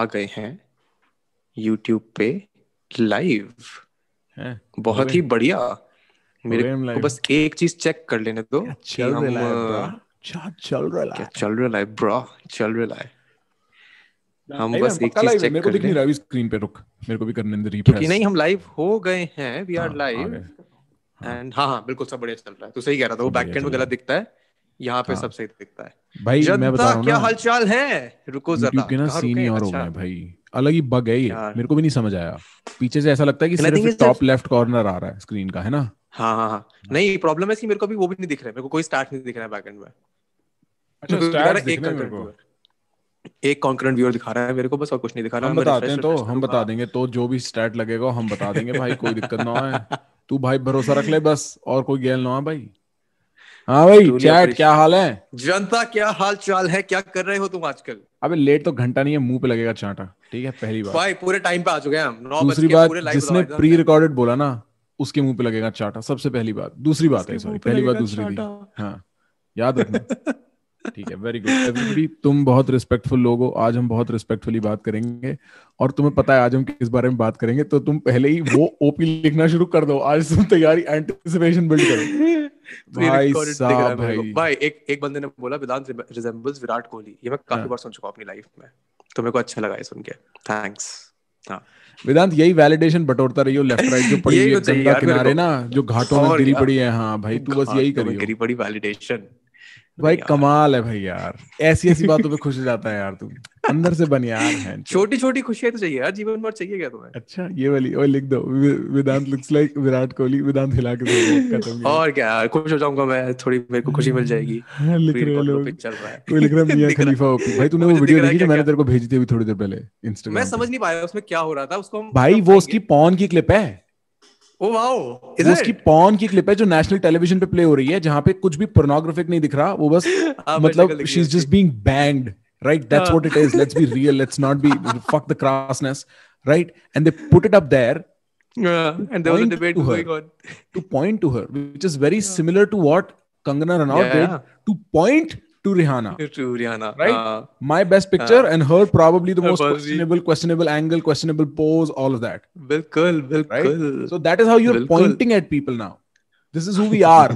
आ गए हैं यूट्यूब पे लाइव बहुत ही बढ़िया मेरे को बस एक चीज चेक कर लेने दो चल रहा है चल रहा है चल रहा है चल रहा है हम बस एक चीज चेक मेरे को दिख नहीं रहा स्क्रीन पे रुक मेरे को भी करने दे रिफ्रेश क्योंकि नहीं हम लाइव हो गए हैं वी आर लाइव एंड हाँ बिल्कुल सब बढ़िया चल रहा है तो सही कह रहा था वो दिखता है यहाँ पे हाँ। सबसे दिखता है भाई मैं बता रहा हूँ क्या हालचाल है रुको जरा के ना सीन ही और हो गया अच्छा। भाई अलग ही बग है ये मेरे को भी नहीं समझ आया पीछे से ऐसा लगता है कि सिर्फ टॉप लेफ्ट कॉर्नर आ रहा है स्क्रीन का है ना हाँ हाँ हाँ नहीं प्रॉब्लम है कि मेरे को भी वो भी नहीं दिख रहा है मेरे को कोई स्टार्ट नहीं दिख रहा है बैकएंड में अच्छा, एक कॉन्करेंट व्यूअर दिखा रहा है मेरे को बस और कुछ नहीं दिखा रहा हम बताते हैं तो हम बता देंगे तो जो भी स्टैट लगेगा हम बता देंगे भाई कोई दिक्कत ना है तू भाई भरोसा रख ले बस और कोई गेल ना भाई हाँ भाई चैट क्या हाल है जनता क्या हाल चाल है क्या कर रहे हो तुम आजकल अबे लेट तो घंटा नहीं है मुंह पे लगेगा चांटा ठीक है पहली बार भाई पूरे टाइम पे आ चुके हैं हम दूसरी बात जिसने प्री रिकॉर्डेड बोला ना उसके मुंह पे लगेगा चांटा सबसे पहली बात दूसरी बात है सॉरी पहली बात दूसरी थी हाँ याद रखना ठीक है वेरी गुड एवरीबॉडी तुम बहुत रिस्पेक्टफुल लोग हो आज हम बहुत रिस्पेक्टफुली बात करेंगे और तुम्हें पता है आज हम किस बारे में बात करेंगे तो तुम पहले ही वो ओपी लिखना शुरू कर दो आज तुम तैयारी एंटीसिपेशन बिल्ड करो भाई साहब भाई भाई एक एक बंदे ने बोला वेदांत रिजेंबल्स विराट कोहली ये मैं काफी हाँ। बार सुन चुका हूं अपनी लाइफ में तो मेरे को अच्छा लगा ये सुन के थैंक्स हाँ वेदांत यही वैलिडेशन बटोरता रही हो लेफ्ट राइट जो पड़ी तो है गंगा किनारे ना जो घाटों में गिरी पड़ी है हाँ भाई तू बस हाँ, यही करियो गिरी पड़ी वैलिडेशन भाई कमाल है भाई यार ऐसी ऐसी बातों पे खुश हो जाता है यार तू अंदर से बन यार है छोटी छोटी खुशियां तो चाहिए यार जीवन भर चाहिए क्या तुम्हें अच्छा ये वाली और लिख दो वेदांत लुक्स लाइक विराट कोहली वेदांत हिला के खत्म और क्या यार खुश हो जाऊंगा मैं थोड़ी मेरे को खुशी मिल जाएगी हाँ, लिख रहे लोग पिक्चर कोई लिख रहा मियां खलीफा ओके भाई तूने वो वीडियो देखी जो मैंने तेरे को भेजी थी अभी थोड़ी देर पहले इंस्टाग्राम मैं समझ नहीं पाया उसमें क्या हो रहा था उसको भाई वो उसकी पॉन की क्लिप है Oh, उसकी पॉन की क्लिप है जो नेशनल टेलीविजन पे प्ले हो रही है जहां पे कुछ भी पोर्नोग्राफिक नहीं दिख रहा वो बस हाँ, मतलब right it is let's be real let's not be fuck right and it to Rihanna. To Rihanna. Right? Uh, My best picture uh, and her probably the her most questionable, questionable angle, questionable pose, all of that. Bilkul, bilkul. Right? So that is how you're bilkul. pointing at people now. This is who we are.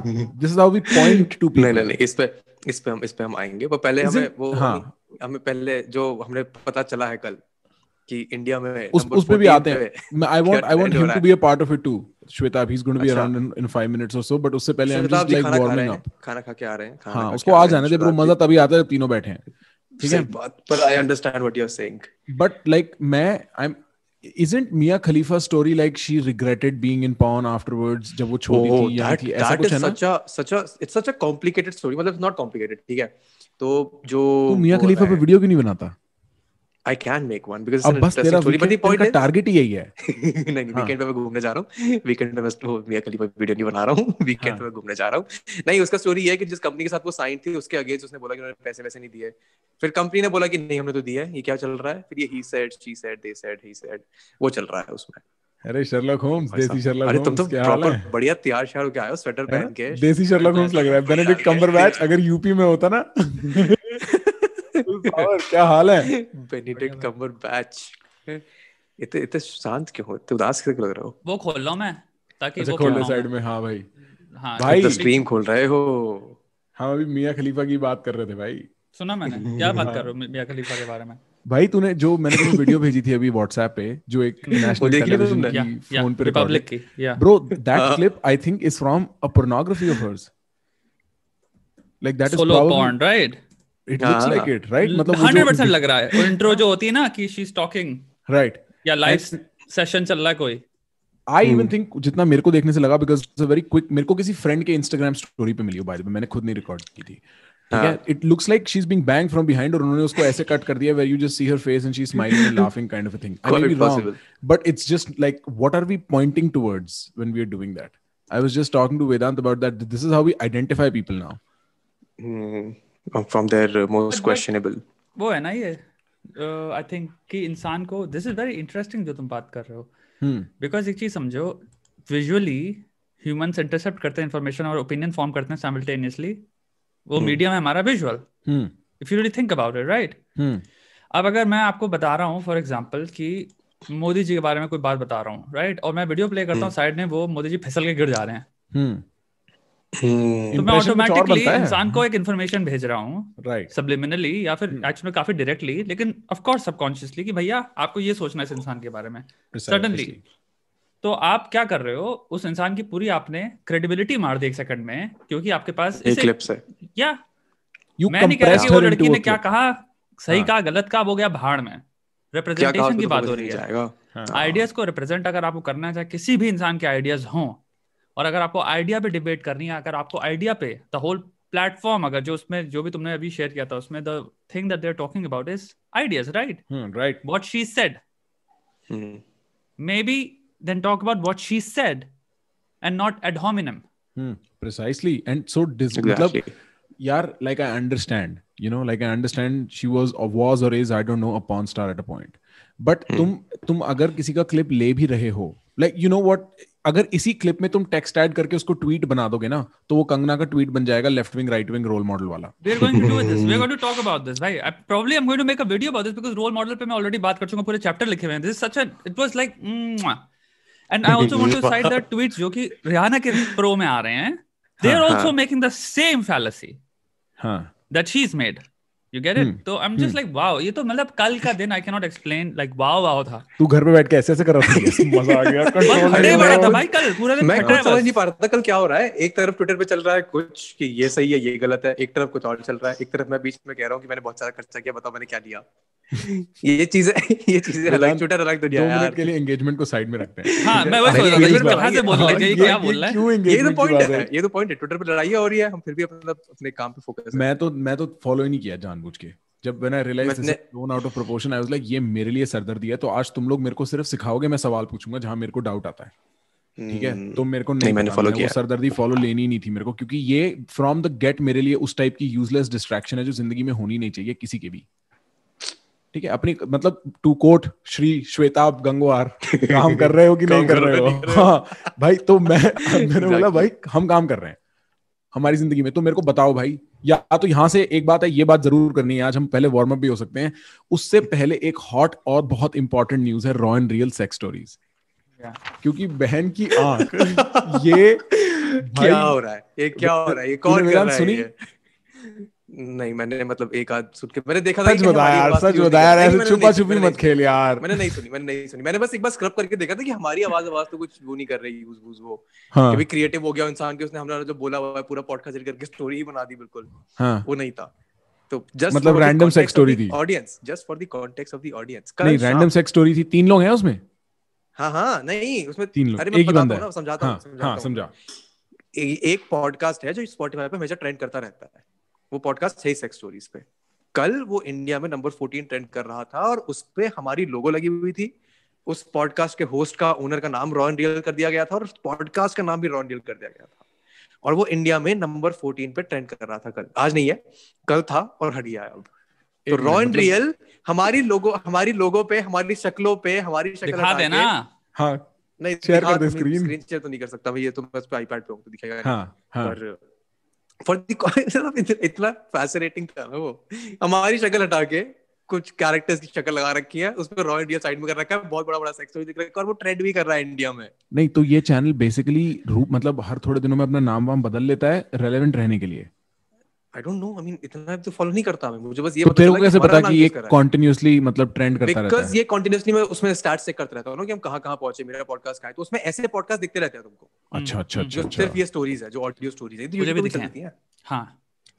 this is how we point to people. No, नहीं इस पे इस पे हम इस पे हम आएंगे पर पहले हमें वो हाँ. हमें पहले जो हमने पता चला है कल कि इंडिया में उस उस पे भी आते हैं I want I want him to be a part of it to Shweta he is going to be around in 5 minutes और सो बट उससे पहले I am just like warming up खाना खा के आ रहे हैं खाना हां उसको आ जाने दे ब्रो मजा तभी आता है तीनों बैठे हैं ठीक है बात पर I understand what you are saying but like मैं I am isn't Mia khalifa story like she regretted being in pawn afterwards जब वो छोड़ी oh, थी या that, ऐसा that कुछ है ना such a such a it's such a complicated story मतलब it's not complicated ठीक है तो जो तू mia khalifa पे video क्यों नहीं बनाता I can make one because अब बस तेरा स्टोरी का टारगेट यही है नहीं नहीं वीकेंड हाँ। पे मैं घूमने जा रहा हूँ वीकेंड पे मैं मियां खलीफा वीडियो नहीं बना रहा हूँ वीकेंड हाँ। पे मैं घूमने जा रहा हूँ नहीं उसका स्टोरी ये है कि जिस कंपनी के साथ वो साइन थी उसके अगेंस्ट उसने बोला कि उन्होंने पैसे वैसे नहीं दिए फिर कंपनी ने बोला कि नहीं हमने तो दिया है ये क्या चल रहा है फिर ये he said she said they said he said वो चल रहा है उसमें अरे शर्लक होम्स देसी शर्लक अरे तुम तो प्रॉपर बढ़िया तैयार श्यार होके आए हो स्वेटर पहन के देसी शर्लक होम्स लग रहा है बेनेडिक्ट कम्बरबैच अगर यूपी में होता ना पावर क्या हाल है बेनिडिक्ट कंबर बैच इतने इतने शांत क्यों हो इतने उदास क्यों लग रहे हो वो खोल लो मैं ताकि अच्छा, वो खोल साइड में हां भाई हां भाई तो स्ट्रीम खोल रहे हो हम हाँ, अभी मियां खलीफा की बात कर रहे थे भाई सुना मैंने क्या बात कर रहे हो हाँ। मियां खलीफा के बारे में भाई तूने जो मैंने तुम्हें वीडियो भेजी थी अभी व्हाट्सएप पे जो एक हम्म, नेशनल टेलीविजन की फोन पे रिपब्लिक की bro that clip I think is from a pornography of hers like that is solo porn right it looks like it right मतलब 100% लग रहा है इंट्रो जो होती है ना कि शी इज टॉकिंग राइट या लाइव सेशन चल रहा है कोई आई इवन थिंक जितना मेरे को देखने से लगा बिकॉज वेरी क्विक मेरे को किसी फ्रेंड के इंस्टाग्राम स्टोरी पे मिली हो बाय द वे मैंने खुद नहीं रिकॉर्ड की थी ठीक है it looks like she is being bang from behind और उन्होंने उसको ऐसे कट कर दिया where you just see her face and she is smiling and laughing kind of a thing I may be wrong but it's just like what are we pointing towards when we are doing that I was just talking to Vedant about that this is how we identify people now Uh, from their uh, most but, वो है ना ये आई uh, think कि इंसान को this is very interesting जो तुम बात कर रहे हो बिकॉज hmm. एक चीज समझो विजुअली ह्यूमंस इंटरसेप्ट करते हैं इन्फॉर्मेशन और ओपिनियन फॉर्म करते हैं साइमल्टेनियसली वो hmm. मीडियम है हमारा visual if you think about it right अब अगर मैं आपको बता रहा हूँ फॉर एग्जाम्पल कि मोदी जी के बारे में कोई बात बता रहा हूँ राइट right? और मैं वीडियो प्ले करता हूँ साइड hmm. में वो मोदी जी फिसल के गिर जा रहे हैं हम्म। तो मैं ऑटोमेटिकली इंसान को एक इन्फॉर्मेशन भेज रहा हूँ राइट सब्लिमिनली या फिर एक्चुअली हम्म। काफी डायरेक्टली लेकिन ऑफ कोर्स सबकॉन्शियसली कि भैया आपको ये सोचना है इस इंसान के बारे में सडनली तो आप क्या कर रहे हो उस इंसान की पूरी आपने क्रेडिबिलिटी मार दी एक सेकंड में क्योंकि आपके पास एक क्लिप्स है मैं नहीं कह रहा कि वो लड़की ने क्या कहा सही हाँ। कहा गलत कहा वो गया भाड़ में रिप्रेजेंटेशन की तो बात हो रही है आइडियाज हाँ। को रिप्रेजेंट अगर आपको करना चाहे किसी भी इंसान के आइडियाज हों और अगर आपको आइडिया पे डिबेट करनी है अगर आपको आइडिया पे द होल प्लेटफॉर्म अगर जो उसमें जो भी तुमने अभी शेयर किया था उसमें the thing that they are talking about is ideas right right what she said may be then talk about what she said and not ad hominem precisely and so dis- exactly. yaar like i understand you know like i understand she was or was or is i don't know a porn star at a point but hmm. तुम तुम अगर किसी का clip ले भी रहे हो like you know what अगर इसी क्लिप में तुम टेक्स्ट ऐड करके उसको ट्वीट बना दोगे ना तो वो कंगना का ट्वीट बन जाएगा left wing right wing role model वाला रोल मॉडल पे मैं ऑलरेडी बात कर चुका पूरे चैप्टर लिखे हुए And I also want to it that tweets जो कि रियाना के प्रो में आ रहे हैं they are also making you get it तो I am just like wow ये तो मतलब कल का दिन I can not explain like wow wow था तू घर पे बैठ के ऐसे ऐसे कर रहा था मजा आ गया कंट्रोल नहीं बड़ा था भाई कल पूरा दिन मैं कुछ समझ नहीं पा रहा था कल क्या हो रहा है एक तरफ ट्विटर पे चल रहा है कुछ कि ये सही है ये गलत है एक तरफ कुछ और चल रहा है एक तरफ मैं बीच में कह रहा हूँ कि मैंने बहुत सारा खर्चा किया बताओ मैंने क्या लिया ये चीजें ये चीजें अलग ट्विटर अलग दुनिया है यार के लिए एंगेजमेंट को साइड में रखते हैं हां मैं वही कहां से बोल क्या बोल रहा है ये तो पॉइंट है ये तो पॉइंट है ट्विटर पे लड़ाई हो रही है हम फिर भी अपना अपने काम पे फोकस मैं तो मैं तो फॉलो ही नहीं किया जान जानबूझ के जब मैंने realise blown out of proportion I was like ये मेरे लिए सरदर्दी है तो आज तुम लोग मेरे को सिर्फ सिखाओगे मैं सवाल पूछूंगा जहां मेरे को डाउट आता है ठीक है तो मेरे को नहीं, मैंने फॉलो किया सरदर्दी फॉलो लेनी नहीं थी मेरे को क्योंकि ये फ्रॉम द गेट मेरे लिए उस टाइप की यूजलेस डिस्ट्रैक्शन है जो जिंदगी में होनी नहीं चाहिए किसी के भी ठीक है अपनी मतलब टू कोट श्री श्वेताब गंगवार काम कर रहे हो कि नहीं कर रहे हो हाँ भाई तो मैं मैंने बोला भाई हम काम कर रहे हैं हमारी जिंदगी में तो मेरे को बताओ भाई या तो यहां से एक बात है ये बात जरूर करनी है आज हम पहले वार्म अप भी हो सकते हैं उससे पहले एक हॉट और बहुत इंपॉर्टेंट न्यूज है रॉयन रियल सेक्स स्टोरीज क्योंकि बहन की आंख ये क्या हो रहा है ये क्या हो रहा है ये कौन कर रहा है सुनी नहीं मैंने मतलब एक आध सुन के मैंने देखा था सच बता यार सच बता यार ऐसे छुपा छुपी मत खेल यार मैंने नहीं सुनी मैंने नहीं सुनी मैंने बस एक बार स्क्रब करके देखा था कि हमारी आवाज आवाज तो कुछ वो नहीं कर रही यूज वूज वो कभी हाँ। क्रिएटिव हो गया इंसान के उसने हमारा जो बोला हुआ है पूरा पॉडकास्ट करके स्टोरी ही बना दी बिल्कुल हाँ। वो नहीं था तो जस्ट मतलब रैंडम सेक्स स्टोरी थी वो पॉडकास्ट है सेक्स स्टोरीज पे कल वो इंडिया में नंबर फोर्टीन ट्रेंड कर रहा था और उस पर हमारी लोगो लगी हुई थी उस पॉडकास्ट के होस्ट का ओनर का नाम रॉन रियल कर दिया गया था और उस पॉडकास्ट का नाम भी रॉन रियल कर दिया गया था और वो इंडिया में नंबर फोर्टीन पे ट्रेंड कर रहा था कल आज नहीं है कल था और हट गया अब तो रॉ एंड रियल हमारी लोगो हमारी लोगो पे हमारी शक्लों पे हमारी शक्ल दिखा देना हाँ नहीं शेयर कर दे स्क्रीन स्क्रीन शेयर तो नहीं कर सकता भाई ये तो बस आईपैड पे तो दिखेगा हाँ, हाँ. पर फॉर इतना फैसिनेटिंग था ना वो हमारी शक्ल हटा के कुछ कैरेक्टर्स की शक्ल लगा रखी है उसमें रॉ इंडिया साइड में कर रखा है बहुत बड़ा बड़ा सेक्स दिख रहा है और वो ट्रेंड भी कर रहा है इंडिया में नहीं तो ये चैनल बेसिकली रूप मतलब हर थोड़े दिनों में अपना नाम वाम बदल लेता है रेलेवेंट रहने के लिए I don't know I mean इतना तो फॉलो तो नहीं करता मैं मुझे बस ये तो कैसे पता कि ये कंटिन्यूअसली मतलब ट्रेंड करता रहता है ये कंटिन्यूअसली मैं उसमें स्टार्ट से करता रहता हूं कि हम कहां-कहां पहुंचे मेरा पॉडकास्ट का है तो उसमें ऐसे पॉडकास्ट दिखते रहते हैं तुमको अच्छा हम्म, अच्छा हम्म, अच्छा, अच्छा सिर्फ ये स्टोरीज है जो ऑडियो तो स्टोरीज हाँ। तो है मुझे भी दिखती हैं हां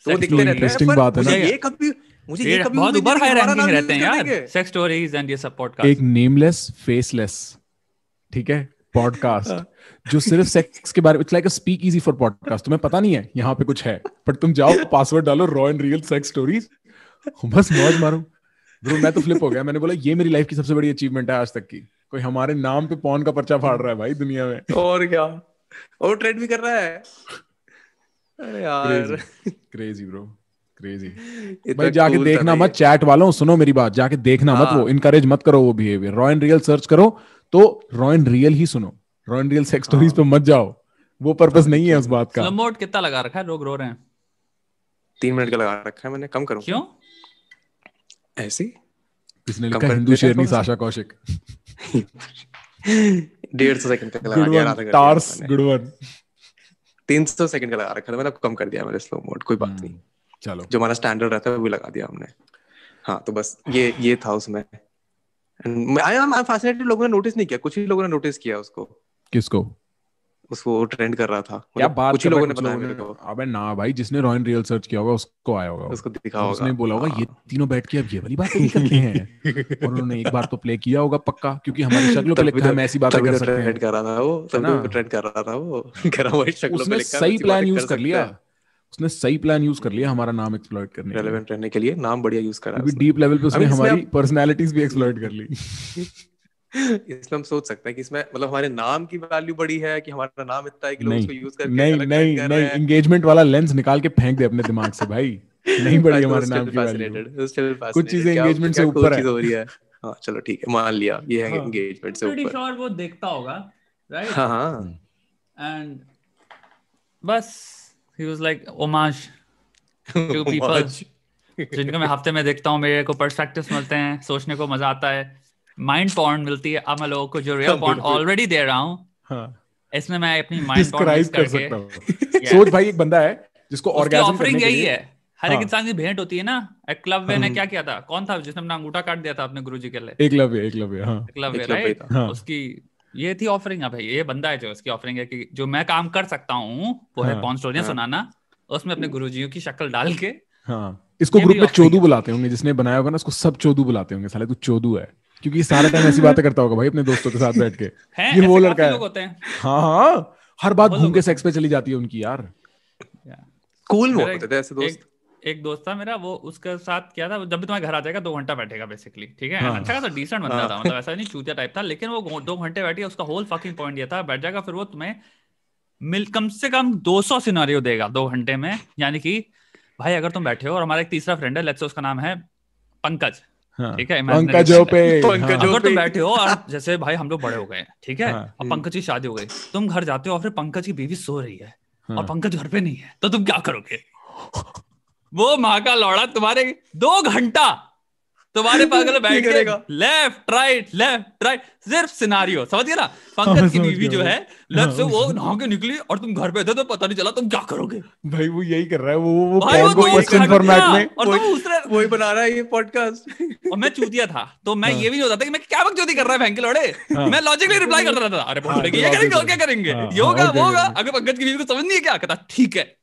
तो दिखते रहते हैं बात है ना ये कभी मुझे ये कभी बहुत ऊपर हाई रैंकिंग रहते हैं यार सेक्स स्टोरीज एंड ये सब पॉडकास्ट एक नेमलेस फेसलेस ठीक है पॉडकास्ट हाँ। जो सिर्फ सेक्स के बारे में like a speak easy for podcast तुम्हें पता नहीं है यहाँ पे कुछ है पर तुम जाओ पासवर्ड डालो raw and real sex stories बस मौज मारो ब्रो मैं तो फ्लिप हो गया मैंने बोला ये मेरी लाइफ की सबसे बड़ी अचीवमेंट है आज तक की कोई हमारे नाम पे पॉन का पर्चा फाड़ रहा है भाई दुनिया में और क्या और ट्रेड भी कर रहा है अरे यार क्रेजी ब्रो क्रेजी भाई तो जाके देखना मत चैट वालों सुनो मेरी बात जाके देखना मत हाँ। वो इनकरेज मत करो वो behaviour raw and real search करो तो रॉयन रियल ही सुनो रॉयन रियल सेक्स स्टोरीज पे हाँ। मत जाओ वो पर्पस हाँ, नहीं है उस बात का स्लमोट कितना लगा रखा है लोग रो रहे हैं तीन मिनट का लगा रखा है मैंने कम करूं क्यों ऐसी किसने लिखा हिंदू शेरनी साशा कौशिक डेढ़ सौ सेकंड का लगा दिया टार्स गुड वन तीन सौ सेकंड का लगा रखा था मतलब कम कर दिया मैंने स्लो मोड कोई बात हम्म, नहीं चलो जो हमारा स्टैंडर्ड रहता है वो भी लगा दिया हमने हाँ तो बस ये ये था उसमें लोगों ने नोटिस नहीं किया कुछ ही लोगों ने नोटिस किया उसको किसको उसको ट्रेंड कर रहा था क्या मतलब बात कुछ लोगों ने बताया अबे ना भाई जिसने रॉयन रियल सर्च किया होगा उसको आया होगा उसको दिखा होगा उसने बोला होगा ये हाँ। तीनों बैठ के अब ये वाली बात नहीं करते हैं और उन्होंने एक बार तो प्ले किया होगा पक्का क्योंकि हमारी शक्लों पे लिखा है तो- मैं ऐसी बातें तो कर रहा था वो सबको तो ट्रेंड कर रहा था वो करा हुआ शक्लों पे लिखा सही प्लान यूज कर लिया उसने सही प्लान यूज कर लिया हमारा नाम एक्सप्लॉइट करने रेलेवेंट रहने के लिए नाम बढ़िया यूज करा अभी डीप लेवल पे उसने हमारी पर्सनालिटीज भी एक्सप्लॉइट कर ली इसमें हम सोच सकते हैं कि इसमें मतलब हमारे नाम की वैल्यू बड़ी है कि हमारा नाम इतना है कि लोग उसको यूज करके नहीं नहीं नहीं नहीं, नहीं एंगेजमेंट वाला लेंस निकाल के फेंक दे अपने दिमाग से भाई नहीं बड़ी तो हमारे नाम की वैल्यू कुछ चीजें एंगेजमेंट से ऊपर है हो हाँ चलो ठीक है मान लिया ये है एंगेजमेंट हाँ। से ऊपर श्योर वो देखता होगा राइट हां एंड बस he was like homage to people जिनको मैं हफ्ते में देखता हूँ मेरे को पर्सपेक्टिव्स मिलते हैं सोचने को मजा आता है माइंड पॉन्ड मिलती है अब मैं लोगों को जो रियल पॉन्ड ऑलरेडी दे रहा हूँ हाँ। इसमें मैं अपनी माइंड पॉन्ड कर सकता हूँ सोच भाई एक बंदा है जिसको ऑर्गेनाइज ऑफरिंग यही है हर एक हाँ। इंसान की भेंट होती है ना एक क्लब ने हम्म। क्या किया था कौन था जिसने अपना अंगूठा काट दिया था अपने गुरुजी के लिए एक लव्य एक लव्य हाँ एक लव्य राइट हाँ। उसकी ये थी ऑफरिंग है भाई ये बंदा है जो इसकी ऑफरिंग है कि जो मैं काम कर सकता हूँ वो है पॉन हाँ, स्टोरिया हाँ। सुनाना उसमें अपने गुरुजियों की शक्ल डाल के हाँ इसको ग्रुप में चोदू बुलाते होंगे जिसने बनाया होगा ना उसको सब चोदू बुलाते होंगे साले तू चोदू है क्योंकि सारे टाइम ऐसी बातें करता होगा भाई अपने दोस्तों के साथ बैठ के ये वो लड़का है होते हैं हाँ हाँ हर बात घूम के सेक्स पे चली जाती है उनकी यार कूल वो होते थे ऐसे दोस्त एक दोस्त था मेरा वो उसके साथ क्या था जब भी तुम्हारे घर आ जाएगा दो घंटा बैठेगा बेसिकली ठीक है हाँ। अच्छा खासा डिसेंट बंदा था हाँ। मतलब ऐसा नहीं चूतिया टाइप था लेकिन वो दो घंटे बैठी उसका होल फकिंग पॉइंट ये था बैठ जाएगा फिर वो तुम्हें मिल कम से कम दो सौ सिनारियो देगा दो घंटे में यानी कि भाई अगर तुम बैठे हो और हमारा एक तीसरा फ्रेंड है लेट्स उसका नाम है पंकज हाँ। ठीक है पंकज पंकज अगर तुम बैठे हो और जैसे भाई हम लोग बड़े हो गए ठीक है और पंकज की शादी हो गई तुम घर जाते हो और फिर पंकज की बीवी सो रही है और पंकज घर पे नहीं है तो तुम क्या करोगे वो माँ का लौड़ा तुम्हारे दो घंटा तुम्हारे पास बैठ करेगा लेफ्ट राइट लेफ्ट राइट सिर्फ सिनारियो समझ गया ना पंकज हाँ, की बीवी जो है लत हाँ, से वो नहा के निकली और तुम घर पे थे तो पता नहीं चला तुम क्या करोगे भाई वो यही कर रहा है वो वो भाई वो क्वेश्चन फॉर्मेट हाँ, में और तुम उस तरह वही बना रहा है ये पॉडकास्ट और मैं चूतिया था तो मैं ये भी नहीं होता कि मैं क्या बकचोदी कर रहा है फैंकल लड़े मैं लॉजिकली रिप्लाई करता रहता था अरे बोल रहे क्या करेंगे क्या करेंगे ये होगा वो होगा अगर पंकज की बीवी को समझ नहीं है क्या कहता ठीक है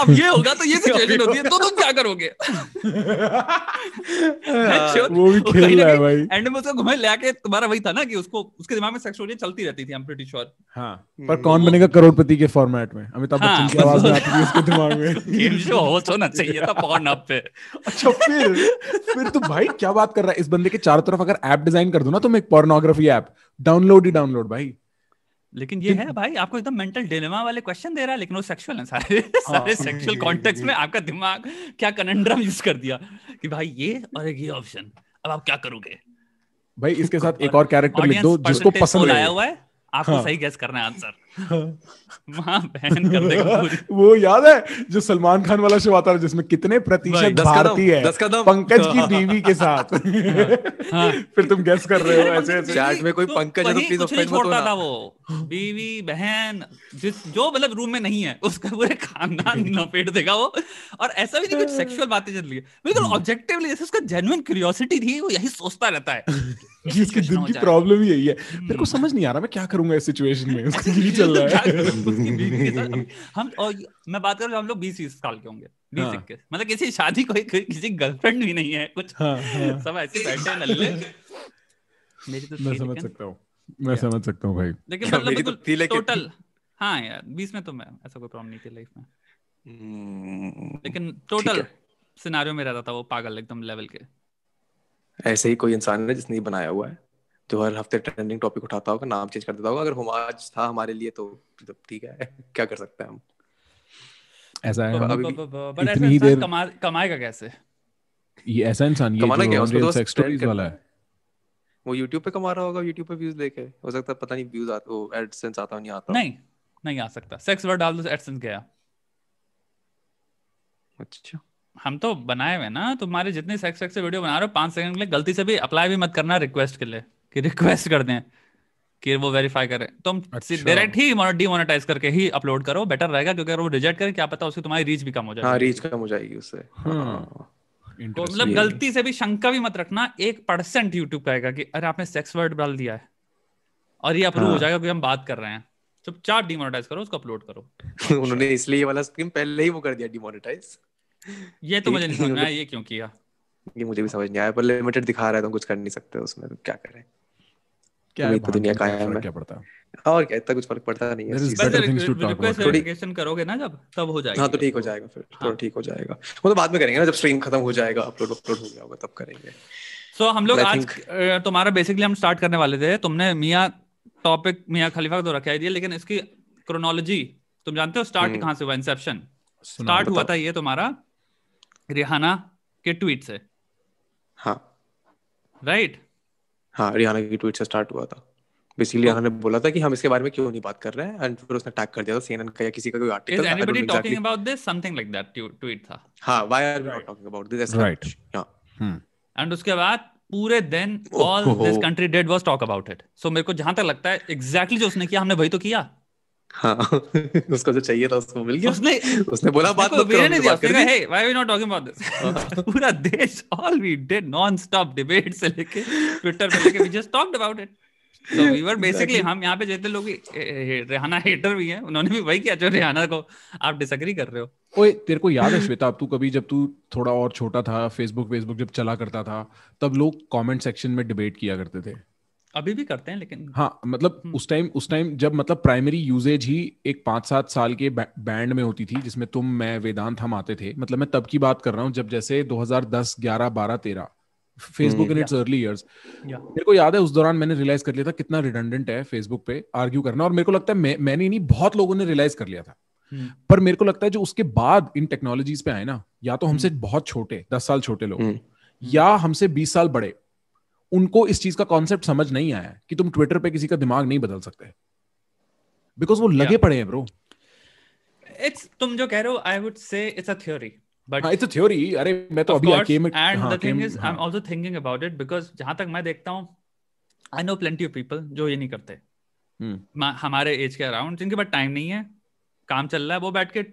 अब ये होगा तो ये सिचुएशन होती है तो तुम क्या करोगे वो भी खेल रहा है भाई एंड में उसको घुमाए लेके तुम्हारा वही था ना कि उसको उसके दिमाग में सेक्स स्टोरी चलती रहती थी आई एम श्योर हां पर कौन बनेगा करोड़पति के फॉर्मेट में अमिताभ हाँ, बच्चन की आवाज आती थी उसके दिमाग में गेम शो होस्ट होना चाहिए था पॉर्न अप पे अच्छा फिर फिर तो भाई क्या बात कर रहा है इस बंदे के चारों तरफ अगर ऐप डिजाइन कर दो ना तुम तो एक पोर्नोग्राफी ऐप डाउनलोड ही डाउनलोड भाई लेकिन ये है भाई आपको एकदम मेंटल डिलेमा वाले क्वेश्चन दे रहा है लेकिन वो सेक्सुअल है सारे हाँ। सारे सेक्सुअल कॉन्टेक्स्ट में आपका दिमाग क्या कनंड्रम यूज कर दिया कि भाई ये और एक ये ऑप्शन अब आप क्या करोगे भाई इसके साथ एक और कैरेक्टर लिख दो जिसको पसंद आया हुआ है आपको हाँ. सही गेस करना है आंसर माँ कर देगा वो याद है जो सलमान खान वाला शो आता है जिसमें कितने प्रतिशत भारतीय है पंकज की हाँ। बीवी के साथ हाँ। हाँ। फिर तुम गैस कर रहे हो ऐसे चैट में कोई तो पंकज है था वो बीवी बहन जिस जो मतलब रूम में नहीं है उसका पूरे खानदान लपेट देगा वो और ऐसा भी नहीं कुछ सेक्सुअल बातें चल रही है बिल्कुल ऑब्जेक्टिवली जैसे उसका जेनुअन क्यूरियोसिटी थी वो यही सोचता रहता है ये दिल की प्रॉब्लम ही यही है मेरे को हम्म। समझ नहीं आ रहा मैं क्या करूंगा इस सिचुएशन में उसकी बीवी चल रहा है हम और मैं बात कर रहा करूं हम लोग बीस बीस साल के होंगे बीस हाँ। इक्कीस मतलब किसी शादी कोई किसी गर्लफ्रेंड भी नहीं है कुछ हाँ, हाँ। सब ऐसे बैठे नल्ले मेरी तो मैं समझ सकता हूँ मैं समझ सकता हूँ भाई लेकिन मतलब तो बिल्कुल टोटल हाँ यार बीस में तो मैं ऐसा कोई प्रॉब्लम नहीं थी लाइफ में हम्म, लेकिन टोटल सिनारियो में रहता था वो पागल एकदम लेवल के ऐसे ही कोई इंसान है जिसने बनाया हुआ है तो हर हफ्ते ट्रेंडिंग टॉपिक उठाता होगा नाम चेंज कर देता होगा अगर हुमाज था हमारे लिए तो मतलब ठीक है क्या कर सकते हैं हम ऐसा है तो अभी बट ऐसा इंसान कमा कमाएगा कैसे ये ऐसा इंसान ये कमाना क्या उसको सेक्स तो स्टोरीज वाला है वो YouTube पे कमा रहा होगा YouTube पे व्यूज लेके हो सकता है पता नहीं व्यूज आते वो एडसेंस आता नहीं आता नहीं नहीं आ सकता सेक्स वर्ड डाल दो एडसेंस गया अच्छा हम तो बनाए हुए ना तुम्हारे जितने सेक्स सेक्स से वीडियो बना रहे हो पांच सेकंड के लिए गलती से भी अप्लाई भी मत करना रिक्वेस्ट के लिए कि रिक्वेस्ट कर दें कि वो वेरीफाई करें तुम अच्छा। डायरेक्ट ही डिमोनेटाइज करके ही अपलोड करो बेटर रहेगा क्योंकि अगर वो रिजेक्ट करें क्या पता उसकी तुम्हारी रीच भी कम हो जाए हाँ, रीच कम हो जाएगी उससे हाँ। हाँ। तो मतलब गलती से भी शंका भी मत रखना एक परसेंट यूट्यूब कहेगा कि अरे आपने सेक्स वर्ड डाल दिया है और ये अप्रूव हो हाँ। जाएगा क्योंकि हम बात कर रहे हैं चुपचाप डिमोनेटाइज करो उसको अपलोड करो उन्होंने इसलिए ये वाला स्कीम पहले ही वो कर दिया डिमोनेटाइज ये तो मुझे नहीं समझ में ये क्यों किया ये मुझे भी समझ नहीं आया पर लिमिटेड दिखा रहा है तो कुछ कर नहीं सकते उसमें तो क्या करें क्या है तो दुनिया का है क्या पड़ता है और क्या इतना कुछ फर्क पड़ता नहीं है रिक्वेस्ट करोगे ना जब तब हो जाएगा हां तो ठीक हो तो। जाएगा फिर थोड़ा तो हाँ। ठीक हो जाएगा वो तो बाद में करेंगे ना जब स्ट्रीम खत्म हो जाएगा अपलोड अपलोड हो गया होगा तब करेंगे सो हम लोग आज तुम्हारा बेसिकली हम स्टार्ट करने वाले थे तुमने मियां टॉपिक मियां खलीफा का तो रखा ही दिया लेकिन इसकी क्रोनोलॉजी तुम जानते हो स्टार्ट हम्म। कहां से हुआ इंसेप्शन स्टार्ट हुआ था ये तुम्हारा रिहाना के ट्वीट से हाँ राइट हाँ रिहाना की ट्वीट से स्टार्ट हुआ था बेसिकली हाँ। हमने बोला था कि हम इसके बारे में क्यों नहीं बात कर रहे हैं एंड फिर उसने टैग कर दिया था सीएनएन का या किसी का कोई article is anybody talking about this something like that tweet था हां why are we not talking about this right हां हम एंड उसके बाद पूरे दिन all this country did was talk about it so मेरे को जहां तक लगता है एग्जैक्टली exactly जो उसने किया हमने वही तो किया हाँ उसको जो चाहिए था उसको मिल गया उसने उसने बोला बात तो करो ने दिया उसने hey why we not talking about this पूरा देश all we did non stop debate से लेके ट्विटर पे लेके we just talked about it so we were basically हम यहां पे जितने लोग रेहाना हेटर भी हैं उन्होंने भी वही किया जो रेहाना को आप डिसएग्री कर रहे हो ओए तेरे को याद है श्वेता अब तू कभी जब तू थोड़ा और छोटा था फेसबुक फेसबुक जब चला करता था तब लोग कमेंट सेक्शन में डिबेट किया करते थे अभी भी करते हैं लेकिन हाँ मतलब हम्म। उस टाइम उस टाइम जब मतलब प्राइमरी यूजेज ही एक पांच सात साल के बैंड में होती थी जिसमें तुम मैं वेदांत हम आते थे मतलब मैं तब की बात कर रहा हूँ जब जैसे 2010 11 12 13 Facebook in its early years मेरे को याद है उस दौरान मैंने रियलाइज कर लिया था कितना रिडंडेंट है फेसबुक पे आर्ग्यू करना और मेरे को लगता है मैं, मैंने नहीं बहुत लोगों ने रियलाइज कर लिया था hmm. पर मेरे को लगता है जो उसके बाद इन टेक्नोलॉजीज पे आए ना या तो हमसे hmm. बहुत छोटे दस साल छोटे लोग hmm. या हमसे बीस साल बड़े उनको इस चीज का कॉन्सेप्ट समझ नहीं आया कि तुम ट्विटर पे किसी का दिमाग नहीं बदल सकते बिकॉज वो लगे yeah. पड़े हैं ब्रो इट्स तुम जो कह रहे हो I would say it's a theory but it's a theory अरे मैं तो अभी I came and the thing is I am also thinking about it because जहां तक मैं देखता हूं I know plenty of people जो ये नहीं करते hmm. हमारे एज के अराउंड जिनके पास टाइम नहीं है काम चल रहा है वो बैठ के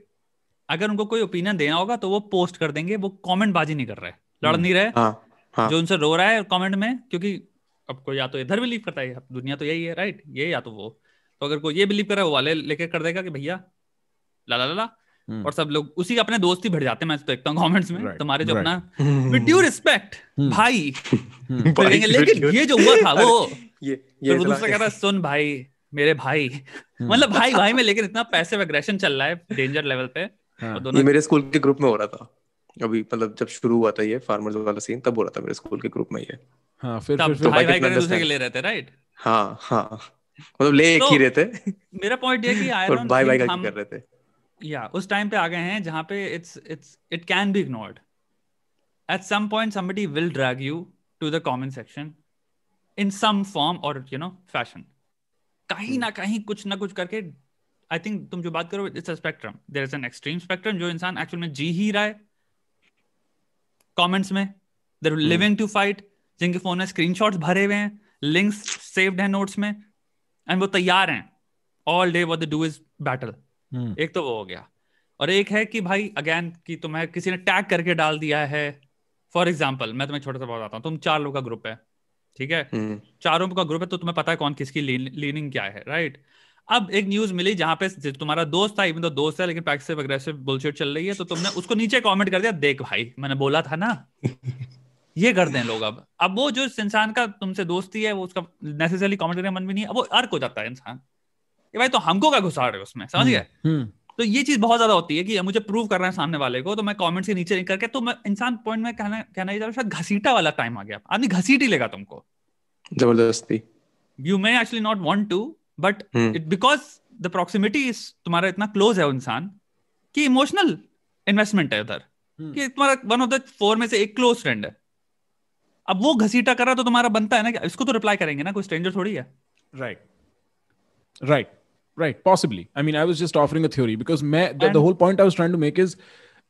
अगर उनको कोई ओपिनियन देना होगा तो वो पोस्ट कर देंगे वो कमेंट बाजी नहीं कर रहे लड़ हम्म। नहीं रहे हाँ। हाँ. जो उनसे रो रहा है कमेंट में क्योंकि अब कोई या तो इधर बिलीव करता है दुनिया तो यही है राइट ये या तो वो तो अगर कोई ये बिलीव कर रहा है वो वाले लेके कर देगा कि भैया ला ला ला ला हम्म। और सब लोग उसी अपने दोस्त ही भर जाते हैं मैं तो देखता हूँ कॉमेंट्स में right. तुम्हारे जो right. अपना विद ड्यू रिस्पेक्ट भाई हम्म। करेंगे लेकिन ये जो हुआ था वो ये ये वो दूसरा कहता सुन भाई मेरे भाई हम्म। मतलब भाई भाई में लेकिन इतना पैसिव एग्रेशन चल रहा है डेंजर लेवल पे हाँ, दोनों ये मेरे स्कूल के ग्रुप में हो रहा था अभी मतलब जब शुरू हुआ था ये फार्मर्स वाला सीन तब हो रहा था मेरे स्कूल के ग्रुप में ये हाँ फिर तब फिर भाई भाई दूसरे के ले रहे थे राइट हाँ हाँ मतलब ले एक तो ही रहे थे मेरा पॉइंट ये कि आयरन भाई भाई का कर रहे थे या उस टाइम पे आ गए हैं जहाँ पे it's it's it can be ignored at some point somebody will drag you to the common section in some form और यू नो फैशन कहीं hmm. ना कहीं कुछ ना कुछ करके आई थिंक तुम जो बात करो it's a spectrum there is an extreme spectrum जो इंसान एक्चुअल में जी ही रहा है कमेंट्स में देर लिविंग टू फाइट जिनके फोन में स्क्रीनशॉट्स भरे हुए हैं लिंक्स सेव्ड हैं नोट्स में एंड वो तैयार हैं all day what they do is battle एक तो वो हो गया और एक है कि भाई अगेन कि तुम्हें तो किसी ने टैग करके डाल दिया है फॉर एग्जाम्पल मैं तुम्हें छोटा सा बताता हूँ तुम चार लोगों का ग्रुप है ठीक है hmm. चारों का ग्रुप है तो तुम्हें पता है कौन किसकी लीनिंग क्या है राइट right? अब एक न्यूज मिली जहां पे तुम्हारा दोस्त था इवन तो दोस्त है लेकिन पैक्सिव अग्रेसिव बुलशिट चल रही है तो तुमने उसको नीचे कमेंट कर दिया देख भाई मैंने बोला था ना ये करते हैं लोग अब अब वो जो इंसान का तुमसे दोस्ती है वो उसका नेसेसरी कमेंट करने मन भी नहीं है अब वो अर्क हो जाता है इंसान ये भाई तो हमको क्या घुसा रहे हो उसमें समझ गए हम्म, हम्म। तो ये चीज बहुत ज्यादा होती है कि मुझे प्रूव करना है सामने वाले को तो मैं कमेंट्स के नीचे करके तो मैं इंसान पॉइंट में कहना कहना ये शायद घसीटा वाला टाइम आ गया आदमी घसीट ही लेगा तुमको जबरदस्ती you may actually not want to but it because the proximity तुम्हारा इतना क्लोज है इंसान कि इमोशनल इन्वेस्टमेंट है उधर hmm. कि तुम्हारा वन ऑफ द फोर में से एक क्लोज फ्रेंड है अब वो घसीटा कर रहा तो तुम्हारा बनता है ना इसको तो रिप्लाई करेंगे ना कोई स्ट्रेंजर थोड़ी है right right right possibly I mean I was just offering a theory because मैं the whole point I was trying to make is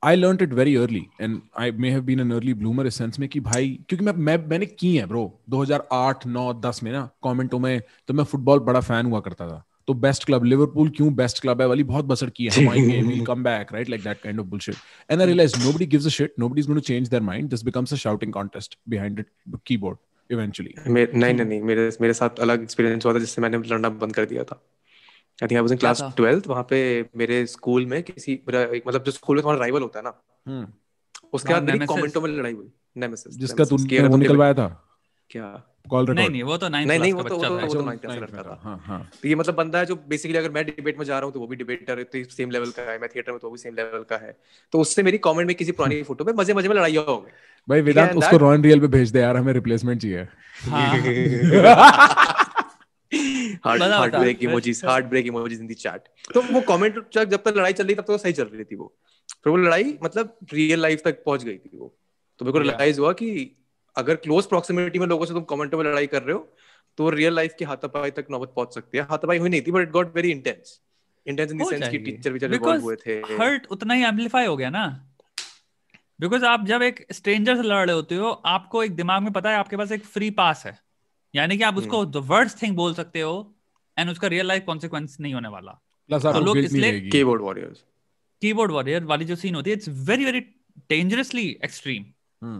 I learn it very early and I may have been an early bloomer इस sense में कि भाई क्योंकि मैं मैं मैंने की है ब्रो 2008 9 10 में ना कमेंटों में तो मैं फुटबॉल बड़ा फैन हुआ करता था तो बेस्ट क्लब लिवरपूल क्यों बेस्ट क्लब है वाली बहुत बसर की है my game will come back right like that kind of bullshit and I realize nobody gives a shit nobody is going to change their mind this becomes a shouting contest behind the keyboard eventually नहीं नहीं मेरे मेरे साथ अलग experience हुआ था जिससे मैंने लड़ना बंद कर दिया था I think I was in class 12th वहां पे मेरे स्कूल में किसी मेरा एक मतलब जो स्कूल में तुम्हारा राइवल होता है ना हम्म उसके बाद हाँ, मेरी कमेंटो में लड़ाई हुई नेमेसिस जिसका तूने वो निकलवाया था क्या कॉल रिकॉर्ड नहीं नहीं वो तो 9th क्लास का बच्चा था नहीं नहीं वो तो 9th तो- तो क्लास का लड़का था हां हां हाँ। तो ये मतलब बंदा है जो बेसिकली अगर मैं डिबेट में जा रहा हूं तो वो भी डिबेटर है तो सेम लेवल का है मैं थिएटर में तो वो भी सेम लेवल का है तो उससे मेरी कमेंट में किसी पुरानी फोटो पे मजे मजे में लड़ाई हो गई भाई वेदांत उसको रॉन रियल पे भेज दे यार हमें रिप्लेसमेंट चाहिए हां heartbreak emojis heartbreak emojis in chat तो वो कमेंट जब तक लड़ाई चल रही तब तक तो सही चल रही थी वो फिर वो लड़ाई मतलब रियल लाइफ तक पहुंच गई थी वो तो मेरे को रियलाइज हुआ कि अगर क्लोज प्रॉक्सिमिटी में लोगों से तुम कमेंटों में लड़ाई कर रहे हो तो रियल लाइफ की हाथापाई तक नौबत पहुंच सकती है हाथापाई हुई नहीं थी but it got very intense intense in the sense कि टीचर विचर हुए थे हर्ट उतना ही एम्पलीफाई हो गया ना बिकॉज आप जब एक स्ट्रेंजर से लड़ रहे होते हो आपको एक दिमाग में पता है आपके पास एक फ्री पास है यानी कि आप उसको द वर्स्ट थिंग बोल सकते हो एंड उसका रियल लाइफ कॉन्सिक्वेंस नहीं होने वाला तो लोग इसलिए कीबोर्ड वॉरियर्स कीबोर्ड वॉरियर वाली जो सीन होती है it's very very dangerously extreme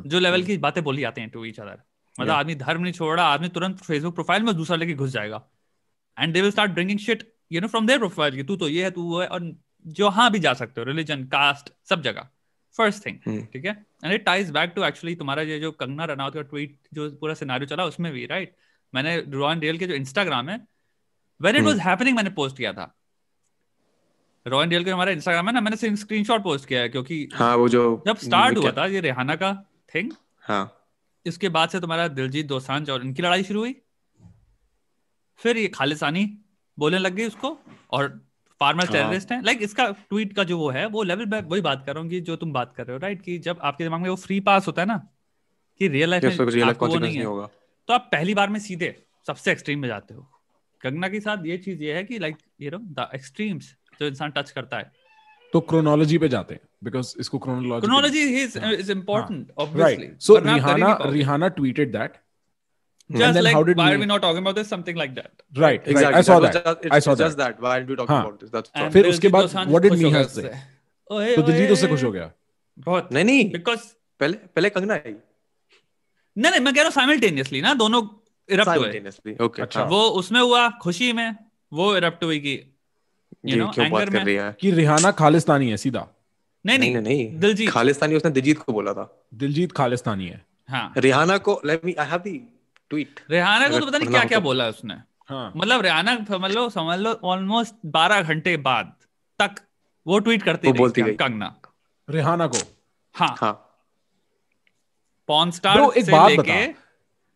जो लेवल हम्म। की बातें बोली जाते हैं टू ईच अदर मतलब आदमी धर्म नहीं छोड़ रहा आदमी तुरंत फेसबुक प्रोफाइल में दूसरा लेके घुस जाएगा and they will start drinking shit you know from their profile की तू तो ये है तू वो है और जो हाँ भी जा सकते हो रिलीजन कास्ट सब जगह फर्स्ट थिंग hmm. ठीक है and it ties back to actually तुम्हारा ये जो कंगना रनौत का ट्वीट जो पूरा सिनारियो चला उसमें भी राइट मैंने रॉयन डेल के जो इंस्टाग्राम है वेन इट वॉज हैपनिंग मैंने पोस्ट किया था रॉयन डेल के हमारा इंस्टाग्राम है ना मैंने स्क्रीन शॉट पोस्ट किया है क्योंकि हाँ वो जो जब स्टार्ट हुआ था ये रेहाना का थिंग हाँ इसके बाद से तुम्हारा दिलजीत दोसांझ और इनकी लड़ाई शुरू हुई फिर ये खालिस्तानी बोलने लग गई उसको और फार्मर हाँ। टेररिस्ट हैं लाइक इसका ट्वीट का जो वो है वो लेवल पे वही बात कर रहा हूँ कि जो तुम बात कर रहे हो राइट कि जब आपके दिमाग में वो फ्री पास होता है ना कि रियल लाइफ में आपको वो नहीं होगा तो आप पहली बार में सीधे सबसे एक्सट्रीम में जाते हो कंगना के साथ ये चीज ये है कि like you know the extremes जो इंसान टच करता है तो क्रोनोलॉजी पे जाते हैं बिकॉज इसको chronology chronology is is important obviously so Rihanna Rihanna tweeted that Just like why we... are we not talking about this? Something like that. Right. right. Exactly. I saw that. that. Just, I saw that. Just that. Why are we talking हाँ. about this? That's all. फिर उसके what did Neha say? तो दिलजीत उससे खुश हो गया. बहुत. नहीं नहीं. Because पहले पहले कंगना आई. नहीं नहीं मैं कह रहा simultaneously साइमल्टेनियसली ना दोनों इरप्ट हुए. okay अच्छा. वो उसमें हुआ खुशी में वो इरप्ट हुई कि you know, क्यों बात कर रही है कि रिहाना खालिस्तानी है सीधा नहीं नहीं नहीं दिलजीत खालिस्तानी उसने दिलजीत को बोला था दिलजीत खालिस्तानी है हाँ रिहाना को let me I have the tweet Rihanna को तो पता नहीं क्या क्या तो- बोला उसने हाँ। मतलब रेहाना समझ लो समझ लो ऑलमोस्ट बारह घंटे बाद तक वो ट्वीट करते वो बोलती गई कंगना रेहाना को हाँ हाँ पॉन स्टार एक बात बता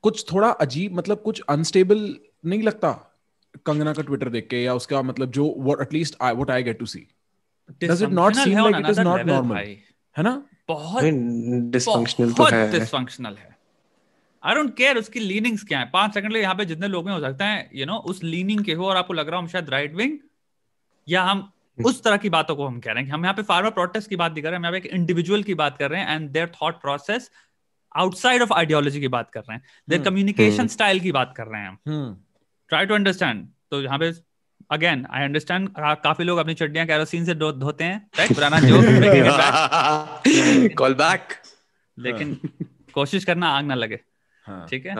कुछ थोड़ा अजीब मतलब कुछ अनस्टेबल नहीं लगता कंगना का ट्विटर देख के या उसका मतलब जो what at least I what I get to see does it not seem like it is not normal है ना बहुत डिसफंक्शनल तो है डिसफंक्शनल है आई डोंट केयर उसकी लीनिंग्स क्या है पांच सेकंड यहाँ पे जितने लोग हो सकते हैं यू नो उस लीनिंग के हो और आपको लग रहा हो शायद राइट विंग या हम हम्म। उस तरह की बातों को हम कह रहे हैं हम यहाँ पे फार्मर प्रोटेस्ट की बात नहीं कर रहे हैं हम यहाँ पे एक इंडिविजुअल की बात कर रहे हैं and their thought process outside of ideology की बात कर रहे हैं देयर कम्युनिकेशन स्टाइल की बात कर रहे हैं ट्राई टू अंडरस्टैंड तो यहाँ पे अगेन आई अंडरस्टैंड काफी लोग अपनी चड्डियां कैरोसिन से धोते दो, हैं राइट पुराना जो कॉल बैक लेकिन कोशिश करना आग ना लगे हाँ। ठीक है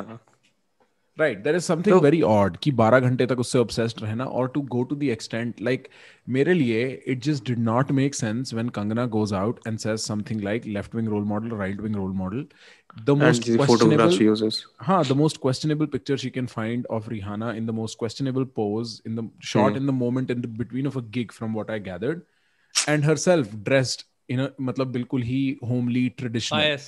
right there is something very odd कि 12 घंटे तक उससे ऑब्सेस्ड रहना और to go to the extent like मेरे लिए it just did not make sense when Kangana goes out and says something like left wing role model right wing role model the most questionable हां the most questionable picture she can find of Rihanna in the most questionable pose in the shot in the moment in the between of a gig from what I gathered and herself dressed in मतलब बिल्कुल ही homely traditional ah,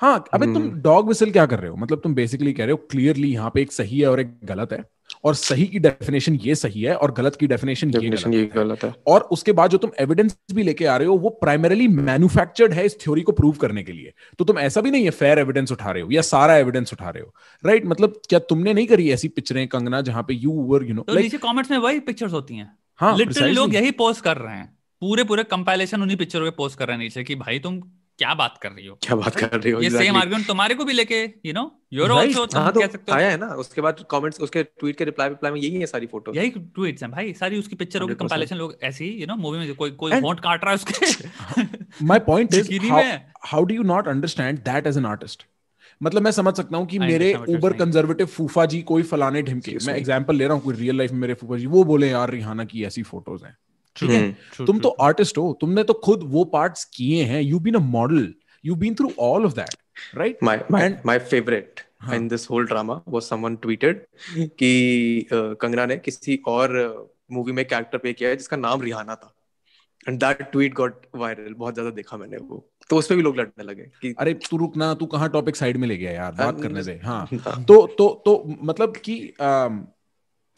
हाँ अबे तुम dog हम्म। Whistle क्या कर रहे हो मतलब तुम बेसिकली कह रहे हो क्लियरली यहाँ पे एक सही है और एक गलत है और सही की डेफिनेशन ये सही है और गलत की डेफिनेशन ये गलत, ये गलत है।, और उसके बाद जो तुम एविडेंस भी लेके आ रहे हो वो प्राइमरली मैन्युफैक्चर्ड है इस थ्योरी को प्रूव करने के लिए तो तुम ऐसा भी नहीं है फेयर एविडेंस उठा रहे हो या सारा एविडेंस उठा रहे हो राइट right? मतलब क्या तुमने नहीं करी ऐसी पिक्चरें कंगना जहाँ पे you were you know comments में वही पिक्चर्स होती है हाँ लोग यही पोस्ट कर रहे हैं पूरे पूरे कंपाइलेशन उन्हीं पिक्चरों के पोस्ट कर रहे हैं नीचे कि भाई तुम क्या बात कर रही हो क्या बात कर रही हो ये सेम आर्गुमेंट तुम्हारे को भी लेके यू नो यूर आल्सो तुम कह सकते हो आया है ना उसके बाद कमेंट्स उसके ट्वीट के रिप्लाई रिप्लाई में यही है सारी फोटो यही ट्वीट्स हैं भाई सारी उसकी पिक्चर होगी कंपाइलेशन लोग ऐसे ही यू नो मूवी में कोई कोई वोंट काट रहा है उसके my point is how do you not understand that as an artist मतलब मैं समझ सकता हूँ कि मेरे ऊबर कंजर्वेटिव फूफा जी कोई फलाने ढिमके मैं एग्जांपल ले रहा हूँ कोई रियल लाइफ में मेरे फूफा जी वो बोले यार रिहाना की ऐसी फोटोज हैं ठीक है हम्म, तुम तो आर्टिस्ट हो तुमने तो खुद वो पार्ट किए हैं यू बीन हाँ। A model you been through all of that right my my favourite in this whole drama वो समवन ट्वीटेड कि कंगना ने किसी और मूवी में कैरेक्टर प्ले किया है जिसका नाम रिहाना था and that tweet got viral बहुत ज्यादा देखा मैंने वो तो उसमें भी लोग लड़ने लगे कि अरे तू रुक ना तू कहाँ टॉपिक साइड में ले गया यार बात करने से हाँ।, हाँ तो तो तो मतलब कि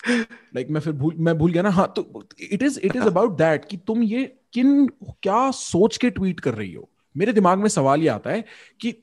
लाइक मैं फिर भूल मैं भूल गया ना हाँ तो it is it is about that कि तुम ये किन क्या सोच के ट्वीट कर रही हो मेरे दिमाग में सवाल ये आता है कि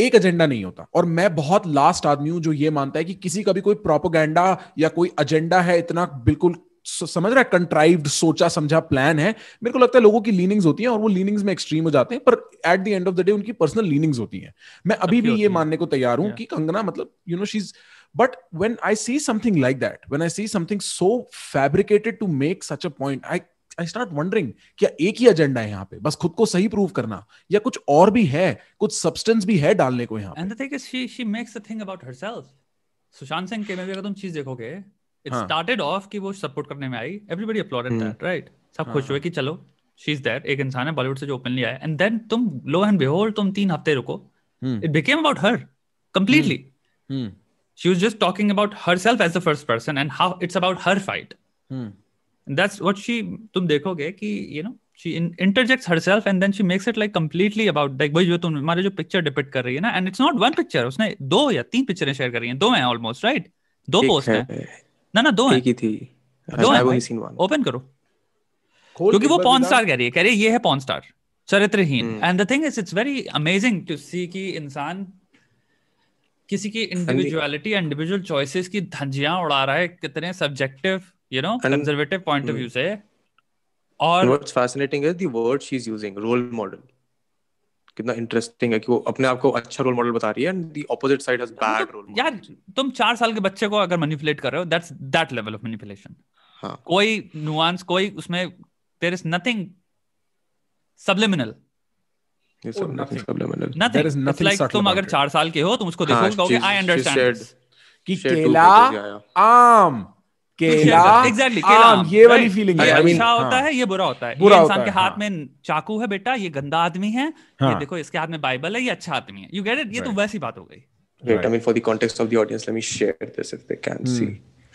एक एजेंडा नहीं होता और मैं बहुत लास्ट आदमी हूं जो ये मानता है कि किसी का भी कोई प्रोपोगेंडा या कोई एजेंडा है इतना बिल्कुल समझ रहा है कंट्राइव्ड सोचा समझा प्लान है मेरे को लगता है लोगों की लीनिंग्स होती हैं और वो लीनिंग्स में एक्सट्रीम हो जाते हैं पर at the end of the day उनकी पर्सनल लीनिंग्स होती हैं मैं अभी भी ये मानने को तैयार हूं कि कंगना मतलब you know she is But when I see something like that, when I see something so fabricated to make such a point, I I start wondering क्या एक ही एजेंडा है यहाँ पे बस खुद को सही प्रूव करना या कुछ और भी है कुछ सब्सटेंस भी है डालने को यहाँ and the thing is she she makes the thing about herself Sushant Singh के में भी अगर तुम चीज देखोगे इट स्टार्टेड ऑफ कि वो सपोर्ट करने में I everybody uploaded that right सब हाँ. खुश हुए कि चलो शी इज दैट एक इंसान है बॉलीवुड से जो ओपनली आया एंड देन तुम लो एंड बिहोल्ड तुम तीन हफ्ते रुको it became about her completely she was just talking about herself as the first person and how it's about her fight hmm. that's what she tum dekhoge ki you know she in, interjects herself and then she makes it like completely about like bhai jo tum भाई जो तुम हमारे जो picture depict कर रही है ना and it's not one picture उसने दो या तीन पिक्चरें शेयर करी हैं दो हैं ऑलमोस्ट राइट na पोस्ट हैं ना ना thi do की थी दो one open karo क्योंकि वो पॉन स्टार कह रही है कह रही है ये है पॉन स्टार चरित्रहीन and the thing is it's very amazing to see कि इंसान किसी की इंडिविजुअलिटी इंडिविजुअल चॉइसेस की धज्जियां उड़ा रहा है कितने subjective you know conservative point of view से और what's fascinating is the word she is using role model कितना इंटरेस्टिंग है कि वो अपने आप को अच्छा रोल मॉडल बता रही है and the opposite side has bad role model यार तुम 4 साल के बच्चे को अगर मैनिपुलेट कर रहे हो that's that level of manipulation हां कोई नुआंस कोई उसमें देयर इज नथिंग सबलिमिनल ये सब nothing subliminal nothing there is nothing like तुम अगर चार साल के हो तुम उसको देखो कहोगे आई अंडरस्टैंड कि केला आम केला एग्जैक्टली केला आम ये वाली फीलिंग है आई मीन अच्छा होता है ये बुरा होता है ये इंसान के हाथ में चाकू है बेटा ये गंदा आदमी है ये देखो इसके हाथ में बाइबल है ये अच्छा आदमी है यू गेट इट ये तो वैसी बात हो गई Wait, I mean, for the context of the audience, let me share this if they can see.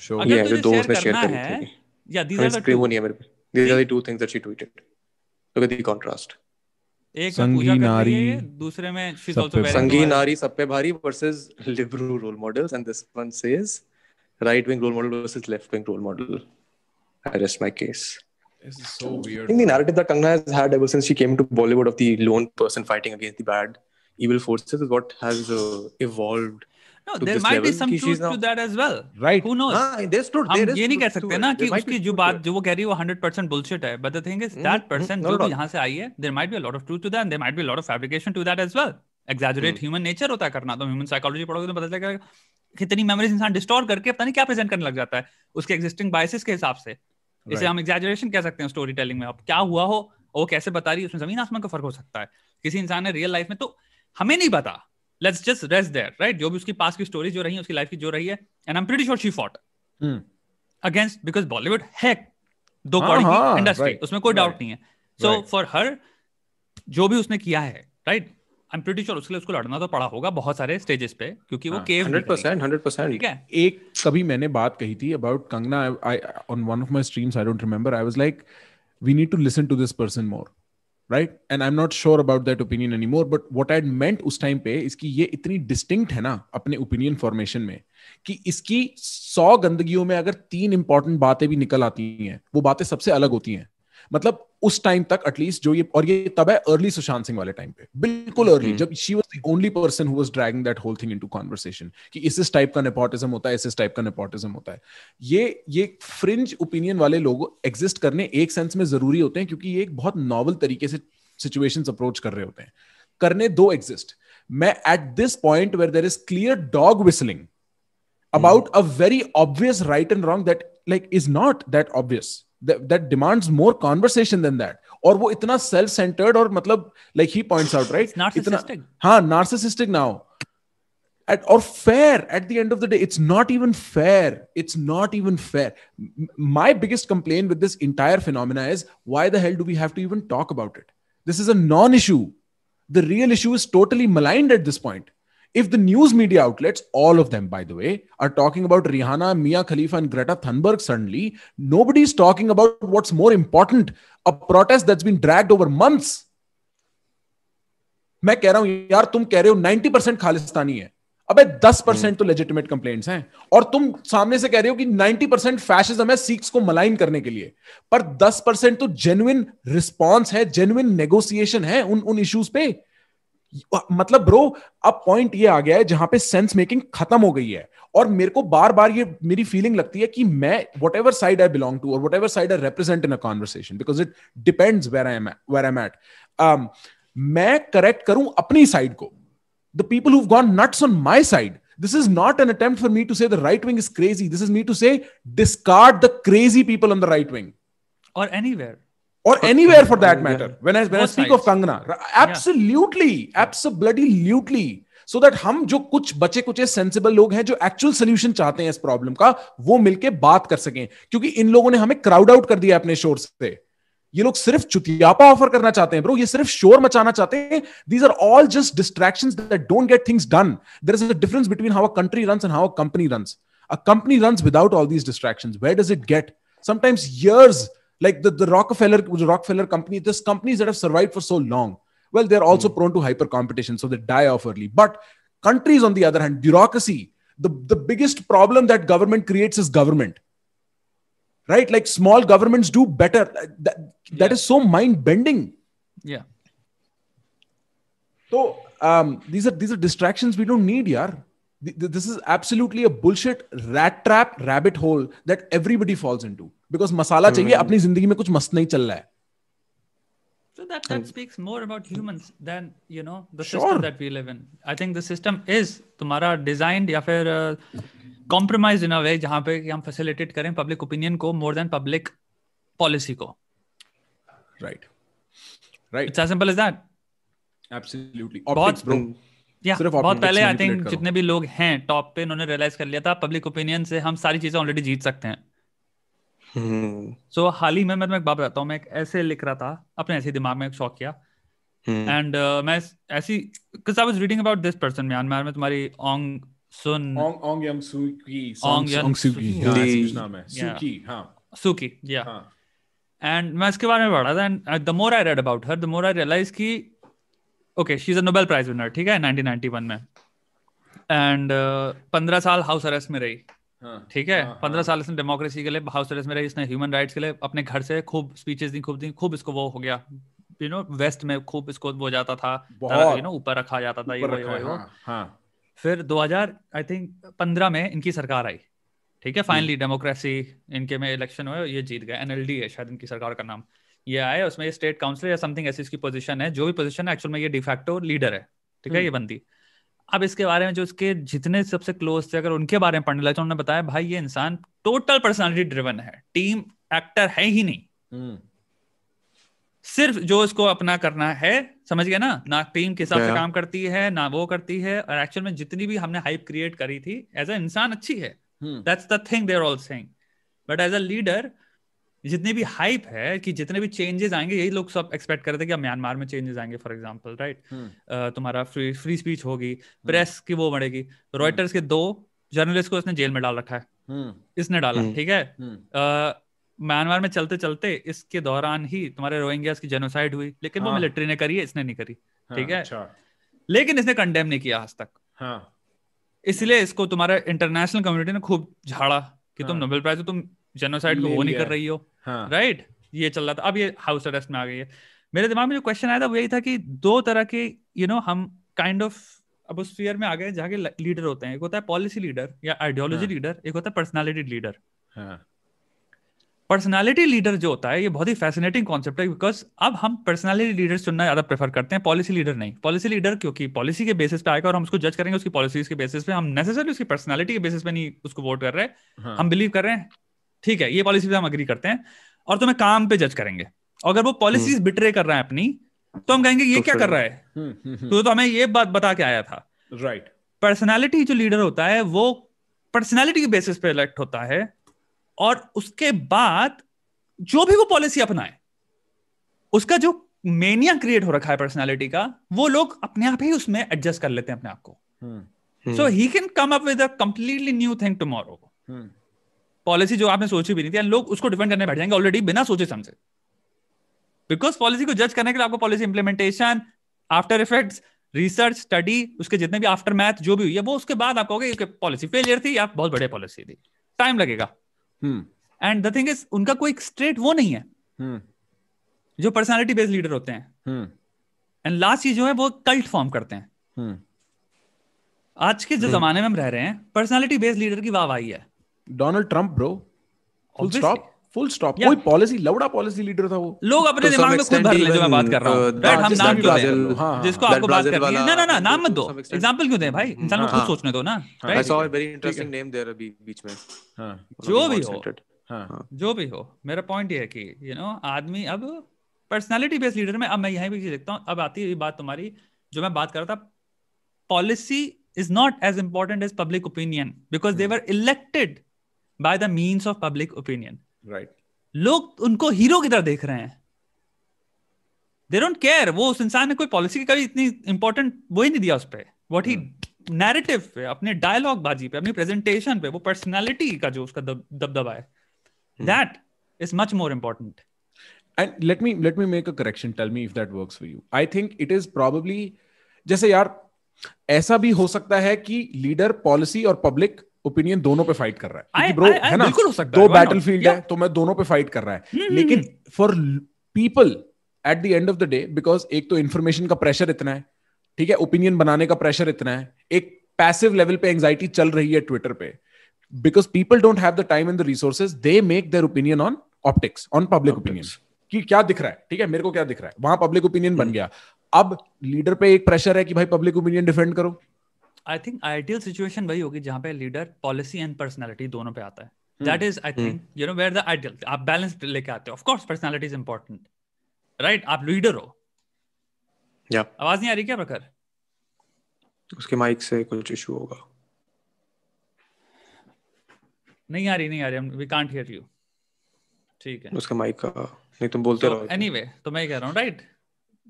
Sure. Yeah, जो दोस्त ने शेयर करी थी. Yeah, these are the two. नहीं है मेरे पे. These are the two things that she tweeted. Look at the contrast. एक संगी में पूजा नारी दूसरे में संगी नारी सब पे भारी वर्सेस लिब्रू role models and this one says right wing role model versus left wing role model I rest my case Bollywood of the lone person fighting against the bad evil forces what has evolved No, there might be some truth now, to that as well. Right. Who knows? हाँ, there's truth. हम ये नहीं कह सकते ना कि उसकी जो बात जो वो कह रही है वो 100% bullshit है. But the thing is, that person जो भी यहाँ से आई है, there might be a lot of truth to that, and there might be a lot of fabrication to that as well. Exaggerate human nature होता है करना. तो human psychology पढ़ोगे तो पता चलेगा कितनी मेमोरीज इंसान डिस्टोर करके पता नहीं क्या प्रेजेंट करने लग जाता है उसके एग्जिस्टिंग बायसेस के हिसाब से इसे हम एग्जैजरेशन कह सकते हैं स्टोरी टेलिंग में अब क्या हुआ हो वो कैसे बता रही है उसमें जमीन आसमान का फर्क हो सकता है किसी इंसान ने रियल लाइफ में तो हमें नहीं पता let's just rest there right जो भी उसकी पास की स्टोरीज जो रही है उसकी लाइफ की जो रही है and I am pretty sure she fought against because Bollywood है दो कौड़ी हाँ, की इंडस्ट्री हाँ, उसमें कोई डाउट नहीं है सो फॉर हर जो भी उसने किया है right I am pretty sure उसके लिए उसको लड़ना तो पड़ा होगा बहुत सारे स्टेजेस पे क्योंकि वो केव 100% 100% ठीक है एक कभी मैंने बात कही थी about Kangana I on one of my streams I don't remember I was like we need to listen to this person more right and I am not sure about that opinion any more but what I meant उस time पे इसकी ये इतनी distinct है ना अपने opinion formation में कि इसकी सौ गंदगियों में अगर तीन इंपॉर्टेंट बातें भी निकल आती हैं वो बातें सबसे अलग होती हैं मतलब उस टाइम तक एटलीस्ट जो ये और ये तब है अर्ली सुशांत सिंह वाले टाइम पे बिल्कुल अर्ली हम्म। जब she was the only person who was dragging that whole thing into conversation कि इस इस टाइप का नेपोटिज्म होता है इस इस टाइप का नेपोटिज्म होता है ये ये फ्रिंज ओपिनियन वाले लोग एग्जिस्ट करने एक सेंस में जरूरी होते हैं क्योंकि ये एक बहुत नॉवल तरीके से सिचुएशन अप्रोच कर रहे होते हैं करने दो एग्जिस्ट मैं at this point where there is clear dog whistling about a very obvious right and wrong that like is not that obvious that demands more conversation than that और वो इतना सेल्फ सेंटर्ड और मतलब like he points out right इतना हाँ narcissistic now at or fair at the end of the day it's not even fair it's not even fair my biggest complaint with this entire phenomena is why the hell do we have to even talk about it this is a non issue the real issue is totally maligned at this point If the news media outlets, all of them, by the way, are talking about Rihanna, Mia Khalifa, and Greta Thunberg suddenly, nobody's talking about what's more important a protest that's been dragged over months. मैं कह रहा हूं यार तुम कह रहे हो 90 percent Khalistani है अबे 10 परसेंट तो लेजिटिमेट कंप्लेन हैं और तुम सामने से कह रहे हो कि 90 परसेंट फैशिज्म है सिख्स को मलाइन करने के लिए पर 10 परसेंट तो जेन्युन रिस्पॉन्स है जेन्युन नेगोशिएशन है उन उन इश्यूज पे मतलब ब्रो अब पॉइंट ये आ गया है जहां पे सेंस मेकिंग खत्म हो गई है और मेरे को बार बार ये मेरी फीलिंग लगती है कि मैं whatever side I belong to और whatever side I represent in a conversation because it depends where I where I at मैं करेक्ट करूं अपनी साइड को the people who gone nuts on my side this is not an attempt for me to say the right wing is crazy this is me to say discard the crazy people on the right wing or anywhere or anywhere for that matter. When I when Both I speak sides. of Kangana, absolutely, yeah. absolutely, so that हम जो कुछ बचे कुछ sensible लोग हैं जो actual solution चाहते हैं इस प्रॉब्लम का वो मिलके बात कर सकें क्योंकि इन लोगों ने हमें क्राउड आउट कर दिया अपने शोर से ये लोग सिर्फ चुतियापा ऑफर करना चाहते हैं ब्रो ये सिर्फ शोर मचाना चाहते हैं these are all just distractions don't get things done there is a difference between how a country runs and how a company runs a company runs without all these distractions where does it get sometimes years like the, the rockefeller rockefeller company there's companies that have survived for so long well they're also mm. prone to hyper competition so they die off early but countries on the other hand bureaucracy the, the biggest problem that government creates is government right like small governments do better that, that yeah. is so mind bending yeah so um, these are these are distractions we don't need yaar this is absolutely a bullshit rat trap rabbit hole that everybody falls into because masala mm-hmm. चाहिए अपनी जिंदगी में कुछ मस्त नहीं चल रहा है So that, that speaks more about humans than you know the sure. system that we live in. I think the system is tumhara designed ya या uh, compromised in a way jahan pe hum facilitate kare public opinion ko more than public policy ko Right. Right. It's as simple as that. Absolutely. Optics, बहुत, bro. सिर्फ बहुत पहले I think जितने भी लोग हैं top पे उन्होंने रियलाइज कर लिया था पब्लिक ओपिनियन से हम सारी चीजें ऑलरेडी जीत सकते हैं सो हम्म। so, हाल ही में मैं, तुम्हें एक बात बताता हूँ मैं एक ऐसे लिख रहा था अपने ऐसे दिमाग में एक शौक किया एंड हम्म। uh, मैं ऐसी because I was reading about this person Myanmar में तुम्हारी ओंग सुन ओंग ओंग यंग सू की ओंग यंग सू की नाम है सू की हां या एंड मैं इसके बारे में पढ़ा था and the more I read about her the more I realise की okay she is a Nobel prize winner ठीक है 1991 में एंड uh, पंद्रह साल हाउस अरेस्ट में रही हाँ। ठीक है हाँ, हाँ। पंद्रह साल इसने डेमोक्रेसी के लिए हाउस अरेस्ट में रही इसने ह्यूमन राइट्स के लिए अपने घर से खूब स्पीचेस दी खूब दी खूब इसको वो हो गया यू नो वेस्ट में खूब इसको वो जाता था यू नो ऊपर रखा जाता था ये वो वो फिर 2000 आई थिंक 15 में इनकी सरकार आई ठीक है फाइनली डेमोक्रेसी इनके में इलेक्शन हुए ये जीत गए एनएलडी है शायद इनकी सरकार का नाम ये आए उसमें ये स्टेट काउंसिलर या समथिंग ऐसी इसकी पोजीशन है जो भी पोजीशन है एक्चुअल में ये डिफैक्टो लीडर है ठीक है हम्म। ये बंदी अब इसके बारे में जो इसके जितने सबसे क्लोज थे अगर उनके बारे में पढ़ने लगे तो उन्होंने बताया भाई ये इंसान टोटल पर्सनैलिटी ड्रिवन है टीम एक्टर है ही नहीं हम्म। सिर्फ जो इसको अपना करना है समझ गया ना ना टीम के हिसाब से काम करती है ना वो करती है और एक्चुअल में जितनी भी हमने हाइप क्रिएट करी थी एज अ इंसान अच्छी है that's the thing they're all saying but as a leader जितने भी हाइप है कि जितने भी चेंजेस आएंगे यही लोग सब एक्सपेक्ट कर रहे थे कि म्यांमार में चेंजेस आएंगे फॉर एग्जांपल राइट तुम्हारा फ्री फ्री स्पीच होगी प्रेस हम्म। की वो बढ़ेगी रॉयटर्स हम्म। के दो जर्नलिस्ट को इसने जेल में डाल रखा है हम्म। इसने डाला ठीक है म्यांमार में चलते चलते इसके दौरान ही तुम्हारे रोहिंग्यास की जेनोसाइड हुई लेकिन वो मिलिट्री हाँ। ने करी है इसने नहीं करी हाँ, ठीक है अच्छा। लेकिन इसने कंडेम नहीं किया आज तक हाँ। इसलिए इसको तुम्हारा इंटरनेशनल कम्युनिटी ने खूब झाड़ा कि तुम नोबेल प्राइज तुम जेनोसाइड को वो नहीं कर रही हो राइट हाँ। ये चल रहा था अब ये हाउस अरेस्ट में आ गई है मेरे दिमाग में जो क्वेश्चन आया था वो यही था कि दो तरह के यू you नो know, हम काइंड ऑफ अब उस फियर में आ गए जहाँ के लीडर होते हैं एक होता है पॉलिसी लीडर या आइडियोलॉजी लीडर हाँ। एक होता है पर्सनालिटी लीडर पर्सनालिटी लीडर जो होता है ये बहुत ही फैसिनेटिंग कॉन्सेप्ट है बिकॉज अब हम पर्सनालिटी लीडर चुनना ज्यादा प्रेफर करते हैं पॉलिसी लीडर नहीं पॉलिसी लीडर क्योंकि पॉलिसी के बेसिस पे आएगा और हम उसको जज करेंगे उसकी पॉलिसीज के बेसिस पे हम नेसेसरी उसकी पर्सनालिटी के बेसिस पे नहीं उसको वोट कर रहे हैं हाँ. हम बिलीव कर रहे हैं ठीक है ये पॉलिसी हम अग्री करते हैं और तुम्हें काम पे जज करेंगे अगर वो पॉलिसीज बिट्रे हम्म। कर रहा है अपनी तो हम कहेंगे ये तो क्या कर रहा है हम्म, हम्म, तो, तो हमें ये बात बता के आया था राइट पर्सनैलिटी जो लीडर होता है वो पर्सनैलिटी के बेसिस पे इलेक्ट होता है और उसके बाद जो भी वो पॉलिसी अपनाए उसका जो मेनिया क्रिएट हो रखा है पर्सनैलिटी का वो लोग अपने आप ही उसमें एडजस्ट कर लेते हैं अपने आप को so he can come up with a completely new thing tomorrow policy जो आपने सोची भी नहीं थी एंड लोग उसको डिफेंड करने बैठ जाएंगे ऑलरेडी बिना सोचे समझे बिकॉज पॉलिसी को जज करने के लिए आपको policy implementation after effect research study उसके जितने भी आफ्टर मैथ जो भी हुई है वो उसके बाद आप कहोगे पॉलिसी फेलियर थी या बहुत बढ़िया पॉलिसी थी टाइम लगेगा एंड द थिंग इज उनका कोई स्ट्रेट वो नहीं है hmm. जो पर्सनैलिटी बेस्ड लीडर होते हैं एंड हम्म। लास्ट चीज जो है वो कल्ट फॉर्म करते हैं hmm. आज के जो hmm. जमाने में हम रह रहे हैं पर्सनैलिटी बेस्ड लीडर की वाह आई है Donald Trump bro full stop full stop कोई पॉलिसी लवड़ा पॉलिसी लीडर था वो लोग अपने तो दिमाग में खुद भर ले जो मैं बात कर रहा हूं राइट uh, हम नाम क्यों दे हाँ, हाँ, जिसको आपको बात करनी है ना ना ना नाम मत तो दो एग्जांपल क्यों दें भाई हाँ, इंसान को खुद सोचने दो ना I saw a very interesting name there अभी बीच में हां जो भी हो जो भी हो मेरा पॉइंट ये है कि यू नो आदमी अब पर्सनालिटी बेस्ड लीडर में अब मैं यहीं भी चीज देखता हूँ अब आती है ये बात तुम्हारी जो मैं बात कर रहा था policy is not as important as public opinion because they were elected by the means of public opinion right लोग उनको हीरो की तरह देख रहे हैं दे डोंट केयर वो उस इंसान ने कोई पॉलिसी की कभी इतनी इंपॉर्टेंट वो ही नहीं दिया उस पर वॉट ही नैरेटिव पे अपने डायलॉग बाजी पे अपनी प्रेजेंटेशन पे वो पर्सनैलिटी का जो उसका दबदबा है that is much more important and let me let me make a correction tell me if that work for you I think it is probably जैसे यार ऐसा भी हो सकता है कि लीडर पॉलिसी और पब्लिक ओपिनियन दोनों पे फाइट कर रहा है I, ब्रो I, I, है ना बिल्कुल हो सकता दो बैटल फील्ड है तो मैं दोनों पे फाइट कर रहा है हम्म, हम्म, लेकिन for people at the end of the day because एक तो इन्फॉर्मेशन का प्रेशर इतना है ठीक है ओपिनियन बनाने का प्रेशर इतना है एक पैसिव लेवल पे एंग्जाइटी चल रही है ट्विटर पे because people don't have the time and the resources they make their opinion on optics on public opinion कि क्या दिख रहा है ठीक है मेरे को क्या दिख रहा है वहां पब्लिक ओपिनियन बन हम्म। गया अब लीडर पे एक प्रेशर है कि भाई पब्लिक ओपिनियन डिफेंड करो आई थिंक आइडियल सिचुएशन वही होगी जहां पे लीडर पॉलिसी एंड पर्सनैलिटी दोनों पे आता है that is I think you know where the ideal आप बैलेंस लेके आते हो of course personality is important right आप लीडर हो या yeah. आवाज नहीं आ रही क्या प्रखर उसके माइक से कुछ इशू होगा नहीं आ रही नहीं आ रही वी कांट हियर यू ठीक है उसका माइक का नहीं तुम बोलते so, रहो एनीवे anyway, तो मैं कह रहा हूं राइट right?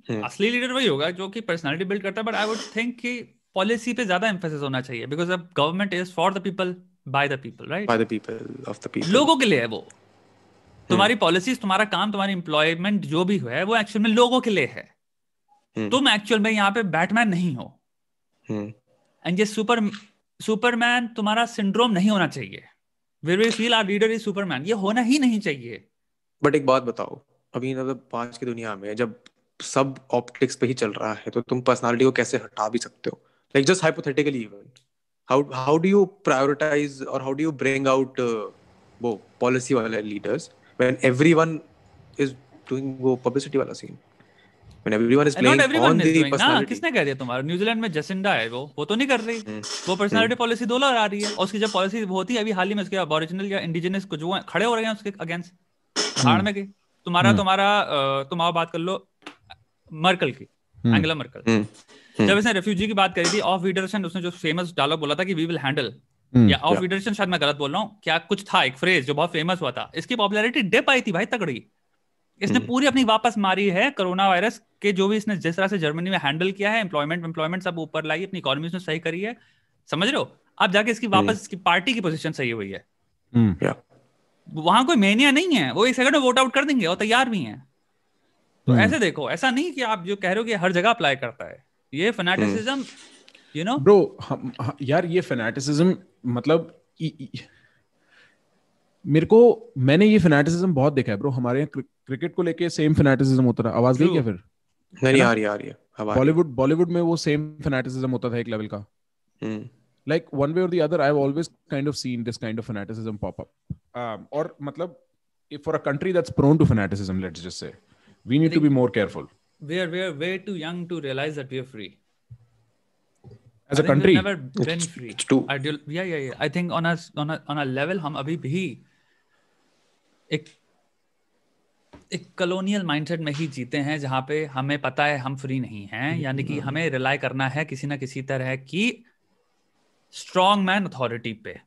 हम्म। असली लीडर वही होगा जो कि पर्सनालिटी बिल्ड करता है बट आई वुड थिंक कि पॉलिसी पे ज्यादा एम्फेसिस होना चाहिए बिकॉज अब government is for the people by the people right by the people of the people लोगों के लिए है वो हम्म। तुम्हारी पॉलिसीज तुम्हारा काम तुम्हारी एम्प्लॉयमेंट जो भी है वो एक्चुअल में लोगों के लिए है हम्म। तुम एक्चुअल में यहाँ पे बैटमैन नहीं हो एंड हम्म। ये सुपर सुपरमैन तुम्हारा सिंड्रोम नहीं होना चाहिए where we feel our leader is Superman ये होना ही नहीं चाहिए बट एक बात बताओ अभी मतलब पांच की दुनिया में जब सब ऑप्टिक्स पे ही चल रहा है तो तुम पर्सनालिटी को कैसे हटा भी सकते हो like just hypothetically even how how do you prioritize or how do you bring out uh, wo, policy wale leaders when everyone is doing wo publicity wala scene when everyone is And playing everyone on is the doing. personality nah, किसने कह दिया तुम्हारा New Zealand में Jacinda है वो वो तो नहीं कर रही hmm. वो पर्सनालिटी पॉलिसी दो आ रही है और उसकी जब पॉलिसी होती है अभी हाल ही में उसके ओरिजिनल या इंडिजिनस कुछ वो खड़े हो रहे हैं उसके अगेंस्ट भाड़ में के तुम्हारा तुम्हारा तुम आओ बात कर लो मर्कल की एंगला मर्कल जब हम्म। इसने रेफ्यूजी की बात करी थी ऑफ वीडरसन उसने जो फेमस डायलॉग बोला था कि वी विल हैंडल या ऑफ वीडरसन शायद मैं गलत बोल रहा हूँ क्या कुछ था एक फ्रेज जो बहुत फेमस हुआ था इसकी पॉपुलरिटी डिप आई थी भाई तगड़ी इसने हम्म। पूरी अपनी वापस मारी है कोरोना वायरस के जो भी इसने जिस तरह से जर्मनी में हैंडल किया है एम्प्लॉयमेंट एम्प्लॉयमेंट सब ऊपर लाई अपनी इकोनॉमी उसने सही करी है समझ रहे हो अब जाके इसकी हम्म। वापस इसकी पार्टी की पोजिशन सही हुई है वहां कोई मेनिया नहीं है वो एक सेकंड में वोट आउट कर देंगे और तैयार भी हैं तो ऐसे देखो ऐसा नहीं कि आप जो कह रहे हो कि हर जगह अप्लाई करता है ये फनाटिसिज्म यू नो ब्रो यार ये फनाटिसिज्म मतलब इ, इ, मेरे को मैंने ये फनाटिसिज्म बहुत देखा है ब्रो हमारे यहाँ क्रिकेट को लेके सेम फनाटिसिज्म होता था आवाज गई क्या फिर नहीं आ रही आ रही है बॉलीवुड बॉलीवुड में वो सेम फनाटिसिज्म होता था एक लेवल का लाइक वन वे और the other I have always kind of seen this kind of fanaticism pop up और मतलब if for a country that's prone to fanaticism let's just say we need to be more careful we are we are way too young to realize that we are free. As I a country, never been it's, free. It's too. Ideal, yeah, yeah, yeah. I think on us on a on a level hum abhi bhi ek, एक colonial mindset में ही जीते हैं जहां पे हमें पता है हम फ्री नहीं हैं यानी कि हमें रिलाय करना है किसी ना किसी तरह की स्ट्रॉन्ग मैन अथॉरिटी पे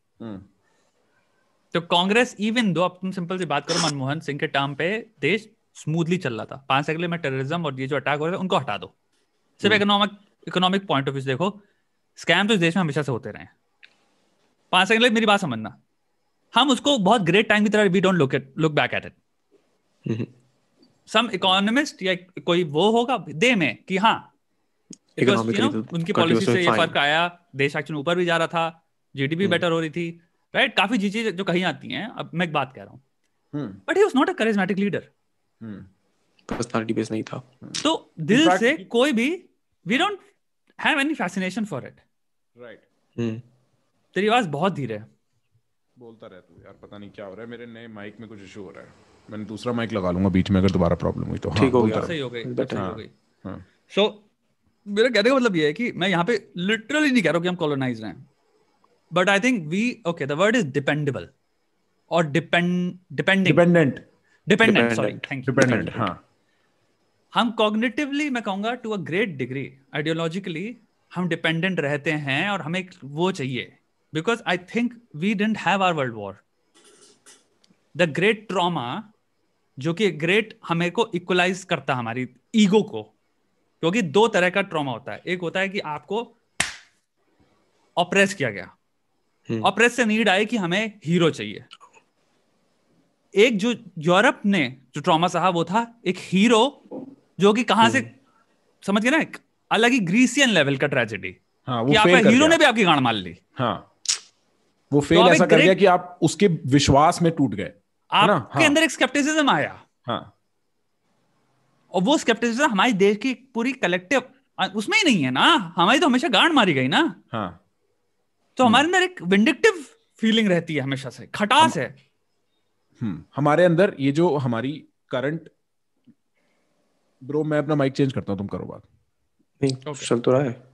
तो कांग्रेस इवन दो आप तुम सिंपल सी बात करो मनमोहन सिंह के टर्म पे देश स्मूथली चल रहा था पांच साल के लिए मैं टेररिज्म और ये जो अटैक हो रहे थे उनको हटा दो सिर्फ economic economic point of view देखो स्कैम तो इस देश में हमेशा से होते रहे पांच साल के लिए मेरी बात समझना हम उसको बहुत ग्रेट टाइम की तरह we don't look at look back at it some economist या कोई वो होगा दे में कि हाँ तो उनकी पॉलिसी से ये फर्क आया देश एक्शन ऊपर भी जा रहा था जीडीपी बेटर हम्म। हो रही थी राइट काफी चीजें जो कहीं आती हैं अब मैं एक बात कह रहा हूँ but he was not a charismatic leader personality base नहीं था तो दिल से कोई भी we don't have any fascination for it right तेरी आवाज बहुत धीरे है बोलता रहता तू यार पता नहीं क्या हो रहा है मेरे नए माइक में कुछ इशू हो रहा है मैंने दूसरा माइक लगा लूंगा बीच में अगर दोबारा प्रॉब्लम हुई तो हाँ, ठीक हो गया सही हो गई बेटर हो हाँ, गई सो हाँ। मेरा कहने का मतलब ये है कि मैं यहाँ पे लिटरली नहीं कह रहा हूँ कि हम कॉलोनाइज हैं but I think we okay the word is dependable और depend depending dependent dependent sorry thank you dependent हाँ हम कॉग्निटिवली मैं कहूंगा to a great degree ideologically हम डिपेंडेंट रहते हैं और हमें वो चाहिए because I think we didn't have our world war the great trauma जो कि ग्रेट हमें को इक्वलाइज करता हमारी ईगो को क्योंकि दो तरह का ट्रॉमा होता है एक होता है कि आपको ऑपरेस किया गया ऑपरेस हम्म. से नीड आए कि हमें हीरो चाहिए एक जो यूरोप ने जो ट्रॉमा सहा वो था एक हीरो जो कि कहाँ से समझ गए ना एक अलग ही ग्रीसियन लेवल का ट्रेजेडी हाँ, हीरो ने भी आपकी गांड मार ली हाँ वो फेल तो ऐसा कर गया कि आप उसके विश्वास में टूट गए आपके हाँ। अंदर एक स्केप्टिसिज्म आया हाँ। और वो स्केप्टिसिज्म हमारे देश की पूरी कलेक्टिव उसमें ही नहीं है ना हमारी तो हमेशा गांड मारी गई ना हाँ, तो हमारे हम्म। अंदर एक विंडिक्टिव फीलिंग रहती है हमेशा से खटास हम, है हम्म। हमारे अंदर ये जो हमारी करंट ब्रो मैं अपना माइक चेंज करता हूँ तुम करो बात चल तो रहा है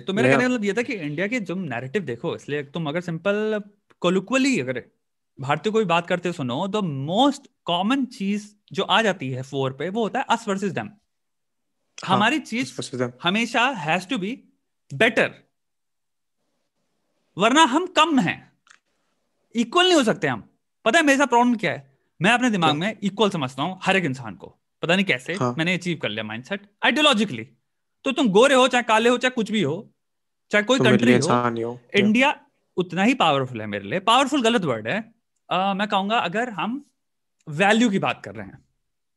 तो मतलब देखो इसलिए सिंपल बात करते सुनो मोस्ट कॉमन चीज जो आ जाती है फोर पे वो होता है हाँ, हमारी चीज हमेशा बेटर वरना हम कम हैं इक्वल नहीं हो सकते हम पता है मेरे साथ प्रॉब्लम क्या है मैं अपने दिमाग में इक्वल समझता हूँ हर एक इंसान को पता नहीं कैसे हाँ. मैंने अचीव कर लिया माइंड सेट आइडियोलॉजिकली तो तुम गोरे हो चाहे काले हो चाहे कुछ भी हो चाहे कोई कंट्री तो हो, हो इंडिया उतना ही पावरफुल है मेरे लिए पावरफुल गलत वर्ड है uh, मैं कहूंगा अगर हम वैल्यू की बात कर रहे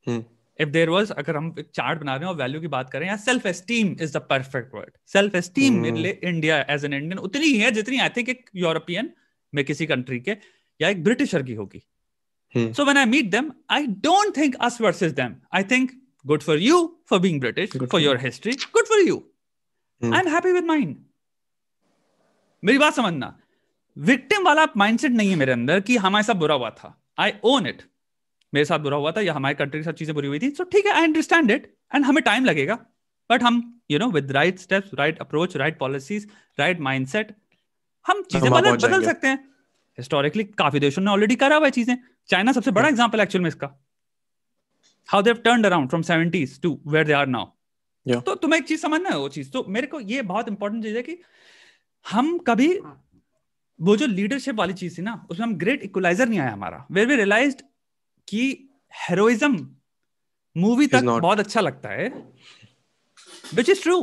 हैं इफ देर वॉज अगर हम एक चार्ट बना रहे हैं और वैल्यू की बात करें या self esteem is the perfect word self esteem मेरे हम्म। लिए इंडिया एज एन इंडियन उतनी ही है जितनी आई थिंक एक यूरोपियन में किसी कंट्री के या एक ब्रिटिशर की होगी so when I meet them I don't think us versus them I think good for you for being British for your history good for you I am happy with mind मेरी बात समझना victim वाला mindset नहीं है मेरे अंदर कि हमारे साथ बुरा हुआ था आई ओन इट मेरे साथ बुरा हुआ था या हमारे कंट्री के साथ चीजें बुरी हुई थी सो ठीक है आई अंडरस्टैंड इट एंड हमें टाइम लगेगा बट हम you know with right steps right approach right policies right mindset हम तो चीजें बदल बदल सकते हैं हिस्टोरिकली काफी देशों ने ऑलरेडी करा हुआ चीजें चाइना सबसे बड़ा एग्जाम्पल एक्चुअल में इसका how they turn around from seventies to where they are now तो तुम्हें एक चीज समझना है वो चीज तो मेरे को ये बहुत इंपॉर्टेंट चीज है कि हम कभी वो जो लीडरशिप वाली चीज थी ना उसमें हम ग्रेट इक्वलाइजर नहीं आया हमारा वेर वी रियलाइज कि हेरोइज्म मूवी तक not... बहुत अच्छा लगता है विच इज ट्रू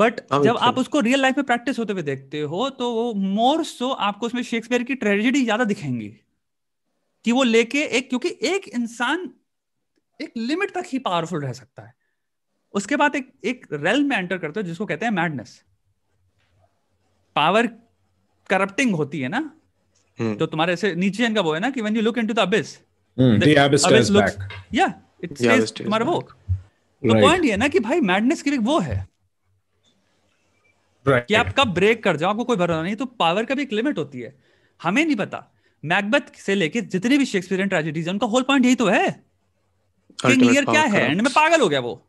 बट हाँ, जब आप उसको रियल लाइफ में प्रैक्टिस होते हुए देखते हो तो वो मोर सो आपको उसमें शेक्सपियर की ट्रेजेडी ज्यादा दिखेंगी कि वो लेके एक क्योंकि एक इंसान एक लिमिट तक ही पावरफुल रह सकता है उसके बाद एक एक रेल में एंटर करते हो जिसको कहते हैं मैडनेस पावर करप्टिंग होती है ना hmm. तो तुम्हारे ऐसे नीचे इनका वो है ना कि when you look into the abyss the abyss looks या तुम्हारा वो तो पॉइंट ये ना कि भाई मैडनेस की वो है right. कि आप कब ब्रेक कर जाओ आपको कोई भरोसा नहीं तो पावर का भी एक लिमिट होती है हमें नहीं पता मैकबेथ से लेके जितने भी शेक्सपियरियन ट्रेजिडीज है उनका होल पॉइंट यही तो है किंग लियर क्या है एंड में पागल हो गया वो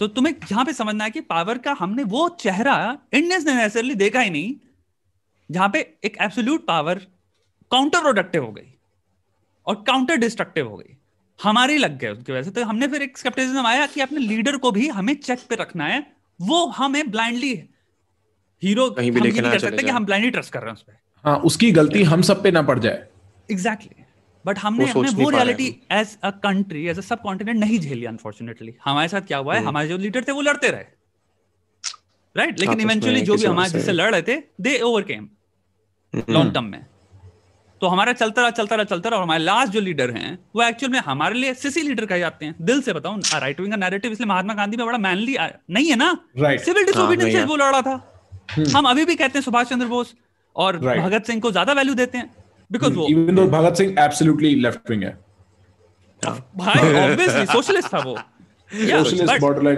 तो तुम्हें यहां पे समझना है कि पावर का हमने वो चेहरा इंडियंस ने नेसेसरली देखा ही नहीं जहां पे एक एब्सोल्यूट पावर काउंटर प्रोडक्टिव हो गई और काउंटर डिस्ट्रक्टिव हो गई हमारी लग गए उसकी वजह से तो हमने फिर एक स्केप्टिज्म आया कि अपने लीडर को भी हमें चेक पे रखना है वो हमें ब्लाइंडली हीरो कहीं भी नहीं कर सकते कि हम ब्लाइंडली ट्रस्ट कर रहे हैं उस पर हाँ उसकी गलती हम सब पे ना पड़ जाए एग्जैक्टली बट हमने हमने वो reality as a country as a subcontinent नहीं झेली अनफॉर्चुनेटली हमारे साथ क्या हुआ है hmm. हमारे जो लीडर थे वो लड़ते रहे राइट right? हाँ, लेकिन इवेंचुअली तो जो भी हमारे जिससे लड़ रहे थे दे ओवरकेम लॉन्ग टर्म में तो हमारा चलता रहा चलता रहा चलता रहा और हमारे लास्ट जो लीडर हैं वो एक्चुअल में हमारे लिए सिसी लीडर कहे जाते हैं दिल से बताऊं राइट विंग का नैरेटिव इसलिए महात्मा गांधी में बड़ा मैनली नहीं है ना सिविल डिसोबीडियंस हाँ, से वो लड़ा था हम्म। हम अभी भी कहते हैं सुभाष चंद्र बोस और भगत सिंह को ज्यादा वैल्यू देते हैं बिकॉज वो even hmm, though Bhagat Singh absolutely left wing है भाई ऑब्वियसली सोशलिस्ट था वो उसके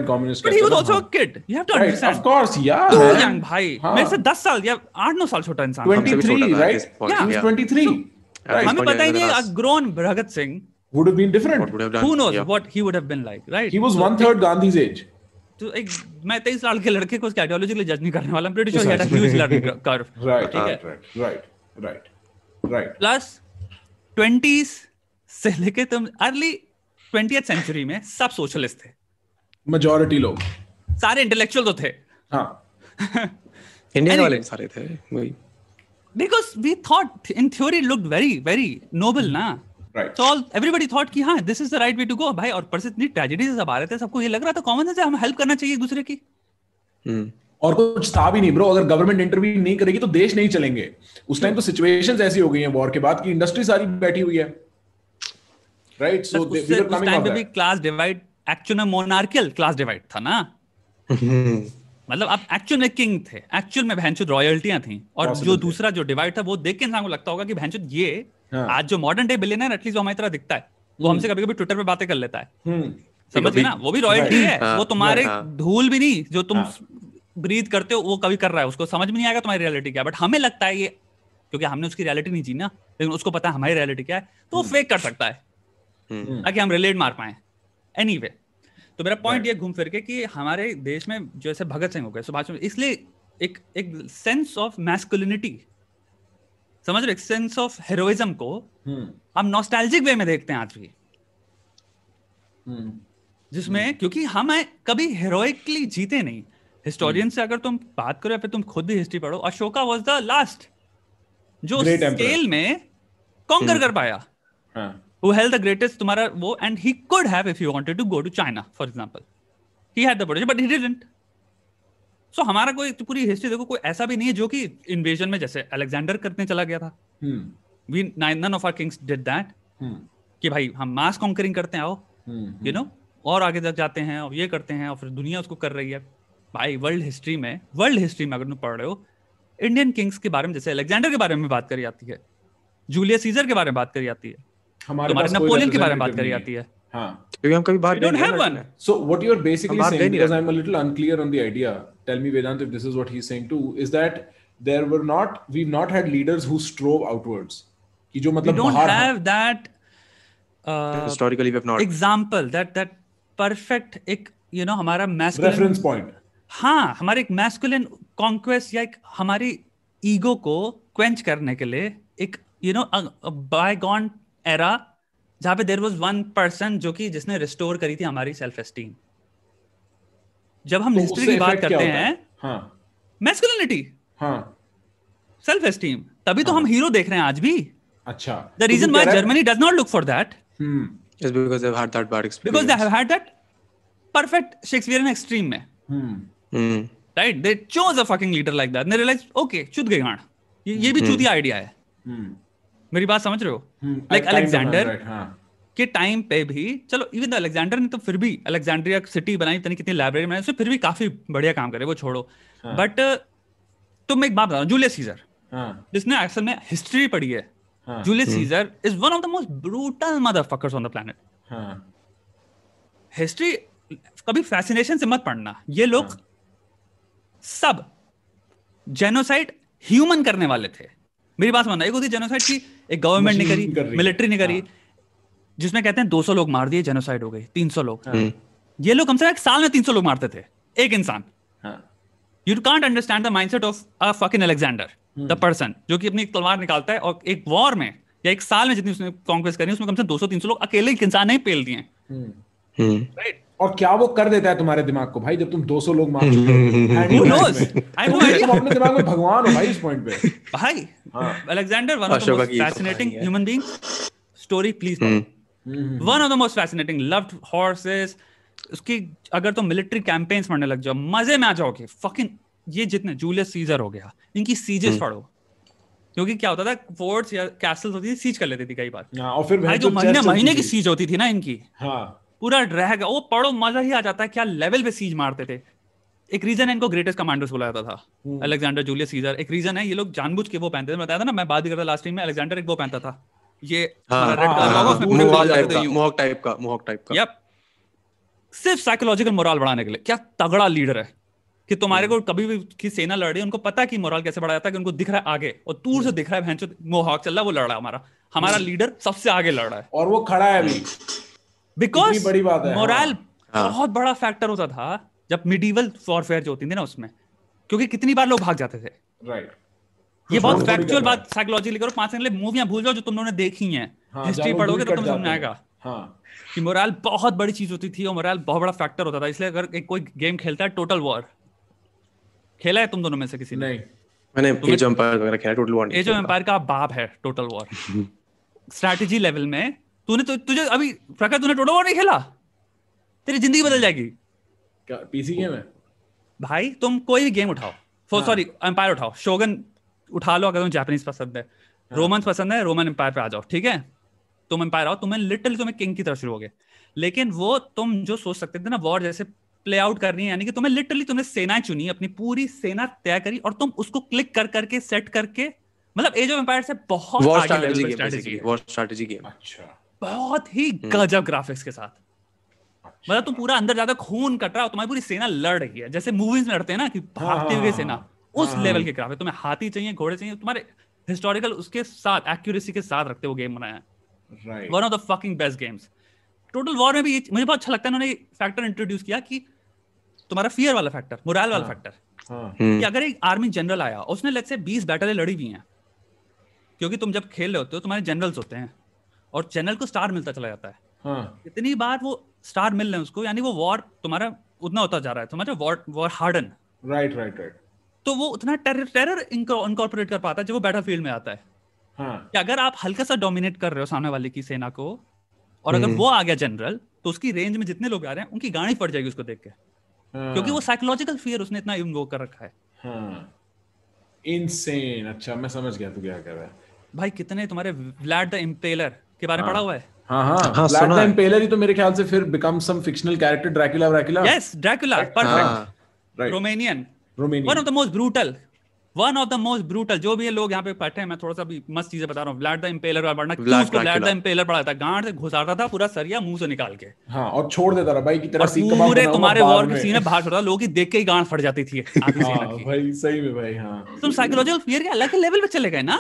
आइडियोलॉजी जज नहीं करने वाला प्लस ट्वेंटी से लेके तुम अर्ली ट्वेंटी सेंचुरी में सब सोशलिस्ट थे मेजोरिटी लोग सारे इंटेलेक्चुअल तो थे हाँ इंडियन वाले सारे थे वही because we thought in theory looked very very noble na right so all everybody thought कि हाँ this is the right way to go भाई और पर इतनी ट्रेजेडी से सब आ रहे थे सबको ये लग रहा था कॉमन सेंस हम हेल्प करना चाहिए दूसरे की hmm. और कुछ था भी नहीं ब्रो अगर गवर्नमेंट इंटरव्यू नहीं करेगी तो देश नहीं चलेंगे उस टाइम तो सिचुएशंस ऐसी हो गई हैं वॉर के बाद कि इंडस्ट्री सारी बैठी हुई है राइट सो उस टाइम पे भी क्लास डिवाइड एक्चुअल में मोनार्कियल क्लास डिवाइड था ना मतलब आप एक्चुअल में किंग थे एक्चुअल में भैंचो रॉयल्टियां थी और जो दूसरा जो डिवाइड था वो देख के इंसान को लगता होगा कि भैंचो ये हाँ। आज जो मॉडर्न डे बिलियनर एटलीस्ट हमारी तरह दिखता है वो हमसे कभी कभी ट्विटर पे बातें कर लेता है हम्म। समझ गए ना वो भी रॉयल्टी है हाँ, वो तुम्हारे हाँ। धूल भी नहीं जो तुम ब्रीथ करते हो वो कभी कर रहा है उसको समझ में नहीं आएगा तुम्हारी रियलिटी क्या बट हमें लगता है ये क्योंकि हमने उसकी रियलिटी नहीं जी ना लेकिन उसको पता है हमारी रियलिटी क्या है तो वो फेक हम्म। कर सकता है हम्म। हम्म। ताकि हम रिलेट मार पाए एनी anyway, तो मेरा पॉइंट ये घूम फिर के कि हमारे देश में जैसे भगत सिंह हो गए सुभाष चंद्र इसलिए एक एक सेंस ऑफ मैस्कुलिनिटी समझ रहे सेंस ऑफ हीरोइज्म को हम्म। हम नॉस्टैल्जिक वे में देखते हैं आज भी जिसमें क्योंकि हम कभी हीरोइकली जीते नहीं हिस्टोरियन से अगर तुम बात करो या फिर तुम खुद भी हिस्ट्री पढ़ो अशोका वॉज द लास्ट जो स्केल में कॉन्कर कर पाया हाँ. who held the greatest तुम्हारा वो and he could have if he wanted to go to China for example he had the potential but he didn't so so, हमारा कोई पूरी हिस्ट्री देखो कोई ऐसा भी नहीं है जो कि इन्वेजन में जैसे अलेक्जेंडर करने चला गया था we none of our kings did that कि भाई हम मास कॉन्करिंग करते हैं आओ यू हम्म, नो हम्म। और आगे तक जाते हैं और ये करते हैं और फिर दुनिया उसको कर रही है भाई वर्ल्ड हिस्ट्री में वर्ल्ड हिस्ट्री में अगर तुम पढ़ रहे हो इंडियन किंग्स के बारे में जैसे अलेक्जेंडर के बारे में बात करी जाती है जूलियस सीजर के बारे में बात करी जाती है हमारे नेपोलियन के बारे में बात करी जाती है हाँ क्योंकि हम कभी बाहर don't have one so what you are basically saying because I am a little unclear on the idea tell me Vedant if this is what he is saying to is that there were not we not had leaders who strove outwards कि जो मतलब बाहर don't have that historically we have not example that that perfect एक you know हमारा masculine reference point हाँ हमारे एक masculine conquest या एक हमारी ईगो को क्वेंच करने के लिए एक you know bygone era जहां पे देर वॉज वन पर्सन जो कि जिसने रिस्टोर करी थी हमारी सेल्फ एस्टीम जब हम तो हिस्ट्री की बात करते हैं हाँ। सेल्फ एस्टीम हाँ। तभी तो हाँ। हम हीरो देख रहे हैं आज भी अच्छा the reason why Germany does not look for that because extreme में right they chose a fucking leader like that realise okay चुत गांड ये भी हम्म। चूतिया आइडिया है हम्म। मेरी बात समझ रहे हो लाइक हम्म, हाँ। अलेक्जेंडर के टाइम पे भी चलो इवन अलेक्जेंडर ने तो फिर भी अलेक्जेंड्रिया सिटी बनाई इतनी कितनी लाइब्रेरी बनाई फिर भी काफी बढ़िया काम करे वो छोड़ो बट हाँ। तुम तो एक बात बता रहा जूलियस सीजर जिसने असल में हिस्ट्री पढ़ी है Julius Caesar is one of the most brutal motherfuckers on the planet history कभी फैसिनेशन से मत पढ़ना ये लोग हाँ। सब जेनोसाइड ह्यूमन करने वाले थे मेरी बात मानना एक होती जेनोसाइड की एक गवर्नमेंट ने करी मिलिट्री ने करी जिसमें कहते हैं 200 लोग मार दिए जेनोसाइड हो गई 300 लोग हाँ। हम्म। ये लोग कम से कम एक साल में 300 लोग मारते थे एक इंसान you can't understand the mindset of a fucking Alexander the person जो कि अपनी तलवार निकालता है और एक वॉर में या एक साल में जितनी उसने कांग्रेस करी उसमें कम से कम 200 सौ लोग अकेले एक इंसान नहीं पेल दिए राइट हम्म। और क्या वो कर देता है तुम्हारे दिमाग को भाई जब तुम 200 लोग मार अपने दिमाग में भगवान हो भाई इस पॉइंट पे भाई Alexander one of the most fascinating human being story please one of the most fascinating loved horses उसकी अगर तुम मिलिट्री कैंपेन्स पढ़ने लग जाओ मजे में आ जाओगे फकिंग ये जितने जूलियस सीजर हो गया इनकी सीजेस हम्म। पढ़ो क्योंकि क्या होता था फोर्ट्स या कैसल्स होती थी सीज कर लेती थी कई बार हाँ, और फिर भाई जो तो महीने महीने की सीज होती थी ना इनकी हाँ पूरा गया वो पढ़ो मजा ही आ जाता है क्या लेवल पे सीज मारते थे एक रीजन है इनको ग्रेटेस्ट कमांडर्स बोला जाता था अलेक्जेंडर जूलियस सीजर एक रीजन है ये लोग जानबूझ के वो पहनते थे बताया था ना मैं बात करता लास्ट टाइम में अलेक्जेंडर एक वो पहनता था ये टाइप हाँ, हाँ, हाँ, का टाइप का यप सिर्फ साइकोलॉजिकल मोरल बढ़ाने के लिए क्या तगड़ा लीडर है कि तुम्हारे हम्म। को कभी भी की सेना लड़ रही है उनको पता कि मोरल कैसे बढ़ा जाता है कि उनको दिख रहा है आगे और दूर से हम्म। दिख रहा है मोहक चल रहा है वो लड़ रहा है हमारा हमारा लीडर हम्म। सबसे आगे लड़ रहा है और वो खड़ा है अभी बिकॉज बड़ी बात है मोरल हाँ। हाँ। बहुत बड़ा फैक्टर होता था जब मिडीवल वॉरफेयर जो होती थी ना उसमें क्योंकि कितनी बार लोग भाग जाते थे राइट ये बहुत फैक्चुअल बात साइकोलॉजी लेकर पांच अगले मूवियां भूल जाओ जो तुम लोगों ने देखी हैं हिस्ट्री हाँ, पढ़ोगे तो तुम समझ आएगा कि मोरल बहुत बड़ी चीज होती थी और मोरल बहुत बड़ा फैक्टर होता था इसलिए अगर एक कोई गेम खेलता है टोटल वॉर खेला है तुम दोनों में से किसी ने मैंने एज एम्पायर वगैरह खेला Total War Age of Empire का बाप है टोटल वॉर स्ट्रैटेजी लेवल में तूने तो तुझे अभी प्रखर तूने टोटो नहीं खेला तेरी जिंदगी बदल जाएगी क्या पीसी गेम है भाई तुम कोई भी गेम उठाओ सो सॉरी एम्पायर उठाओ शोगन उठा लो अगर तुम जापानीज पसंद है रोमन हाँ। पसंद है रोमन एम्पायर पे आ जाओ ठीक है तुम एम्पायर आओ तुम्हें लिटिल तुम्हें किंग की तरफ शुरू हो गए लेकिन वो तुम जो सोच सकते थे ना वॉर जैसे प्ले आउट करनी है यानी कि तुम्हें लिटरली तुमने सेना चुनी अपनी पूरी सेना तय करी और तुम उसको क्लिक कर करके सेट करके मतलब एज ऑफ एम्पायर से बहुत आगे स्ट्रेटजी गेम अच्छा बहुत ही हम्म। गजब ग्राफिक्स के साथ मतलब तुम पूरा अंदर जाकर खून कट रहा हो तुम्हारी पूरी सेना लड़ रही है जैसे मूवीज में लड़ते हैं ना कि भागते हुए सेना हाँ। उस लेवल हाँ। के ग्राफिक तुम्हें हाथी चाहिए घोड़े चाहिए तुम्हारे हिस्टोरिकल उसके साथ एक्यूरेसी के साथ रखते वो गेम बनाया one of the fucking best games Total War में भी मुझे बहुत अच्छा लगता है उन्होंने फैक्टर इंट्रोड्यूस किया कि तुम्हारा फियर वाला फैक्टर मोरल वाला फैक्टर हाँ। कि हम्म। अगर एक आर्मी जनरल आया उसने लेट से बीस बैटलें लड़ी हुई हैं क्योंकि तुम जब खेल रहे होते हो तुम्हारे जनरल्स होते हैं और चैनल को स्टार मिलता चला जाता है हाँ. इतनी बार वो स्टार मिल रहे हैं उसको यानी वो वॉर तुम्हारा उतना होता जा रहा है तुम्हारा war war harden right right right तो वो उतना टेरर टेरर इनकॉर्पोरेट कर पाता है जब वो बैटल फील्ड में आता है हाँ. कि अगर आप हल्का सा डोमिनेट कर रहे हो सामने वाले की सेना को और अगर हम्म। वो आ गया जनरल तो उसकी रेंज में जितने लोग आ रहे हैं उनकी गाड़ी फट जाएगी उसको देख के हाँ. क्योंकि वो साइकोलॉजिकल फियर उसने इतना इन्वोक कर रखा है हाँ. इनसेन अच्छा मैं समझ गया तू क्या कर रहा है भाई कितने तुम्हारे व्लैड द इम्पेलर के बारे में पढ़ा हाँ। हुआ है हाँ, हाँ। तो मोस्ट ब्रूटल जो भी लोग यहाँ पे बैठे हैं मैं थोड़ा सा मस्त चीजें बता रहा हूँ इम्पेलर पढ़ा था गांड से घुसाता था पूरा सरिया मुंह से निकाल के हाँ और छोड़ देता था भाई की तरह पूरे तुम्हारे वॉर लोग देख के ही गांड फट जाती थी तुम साइकोलॉजिकल फियर के अलग लेवल पे चले गए ना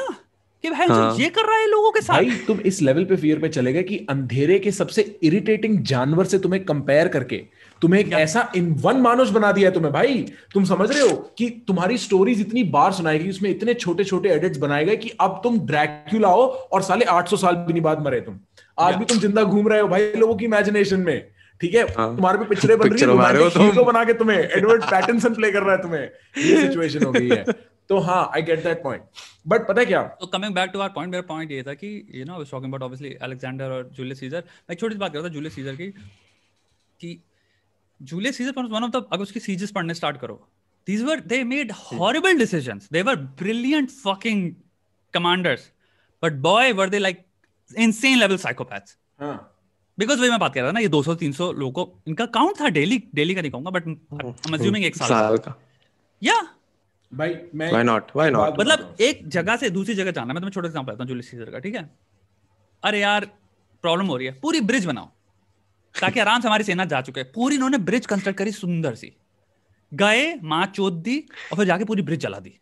कि भाई हाँ। ये कर रहा है लोगों के साथ भाई तुम इस लेवल पे फियर में चले गए कि अंधेरे के सबसे इरिटेटिंग जानवर से तुम्हें कंपेयर करके तुम्हें एक ऐसा इन वन मानुष बना दिया है तुम्हें भाई तुम समझ रहे हो कि तुम्हारी स्टोरीज इतनी बार सुनाएगी उसमें इतने छोटे छोटे एडिट्स बनाए गए कि अब तुम ड्रैक्यूला हो और साले 800 साल भी नहीं बाद मरे तुम आज भी तुम जिंदा घूम रहे हो भाई लोगों की इमेजिनेशन में ठीक है हाँ। तुम्हारे पे पिक्चरें बन रही है बना के तुम्हें एडवर्ड पैटर्नसन प्ले कर रहा है तुम्हें ये सिचुएशन हो गई है तो हाँ I get that point but पता है क्या तो coming back to our point मेरा पॉइंट ये था कि you know talking about obviously Alexander और जूलियस सीजर मैं छोटी सी बात कर रहा था जूलियस सीजर की कि Julius Caesar one of the अगर उसकी सीजेस पढ़ने स्टार्ट करो these were they made horrible decisions they were brilliant fucking commanders but boy were they like insane level psychopaths हां बिकॉज वही मैं बात कर रहा था ना ये 200 300 लोगों को इनका काउंट था डेली डेली का नहीं कहूंगा बट आई एम अज्यूमिंग एक साल, साल का या yeah. भाई मैं व्हाई नॉट व्हाई नॉट मतलब एक जगह से दूसरी जगह जाना मैं तुम्हें छोटा एग्जांपल बताता हूं जूलियस सीजर का ठीक है अरे यार प्रॉब्लम हो रही है पूरी ब्रिज बनाओ ताकि आराम से हमारी सेना जा चुके पूरी इन्होंने ब्रिज कंस्ट्रक्ट करी सुंदर सी गए माँ चोत दी और फिर जाके पूरी ब्रिज जला दी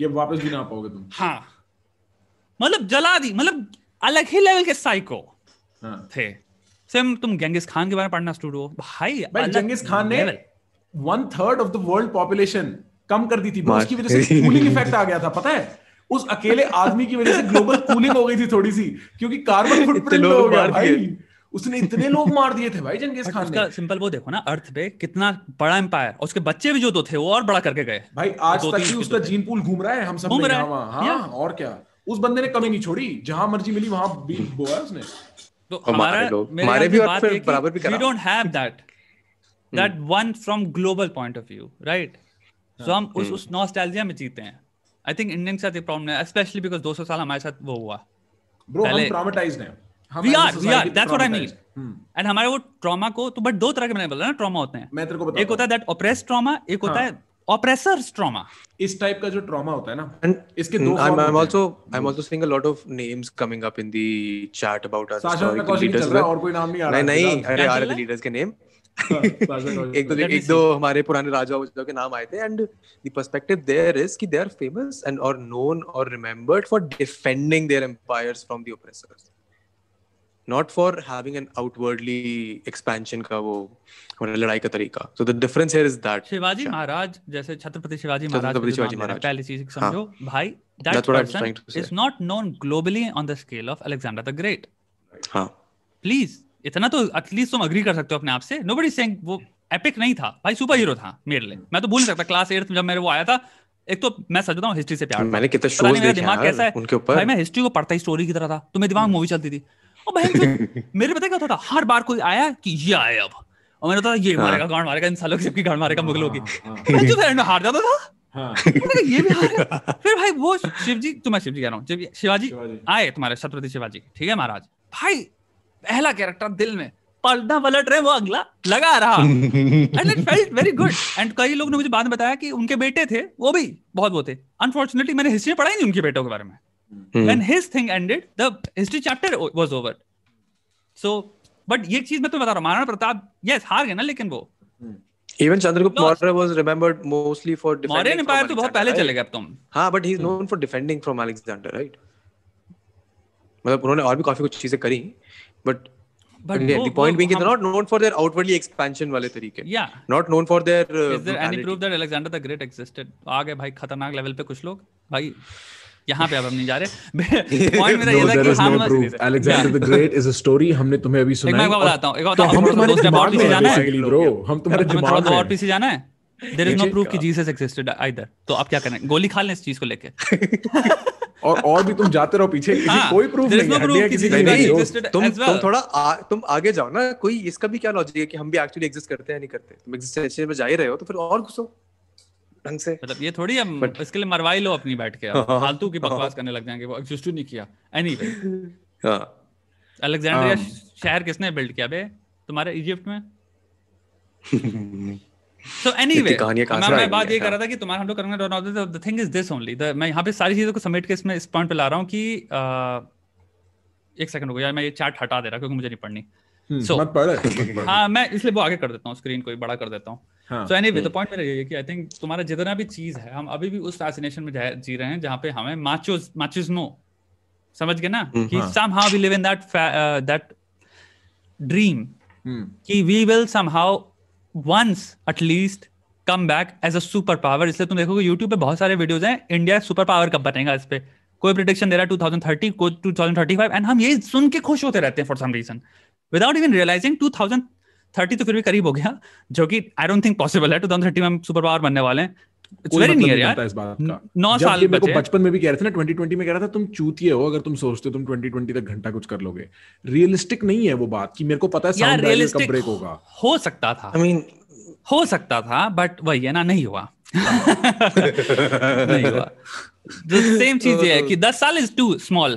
ये वापस भी ना पाओगे तुम हाँ मतलब जला दी मतलब अलग ही लेवल के साइको हाँ. थे सेम तुम गेंगिस खान के बारे में पढ़ना स्टूडियो भाई, भाई गेंगिस खान ने one third of the world population कम कर दी थी मतलब उसकी वजह से कूलिंग इफेक्ट आ गया था पता है उस अकेले आदमी की वजह से ग्लोबल कूलिंग हो गई थी थोड़ी सी क्योंकि कार्बन फुटप्रिंट हो गया भाई उसने इतने लोग मार दिए थे भाई जंगेज खान का सिंपल वो देखो ना अर्थ पे कितना बड़ा एम्पायर उसके बच्चे भी जो दो थे वो और बड़ा करके गए भाई आज तक ही उसका जीन पूल घूम रहा है हम सब घूम रहा है हाँ, और क्या उस बंदे ने कमी नहीं छोड़ी जहां मर्जी मिली वहां भी बोया उसने तो हमारा हमारे भी बात बराबर भी करा we don't have that that one from global point of view right so हम उस हम्म। उस नॉस्टैल्जिया में जीते हैं आई थिंक इंडियन के साथ एक प्रॉब्लम है स्पेशली बिकॉज 200 साल हमारे साथ वो हुआ ब्रो हम ट्रॉमेटाइज्ड हैं हम we are we are that's what I mean and हमारे वो ट्रॉमा को तो बट दो तरह के मैंने बोला ना ट्रॉमा होते हैं मैं तेरे को बता एक होता है दैट ऑप्रेस ट्रॉमा एक होता हाँ। है ऑप्रेसर्स ट्रॉमा इस टाइप का जो ट्रॉमा होता है ना एंड इसके दो I am also I am also seeing a lot of names coming up in the chat about us Sasha का और कोई नाम नहीं आ रहा नहीं नहीं अरे आर द लीडर्स के नेम एक दो तो एक दो हमारे पुराने राजा के नाम आए थे and the perspective there is कि दे आर फेमस एंड और नोन और remembered for defending their empires from the oppressors not for having an outwardly expansion का वो हमारा लड़ाई का तरीका so the difference here is that Shivaji Maharaj जैसे छत्रपति शिवाजी महाराज छत्रपति शिवाजी महाराज पहली चीज हाँ। समझो भाई that person is not known globally on the scale of Alexander the great हां प्लीज इतना तो एटलीस्ट तुम अग्री कर सकते हो अपने आप से नो बड़ी वो एपिक नहीं था भाई सुपर हीरो था मेरे लिए मैं तो भूल सकता क्लास एट जब मेरे वो आया था एक तो मैं सच बताऊं हिस्ट्री से प्यार मैंने कितने शोज देखे मेरा दिमाग कैसा है उनके ऊपर भाई मैं हिस्ट्री को पढ़ता ही स्टोरी की तरह था तो मेरे दिमाग मूवी चलती थी और भाई मेरे पता क्या होता था हर बार कोई आया कि ये आया अब और मैंने होता ये मारेगा गांड हाँ। मारेगा इन सालों की गांड मारेगा मुगलों की मैं हाँ, हाँ। जो मैं हार जाता था ये भी हार फिर भाई वो शिवजी तुम्हें तो मैं शिवजी कह रहा हूँ शिवाजी आए तुम्हारे छत्रपति शिवाजी ठीक है महाराज भाई पहला कैरेक्टर दिल में पर्दा पलट रहे वो अगला लगा रहा and it felt very good and कई लोग ने मुझे बाद में बताया कि उनके बेटे थे वो भी बहुत वो अनफॉर्चुनेटली मैंने हिस्ट्री पढ़ाई नहीं उनके बेटों के बारे में when his thing ended the history chapter was over so but ये चीज मैं तुम्हें बता रहा हूँ महाराणा प्रताप यस हार गए ना लेकिन वो even Chandragupta Maurya was remembered mostly for defending Maurya empire तो बहुत पहले चले गए अब तुम हां but he is known for defending from Alexander right मतलब उन्होंने और भी काफी कुछ चीजें करी but But again, wo, the point wo, being, they're not known for their outwardly expansion wale tarike. Yeah. Not known for their. Uh, Is there any proof that Alexander the Great existed? आ गए भाई खतरनाक level पे कुछ लोग भाई यहाँ पे अब हम नहीं जा रहे पॉइंट मेरा ये था कि हम Alexander the great is a story हमने तुम्हें अभी सुनाई एक मैं बताता हूं एक और हम तुम्हारे दिमाग में जाना है ब्रो हम तुम्हारे दिमाग में और पीछे जाना है देयर इज नो प्रूफ कि जीसस एग्जिस्टेड आइदर तो आप क्या करें गोली खा लें इस चीज को लेके और और भी तुम जाते रहो पीछे किसी हाँ, कोई प्रूफ नहीं no proof किसी नहीं, नहीं, तुम well. तुम थोड़ा आ, तुम आगे जाओ ना कोई इसका भी क्या लॉजिक है कि हम भी एक्चुअली एग्जिस्ट करते हैं नहीं करते तुम एग्जिस्टेंशियल में जा ही रहे हो तो फिर और घुसो ढंग से मतलब ये थोड़ी हम But... इसके लिए मरवाई लो अपनी बैठ के फालतू की बकवास करने लग जाएंगे वो एग्जिस्ट ही नहीं किया एनीवे हां अलेक्जेंड्रिया शहर किसने बिल्ड किया बे तुम्हारे इजिप्ट में सो एनीवे मैं मैं बात ये कर रहा था कि तुम्हारा हम लोग करेंगे the thing is this only मैं यहां पे सारी चीजों को समेट के इसमें इस पॉइंट पे ला रहा हूं कि एक सेकंड रुको यार मैं ये चैट हटा दे रहा क्योंकि मुझे नहीं पढ़नी सो हम्म, मत पढ़ हां मैं इसलिए वो आगे कर देता हूं स्क्रीन को बड़ा कर देता हूं सो एनीवे द पॉइंट मेरा ये है कि आई थिंक तुम्हारा जितना भी चीज है हम अभी भी उस फैसिनेशन में जी रहे हैं जहां पे हमें माचोस माचिज्मो समझ गए ना हम्म, कि somehow we live in that that dream कि we will somehow once at least come back as a super power इसलिए तुम देखोगे यूट्यूब पे बहुत सारे वीडियोज हैं इंडिया सुपर पावर कब बनेगा इस पर कोई प्रोडिक्शन दे रहा है टू थाउजेंड थर्टी को two thousand thirty five and हम यही सुन के खुश होते रहते हैं for some reason without even realising two thousand thirty तो फिर भी करीब हो गया जो कि आई डोंट थिंक पॉसिबल है टू थाउजेंड थर्टी में हम सुपर पावर बनने वाले हैं मतलब इस नौ साल बचपन में भी कह रहे थे घंटा कुछ कर लोगे रियलिस्टिक नहीं है वो बात कि मेरे को पता है साउंड ब्रेक होगा हो सकता था आई I मीन mean, हो सकता था बट वही है ना नहीं हुआ सेम चीज ये है कि साल इज टू स्मॉल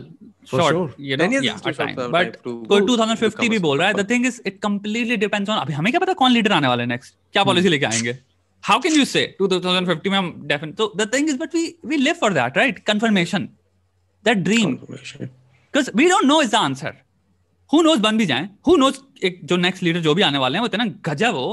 भी बोल रहा है अभी हमें क्या पता कौन लीडर आने वाले नेक्स्ट क्या पॉलिसी hmm. लेके आएंगे how can you say 2050 में हम definite so तो the thing is but we we live for that right confirmation that dream because we don't know is the answer who knows बन भी जाए who knows एक जो next leader जो भी आने वाले हैं वो इतना गजब हो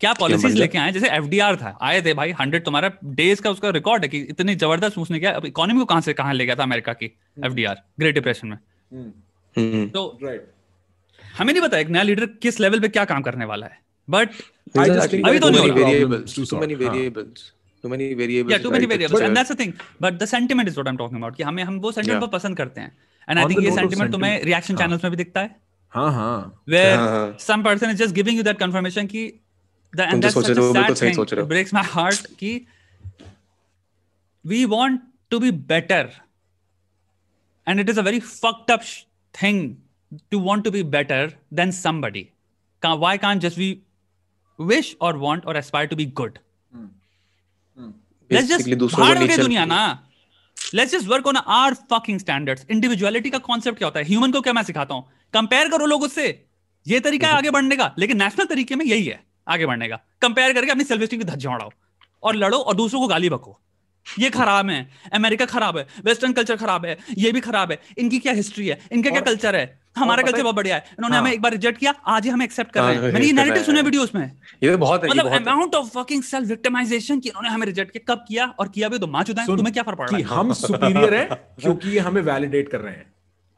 क्या पॉलिसीज लेके आए जैसे एफ था आए थे भाई हंड्रेड तुम्हारा डेज का उसका रिकॉर्ड है कि इतनी जबरदस्त उसने क्या अब इकोनॉमी को कहां से कहां ले गया था अमेरिका की एफ ग्रेट डिप्रेशन में हम्म। हम्म। तो हमें नहीं पता एक नया लीडर किस लेवल पे क्या काम करने वाला है बट अभी तो नहीं variables too many variables too many variables yeah too many variables but, and that's the thing but the sentiment is what i'm talking about कि हमें हम वो sentiment yeah. पर पसंद करते हैं and i think ये sentiment तुम्हें reaction channels में भी दिखता है हाँ हाँ where some person is just giving you that confirmation कि the and that's such a sad thing it breaks my heart कि we want to be better and it is a very fucked up thing to want to be better than somebody why can't just we wish और want और aspire to be good दुनिया ना let's just work on our fucking standards individuality का concept क्या होता है human को क्या मैं सिखाता हूं कंपेयर करो लोग उससे ये तरीका है hmm. आगे बढ़ने का लेकिन नेशनल तरीके में यही है आगे बढ़ने का कंपेयर करके अपनी सेल्फ की धज्जा उड़ाओ और लड़ो और दूसरों को गाली बको ये hmm. खराब है अमेरिका खराब है वेस्टर्न कल्चर खराब है ये भी खराब है इनकी क्या हिस्ट्री है इनका क्या कल्चर है हाँ, हमारा कल्चर बहुत बढ़िया है उन्होंने हाँ। हमें एक बार रिजेक्ट किया आज ही हमें एक्सेप्ट कर रहे हैं हाँ, मैंने ये नैरेटिव सुने वीडियोस में ये बहुत मतलब amount of fucking self victimisation कि उन्होंने हमें रिजेक्ट किया कब किया और किया भी तो मां चुदाएं तो तुम्हें क्या फर्क पड़ रहा है हम सुपीरियर हैं क्योंकि ये हमें वैलिडेट कर रहे हैं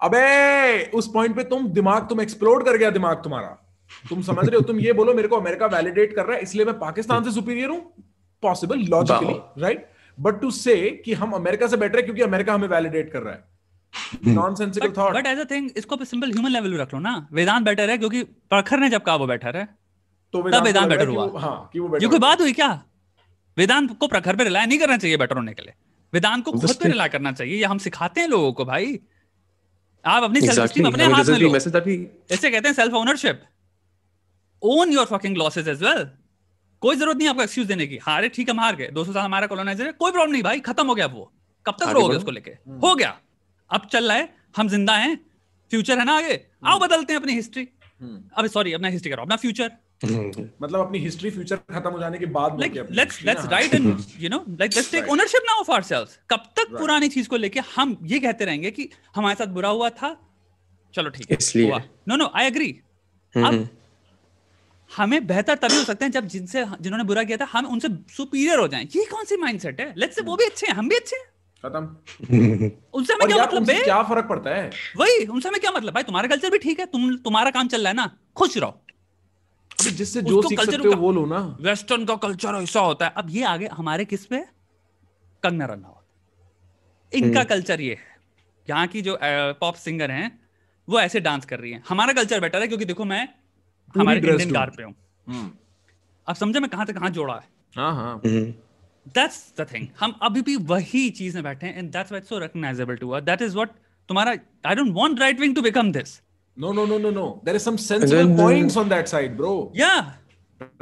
अबे उस पॉइंट पे तुम दिमाग तुम एक्सप्लोड कर गया दिमाग तुम्हारा तुम समझ रहे हो तुम ये बोलो मेरे को अमेरिका वैलिडेट कर रहा है इसलिए मैं पाकिस्तान से सुपीरियर हूं possible logically right but to say कि हम अमेरिका से बेटर है क्योंकि अमेरिका हमें वैलिडेट कर रहा है बट एज अ थिंग इसको सिंपल ह्यूमन लेवल पे रख लो ना वेदांत बेटर है क्योंकि प्रखर ने जब कहा वो बेटर है तो वेदांत वेदांत बेटर हुआ हाँ, ये कोई बात हुई क्या वेदांत को प्रखर पे रिलाय नहीं करना चाहिए बेटर होने के लिए वेदांत को खुद पे रिलाय करना चाहिए ये हम सिखाते हैं लोगों को भाई आप अपनी सेल्फ स्टीम अपने हाथ में लो कहते हैं self ownership own your fucking losses as well कोई जरूरत नहीं आपको एक्सक्यूज देने की हारे ठीक हम हार गए दो सौ साल हमारा कॉलोनाइजर है कोई प्रॉब्लम नहीं भाई खत्म हो गया वो कब तक रोगे उसको लेके hmm. हो गया अब चल रहा है हम जिंदा हैं फ्यूचर है ना आगे हम्म। आओ बदलते हैं अपनी हिस्ट्री अब सॉरी अपना हिस्ट्री करो अपना फ्यूचर मतलब अपनी हिस्ट्री फ्यूचर खत्म हो जाने के बाद let's let's right and you know like let's take ownership now of ourselves कब तक right. पुरानी चीज को लेके हम ये कहते रहेंगे कि हमारे साथ बुरा हुआ था चलो ठीक है इसलिए नो नो आई एग्री अब हम्म। हमें बेहतर तभी हो सकते हैं जब जिनसे जिन्होंने बुरा किया था हम उनसे सुपीरियर हो जाएं ये कौन सी माइंडसेट है लेट्स से वो हम्म। भी अच्छे हैं हम भी अच्छे हैं खत्म उनसे हमें क्या मतलब है क्या फर्क पड़ता है वही उनसे हमें क्या मतलब भाई तुम्हारा कल्चर भी ठीक है तुम तुम्हारा काम चल रहा है ना खुश रहो जिससे जो सीख सकते हो वो लो ना वेस्टर्न का कल्चर ऐसा होता है अब ये आगे हमारे किस पे कंगना रनौत इनका कल्चर हम्म। ये है यहाँ की जो पॉप सिंगर हैं वो ऐसे डांस कर रही हैं हमारा कल्चर बेटर है क्योंकि देखो मैं हमारे इंडियन कार पे हूँ हम्म। अब समझे मैं कहाँ से कहाँ जोड़ा है हाँ हाँ हम्म। That's the thing. हम अभी भी वही चीज में बैठे हैं that's that's why so recognisable to us that is what तुम्हारा I don't want right wing to become this no no no no no there is some sensible points on that side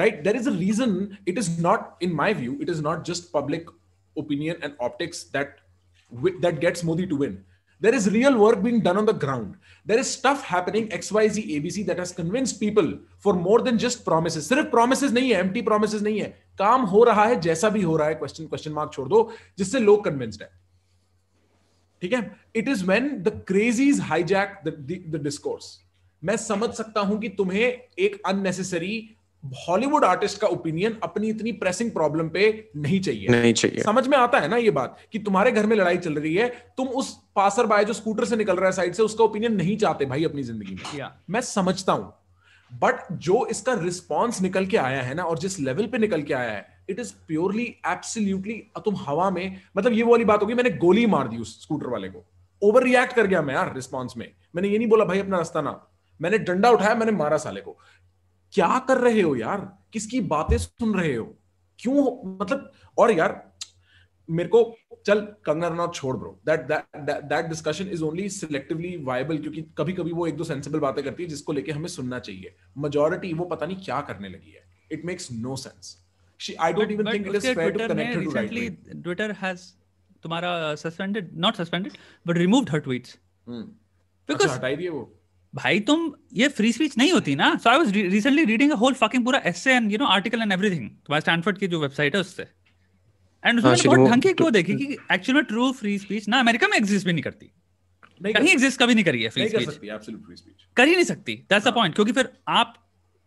right there is a reason it is not in my view it is not just public opinion and optics that that gets modi to win there is real work being done on the ground. There is stuff happening X, Y, Z, A, B, C that has convinced people for more than just promises. सिर्फ promises नहीं है, empty promises नहीं है. काम हो रहा है जैसा भी हो रहा है क्वेश्चन क्वेश्चन मार्क छोड़ दो जिससे लोग कन्विंस्ड है ठीक है it is when the crazies hijack the discourse मैं समझ सकता हूं कि तुम्हें एक अननेसेसरी हॉलीवुड आर्टिस्ट का ओपिनियन अपनी इतनी प्रेसिंग प्रॉब्लम पे नहीं चाहिए नहीं चाहिए समझ में आता है ना ये बात कि तुम्हारे घर में लड़ाई चल रही है तुम उस पासर बाय जो स्कूटर से निकल रहा है साइड से उसका ओपिनियन नहीं चाहते भाई अपनी जिंदगी में मैं समझता हूं बट जो इसका रिस्पॉन्स निकल के आया है ना और जिस लेवल पे निकल के आया है इट इज प्योरली एब्सोल्यूटली तुम हवा में मतलब ये वाली बात होगी मैंने गोली मार दी उस स्कूटर वाले को ओवर रिएक्ट कर गया मैं यार रिस्पॉन्स में मैंने ये नहीं बोला भाई अपना रास्ता ना मैंने डंडा उठाया मैंने मारा साले को क्या कर रहे हो यार किसकी बातें सुन रहे हो क्यों मतलब और यार मेरे को चल कंगना रनौत छोड़ bro that that discussion is only selectively viable क्योंकि कभी कभी वो एक दो सेंसिबल बातें करती है जिसको लेके हमें सुनना चाहिए मेजोरिटी वो पता नहीं क्या करने लगी है it makes no sense she I don't even think it is fair to connect to right Twitter has तुम्हारा suspended not suspended but removed her tweets because हटाई दिए वो भाई तुम ये फ्री स्पीच नहीं होती ना so I was recently reading a whole fucking पूरा essay and you know article and everything तुम्हारा स्टैनफोर्ड की जो वेबसाइट है उससे एंड उसमें हाँ, बहुत ढंग की क्यों तो देखी कि एक्चुअल में ट्रू फ्री स्पीच ना अमेरिका में एग्जिस्ट भी नहीं करती नहीं कहीं एग्जिस्ट कभी नहीं करी है फ्री स्पीच कर ही नहीं सकती दैट्स द पॉइंट क्योंकि फिर आप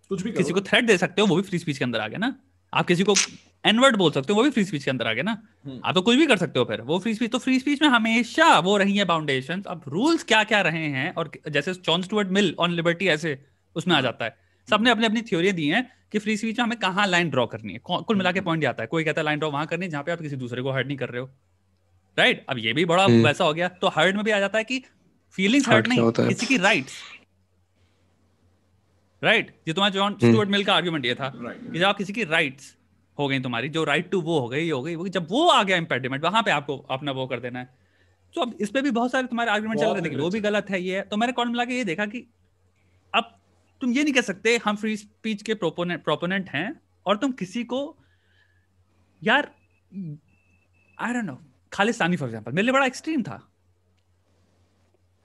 कुछ भी किसी को थ्रेट दे सकते हो वो भी फ्री स्पीच के अंदर आ गया ना आप किसी को एनवर्ड बोल सकते हो वो भी फ्री स्पीच के अंदर आ गया ना हम्म। आप तो कुछ भी कर सकते हो फिर वो फ्री स्पीच तो फ्री स्पीच में हमेशा वो रही है बाउंडेशन अब रूल्स क्या क्या रहे हैं और जैसे John Stuart Mill on liberty ऐसे उसमें आ जाता है सबने अपनी अपनी थ्योरी दी हैं कि फ्री स्पीच में हमें कहाँ लाइन ड्रॉ करनी है कुल मिला के पॉइंट आता है कोई कहता है लाइन ड्रॉ वहां करनी है जहां पे आप किसी दूसरे को हर्ट नहीं कर रहे हो राइट right? अब ये भी बड़ा हम्म। वैसा हो गया तो हर्ट में भी आ जाता है कि फीलिंग्स हर्ट नहीं किसी की राइट राइट ये तुम्हारा जॉन स्टुअर्ट मिल का आर्ग्यूमेंट ये था कि जब आप किसी की राइट्स हो गई तुम्हारी जो राइट टू वो हो गई हो गई जब वो आ गया इंपेडिमेंट वहां पे आपको अपना वो कर देना है तो अब इस पे भी बहुत सारे तुम्हारे आर्ग्यूमेंट चल रहे थे वो भी गलत है ये तो मैंने कौन मिला के ये देखा कि तुम ये नहीं कह सकते हम फ्री स्पीच के प्रोपोनेंट प्रोपोनेंट हैं और तुम किसी को यार I don't know Khalistani for example मेरे लिए बड़ा एक्सट्रीम था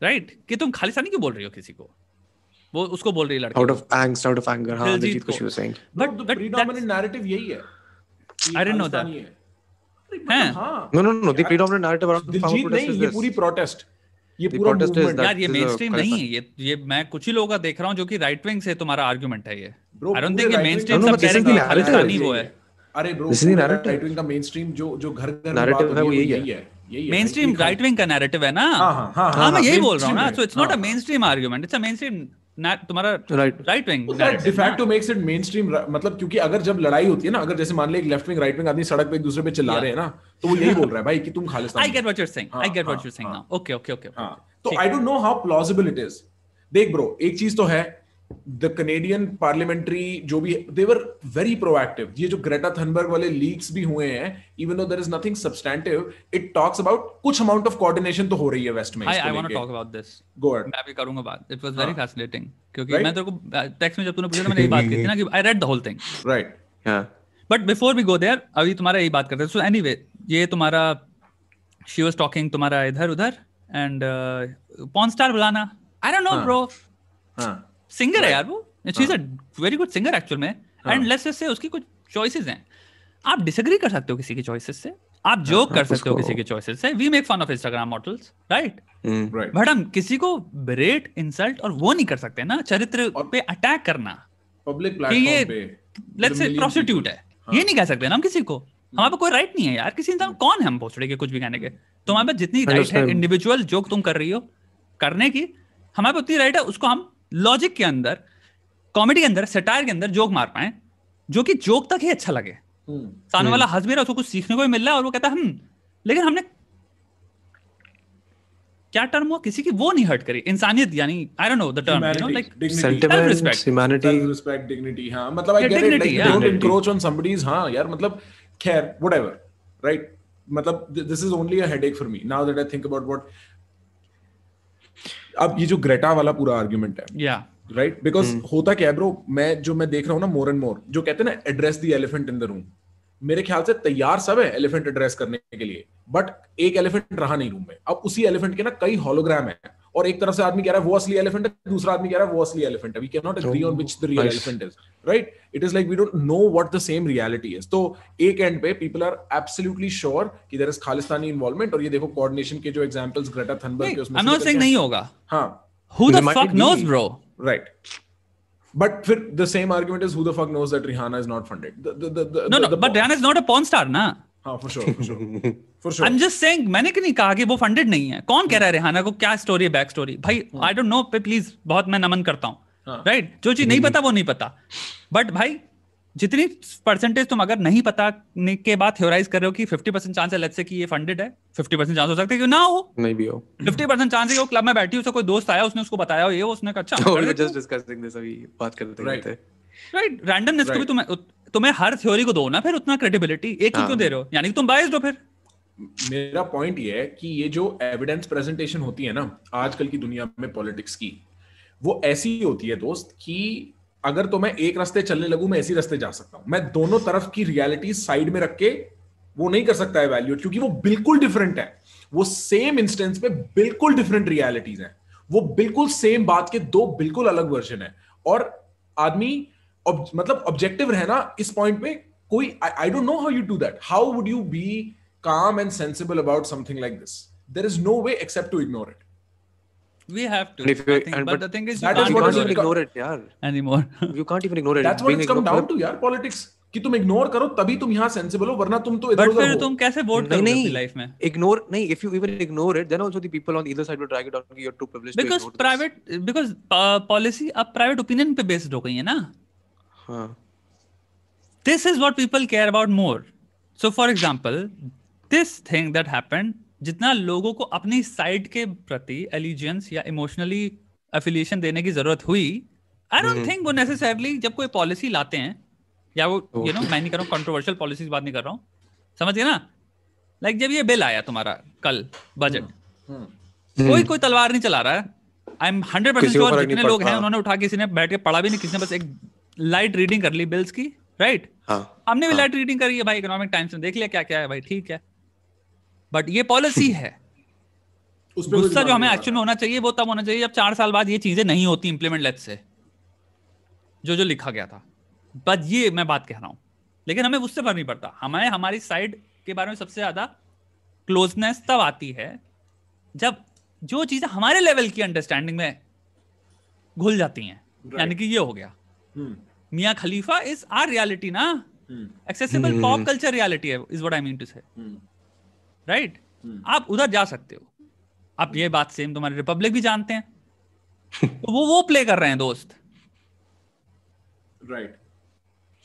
राइट right? कि तुम खालिस्तानी क्यों बोल रही हो किसी को वो उसको बोल रही है out of angst out of anger हां दिलजीत को she was saying but the predominant narrative यही है आई डोंट नो दैट हां no no no the predominant narrative around the Diljit नहीं ये पूरी प्रोटेस्ट ये पूरा मूवमेंट यार ये मेनस्ट्रीम नहीं है ये ये मैं कुछ ही लोगों का देख रहा हूं जो कि राइट विंग से तुम्हारा आर्गुमेंट है ये आई डोंट थिंक ये मेनस्ट्रीम सब कह रहे हैं वो है अरे ब्रो राइट विंग का मेनस्ट्रीम जो जो घर घर बात है वो यही है मेन स्ट्रीम राइट विंग का नैरेटिव है ना हाँ, हाँ, हाँ, हाँ मैं यही बोल रहा हूँ ना so it's not a mainstream argument it's a mainstream तुम्हारा right right wing de facto makes it mainstream मतलब क्योंकि अगर जब लड़ाई होती है ना अगर जैसे मान ले एक लेफ्ट विंग राइट विंग आदमी सड़क पे एक दूसरे पे चिल्ला रहे हैं ना तो वो यही बोल रहा है भाई कि तुम Khalistan I get what you are saying I get what you are saying now okay okay okay तो I don't know how plausible it is देख ब्रो एक चीज तो है द कनेडियन पार्लियामेंट्री जो भी देवर वेरी प्रोएक्टिव ये जो ग्रेटा थनबर्ग वाले लीक्स भी हुए हैं even though there is nothing substantive it talks about कुछ अमाउंट ऑफ कोऑर्डिनेशन तो हो रही है वेस्ट में I I want to talk about this go ahead मैं भी करूंगा बात इट वाज वेरी फैसिनेटिंग क्योंकि right? मैं तेरे को टेक्स्ट uh, में जब तूने पूछा तो मैंने ये बात की थी ना कि I read the whole thing right हां but before we go there अभी तुम्हारा यही बात करते हैं सो एनीवे ये तुम्हारा शी वाज टॉकिंग तुम्हारा इधर उधर एंड पॉन स्टार बुलाना आई डोंट नो ब्रो हां सिंगर है यार वो she is a very good singer actual में एंड लेट्स जस्ट से उसकी कुछ चॉइसेस हैं आप डिसएग्री कर सकते हो किसी की चॉइसेस से आप जोक हाँ, हाँ, कर सकते हो किसी की चॉइसेस से we make fun of Instagram models right but हम किसी को बेरेट इंसल्ट और वो नहीं कर सकते ना चरित्र पे अटैक करना पब्लिक प्लेटफॉर्म पे लेट्स से प्रोस्टिट्यूट है ये हाँ। नहीं कह सकते ना हम किसी को हम्म। हमारे कोई राइट नहीं है यार किसी इंसान हम्म। कौन है हम भोसड़े के कुछ भी कहने के तो हमारे पास जितनी राइट है इंडिविजुअल जोक तुम कर रही हो करने की हमारे पास उतनी राइट है उसको हम लॉजिक के अंदर कॉमेडी के अंदर सटायर के अंदर जोक मार पाए जो कि जोक तक ही अच्छा लगे सामने हम्म। हम्म। वाला हंस भी रहा उसको कुछ सीखने को भी मिल रहा है और वो कहता है हम हम्म, लेकिन हमने क्या टर्म हुआ किसी की वो नहीं हर्ट करी इंसानियत यानी I don't know the term you know like respect humanity respect dignity हां मतलब I get it don't on somebody's हां यार मतलब खैर व्हाटएवर राइट मतलब this is only a headache for me now that I think about what अब ये जो ग्रेटा वाला पूरा आर्ग्यूमेंट है या yeah. Right right? Because hmm. होता क्या है ब्रो मैं जो मैं देख रहा हूँ ना मोर एंड मोर जो कहते हैं ना address the elephant in the room मेरे ख्याल से तैयार सब है एलिफेंट एड्रेस करने के लिए बट एक एलिफेंट रहा नहीं रूम में अब उसी एलिफेंट के ना कई हॉलोग्राम है और एक तरफ से आदमी कह रहा है वो असली एलिफेंट है दूसरा आदमी कह रहा है वो असली एलिफेंट है we can not agree on which the real elephant is right it is like we don't know what the same reality is तो एक एंड पे पीपल आर एब्सोल्युटली श्योर कि देयर इज खालिस्तानी इन्वॉल्वमेंट और ये देखो coordination के जो examples Greta Thunberg के उसमें सेइंग नहीं होगा हां who the fuck knows bro right but फिर the same argument is who the fuck knows that Rihanna is not funded the the the no no but Rihanna is not a porn star ना हाँ, हाँ। Please बहुत मैं नमन करता हूँ right हाँ। जो चीज नहीं पता वो नहीं पता बट भाई जितनी परसेंटेज तुम अगर नहीं पता के बाद थ्योराइज कर रहे हो कि परसेंट चांस है से कि ये फंडेड है परसेंट चांस हो सकते ना हो नहीं भी हो परसेंट चांस है क्लब में बैठी उसका कोई दोस्त आया उसने उसको बताया हो ये उसने कहा अच्छा राइट रैंडमनेस को भी तुम्हें हर थ्योरी को दो ना फिर उतना क्रेडिबिलिटी एक ही हाँ। क्यों दे रहे हो यानी तुम बायस्ड हो फिर मेरा पॉइंट ये है कि ये जो एविडेंस प्रेजेंटेशन होती है ना आजकल की दुनिया में पॉलिटिक्स की वो ऐसी होती है दोस्त कि अगर तो मैं एक रास्ते चलने लगू मैं इसी रास्ते जा सकता हूं मैं दोनों तरफ की रियलिटी साइड में रख के वो नहीं कर सकता है वैल्यू क्योंकि वो बिल्कुल डिफरेंट है वो सेम इंस्टेंस में बिल्कुल डिफरेंट रियलिटीज हैं वो बिल्कुल सेम बात के दो बिल्कुल अलग वर्जन है और आदमी मतलब ऑब्जेक्टिव रहना इस पॉइंट में कोई I don't know how you do that how would you be calm and sensible about something like this. There is no way except to ignore it. We have to. If you, think, and, but, but, the thing is, that you is can't, even ignore it, yaar. Anymore. you can't even ignore it. That's what it's come down to, yaar. Politics. कि तुम ignore करो तभी तुम यहाँ sensible हो वरना तुम तो बट फिर तुम कैसे वोट करोगे नहीं, अपनी लाइफ में इग्नोर नहीं if you even ignore it then also the people on either side will drag it down कि you are to publish because private because policy अब प्राइवेट ओपिनियन पे बेस्ड हो गई है ना this is what people care about more so for example this thing that happen जितना लोगों को अपनी साइड के प्रति एलिजियंस या इमोशनली एफिलिएशन देने की जरूरत हुई आई डोंट थिंक वो नेसेसरली जब कोई पॉलिसी लाते हैं या वो यू नो मैं नहीं कर रहा हूँ कंट्रोवर्शियल पॉलिसी बात नहीं कर रहा हूँ समझ गए ना लाइक like, जब ये बिल आया तुम्हारा कल बजट हम्म। हम्म। कोई कोई तलवार नहीं चला रहा है आई एम हंड्रेड परसेंट जितने लोग हैं उन्होंने उठा किसी ने बैठ के पढ़ा भी नहीं किसी ने बस एक लाइट रीडिंग कर ली बिल्स की राइट right? हाँ, हमने भी हाँ. लाइट रीडिंग करी है भाई इकोनॉमिक टाइम्स में देख लिया क्या क्या है भाई ठीक है बट ये पॉलिसी है गुस्सा जो हमें एक्चुअल में होना चाहिए वो तब होना चाहिए जब चार साल बाद ये चीजें नहीं होती इंप्लीमेंट लेट से जो जो लिखा गया था बट ये मैं बात कह रहा हूँ लेकिन हमें उससे फर्क नहीं पड़ता हमें हमारी साइड के बारे में सबसे ज्यादा क्लोजनेस तब आती है जब जो चीजें हमारे लेवल की अंडरस्टैंडिंग में घुल जाती हैं यानी कि ये हो गया हम्म। Mia Khalifa is our reality ना एक्सेसिबल पॉप कल्चर रियालिटी है is what I mean to say right आप उधर जा सकते हो आप ये बात सेम तुम्हारे रिपब्लिक भी जानते हैं तो वो वो प्ले कर रहे हैं दोस्त राइट right.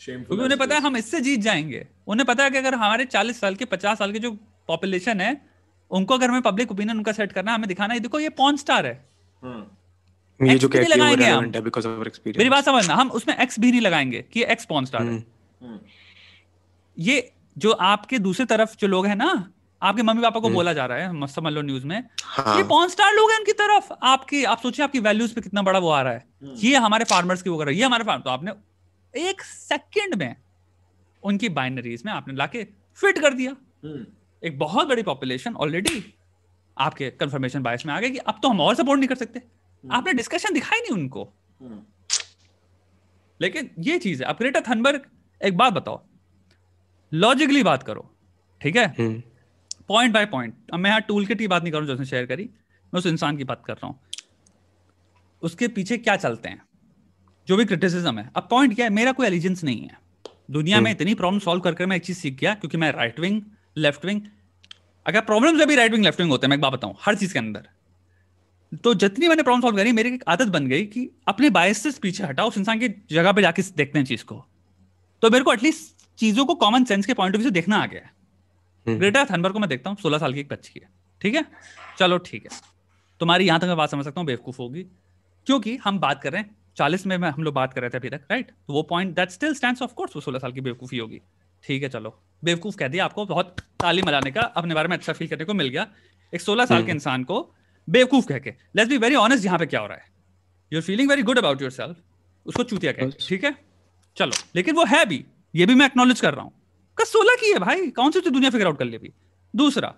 क्योंकि उन्हें पता है हम इससे जीत जाएंगे उन्हें पता है कि अगर हमारे 40 साल के 50 साल के जो पॉपुलेशन है उनको अगर हमें पब्लिक ओपिनियन उनका सेट करना है हमें दिखाना है देखो ये पॉन स्टार है hmm. ये जो कहते हैं हम बिकॉज़ ऑफ आवर एक्सपीरियंस मेरी बात समझना हम उसमें एक्स भी नहीं लगाएंगे कि ये एक्स पॉन स्टार है ये जो आपके दूसरी तरफ जो लोग हैं ना आपके मम्मी पापा को hmm. बोला जा रहा है समझ लो न्यूज में हाँ। ये पॉन स्टार लोग हैं उनकी तरफ आपकी आप सोचिए आपकी वैल्यूज पे कितना बड़ा वो आ रहा है hmm. ये हमारे फार्मर्स की वो कर रहा है ये हमारे फार्म तो आपने एक सेकंड में उनकी बाइनरीज में आपने लाके फिट कर दिया hmm. एक बहुत बड़ी पॉपुलेशन ऑलरेडी आपके कंफर्मेशन बायस में आ गई कि अब तो हम और सपोर्ट नहीं कर सकते हम्म। आपने डिस्कशन दिखाई नहीं उनको हम्म। लेकिन ये चीज है आप ग्रेटा थनबर्ग एक बात बताओ लॉजिकली बात करो ठीक है पॉइंट बाय पॉइंट अब मैं यहाँ टूल किट की बात नहीं करूँ जो उसने शेयर करी मैं उस इंसान की बात कर रहा हूँ उसके पीछे क्या चलते हैं जो भी क्रिटिसिज्म है अब पॉइंट क्या है मेरा कोई एलिजेंस नहीं है दुनिया में हम्म। इतनी प्रॉब्लम सॉल्व करके मैं एक चीज सीख गया क्योंकि मैं राइट विंग लेफ्ट विंग अगर प्रॉब्लम्स में भी राइट विंग लेफ्ट विंग होते हैं मैं एक बात बताऊं हर चीज के अंदर तो जितनी मैंने प्रॉब्लम सॉल्व करी मेरी एक आदत बन गई कि अपने बायस से पीछे हटाओ उस इंसान की जगह पे जाके देखते हैं चीज को तो मेरे को एटलीस्ट चीजों को कॉमन सेंस के पॉइंट ऑफ व्यू से देखना आ गया ग्रेटर हम्म। थनबर को मैं देखता हूँ सोलह साल की एक बच्ची है ठीक है चलो ठीक है तुम्हारी यहां तक मैं बात समझ सकता हूँ बेवकूफ होगी क्योंकि हम बात कर रहे हैं चालीस में हम लोग बात कर रहे थे अभी तक राइट तो वो point that still stand of course वो सोलह साल की बेवकूफी होगी ठीक है चलो बेवकूफ कह दिया आपको बहुत ताली मिलाने का अपने बारे में अच्छा फील करने को मिल गया एक सोलह साल के हम्म। इंसान को बेवकूफ कह के लेट्स बी वेरी ऑनेस्ट यहाँ पे क्या हो रहा है you are feeling very good about yourself उसको चूतिया कह ठीक है चलो लेकिन वो है भी ये भी मैं एक्नोलेज कर रहा हूँ कस सोलह की है भाई कौन सी तो दुनिया फिगर आउट कर ले भी दूसरा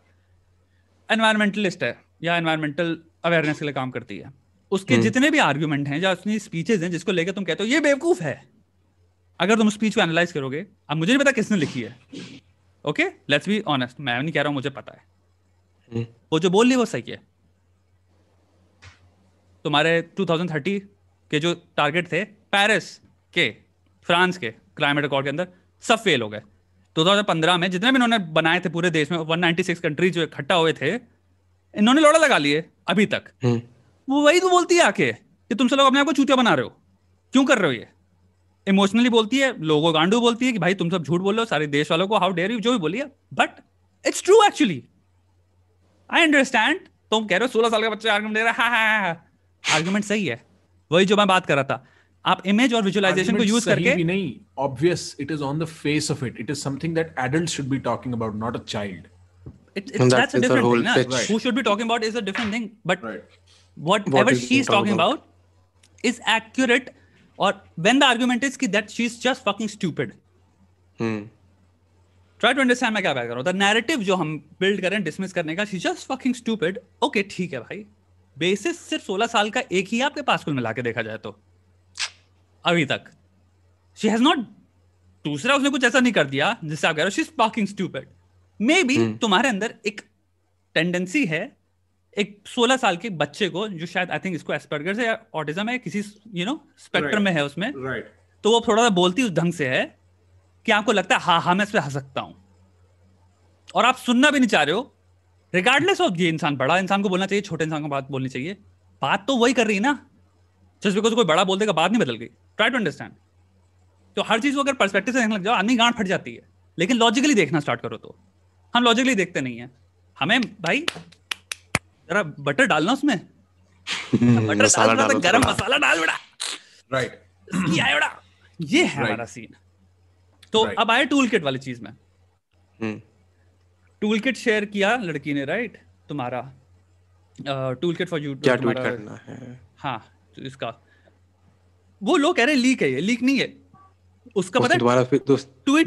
एनवायरमेंटलिस्ट है या एनवायरमेंटल अवेयरनेस के लिए काम करती है उसके हम्म। जितने भी आर्ग्यूमेंट हैं या उसकी स्पीचेज हैं जिसको लेकर तुम कहते हो ये बेवकूफ है अगर तुम स्पीच को एनालाइज करोगे अब मुझे नहीं पता किसने लिखी है ओके लेट्स बी ऑनेस्ट मैं नहीं कह रहा हूँ मुझे पता है हम्म। वो जो बोल रही है वो सही है तुम्हारे 2030 के जो टारगेट थे पेरिस के फ्रांस के क्लाइमेट रिकॉर्ड के अंदर सब फेल हो गए 2015 में जितने भी इन्होंने बनाए थे पूरे देश में 196 कंट्रीज जो इकट्ठा हुए थे इन्होंने लौड़ा लगा लिए अभी तक हम्म। वो वही तो बोलती है आके कि तुमसे लोग अपने आप को चूतिया बना रहे हो क्यों कर रहे हो ये इमोशनली बोलती है लोगों गांडू बोलती है कि भाई तुम सब झूठ बोल रहे हो सारे देश वालों को हाउ डेयर यू जो भी बोलिए but it's true actually I understand तुम कह रहे हो सोलह साल का बच्चा आर्गम दे रहा है आर्ग्यूमेंट सही है वही जो मैं बात कर रहा था आप इमेज और विजुअलाइजेशन को यूज करके भी नहीं obvious it is on the face of it it is something that adult should be talking about not a child that's a different thing who should be talking about is a different thing but whatever she is talking about is accurate और when the argument is की that she is just fucking stupid try to understand मैं क्या बात कर रहा हूं the narrative जो हम बिल्ड करें डिसमिस करने का she just fucking stupid okay ठीक है भाई बेसिस सिर्फ सोलह साल का एक ही आपके पास कुल मिला के देखा जाए तो अभी तक शी हैज नॉट दूसरा उसने कुछ ऐसा नहीं कर दिया जिससे आप कह रहे हो she's is parking stupid maybe तुम्हारे अंदर एक टेंडेंसी है एक 16 साल के बच्चे को जो शायद आई थिंक इसको एस्पर्गर से या ऑटिज्म है किसी यू नो स्पेक्ट्रम में है उसमें right. तो वो थोड़ा सा बोलती उस ढंग से है कि आपको लगता है हाँ हाँ मैं इस पर हंस सकता हूं और आप सुनना भी नहीं चाह रहे हो रिगार्डलेस ऑफ ये इंसान बड़ा इंसान को बोलना चाहिए छोटे इंसान को बात बोलनी चाहिए बात तो वही कर रही है ना जस्ट बिकॉज कोई बड़ा बोल देगा बात नहीं बदल गई ट्राई टू अंडरस्टैंड तो हर चीज़ को अगर परस्पेक्टिव से देखने लग जाओ आदमी गांठ फट जाती है लेकिन लॉजिकली देखना स्टार्ट करो तो हम लॉजिकली देखते नहीं है हमें भाई जरा बटर डालना उसमें बटर हम्म, डाल तो गरम मसाला डाल बड़ा राइट ये है हमारा सीन तो अब आए टूल किट वाली चीज में हम्म। टूल किट शेयर किया लड़की ने राइट तुम्हारा टूल किट फॉर यू क्या टूल करना है हाँ तो इसका वो लोग कह रहे लीक है ये लीक नहीं है उसका पता दोबारा ट्वीट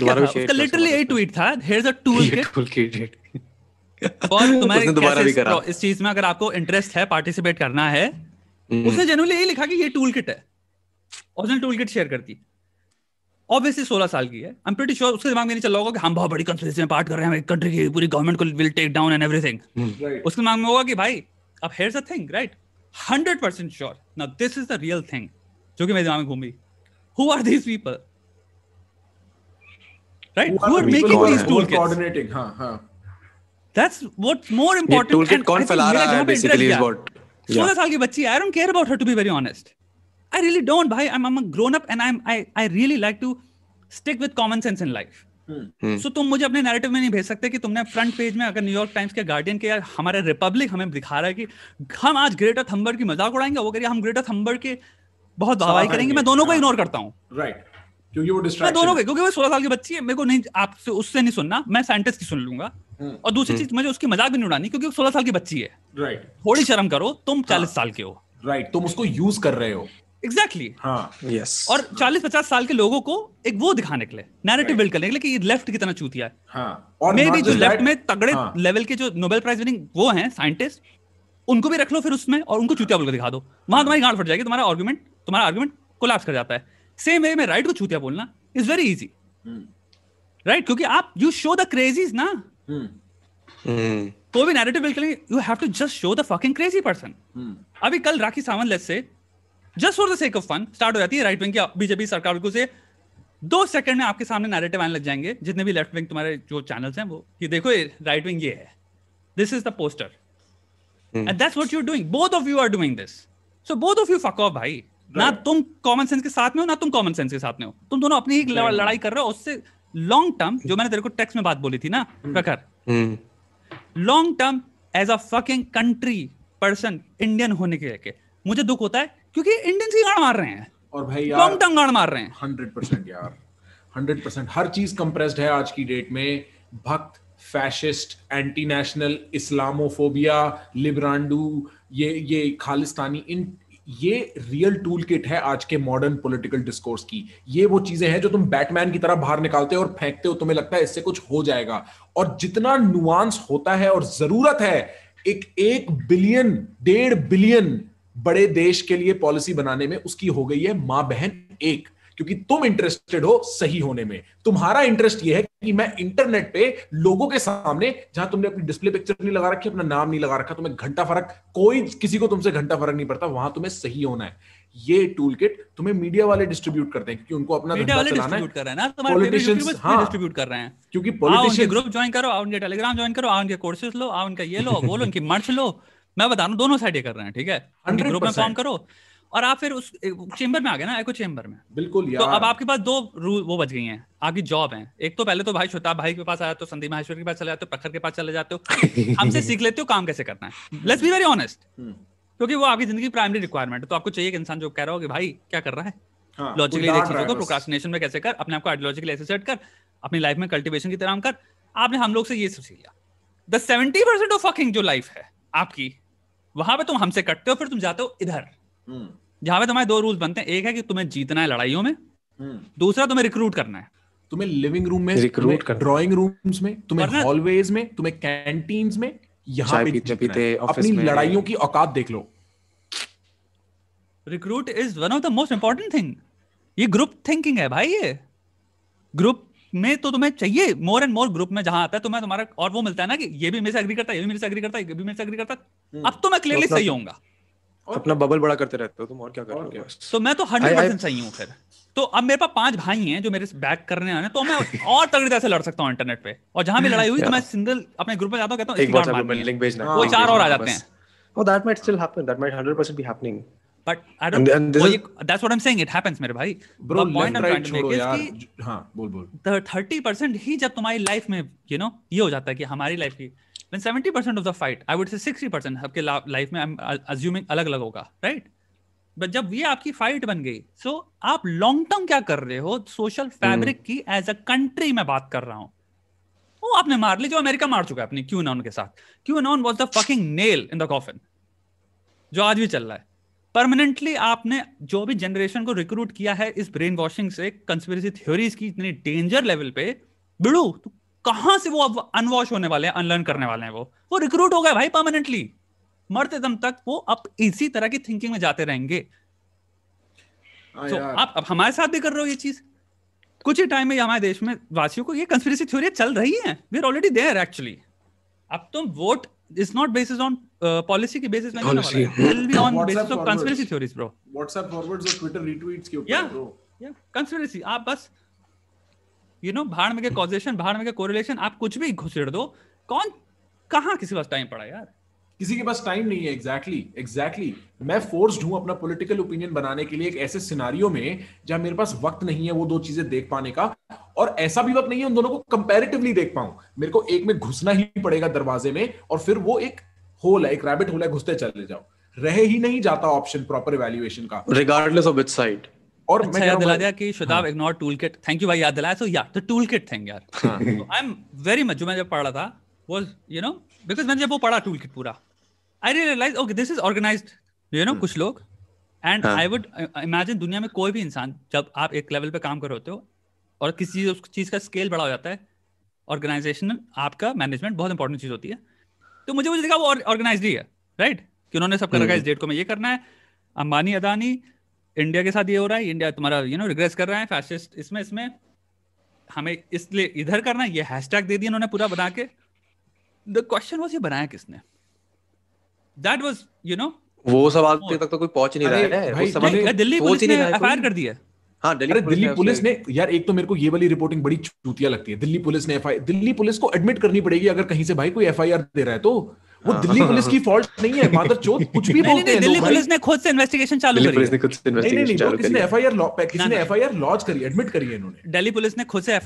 था उसका लिटरली यही ट्वीट था here is a tool kit तुम्हारे इस चीज में अगर आपको इंटरेस्ट है पार्टिसिपेट करना है हम्म। उसने जनरली यही लिखा कि ये टूल किट है उसने टूल किट शेयर करती है ऑब्वियसली सोलह साल की है आई एम प्रीटी श्योर उसके दिमाग में नहीं चल रहा होगा कि हम बहुत बड़ी कंट्री में पार्ट कर रहे हैं कंट्री की पूरी गवर्नमेंट को will take down and everything उसके दिमाग में होगा कि भाई अब here a thing right hundred percent sure ना this is the real thing जो कि मेरे दिमाग में घूमी who are these people right who are making these tool coordinating हां हां that's what's more important tool kit कौन फैला रहा है बेसिकली इज व्हाट 16 साल की बच्ची I don't care about her to be very honest I really don't, bhai. I'm, I'm a grown up and I'm I, I really like to stick with common sense in life. So hmm. hmm. तुम मुझे अपने narrative में नहीं भेज सकते कि तुमने front page में अगर न्यूयॉर्क टाइम्स के गार्डियन के या हमारे रिपब्लिक हमें दिखा रहा है कि हम आज ग्रेटर थंबर की मजाक उड़ाएंगे वो करिए हम ग्रेटर थंबर के बहुत भावाई करेंगे मैं दोनों को इग्नोर हाँ। करता हूँ राइट क्योंकि वो मैं दोनों को क्योंकि वो सोलह साल की बच्ची है मेरे को नहीं आपसे उससे नहीं सुनना मैं साइंटिस्ट की सुन लूंगा hmm. और दूसरी चीज मुझे उसकी मजाक भी नहीं उड़ानी क्योंकि वो सोलह साल की बच्ची है राइट थोड़ी शर्म करो तुम चालीस हाँ। साल के हो राइट तुम उसको यूज कर रहे हो एग्जैक्टली exactly. हाँ यस और चालीस पचास साल के लोगों को एक वो दिखाने के लिए नैरेटिव बिल्ड करने के लिए कि ये लेफ्ट कितना चूतिया है हाँ, और मे भी जो लेफ्ट में तगड़े हाँ. लेवल के जो नोबेल प्राइज विनिंग वो हैं साइंटिस्ट उनको भी रख लो फिर उसमें और उनको चूतिया बोलकर दिखा दो वहां तुम्हारी गांड फट जाएगी तुम्हारा आर्ग्यूमेंट तुम्हारा आर्ग्यूमेंट कोलैप्स कर जाता है सेम वे में राइट को चूतिया बोलना इज वेरी इजी राइट क्योंकि आप यू शो द क्रेजीज ना हम्म. हम्म. कोई भी नैरेटिव बिल्ड करेंगे you have to just show the fucking crazy person अभी कल राखी सावंत से just for the sake of fun start हो जाती है राइट विंग की बीजेपी सरकार बिल्कुल से दो सेकंड में आपके सामने नैरेटिव आने लग जाएंगे जितने भी लेफ्ट विंग तुम्हारे जो चैनल्स हैं वो कि देखो राइट विंग ये है this is the poster and that's what you are doing both of you are doing this so both of you fuck off भाई ना तुम कॉमन सेंस के साथ में हो ना तुम कॉमन सेंस के साथ में हो तुम दोनों अपनी ही लड़ाई कर रहे हो उससे लॉन्ग टर्म जो मैंने तेरे को टेक्स्ट में बात बोली थी ना hmm. Prakhar long term as a fucking country person Indian होने के लेके मुझे दुख होता है क्योंकि इंडियंस ही गाड़ मार रहे हैं और भाई यार लॉन्ग टर्म गाड़ मार रहे हैं हंड्रेड परसेंट यार हंड्रेड परसेंट हर चीज कंप्रेस्ड है आज की डेट में भक्त फैशिस्ट एंटी नेशनल इस्लामोफोबिया लिब्रांडू ये ये खालिस्तानी इन ये रियल टूल किट है आज के मॉडर्न पॉलिटिकल डिस्कोर्स की ये वो चीजें हैं जो तुम बैटमैन की तरह बाहर निकालते हो और फेंकते हो तुम्हें लगता है इससे कुछ हो जाएगा और जितना नुआंस होता है और जरूरत है एक एक बिलियन डेढ़ बिलियन बड़े देश के लिए पॉलिसी बनाने में उसकी हो गई है मां बहन एक क्योंकि तुम इंटरेस्टेड हो सही होने में तुम्हारा इंटरेस्ट यह है कि मैं इंटरनेट पे लोगों के सामने जहां तुमने अपनी डिस्प्ले पिक्चर नहीं लगा रखी अपना नाम नहीं लगा रखा तुम्हें घंटा फर्क कोई किसी को तुमसे घंटा फर्क नहीं पड़ता वहां तुम्हें सही होना है ये टूल किट तुम्हें मीडिया वाले डिस्ट्रीब्यूट करते हैं क्योंकि उनको अपना डिस्ट्रीब्यूट हाँ। कर रहे हैं क्योंकि पॉलिटिशियंस ग्रुप ज्वाइन करो उनके टेलीग्राम ज्वाइन करो उनके कोर्सेज लो उनका ये लो बोलो उनकी मर्च लो मैं बता रहा हूँ दोनों साइड ये कर रहे हैं ठीक है ग्रुप में फॉर्म करो और आप फिर उस चेंबर में आ गए ना एको चेंबर में बिल्कुल तो यार। तो अब आपके पास दो रूल वो बच गई हैं आपकी जॉब है एक तो पहले तो भाई छोटा भाई के पास आया तो संदीप महेश्वर के पास चले जाते हो प्रखर के पास चले जाते हो हमसे सीख लेते हो काम कैसे करना है लेट्स बी वेरी ऑनेस्ट क्योंकि वो आपकी जिंदगी प्राइमरी रिक्वायरमेंट है तो आपको चाहिए कि इंसान जो कह रहा हो कि भाई क्या कर रहा है हाँ, लॉजिकली देख चीजों को प्रोकाशनेशन में कैसे कर अपने आपको आइडियोलॉजिकली ऐसे सेट कर अपनी लाइफ में कल्टिवेशन की तरह कर आपने हम लोग से ये सब सीख लिया the seventy percent of working जो लाइफ है आपकी वहां पे तुम हमसे कटते हो फिर तुम जाते हो इधर हम्म। जहां पे तुम्हारे दो रूल बनते हैं एक है कि तुम्हें जीतना है लड़ाइयों में हम्म। दूसरा तुम्हें रिक्रूट करना है तुम्हें लिविंग रूम में रिक्रूट कर ड्रॉइंग रूम्स में तुम्हें हॉलवेज में तुम्हें कैंटीन में यहाँ पे पीते अपनी लड़ाइयों की औकात देख लो recruit is one of the most important thing ये ग्रुप थिंकिंग है भाई ये ग्रुप में तो तुम्हें चाहिए मोर एंड मोर ग्रुप में जहां आता है तुम्हें तुम्हारा और वो मिलता है ना कि ये भी मेरे से अग्री करता है ये भी मेरे से अग्री करता है ये भी मेरे से अग्री करता है हम्म। अब तो मैं क्लियरली सही होऊंगा अपना बबल बड़ा करते रहते हो तुम और क्या कर रहे हो तो मैं तो हंड्रेड परसेंट सही हूँ फिर तो अब मेरे पास पांच भाई हैं जो मेरे बैक करने आने तो मैं और तगड़ी तरह से लड़ सकता हूँ इंटरनेट पे और जहां भी लड़ाई हुई तो मैं सिंगल अपने ग्रुप में जाता हूँ कहता हूँ वो हाँ, चार और आ हाँ, जाते हैं Oh, that might still happen. That might 100% be happening. But I don't that's what I am saying it happens मेरे भाई bro point I am trying यार हां बोल बोल द 30% ही जब तुम्हारी लाइफ में यू नो ये हो जाता है कि हमारी लाइफ की when 70% of the fight i would say 60% आपके लाइफ में आई एम अज्यूमिंग अलग अलग होगा राइट बट जब ये आपकी फाइट बन गई सो so, आप लॉन्ग टर्म क्या कर रहे हो सोशल फैब्रिक hmm. की एज अ कंट्री मैं बात कर रहा हूं वो आपने मार ली जो अमेरिका मार चुका है अपनी क्यू नॉन के साथ QAnon was the fucking nail in the coffin जो आज भी चल रहा है परमानेंटली आपने जो भी जनरेशन को रिक्रूट किया है इस ब्रेन वॉशिंग से कंस्पिरेसी थ्योरीज की इतनी डेंजर लेवल पे बिड़ू तो कहां से वो अब अनवॉश होने वाले हैं अनलर्न करने वाले हैं वो वो रिक्रूट हो गए भाई परमानेंटली मरते दम तक वो अब इसी तरह की थिंकिंग में जाते रहेंगे तो so, आप अब हमारे साथ भी कर रहे हो ये चीज कुछ ही टाइम में हमारे देश में वासियों को ये कंस्पिरेसी थ्योरी चल रही है we are already there actually अब तुम vote it's not based on uh, policy के basis में it will be on basis of conspiracy theories bro WhatsApp forwards or Twitter retweets ke upar yeah, bro yeah conspiracy aap bas you know bhaad mein ke causation bhaad mein ke correlation aap kuch bhi घुसेड़ do कौन कहाँ किसी पास time पड़ा यार किसी के पास time नहीं है एग्जैक्टली exactly, एग्जैक्टली exactly. मैं फोर्स्ड हूं अपना पॉलिटिकल ओपिनियन बनाने के लिए एक ऐसे सिनारियो में जहां मेरे पास वक्त नहीं है वो दो चीजें देख पाने का और ऐसा भी वक्त नहीं है उन दोनों को कंपेरेटिवली देख पाऊं मेरे को एक में घुसना ही पड़ेगा दरवाजे में और फिर वो एक होल है एक रैबिट होल है घुसते चले जाओ रह ही नहीं जाता ऑप्शन प्रॉपर इवैल्यूएशन का रिगार्डलेस ऑफ इट्स साइड और अच्छा मैं याद दिला दिया कि शुदाब ignore tool kit thank you भाई याद दिलाया सो या द टूल किट थिंग यार आई एम वेरी मच जो मैं जब पढ़ रहा था वाज यू नो बिकॉज मैंने जब वो पढ़ा टूल किट पूरा I realise okay this is organise you know कुछ लोग एंड आई वुड इमेजिन दुनिया में कोई भी इंसान जब आप एक लेवल पे काम कर होते हो और किसी उस चीज का स्केल बड़ा हो जाता है ऑर्गेनाइजेशनल आपका मैनेजमेंट बहुत इंपॉर्टेंट चीज होती है तो मुझे मुझे देखा वो ऑर्गेनाइज ही है राइट कि उन्होंने सब कर रखा इस डेट को मैं ये करना है अंबानी अदानी इंडिया के साथ ये हो रहा है इंडिया तुम्हारा यू नो रिग्रेस कर रहा है फैसिस्ट इसमें इसमें हमें इसलिए इधर करना है ये हैशटैग दे दिया उन्होंने पूरा बना के द क्वेश्चन वॉज ये बनाया किसने दैट वाज यू नो वो सवाल तक तो तो कोई पहुंच नहीं रहा है भाई, भाई, दिल्ली पुलिस ने एफआईआर कर दिया हाँ दिल्ली अरे दिल्ली पुलिस ने यार एक तो मेरे को ये वाली रिपोर्टिंग बड़ी चूतिया लगती है दिल्ली पुलिस ने एफ दिल्ली पुलिस को एडमिट करनी पड़ेगी अगर कहीं से भाई कोई एफआईआर दे रहा है तो वो दिल्ली पुलिस की फॉल्ट नहीं है मादर चोत कुछ भी बोलते हैं दिल्ली पुलिस ने खुद से इन्वेस्टिगेशन चालू करी दिल्ली पुलिस ने खुद से इन्वेस्टिगेशन चालू करी किसने एफआईआर लॉ किसने एफआईआर लॉज करी एडमिट करी है इन्होंने दिल्ली पुलिस ने खुद से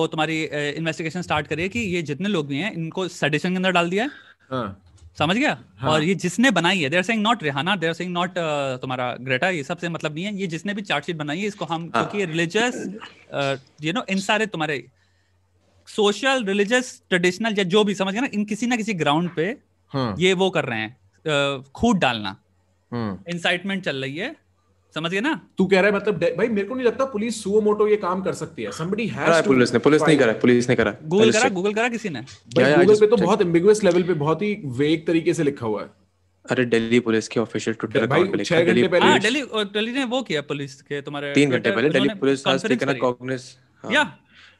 वो तुम्हारी इन्वेस्टिगेशन स्टार्ट करी है कि ये जितने लोग भी हैं इनको सेडिशन के अंदर डाल दिया है हाँ। समझ गया हाँ. और ये जिसने बनाई है their thing not Rihanna their thing not तुम्हारा ग्रेटा ये सबसे मतलब नहीं है ये जिसने भी चार्जशीट बनाई है इसको हम हाँ. क्योंकि रिलीजियस यू नो इन सारे तुम्हारे सोशल रिलीजियस ट्रेडिशनल या जो भी समझ गए ना इन किसी ना किसी ग्राउंड पे हाँ. ये वो कर रहे हैं uh, खूट डालना इनसाइटमेंट हाँ। चल रही है समझ गए ना तू कह रहा है मतलब भाई मेरे को नहीं लगता पुलिस सुओ मोटो ये काम कर सकती है somebody has to पुलिस ने पुलिस नहीं करा पुलिस ने करा गूगल करा गूगल करा किसी ने गूगल पे तो बहुत एम्बिगुअस लेवल पे बहुत ही वेग तरीके से लिखा हुआ है अरे दिल्ली पुलिस के ऑफिशियल ट्विटर अकाउंट पे लिखा दिल्ली हां दिल्ली दिल्ली ने वो किया पुलिस के तुम्हारे 3 घंटे पहले Delhi police has taken cognizance या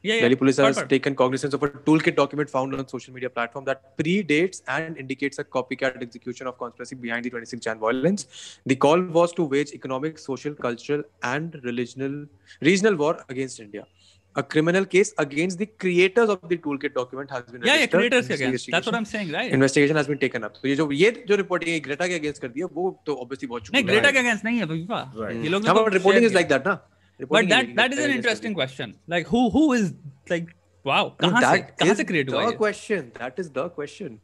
Yeah, Delhi police has taken cognizance of a toolkit document found on social media platform that predates and indicates a copycat execution of conspiracy behind the 26 Jan violence. The call was to wage economic, social, cultural, and regional regional war against India. A criminal case against the creators of the toolkit document has been yeah, yeah creators against. That's what I'm saying, right? Investigation has been taken up. So, ये जो ये जो reporting Greta के against कर दी वो तो obviously बहुत नहीं Greta के against नहीं है विपा ये लोग रिपोर्टिंग इज ना but that that is an interesting question like who who is like wow kahan no, se kahan se create hua question that is the question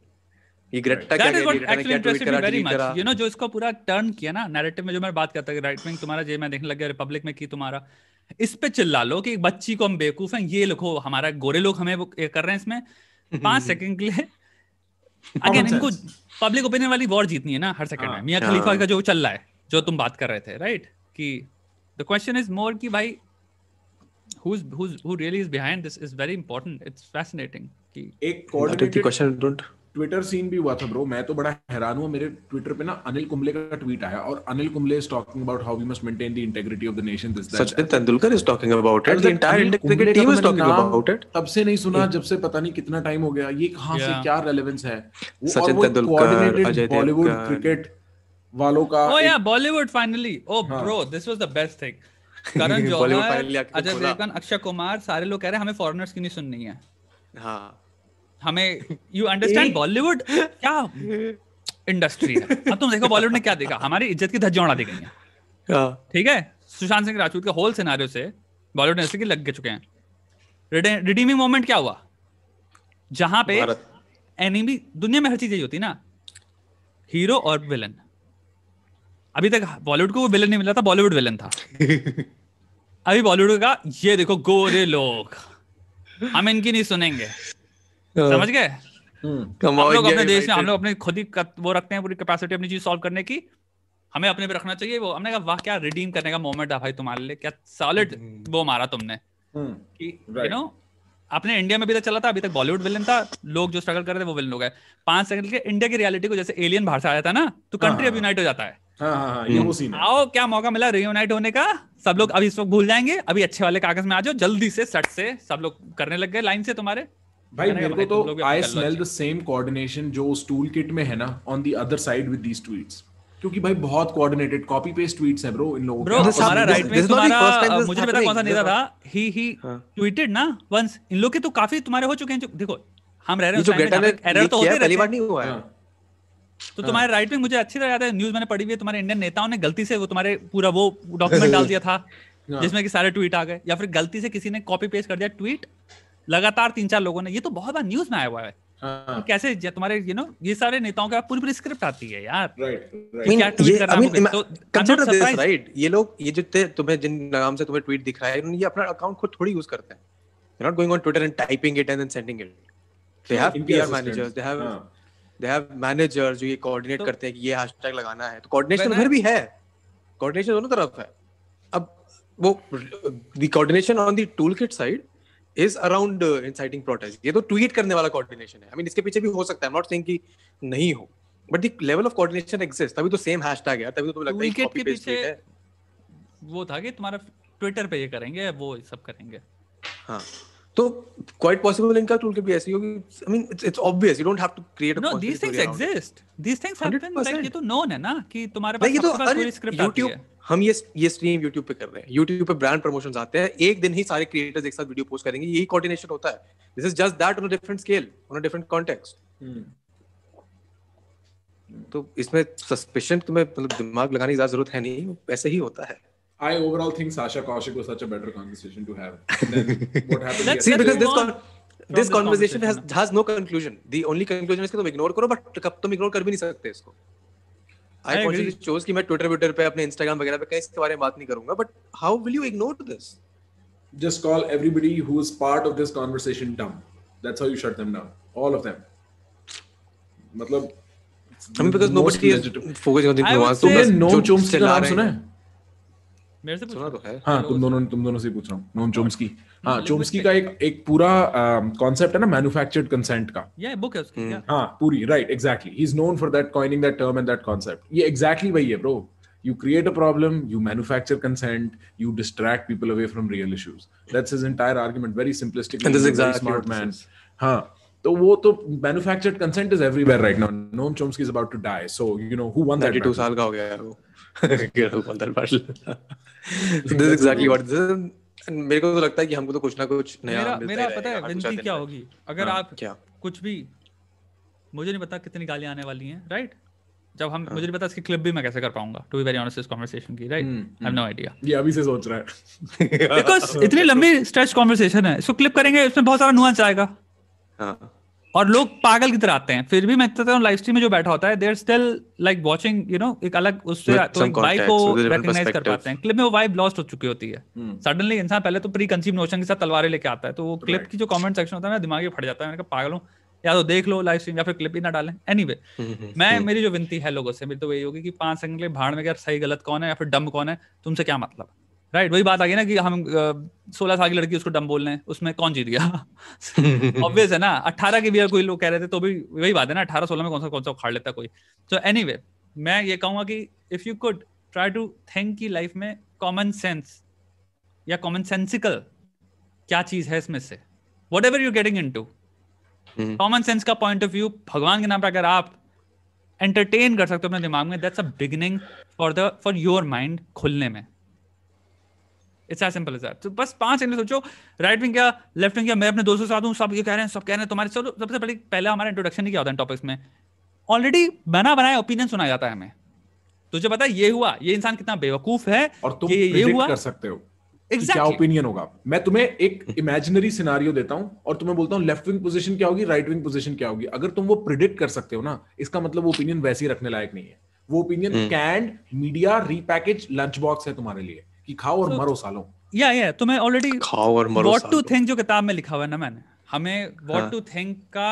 जो में इस पे चिल्ला लो कि एक बच्ची को हम बेवकूफ है ये लिखो हमारा गोरे लोग हमें कर रहे हैं इसमें पांच सेकंड के लिए अगेन इनको पब्लिक ओपिनियन वाली वॉर जीतनी है ना हर सेकंड में हाँ, मियाँ खलीफा हाँ। का जो चल रहा है जो तुम बात कर रहे थे राइट की the question is more ki bhai who's who's who really is behind this is very important it's fascinating ki ek coordinated question don't Twitter scene भी हुआ था ब्रो मैं तो बड़ा हैरान हुआ मेरे ट्विटर पे ना अनिल कुंबले का ट्वीट आया और Anil Kumble is talking about how we must maintain the integrity of the nation this that Sachin Tendulkar is talking about it the entire integrity team is talking about it तब से नहीं सुना जब से पता नहीं कितना टाइम हो गया ये कहां से क्या रेलेवेंस है सचिन तेंदुलकर अजय देवगन बॉलीवुड क्रिकेट वालों का oh yeah Bollywood finally oh bro this was the best thing Karan Johar Ajay Devgn Akshay Kumar सारे लोग कह रहे हैं हमें फॉरेनर्स की नहीं सुननी है हां हमें यू अंडरस्टैंड बॉलीवुड क्या इंडस्ट्री है अब तुम देखो बॉलीवुड ने क्या देखा हमारी इज्जत की धज्जियां उड़ा दी गई हैं हाँ। ठीक है सुशांत सिंह राजपूत के होल सिनेरियो से बॉलीवुड इंडस्ट्री की लग गए चुके हैं रिडीमिंग मोमेंट क्या हुआ जहां पे एनिमी दुनिया में हर चीज यही होती ना हीरो और विलन अभी तक बॉलीवुड को वो विलन नहीं मिला था बॉलीवुड विलन था अभी बॉलीवुड का ये देखो गोरे लोग हम इनकी नहीं सुनेंगे हाँ। समझ गए हम्म। हम लोग अपने देश में हम लोग अपने खुद ही वो रखते हैं पूरी कैपेसिटी अपनी चीज सॉल्व करने की हमें अपने पे रखना चाहिए वो हमने कहा वाह क्या रिडीम करने का मोमेंट था भाई तुम्हारे लिए क्या सॉलिड हम्म। वो मारा तुमने हम्म। कि यू नो अपने इंडिया में भी तो चला था अभी तक बॉलीवुड विलन था लोग जो स्ट्रगल कर रहे थे वो विलन हो गए पांच सेकंड के इंडिया की रियलिटी को जैसे एलियन बाहर से आ जाता है ना तो कंट्री हाँ। अब यूनाइट हो जाता है हाँ, हाँ, हाँ हम्म। आओ क्या मौका मिला होने का सब लोग अभी इस वक्त भूल जाएंगे अभी अच्छे वाले कागज में आ जाओ जल्दी से सट से सब लोग करने लग गए लाइन से तुम्हारे भाई मेरे को तो I smell the same coordination जो उस टूल किट में है ना on the other side with these tweets क्योंकि भाई बहुत coordinated copy paste tweets bro इन लोगों ब्रो हमारा राइट में तुम्हारा मुझे पता कौन सा नेता था ही ही ट्वीटेड ना वंस इन लोग के तो काफी तुम्हारे हो चुके हैं देखो हम रह रहे हैं एरर तो होते रहते हैं पहली बार नहीं हुआ है हाँ। तो तुम्हारे राइट हाँ। विंग मुझे अच्छी तरह याद है न्यूज मैंने पढ़ी हुई है तुम्हारे इंडियन नेताओं ने गलती से वो तुम्हारे पूरा वो डॉक्यूमेंट डाल दिया था हाँ। जिसमें कि सारे ट्वीट आ गए या फिर गलती से किसी ने कॉपी पेस्ट कर दिया ट्वीट लगातार तीन चार लोगों ने ये तो बहुत बार न्यूज में आया हुआ है हाँ। तो कैसे तुम्हारे यू नो ये सारे नेताओं का पूरी पूरी स्क्रिप्ट आती है यार राइट right, right. दिस तो तो राइट ये लोग ये जो तुम्हें जिन नाम से तुम्हें ट्वीट दिख रहा है ये अपना अकाउंट खुद थोड़ी यूज करते हैं not going on Twitter and typing it and then sending it they have PR managers they have they have manager जो ये कोऑर्डिनेट तो करते हैं कि ये हैशटैग लगाना है तो कोऑर्डिनेशन तो उधर भी है कोऑर्डिनेशन दोनों तरफ है अब वो the coordination on the tool side is around inciting protest ये तो ट्वीट करने वाला कोऑर्डिनेशन है आई I मीन इसके पीछे भी हो सकता है नॉट सेइंग कि नहीं हो but the level of coordination exist तभी तो सेम हैशटैग है तभी तो लगता है कॉपी पेस्ट वो था कि तुम्हारा ट्विटर पे ये करेंगे वो सब करेंगे हाँ तो क्वाइट पॉसिबल इनका टूल के भी ऐसी होगी I mean it's it's obvious you don't have to create a no these things exist these things happen like ये तो नोन है ना कि तुम्हारे पास ये तो पूरी स्क्रिप्ट YouTube हम ये ये स्ट्रीम YouTube पे कर रहे हैं YouTube पे ब्रांड प्रमोशंस आते हैं एक दिन ही सारे क्रिएटर्स एक साथ वीडियो पोस्ट करेंगे यही कोऑर्डिनेशन होता है this is just that on a different scale on a different context तो इसमें सस्पेशन तुम्हें मतलब दिमाग लगाने की ज्यादा जरूरत है नहीं वैसे ही होता है I overall think Sasha Kaushik was such a better conversation to have. Than what happened? See, because this, con- this, this conversation has has no conclusion. The only conclusion is कि तुम ignore करो but कब तुम ignore कर भी नहीं सकते इसको I consciously chose कि मैं Twitter, Twitter पे अपने Instagram वगैरह पे कहीं इसके बारे में बात नहीं करूँगा. But how will you ignore this? just call everybody who is part of this conversation dumb. That's how you shut them down. All of them. मतलब I mean because nobody is focusing on the nuance. तुमने नोम चोम्स का नाम सुना है? मेरे से सुना तो है हाँ तुम दोनों तुम दोनों से पूछ रहा हूँ नोम हाँ। चोम्स्की हाँ, हाँ चोम्स्की का एक एक पूरा कॉन्सेप्ट है ना मैन्युफैक्चर्ड कंसेंट का या बुक है उसकी हम्म। हाँ पूरी right exactly he is known for that coining that term and that concept ये एग्जैक्टली वही है bro you create a problem you manufacture consent you distract people away from real issues that's his entire argument very simplistic and this smart man हां तो वो तो manufactured consent is everywhere right now Noam Chomsky is about to die so you know who one 32 साल का हो गया यार वो गेड़ो बंदर Patil this exactly what this मेरे को तो लगता है कि हमको तो कुछ ना कुछ नया मेरा, मेरा पता है विनती क्या होगी अगर हाँ, आप क्या कुछ भी मुझे नहीं पता कितनी गालियां आने वाली हैं राइट जब हम हाँ। मुझे नहीं पता इसकी क्लिप भी मैं कैसे कर पाऊंगा टू बी वेरी ऑनेस्ट इस कन्वर्सेशन की right I have no idea ये अभी से सोच रहा है बिकॉज़ इतनी लंबी स्ट्रेच कन्वर्सेशन है इसको क्लिप करेंगे इसमें बहुत सारा नुआंस आएगा हां और लोग पागल की तरह आते हैं फिर भी मैं कहता हूँ लाइव स्ट्रीम में जो बैठा होता है there still like watching you know एक अलग उससे तो वाइब को कर पाते हैं क्लिप में वो वाइब लॉस्ट हो चुकी होती है सडनली hmm. इंसान पहले तो प्री कंसीव नोशन के साथ तलवारें लेके आता है तो वो right. क्लिप की जो कॉमेंट सेक्शन होता है ना दिमाग फट जाता है मैंने कहा पागल हूँ या तो देख लो लाइव स्ट्रीम या फिर क्लिप ही ना डालें एनी anyway, मैं मेरी जो विनती है लोगों से मेरी तो वही होगी कि पांच सेकंड के लिए भाड़ में क्या सही गलत कौन है या फिर डम कौन है तुमसे क्या मतलब राइट वही बात आ गई ना कि हम सोलह साल की लड़की उसको डम बोल रहे हैं उसमें कौन जीत गया ऑब्वियस है ना अट्ठारह की भी कोई लोग कह रहे थे तो भी वही बात है ना अठारह सोलह में कौन सा कौन सा उखाड़ लेता कोई तो एनी मैं ये कहूंगा कि if you could try to think की लाइफ में कॉमन सेंस या कॉमन सेंसिकल क्या चीज है इसमें से whatever you getting into common sense का पॉइंट ऑफ व्यू भगवान के नाम पर अगर आप एंटरटेन कर सकते हो अपने दिमाग में that's a beginning for the for your mind खुलने में it's as simple as that तो बस पांच एंगल सोचो राइट विंग क्या लेफ्ट विंग क्या मैं अपने दोस्तों के साथ हूँ सब ये कह रहे हैं सब कह रहे हैं तुम्हारे चलो सबसे पहले पहला हमारा इंट्रोडक्शन ही क्या होता है टॉपिक्स में ऑलरेडी बना बनाया ओपिनियन सुना जाता है हमें तुझे पता ये हुआ ये इंसान कितना बेवकूफ है और तुम ये, ये हुआ कर सकते हो exactly. क्या ओपिनियन होगा मैं तुम्हें एक इमेजिनरी सिनारियो देता हूं और तुम्हें बोलता हूं लेफ्ट विंग पोजीशन क्या होगी राइट विंग पोजीशन क्या होगी अगर तुम वो प्रिडिक्ट कर सकते हो ना इसका मतलब वो ओपिनियन वैसे ही रखने लायक नहीं है वो opinion canned media repackage lunch box है तुम्हारे लिए कि खाओ और so, तो मरो सालों या या तो मैं ऑलरेडी खाओ और मरो व्हाट टू थिंक जो किताब में लिखा हुआ है ना मैंने हमें व्हाट टू थिंक का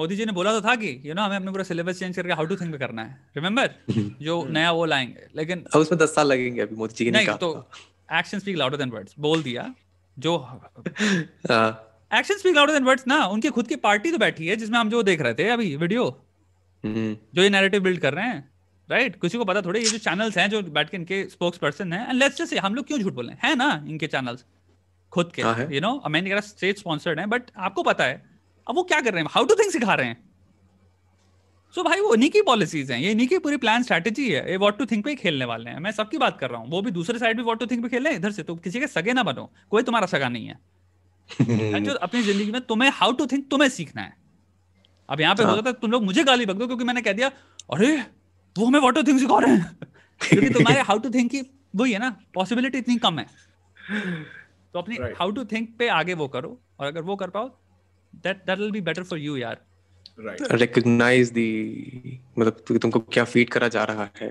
मोदी जी ने बोला तो था कि यू you नो know, हमें अपने पूरा सिलेबस चेंज करके हाउ टू थिंक करना है रिमेंबर जो हम्म। नया वो लाएंगे लेकिन अब उसमें दस साल लगेंगे अभी मोदी जी ने कहा तो action speak louder than words बोल दिया जो action speak louder than words ना उनकी खुद की पार्टी तो बैठी है जिसमें हम जो देख रहे थे अभी वीडियो हम्म। जो ये नैरेटिव बिल्ड कर रहे हैं राइट किसी को पता थोड़ी ये जो चैनल्स हैं जो बैठ के इनके स्पोक्स पर्सन है एंड लेट्स जस्ट हम लोग क्यों झूठ बोल रहे हैं ना इनके चैनल्स खुद के यू नो मैं कह रहा स्टेट स्पॉन्सर्ड है बट आपको पता है अब वो क्या कर रहे हैं हाउ टू थिंक सिखा रहे हैं सो so भाई वो इन्हीं की पॉलिसीज हैं ये इन्हीं की पूरी प्लान स्ट्रैटेजी है ये व्हाट टू थिंक पे ही खेलने वाले हैं मैं सबकी बात कर रहा हूँ वो भी दूसरे साइड भी व्हाट टू थिंक पे खेल रहे हैं इधर से तो किसी के सगे ना बनो कोई तुम्हारा सगा नहीं है जो अपनी जिंदगी में तुम्हें हाउ टू थिंक तुम्हें सीखना है अब यहाँ पे हाँ। हो जाता है तुम लोग मुझे गाली बक दो क्योंकि मैंने कह दिया अरे तो वो हमें वॉट टू थिंक सिखा रहे हैं क्योंकि तुम्हारे हाउ टू थिंक की वही है ना पॉसिबिलिटी इतनी कम है तो अपनी हाउ टू थिंक पे आगे वो करो और अगर वो कर पाओ that that will be better for you यार रिकॉग्नाइज दी मतलब तुमको क्या फीड करा जा रहा है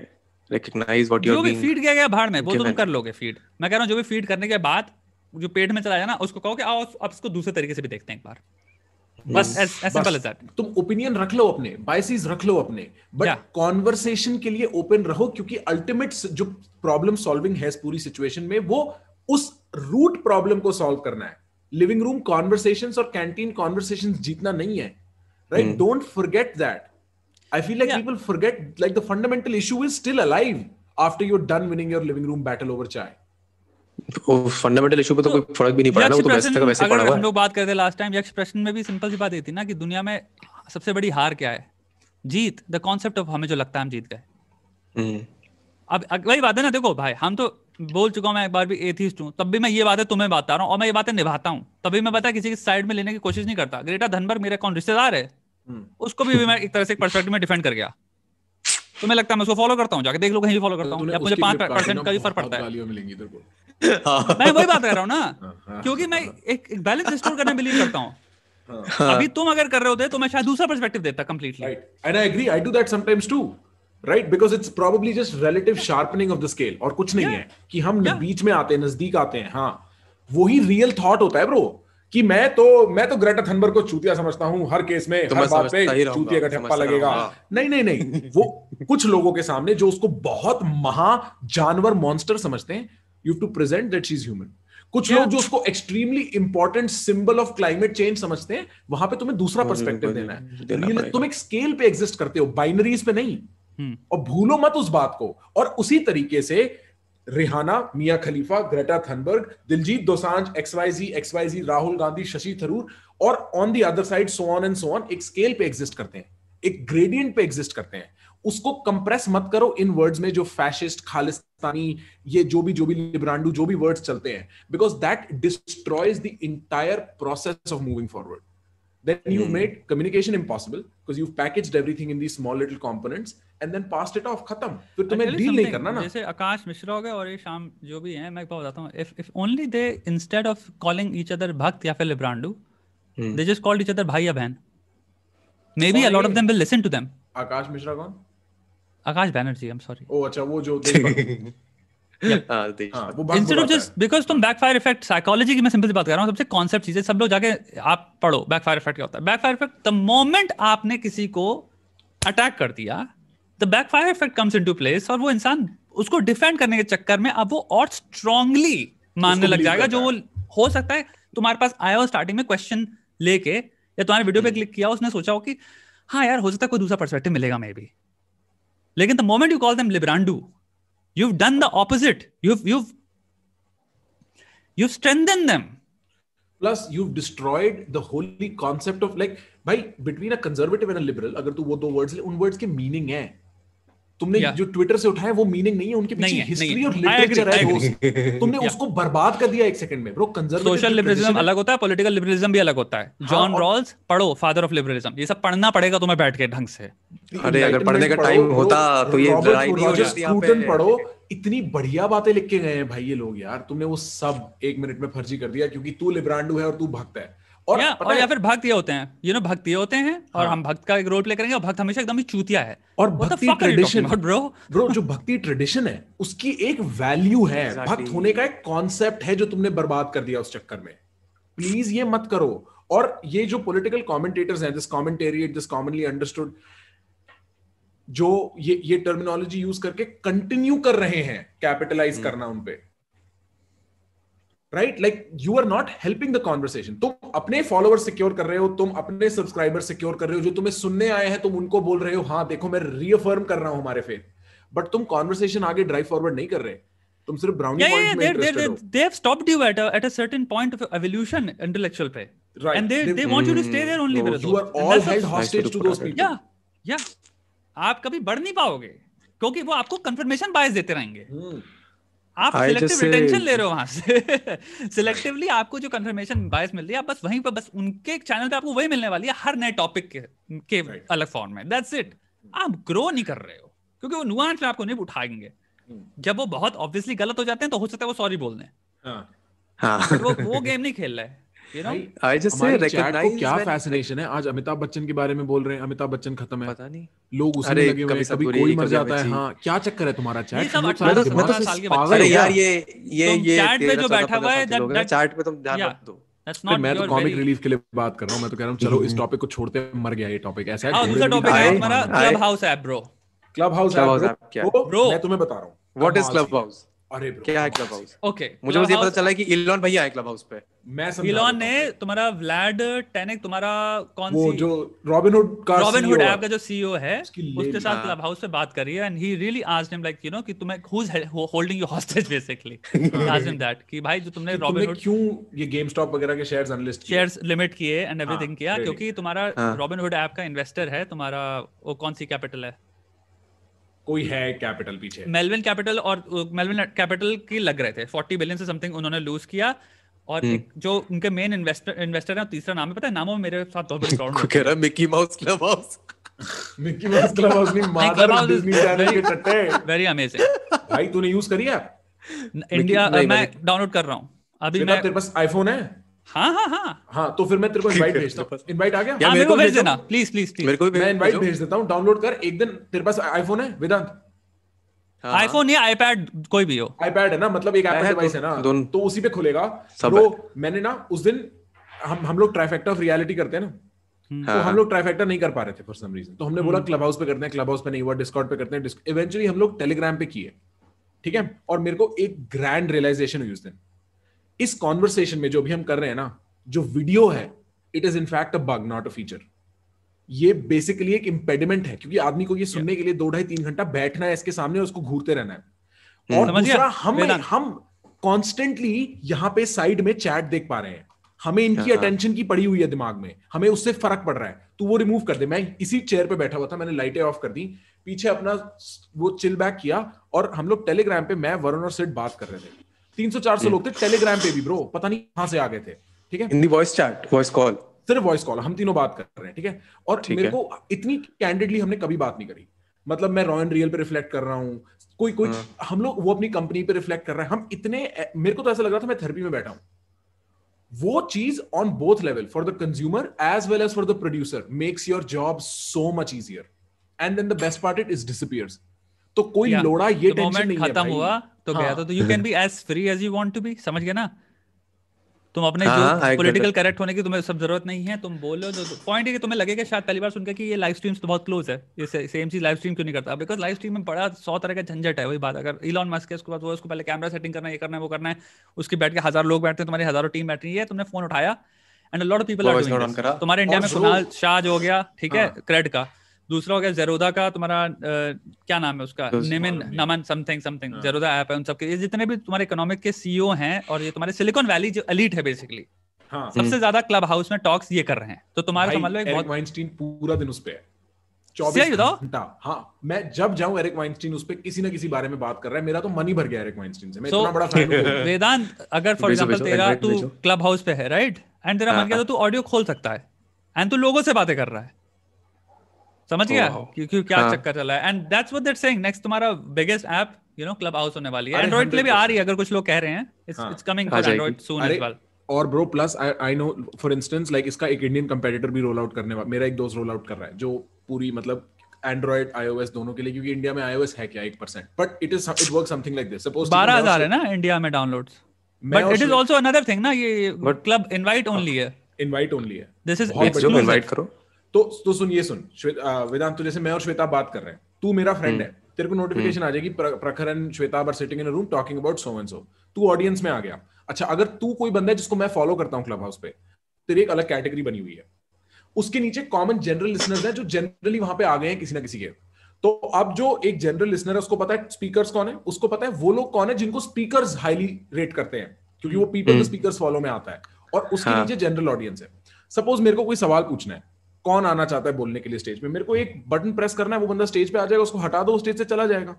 recognise what you are being feed किया गया भाड़ में वो तुम कर लोगे फीड मैं कह रहा हूं जो भी फीड करने के बाद जो पेट में चला जाए ना उसको कहो कि आओ अब इसको दूसरे तरीके से भी देखते हैं एक बार बस एज सिंपल एज दैट तुम ओपिनियन रख लो अपने बायसेस रख लो अपने बट कॉन्वर्सेशन के लिए ओपन रहो क्योंकि अल्टीमेट जो प्रॉब्लम सॉल्विंग है पूरी सिचुएशन में वो उस रूट प्रॉब्लम को सॉल्व करना है लिविंग रूम कॉन्वर्सेशन और कैंटीन कॉन्वर्सेशन जीतना नहीं है right don't forget that I feel like people forget like the fundamental issue is still alive after you are done winning your living room battle over chai fundamental issue पे तो, तो कोई फर्क भी नहीं पड़ा ना तो वैसे पड़ा हम लोग बात करते लास्ट टाइम यक्ष प्रश्न में भी सिंपल सी बात थी ना कि दुनिया में सबसे बड़ी हार क्या है जीत द कॉन्सेप्ट ऑफ हमें जो लगता है हम जीत गए हम्म। अब वही बात है ना देखो भाई हम तो बोल चुका हूं मैं एक बार भी एथिस्ट हूं तब भी मैं ये बातें तुम्हें बता रहा हूं और मैं ये बातें निभाता हूँ तभी मैं बता किसी की साइड में लेने की कोशिश नहीं करता ग्रेटा धनबर मेरे कौन रिश्तेदार है हम्म। उसको भी, भी मैं एक तरह से पर्सपेक्टिव में डिफेंड कर गया तुम्हें लगता है मैं उसको फॉलो करता हूं जाके देख लो कहीं भी फॉलो करता हूँ तो मुझे पांच परसेंट का भी फर्क पड़ता है हाँ। मैं वही बात कर रहा हूँ ना हाँ, हाँ, क्योंकि मैं एक, एक बैलेंस रिस्टोर करना बिलीव करता हूँ अभी तुम अगर कर रहे होते तो मैं शायद दूसरा पर्सपेक्टिव देता completely and I agree I do that sometimes too right because it's probably just relative sharpening of the scale और कुछ नहीं yeah. है कि हम yeah. बीच में आते हैं नजदीक आते हैं हाँ वही रियल थॉट होता है ब्रो कि मैं तो मैं तो ग्रेटर थनबर को चूतिया समझता हूँ हर केस में तो हर बात पे चूतिया का ठप्पा लगेगा नहीं नहीं नहीं वो कुछ लोगों के सामने जो उसको बहुत महा जानवर मॉन्स्टर समझते हैं you to present that she is human कुछ yeah. लोग जो उसको extremely important symbol of climate change समझते हैं वहां पे तुम्हें दूसरा पर्सपेक्टिव हम्म, देना है देना देना तुम एक स्केल पे एग्जिस्ट करते हो बाइनरीज पे नहीं हुँ. हम्म। और भूलो मत उस बात को और उसी तरीके से Rihanna Mia Khalifa Greta Thunberg Diljit Dosanjh XYZ XYZ Rahul Gandhi Shashi Tharoor और on the other side so on and so on एक स्केल पे एग्जिस्ट करते हैं एक ग्रेडियंट पे एग्जिस्ट करते हैं उसको कंप्रेस मत करो इन वर्ड्स में जो फैशिस्ट खालिस्त पाकिस्तानी ये जो भी जो भी लिब्रांडू जो भी वर्ड्स चलते हैं because that destroys the entire process of moving forward then you've mm. made communication impossible because you've packaged everything in these small little components and then passed it off खत्म फिर तुम्हें डील नहीं करना ना जैसे आकाश मिश्रा हो गए और ये शाम जो भी हैं मैं बताता हूँ if if only they instead of calling each other भक्त या फिर लिब्रांडू they just called each other भाई या बहन maybe a lot of them will listen to them Akash Mishra कौन Akash Banerjee I am sorry ओ अच्छा वो जो हाँ, हाँ, मोमेंट आपने किसी को अटैक कर दिया द इफेक्ट कम्स प्लेस और वो इंसान उसको डिफेंड करने के चक्कर में अब वो और स्ट्रांगली मानने लग जाएगा जो वो हो सकता है तुम्हारे पास आया हो स्टार्टिंग में क्वेश्चन लेके या तुम्हारे वीडियो पे क्लिक हम्म। किया उसने सोचा हो कि हाँ यार हो सकता है कोई दूसरा पर्सपेक्टिव मिलेगा मे भी लेकिन the moment you call them लिब्रांडू you have done the opposite you have you have you have strengthen them plus you destroyed the holy concept of like भाई between a conservative and a liberal अगर तू वो दो words उन words के meaning है तुमने yeah. जो ट्विटर से उठाए वो मीनिंग नहीं है उनके पीछे हिस्ट्री और लिटरेचर है वो तुमने yeah. उसको बर्बाद कर दिया एक सेकंड में ब्रो कंजर्वेटिव सोशल लिबरलिज्म अलग होता है पॉलिटिकल लिबरलिज्म भी अलग होता है जॉन हाँ, रॉल्स पढ़ो फादर ऑफ लिबरलिज्म ये सब पढ़ना पड़ेगा तुम्हें बैठ के ढंग से अरे अगर पढ़ने का टाइम होता तो ये लड़ाई नहीं होती पढ़ो इतनी बढ़िया बातें लिख के गए हैं भाई ये लोग यार तुमने वो सब एक मिनट में फर्जी कर दिया क्योंकि तू लिब्रांडू है और तू भक्त है और, या, और या फिर भक्त ये होते हैं यू नो भक्त ये होते हैं और हाँ। हम भक्त का एक रोल प्ले करेंगे और भक्त हमेशा एकदम ही चूतिया है और भक्ति ट्रेडिशन ब्रो ब्रो जो भक्ति ट्रेडिशन है उसकी एक वैल्यू है exactly. भक्त होने का एक कॉन्सेप्ट है जो तुमने बर्बाद कर दिया उस चक्कर में प्लीज ये मत करो और ये जो पॉलिटिकल कमेंटेटर्स हैं this commentariat this commonly understood जो ये ये टर्मिनोलॉजी यूज करके कंटिन्यू कर रहे हैं कैपिटलाइज हम्म। करना उनपे right like you are not helping the conversation तुम अपने फॉलोअर सिक्योर कर रहे हो तुम अपने सब्सक्राइबर सिक्योर कर रहे हो जो तुम्हें सुनने आए हैं तुम उनको बोल रहे हो हाँ देखो मैं रीअफर्म कर रहा हूँ हमारे फेथ बट तुम कॉन्वर्सेशन आगे ड्राइव फॉरवर्ड नहीं कर रहे तुम सिर्फ brownie yeah, yeah, they're, they're, they're, they've stopped you at a, at a certain point of evolution intellectual pay right and they they, they want mm, you to stay there only no, you are all held hostage to those people yeah yeah आप कभी बढ़ नहीं पाओगे क्योंकि वो आपको confirmation bias देते रहेंगे hmm. आप सिलेक्टिव रिटेंशन ले रहे हो वहां से सिलेक्टिवली आपको जो कंफर्मेशन बायस मिल रही है आप बस वहीं पर बस उनके चैनल पे आपको वही मिलने वाली है हर नए टॉपिक के, के right. अलग फॉर्म में दैट्स इट आप ग्रो नहीं कर रहे हो क्योंकि वो नुआंस में आपको नहीं उठाएंगे hmm. जब वो बहुत ऑब्वियसली गलत हो जाते हैं तो हो सकता है वो सॉरी बोल दें हाँ. हाँ. वो वो गेम नहीं खेल रहा है क्या है आज अमिताभ बच्चन के बारे में बोल रहे हैं अमिताभ बच्चन खत्म है पता नहीं लोग लगे कभी कोई मर जाता है हाँ क्या चक्कर है तुम्हारा चैट तो साल के बैठा हुआ है मैं तो कॉमिक रिलीफ के लिए बात कर रहा हूँ मैं तो कह रहा हूँ चलो इस टॉपिक को छोड़ते मर गया ये टॉपिक ऐसा है Clubhouse bro Clubhouse मैं तुम्हें बता रहा हूँ व्हाट इज क्लब हाउस अरे क्या है क्लब हाउस ओके मुझे बस ये पता चला कि भैया है क्लब हाउस पे मैं ने तुम्हारा व्लैड टेनिक तुम्हारा कौन वो सी जो का ऐप का जो सीईओ है उसके साथ क्लब हाउस पे बात है and he really asked him like you know कि तुम्हें who is holding you hostage basically asked him that कि भाई जो तुमने क्यों ये वगैरह के शेयर्स अनलिस्ट शेयर्स लिमिट किए एंड एवरीथिंग हाँ, किया क्योंकि तुम्हारा रॉबिनहुड हाँ। ऐप का इन्वेस्टर है तुम्हारा वो कौन सी कैपिटल है कोई है कैपिटल पीछे मेलविन कैपिटल और मेलविन कैपिटल की लग रहे थे 40 बिलियन से समथिंग उन्होंने लूज किया और हम्म। एक जो उनके मेन इन्वेस्टर इन्वेस्टर है तीसरा नाम है पता है नामों में मेरे साथ बहुत बड़ी प्रॉब्लम कह रहा Mickey Mouse Clubhouse Mickey Mouse Clubhouse नहीं मादर डिज्नी चैनल के टट्टे वेरी अमेजिंग भाई तूने यूज करी है इंडिया मैं डाउनलोड कर रहा हूं अभी मैं तेरे पास आईफोन है हाँ, हाँ, हाँ। तो फिर मैं तेरे को इनवाइट भेजता हूँ इनवाइट आ गया मेरे को भेज देना प्लीज प्लीज मेरे को भी मैं इनवाइट भेज देता हूँ डाउनलोड कर एक दिन तेरे पास आईफोन है वेदांत आईफोन या आईपैड कोई भी हो आईपैड है ना मतलब एक एप्पल डिवाइस तो है ना तो उसी पे खुलेगा मैंने ना उस दिन हम हम लोग ट्राइफेक्टर ऑफ रियलिटी करते हैं ना हम्म। तो हम लोग ट्राइफेक्टर नहीं कर पा रहे थे फॉर सम रीजन तो हमने बोला क्लब हम्म। हाउस पे करते हैं क्लब हाउस पे नहीं हुआ डिस्कॉर्ड पे करते हैं इवेंचुअली हम लोग टेलीग्राम पे किए ठीक है और मेरे को एक ग्रैंड रियलाइजेशन हुई उस दिन इस कॉन्वर्सेशन में जो भी हम कर रहे हैं ना जो वीडियो है it is in fact a bug not a feature ये बेसिकली एक इंपेडिमेंट है क्योंकि आदमी को ये सुनने yeah. के लिए दो ढाई तीन घंटा बैठना है इसके सामने उसको घूरते रहना है hmm. और दूसरा हम हम कॉन्स्टेंटली यहाँ पे साइड में चैट देख पा रहे हैं हमें इनकी अटेंशन हाँ, हाँ। की पड़ी हुई है दिमाग में हमें उससे फर्क पड़ रहा है तो वो रिमूव कर दे मैं इसी चेयर पे बैठा हुआ था मैंने लाइटें ऑफ कर दी पीछे अपना वो चिल बैक किया और हम लोग टेलीग्राम पे मैं वरुण और सिट बात कर रहे थे तीन सौ चार सौ लोग थे टेलीग्राम पे भी ब्रो पता नहीं कहां से आ गए थे ठीक है वॉइस चैट वॉइस कॉल सिर्फ वॉइस कॉल हम तीनों बात कर रहे हैं ठीक है और मेरे को इतनी कैंडिडली हमने कभी बात नहीं करी मतलब मैं रॉयन रियल पे रिफ्लेक्ट कर रहा हूँ कोई कोई हाँ। हम लोग वो अपनी कंपनी पे रिफ्लेक्ट कर रहे हैं हम इतने मेरे को तो ऐसा लग रहा था मैं थेरेपी में बैठा हूं वो चीज on both level for the consumer as well as for the producer makes your job so much easier and then the best part it is disappears तो कोई लोड़ा ये टेंशन नहीं है भाई हुआ तो हाँ. गया था तो you can be as free as you want to be समझ गया ना तुम अपने हाँ, जो पॉलिटिकल करेक्ट होने की तुम्हें सब जरूरत नहीं है तुम बोलो जो पॉइंट है कि तुम्हें लगेगा शायद पहली बार सुनकर कि ये लाइव स्ट्रीम्स तो बहुत क्लोज है ये से, सेम चीज लाइव स्ट्रीम क्यों नहीं करता बिकॉज लाइव स्ट्रीम में बड़ा सौ तरह का झंझट है वही बात अगर इलॉन मस्क है उसके बाद वो उसको पहले कैमरा सेटिंग करना है ये करना है वो करना है उसकी बैठ के हजार लोग बैठते हैं तुम्हारी हजारों टीम बैठ रही है तुमने फोन उठाया and lot of people are doing तुम्हारे इंडिया में कुनाल शाह हो गया ठीक है क्रेड हाँ। का दूसरा हो गया जेरोदा का तुम्हारा क्या नाम है उसका नेमिन Naman something something Zerodha app है उन सबके जितने भी तुम्हारे इकोनॉमिक के सीईओ e हैं और ये तुम्हारे सिलिकॉन वैली जो अलीट है बेसिकली हाँ। सबसे ज्यादा क्लब हाउस में टॉक्स ये कर रहे हैं तो तुम्हारा समझ लो एक बहुत वाइनस्टीन पूरा दिन उस पे है चौबीस घंटा हाँ मैं जब जाऊं एरिक वाइनस्टीन उस पर किसी ना किसी बारे में बात कर रहा है मेरा तो मन ही भर गया एरिक वाइनस्टीन से मैं so, इतना बड़ा फैन वेदांत अगर फॉर एग्जांपल तेरा तू क्लब हाउस पे है राइट एंड तेरा मन गया हाँ, तो हाँ। तू ऑडियो खोल सकता है एंड तू लोगों से बातें कर रहा है समझ गया क्यों क्यों क्या हाँ। चक्कर चला है and that's what that saying next तुम्हारा biggest app you know Clubhouse होने वाली है एंड्रॉइड के लिए भी आ रही है अगर कुछ लोग कह रहे हैं it's it's coming for Android soon as well और bro plus I know for instance like इसका एक इंडियन कंपेटिटर भी रोल आउट करने वाला मेरा एक दोस्त रोल आउट कर रहा है जो पूरी मतलब एंड्रॉइड आईओएस दोनों के लिए क्योंकि इंडिया में आईओएस है क्या 1% but it is it work something like this suppose 12000 है ना इंडिया में downloads but it is also another thing ना ये क्लब इनवाइट ओनली है इनवाइट ओनली है दिस इज एक्सक्लूसिव इनवाइट करो तो तो सुन ये सुन वेदांत तो जैसे मैं और श्वेता बात कर रहे हैं तू मेरा फ्रेंड हम्म। है तेरे को नोटिफिकेशन हम्म। आ जाएगी Prakhar and Shweta are sitting in room talking about so and so तू ऑडियंस में आ गया अच्छा अगर तू कोई बंदा है जिसको मैं फॉलो करता हूँ क्लब हाउस पे तेरी एक अलग कैटेगरी बनी हुई है उसके नीचे कॉमन जनरल लिसनर्स हैं जो जनरली वहां पे आ गए हैं किसी ना किसी के तो अब जो एक जनरल लिसनर है उसको पता है स्पीकर्स कौन है उसको पता है वो लोग कौन है जिनको स्पीकर हाईली रेट करते हैं क्योंकि वो पीपल स्पीकर फॉलो में आता है और उसके हाँ। नीचे जनरल ऑडियंस है सपोज मेरे को कोई सवाल पूछना है कौन आना चाहता है बोलने के लिए स्टेज पे मेरे को एक बटन प्रेस करना है वो बंदा स्टेज पे आ जाएगा उसको हटा दो स्टेज से चला जाएगा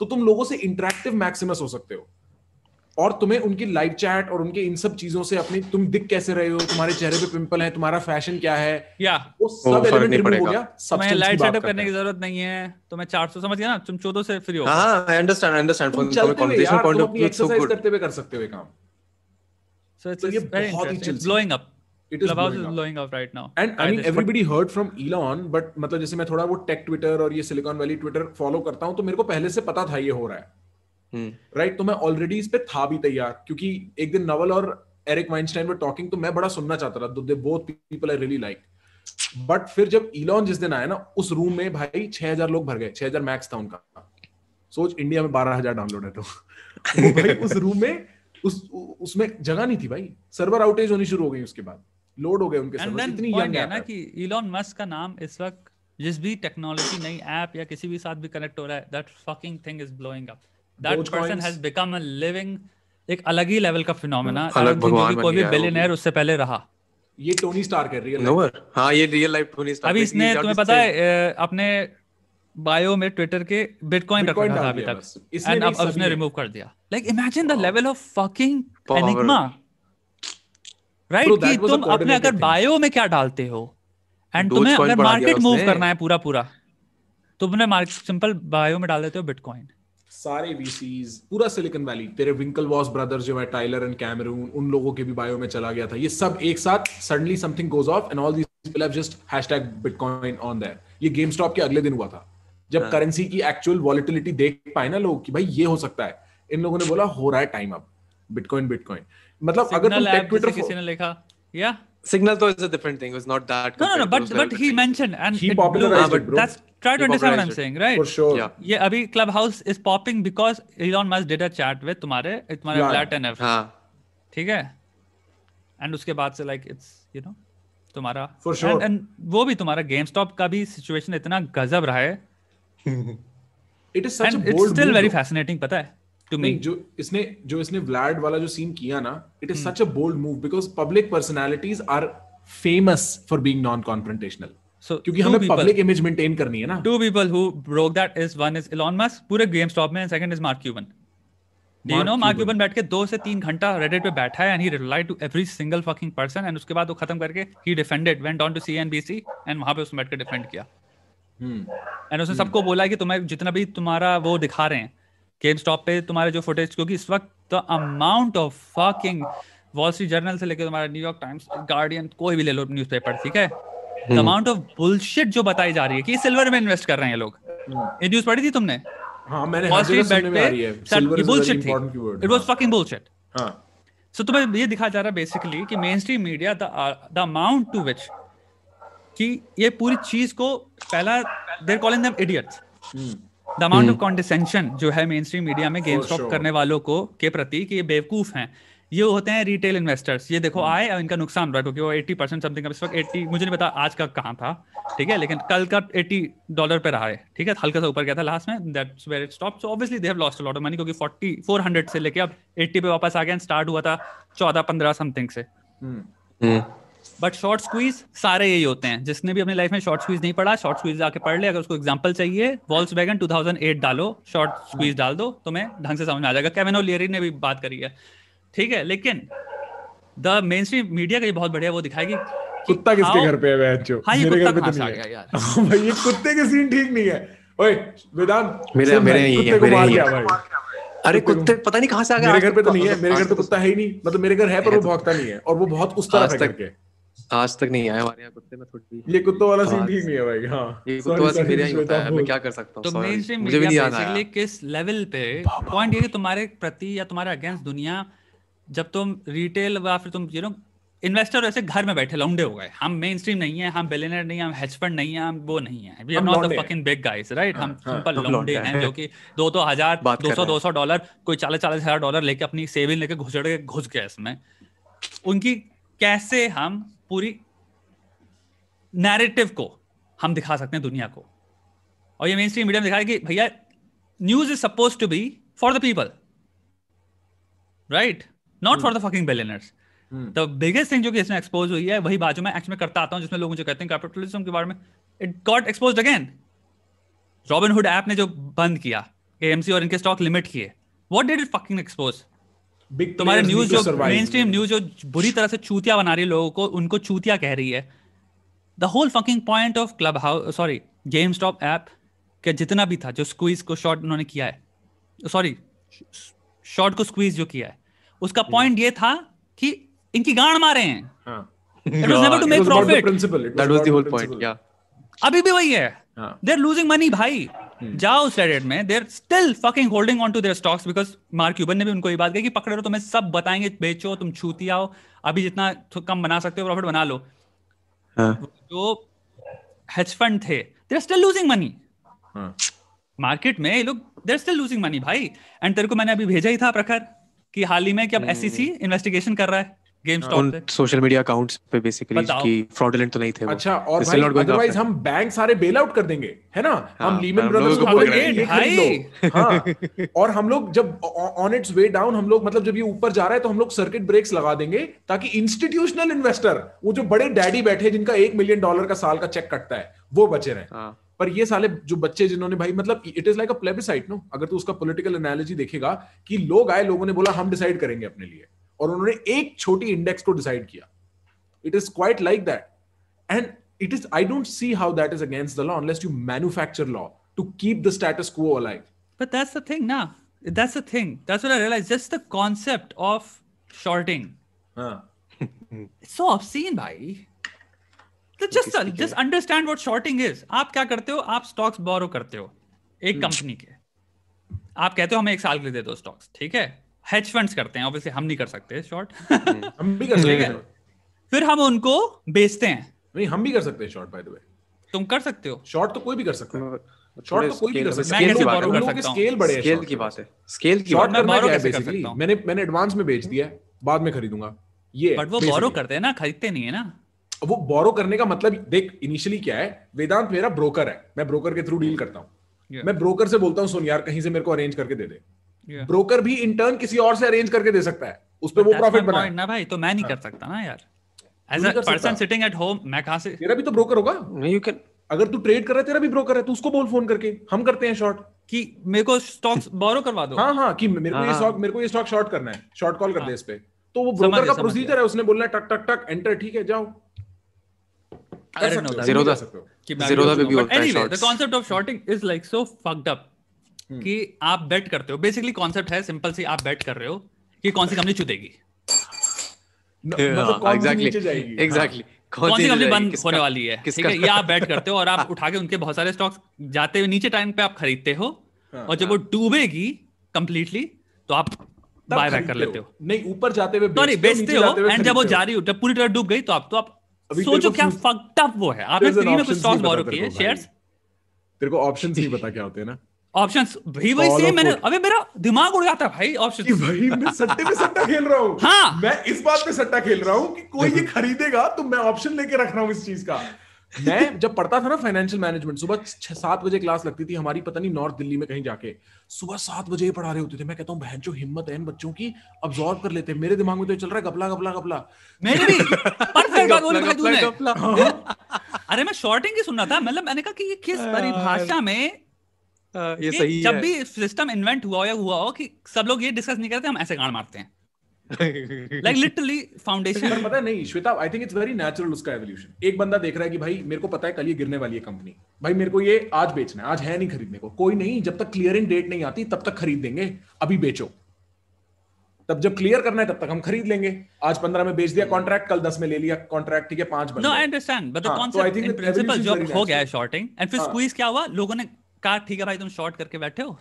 तो तुम लोगों से इंटरेक्टिव मैक्सिमस हो सकते हो और तुम्हें उनकी लाइव चैट और उनके इन सब चीजों से अपनी तुम दिख कैसे रहे हो तुम्हारे चेहरे पे पिंपल है तुम्हारा फैशन क्या है या वो सब एलिमेंट रिमूव हो गया तुम्हें लाइट सेटअप करने की जरूरत नहीं है तो तुम्हें 400 समझ गया ना तुम 14 से फ्री हो हां I understand understand from conversation point of view so good करते हुए कर सकते हो काम so it's very blowing up it is blowing up right now and I mean everybody heard from Elon but मतलब जैसे मैं थोड़ा वो टेक ट्विटर और ये सिलिकॉन वैली ट्विटर फॉलो करता हूं तो मेरे को पहले से पता था ये हो रहा है राइट हम्म। hmm. right? तो मैं ऑलरेडी इस पे था भी तैयार क्योंकि एक दिन नवल और एरिक वाइनस्टाइन वर टॉकिंग तो मैं बड़ा सुनना चाहता था they both people I really like but फिर जब इलॉन जिस दिन आया ना उस रूम में भाई 6000 लोग भर गए 6000 मैक्स था उनका सोच इंडिया में 12000 डाउनलोड है तो भाई उस रूम में उस उसमें जगह नहीं थी भाई सर्वर आउटेज होनी शुरू हो गई उसके बाद लोड हो गए उनके सर्वर इतनी यंग है ना कि इलॉन मस्क का नाम इस वक्त जिस भी टेक्नोलॉजी नई ऐप या किसी भी साथ भी कनेक्ट हो रहा है that fucking thing is blowing up that person has become a living एक अलग ही लेवल का फिनोमेना hmm। अलग भगवान कोई भी बिलियनेयर उससे पहले रहा ये टोनी स्टार है रियल लाइफ हाँ ये रियल लाइफ टोनी स्टार अभी इसने तुम्हें पता है अपने बायो में ट्विटर के बिटकॉइन रखा था अभी तक इसने अब उसने रिमूव कर दिया like imagine the level of fucking enigma right right? तुम अपने अगर बायो में क्या डालते हो एंड तुम्हें अगर मार्केट मूव करना है पूरा पूरा तुमने मार्केट सिंपल बायो में डाल देते हो बिटकॉइन सारे वीसीज पूरा सिलिकॉन वैली तेरे विंकल वॉस ब्रदर्स जो है टाइलर एंड कैमरून उन लोगों के भी बायो में चला गया था ये सब एक साथ suddenly something goes off and all this have just hashtag bitcoin on there ये गेम स्टॉप के अगले दिन हुआ था जब करेंसी हाँ। की एक्चुअल वॉलिटिलिटी देख पाए ना लोग कि भाई ये हो सकता है इन लोगों ने बोला हो रहा है टाइम अब बिटकॉइन बिटकॉइन मतलब अगर तुम टेक ट्विटर किसी ने लिखा या सिग्नल तो is a different thing is not that no no but but he mention and he popularized but that's try to understand I am saying right for sure ये अभी Clubhouse is popping because Elon Musk did a chat with तुम्हारे तुम्हारे flat and F हां ठीक है and उसके बाद से लाइक इट्स यू नो तुम्हारा फॉर श्योर एंड वो भी तुम्हारा गेम स्टॉप का भी सिचुएशन इतना गजब रहा है it is such a bold it's still very fascinating पता है to me isne jo isne vlad wala jo scene kiya na it is hmm. such a bold move because public personalities are famous for being non confrontational So, kyunki hame public image maintain करनी है ना two people who broke that is one is Elon Musk पूरे GameStop में and second is Mark Cuban do you know Mark Cuban बैठ के दो से तीन घंटा रेडिट पे बैठा है and he to every single fucking person and उसके बाद वो खत्म करके ही defended went on to CNBC and वहां पे उसने बैठ के डिफेंड किया एंड hmm. उसने hmm. सबको बोला कि तुम्हें जितना भी तुम्हारा वो दिखा रहे हैं गेम स्टॉप पे तुम्हारे जो फुटेज क्योंकि इस वक्त the amount of fucking Wall Street Journal से लेकर तुम्हारा न्यूयॉर्क टाइम्स गार्डियन कोई भी ले लो न्यूज़पेपर ठीक है द अमाउंट ऑफ बुलशिट जो बताई जा रही है कि सिल्वर में इन्वेस्ट कर रहे हैं लोग ये न्यूज़ पढ़ी थी तुमने हां मैंने वॉल स्ट्रीट बेट पे बुलशिट थी इट वाज फकिंग बुलशिट हां सो तुम्हें ये दिखा जा रहा है बेसिकली कि main media the amount to which कि ये पूरी चीज को पहला they're calling them idiots the amount of condescension जो है मेन स्ट्रीम मीडिया में गेम स्टॉप करने वालों को के प्रति कि ये बेवकूफ हैं ये होते हैं रिटेल इन्वेस्टर्स ये देखो hmm. आए और इनका नुकसान रहा क्योंकि वो एट्टी परसेंट समथिंग इस वक्त एट्टी मुझे नहीं पता आज का कहाँ था ठीक है लेकिन कल का एट्टी डॉलर पे रहा है ठीक है हल्का सा ऊपर गया था लास्ट में that's where it stop so obviously they have lost lot of money क्योंकि फोर्टी फोर हंड्रेड से लेके अब एट्टी पे वापस आ गया स्टार्ट हुआ था चौदह पंद्रह समथिंग से hmm. Hmm. But short squeeze सारे यही होते हैं जिसने भी अपनी लाइफ में शॉर्ट स्क्वीज नहीं पढ़ा शॉर्ट स्क्वीज आके पढ़ ले अगर उसको एग्जाम्पल चाहिए वॉल्स वैगन टू डालो शॉर्ट स्क्वीज डाल दो तो मैं ढंग से समझ में आ जाएगा कैमेनो लियरी ने भी बात करी है ठीक है लेकिन द मेन स्ट्रीम मीडिया का बहुत बढ़िया वो दिखाएगी कुत्ता किसके घर पे है जो हाँ ये कुत्ता कहाँ से तो आ गया यार हाँ भाई ये कुत्ते के सीन ठीक नहीं है ओए वेदांत मेरे मेरे है मेरे मार है भाई अरे कुत्ते पता नहीं कहां से आ गया मेरे घर पे तो नहीं है मेरे घर तो कुत्ता है ही नहीं मतलब मेरे घर है पर वो तो- भौंकता नहीं है और वो बहुत उस तरह से करके आज तक नहीं आया हमारे यहाँ कुत्ते में थोड़ी ये कुत्तों वाला सीन हाँ। ठीक नहीं है भाई हाँ ये कुत्तों वाला सीन मेरे यहाँ होता है मैं क्या कर सकता हूँ तो मेन स्ट्रीम मुझे भी नहीं याद आया किस लेवल पे पॉइंट ये कि तुम्हारे प्रति या तुम्हारे अगेंस्ट दुनिया जब तुम रिटेल या फिर तुम यू नो इन्वेस्टर ऐसे घर में बैठे लौंडे हो गए हम मेन स्ट्रीम नहीं है हम बिलेनर नहीं है हम हेज फंड नहीं है हम वो नहीं है we are not the fucking big guys right हम सिंपल लौंडे हैं जो कि दो दो हजार दो सौ दो सौ डॉलर कोई चालीस चालीस हजार डॉलर लेके अपनी सेविंग लेके घुसड़ के घुस गए इसमें उनकी कैसे हम पूरी नैरेटिव को हम दिखा सकते हैं दुनिया को और ये मेन स्ट्रीम मीडिया में दिखा कि भैया news is suppose to be for the people right not for the fucking billionaires the biggest thing जो कि इसमें एक्सपोज हुई है वही बाजू में एक्चुअल में करता आता हूं जिसमें लोग मुझे कहते हैं कैपिटलिज्म के बारे में it got expose again Robinhood app ने जो बंद किया एएमसी और इनके स्टॉक लिमिट किए what did it fucking expose big तुम्हारे न्यूज जो मेन स्ट्रीम न्यूज जो बुरी तरह से चूतिया बना रही है लोगों को उनको चूतिया कह रही है the whole fucking point of Clubhouse sorry GameStop app के जितना भी था जो स्क्वीज को शॉर्ट उन्होंने किया है सॉरी uh, शॉर्ट को स्क्वीज जो किया है उसका पॉइंट ये था कि इनकी गांड मारे हैं it was never to make profit that was the whole point या अभी भी वही है दे आर लूजिंग मनी भाई Hmm. जाओ सेडेट में they're still fucking holding on to their stocks because Mark Cuban ने भी उनको ये बात कही कि पकड़े रहो तुम्हें सब बताएंगे बेचो तुम छूती आओ अभी जितना कम बना सकते हो प्रॉफिट बना लो जो हेज फंड थे they're still losing money market में ये लोग देर स्टिल लूजिंग मनी भाई एंड तेरे को मैंने अभी भेजा ही था प्रखर कि हाल ही में कि अब एससीसी hmm. इन्वेस्टिगेशन e कर रहा है सोशल मीडिया अकाउंट्स पे बेसिकली फ्रॉडुलेंट तो नहीं थे अच्छा और अदरवाइज हम बैंक सारे बेल आउट कर देंगे है ना हाँ, हम हाँ, लीमन ब्रदर्स को बोलेंगे हाँ, और हम लोग जब ऑन इट्स वे डाउन हम लोग मतलब जब ये ऊपर जा रहा है तो हम लोग सर्किट ब्रेक्स लगा देंगे ताकि इंस्टीट्यूशनल इन्वेस्टर वो जो बड़े डैडी बैठे जिनका एक मिलियन डॉलर का साल का चेक कटता है वो बचे रहे पर ये साले जो बच्चे जिन्होंने भाई मतलब it is like a plebiscite no अगर तू उसका पॉलिटिकल एनालॉजी देखेगा कि लोग आए लोगों ने बोला हम डिसाइड करेंगे अपने लिए और उन्होंने एक छोटी इंडेक्स को डिसाइड किया it is quite like that and it is I don't see how that is against the law unless you manufacture law to keep the status quo alive but that's the thing ना that's the thing that's what I realize just the concept of shorting हां so obscene भाई तो just just understand what shorting is आप क्या करते हो आप stocks बोरो करते हो एक कंपनी hmm. के आप कहते हो हमें एक साल के लिए दे दो स्टॉक्स ठीक है हेज फंड्स करते हैं ऑब्वियसली हम नहीं कर सकते शॉर्ट हम भी कर सकते हैं फिर हम उनको बेचते हैं नहीं हम भी कर सकते हैं शॉर्ट बाय द वे तुम कर सकते हो शॉर्ट तो कोई भी कर सकता है शॉर्ट तो कोई भी कर सकता है मैं स्केल तो बड़े स्केल की बात है स्केल की मैं मैंने मैंने एडवांस में बेच दिया बाद में खरीदूंगा ये बट वो बोरो करते हैं ना खरीदते नहीं है ना वो बोरो करने का मतलब देख इनिशियली क्या है वेदांत मेरा ब्रोकर है मैं ब्रोकर के थ्रू डील करता हूँ मैं ब्रोकर से बोलता हूँ सोन यार कहीं से मेरे को अरेंज करके दे दे ब्रोकर भी इंटर्न किसी और से अरेंज करके दे सकता है उस पर वो प्रॉफिट बना ना भाई तो मैं नहीं हाँ। कर सकता ना यार एज ट्रेड तो करके हम करते हैं शॉर्ट कि मेरे को स्टॉक्स बोरो करवा दो हां हां शॉर्ट करना है शॉर्ट कॉल कर दे हाँ। इस पे तो वो ब्रोकर का प्रोसीजर है उसने बोलना टक टक टक एंटर ठीक है जाओ Zerodha of shorting is like so fucked hmm. कि आप बेट करते हो बेसिकली कॉन्सेप्ट है सिंपल सी आप बेट कर रहे हो कि कौन सी कंपनी चुतेगी एग्जैक्टली हाँ, मतलब कौन सी कंपनी हाँ। बंद होने वाली है ठीक है ये आप करते हो और आप हाँ। उठा के उनके बहुत सारे स्टॉक्स जाते हुए नीचे टाइम पे आप खरीदते हो और जब वो डूबेगी कंप्लीटली तो आप बाय बैक कर लेते हो नहीं ऊपर जाते हुए सॉरी बेचते हो एंड जब वो जब पूरी तरह डूब गई तो आप तो आप सोचो क्या अप वो है आपने में कुछ स्टॉक्स शेयर्स तेरे को ऑप्शंस पता क्या होते हैं ना ऑप्शंस भाई वही सेम मैंने अबे मेरा दिमाग उड़ जाता है भाई ऑप्शन भाई मैं सट्टे पे सट्टा खेल रहा हूँ हाँ मैं इस बात पे सट्टा खेल रहा हूँ कि कोई ये खरीदेगा तो मैं ऑप्शन लेके रख रहा हूँ इस चीज का मैं जब पढ़ता था ना फाइनेंशियल मैनेजमेंट सुबह छह सात बजे क्लास लगती थी हमारी पता नहीं नॉर्थ दिल्ली में कहीं जाके सुबह सात बजे ही पढ़ा रहे होते थे मैं कहता हूँ बहन जो हिम्मत है इन बच्चों की अब्जॉर्व कर लेते हैं मेरे दिमाग में तो चल रहा है गपला गपला गपला मैंने भी अरे मैं शॉर्टिंग ही सुन रहा था मतलब मैंने कहा कि ये किस परिभाषा में ये सही जब है। भी सिस्टम इन्वेंट हुआ या हुआ हो कि सब लोग ये डिस्कस नहीं करते हम ऐसे गाड़ मारते हैं लाइक लिटरली फाउंडेशन पर पता नहीं Shweta I think it's very natural उसका एवोल्यूशन एक बंदा देख रहा है कि भाई मेरे को पता है कल ये गिरने वाली है कंपनी भाई मेरे को ये आज बेचना है आज है नहीं खरीदने को कोई नहीं जब तक क्लियरिंग डेट नहीं आती तब तक खरीद देंगे अभी बेचो तब जब क्लियर करना है तब तक हम खरीद लेंगे आज पंद्रह में बेच दिया कॉन्ट्रैक्ट कल दस में ले लिया कॉन्ट्रैक्ट ठीक है पांच बन no I understand but the concept in principle जब हो गया है शॉर्टिंग एंड फिर स्क्वीज हाँ। क्या हुआ लोगों ने कहा ठीक है भाई तुम शॉर्ट करके बैठे हो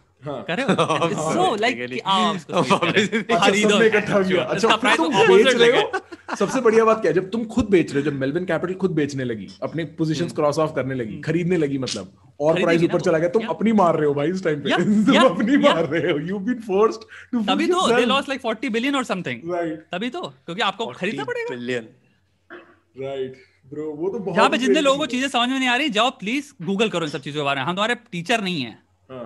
सबसे बढ़िया बात क्या है जब तुम खुद बेच रहे हो जब मेलविन कैपिटल खुद बेचने लगी अपने पोजीशंस क्रॉस ऑफ करने लगी हम्म। खरीदने लगी मतलब और प्राइस ऊपर तो। चला गया तुम अपनी मार रहे हो भाई इस टाइम पे तुम अपनी मार रहे हो यू बीन फोर्स्ड टू तभी तो दे लॉस्ट लाइक 40 बिलियन और समथिंग राइट तभी तो क्योंकि आपको खरीदना पड़ेगा बिलियन राइट ब्रो वो तो बहुत जहाँ पे जितने लोगों को चीजें समझ में नहीं आ रही जाओ प्लीज गूगल करो इन सब चीजों के बारे में हम तुम्हारे टीचर नहीं है हाँ।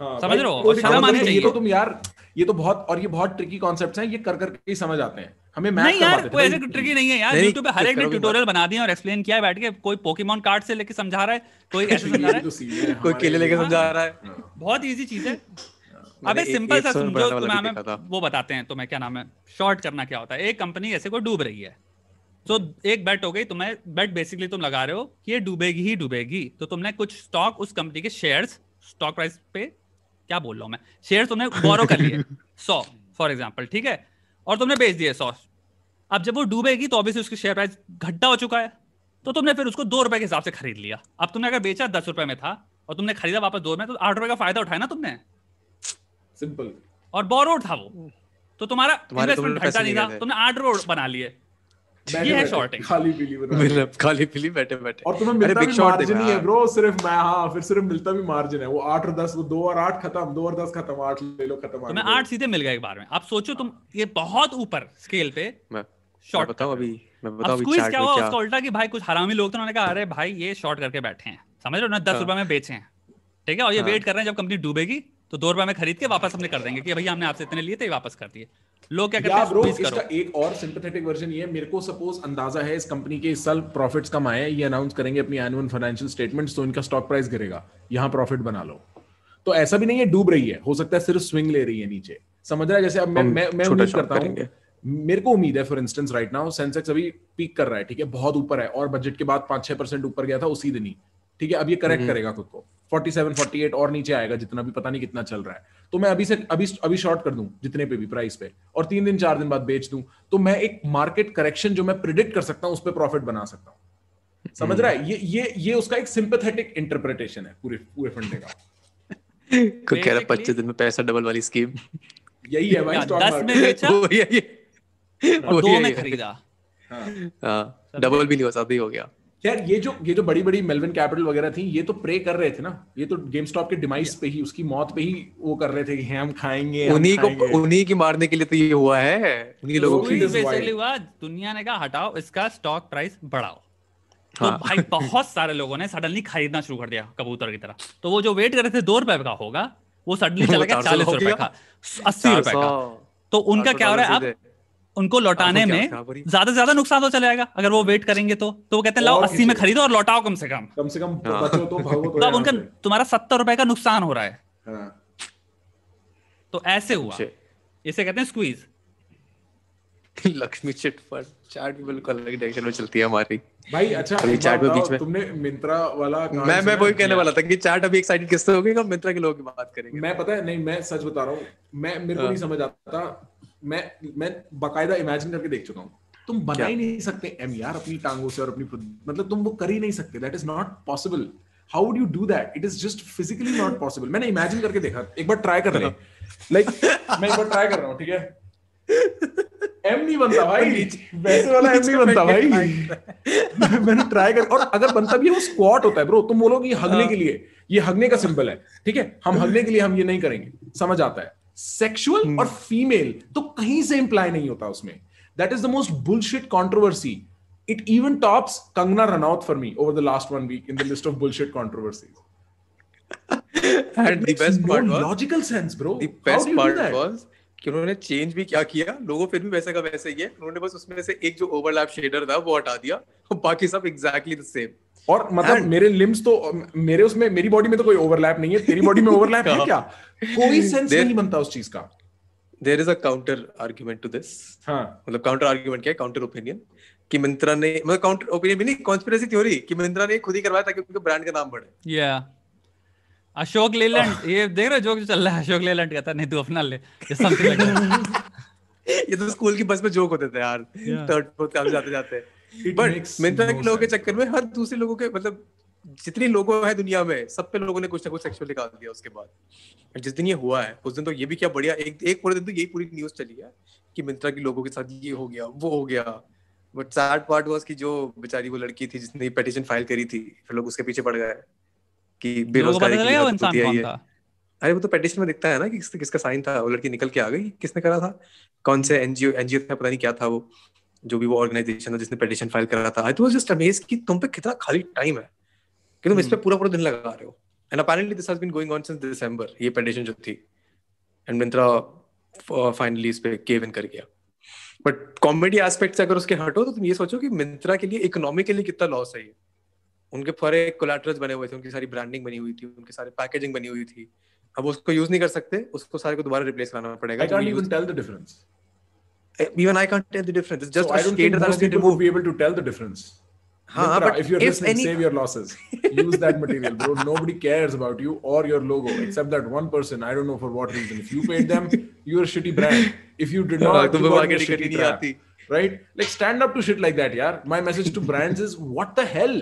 हाँ, समझ रहे हो शर्म आनी मतलब चाहिए तो तुम यार ये तो बहुत और ये बहुत ट्रिकी कॉन्सेप्ट्स हैं ये कर कर के समझ आते हैं हमें मैथ नहीं यार कोई ऐसे ट्रिकी नहीं है यार यूट्यूब पे हर एक ने ट्यूटोरियल बना दिया और एक्सप्लेन किया बैठ के कोई पोकेमोन कार्ड से लेके समझा रहा है कोई ऐसे समझा रहा है तो कोई केले लेके समझा रहा है हाँ। बहुत इजी चीज है अबे सिंपल सा समझो तुम्हें वो बताते हैं तो मैं क्या नाम है शॉर्ट करना क्या होता है एक कंपनी ऐसे को डूब रही है सो so, एक बेट हो गई तुम्हें बेट बेसिकली तुम लगा रहे हो कि ये डूबेगी ही डूबेगी तो तुमने कुछ स्टॉक उस कंपनी के शेयर्स स्टॉक प्राइस पे क्या बोल रहा हूँ मैं शेयर तुमने बोरो कर लिए सौ फॉर एग्जाम्पल ठीक है और तुमने बेच दिए सौ अब जब वो डूबेगी तो ऑब्वियसली उसकी शेयर प्राइस घट्टा हो चुका है तो तुमने फिर उसको दो रुपए के हिसाब से खरीद लिया अब तुमने अगर बेचा दस रुपए में था और तुमने खरीदा वापस दो में तो आठ रुपए का फायदा उठाया ना तुमने सिंपल और बोरोड था वो तो तुम्हारा इन्वेस्टमेंट घटा नहीं था तुमने आठ रोड बना लिए आठ सीधे मिल एक बार में आप सोचो तुम ये बहुत ऊपर स्केल पे शॉर्ट अभी उल्टा की भाई कुछ हरामी लोग थे उन्होंने कहा अरे भाई ये शॉर्ट करके बैठे हैं समझ रहे हो ना दस हाँ। रुपए में बेचे हैं ठीक है और ये वेट हाँ। कर रहे हैं जब कंपनी डूबेगी तो दो रुपए में खरीद के वापस हमने कर देंगे कि भैया हमने आपसे इतने लिए थे वापस कर दिए लोग क्या करते हैं इसका करो। एक और सिंपथेटिक वर्जन ये मेरे को सपोज अंदाजा है इस कंपनी के इस साल प्रॉफिट्स कम आए ये अनाउंस करेंगे अपनी एनुअल फाइनेंशियल स्टेटमेंट्स तो इनका स्टॉक प्राइस गिरेगा यहाँ प्रॉफिट बना लो तो ऐसा भी नहीं है डूब रही है हो सकता है सिर्फ स्विंग ले रही है नीचे समझ रहा है जैसे अब मैं मैं करता हूँ मेरे को उम्मीद है for instance right now Sensex अभी पीक कर रहा है ठीक है बहुत ऊपर है और बजट के बाद पांच छह परसेंट ऊपर गया था उसी दिन ही ठीक है अब ये करेक्ट हम्म। करेगा खुद को 47 48 और नीचे आएगा जितना भी पता नहीं कितना चल रहा है तो मैं अभी से अभी अभी शॉर्ट कर दूं जितने पे भी प्राइस पे और तीन दिन चार दिन बाद बेच दूं तो मैं एक मार्केट करेक्शन जो मैं प्रिडिक्ट कर सकता हूं उस पर प्रॉफिट बना सकता हूं समझ हम्म। रहा है ये ये ये उसका एक सिंपथेटिक इंटरप्रिटेशन है पूरे पूरे फंडे का कह रहा पच्चीस दिन में पैसा डबल वाली स्कीम यही है भाई स्टॉक मार्केट में बेचा वो यही दो में खरीदा डबल हाँ। हाँ, भी नहीं हो साथ ही हो गया यार ये जो ये जो बड़ी बड़ी मेलविन कैपिटल वगैरह थी ये तो प्रे कर रहे थे ना ये तो गेम स्टॉप के डिमाइस पे ही उसकी मौत पे ही वो कर रहे थे कि हम खाएंगे उन्हीं को उन्हीं की मारने के लिए तो ये हुआ है उन्हीं लोगों की बेसिकली हुआ दुनिया ने कहा हटाओ इसका स्टॉक प्राइस बढ़ाओ तो हाँ। भाई बहुत सारे लोगों ने सडनली खरीदना शुरू कर दिया कबूतर की तरह तो वो जो वेट कर रहे थे दो रुपए का होगा वो सडनली चला गया चालीस रुपए का अस्सी रुपए का तो उनका क्या हो रहा है अब उनको लौटाने में ज्यादा से ज्यादा नुकसान तो चले जाएगा अगर वो वेट करेंगे तो तो वो कहते हैं लाओ अस्सी में खरीदो और लौटाओ कम से कम कम से कम तो, हाँ। तो, तो अब उनका तुम्हारा सत्तर रुपए का नुकसान हो रहा है हाँ। तो ऐसे हुआ इसे कहते हैं स्क्वीज लक्ष्मी चिट पर चार्ट भी बिल्कुल अलग डायरेक्शन में चलती है हमारी भाई अच्छा अभी चार्ट में बीच में तुमने मिंत्रा वाला मैं मैं वही कहने वाला था कि चार्ट अभी एक्साइटेड किससे होगी हम मिंत्रा के लोगों की बात करेंगे मैं पता है नहीं मैं सच बता रहा हूँ मैं मेरे को हाँ। नहीं समझ आता मैं मैं बाकायदा इमेजिन करके देख चुका हूँ तुम बना ही नहीं सकते एम यार अपनी टांगों से और अपनी मतलब तुम वो कर ही नहीं सकते that is not possible how would you do that it is just physically not possible मैंने इमेजिन करके देखा एक बार ट्राई कर लें लाइक मैं एक बार ट्राई कर रहा हूँ ठीक है एम नहीं बनता भाई वैसे वाला एम नहीं बनता भाई मैंने ट्राई कर और अगर बनता भी है वो स्क्वाट होता है ब्रो तुम बोलोगे ये हगने हाँ। के लिए ये हगने का सिंबल है ठीक है हम हगने के लिए हम ये नहीं करेंगे समझ आता है सेक्शुअल हम्म। और फीमेल तो कहीं से इंप्लाई नहीं होता उसमें that is the most bullshit controversy it even tops Kangana Ranaut for me over the last one week in the list of bullshit controversy and the best part was logical sense bro the best part was कि उन्होंने change भी क्या किया लोगों फिर भी वैसे का वैसे ही है उन्होंने बस उसमें से एक जो ओवरलैप शेडर था वो हटा दिया बाकी सब एग्जैक्टली द सेम और मतलब And, मेरे लिम्स तो मेरे उसमें मेरी बॉडी में तो कोई ओवरलैप नहीं है तेरी बॉडी में ओवरलैप है क्या कोई सेंस नहीं बनता उस चीज का there is a counter argument to this मतलब काउंटर आर्ग्यूमेंट क्या है काउंटर ओपिनियन कि मिंत्रा ने मतलब काउंटर ओपिनियन भी नहीं कॉन्स्पिरेसी थ्योरी कि मिंत्रा ने खुद ही करवाया ताकि उनके ब्रांड का नाम बढ़े या अशोक लेलैंड ये देख रहे हो जो चल रहा है अशोक लेलैंड कहता नहीं तू अपना ले ये समथिंग लाइक ये तो स्कूल की बस में जोक होते थे यार थर्ड फोर्थ काम जाते जाते बट मिंत्रा के लोगों के चक्कर में हर दूसरे लोगों के मतलब जितने लोगों दुनिया में सब पे लोगों ने कुछ ना कुछ सेक्सुअल निकाल दिया उसके बाद जिस दिन ये हुआ है उस दिन तो ये भी क्या बढ़िया एक एक पूरे दिन तो यही पूरी न्यूज चली है कि मिंत्रा के लोगों के साथ ये हो गया वो हो गया बट सैड पार्ट वाज कि जो बेचारी वो लड़की थी जिसने पिटीशन फाइल करी थी फिर लोग उसके पीछे पड़ गए कि बेरोजगारी की है अरे वो तो पेटिशन में दिखता है ना कि किस, किसका साइन था वो लड़की निकल के आ गई किसने करा था कौन से एनजीओ एनजीओ था पता नहीं क्या था वो जो भी वो ऑर्गेनाइजेशन था जिसने पेटिशन फाइल करा था आई वाज जस्ट अमेज कि तुम पे कितना खाली टाइम है कि तुम इस पे हम्म। पूरा पूरा दिन लगा रहे हो and apparently this has been going on since December ये पेटिशन जो थी एंड मिंत्रा फाइनली इस पे केव इन कर गया बट कॉमेडी एस्पेक्ट से अगर उसके हटो तो तुम ये सोचो कि मिंत्रा के लिए इकोनॉमिकली कितना लॉस है ये उनके फरे कोलेटरल्स बने हुए थे उनकी सारी ब्रांडिंग बनी हुई थी उनके सारे पैकेजिंग बनी हुई थी अब उसको यूज नहीं कर सकते उसको सारे को दोबारा रिप्लेस कराना पड़ेगा I can't even tell the difference Eh, even I can't tell the difference. It's just so I don't think most people will be able to tell the difference. Huh, Mitra, if you're if listening, any... save your losses. Use that material, bro. Nobody cares about you or your logo except that one person. I don't know for what reason. If you paid them, you're a shitty brand. If you did not, you a shitty right? Like stand up to shit like that, yeah. My message to brands is, what the hell?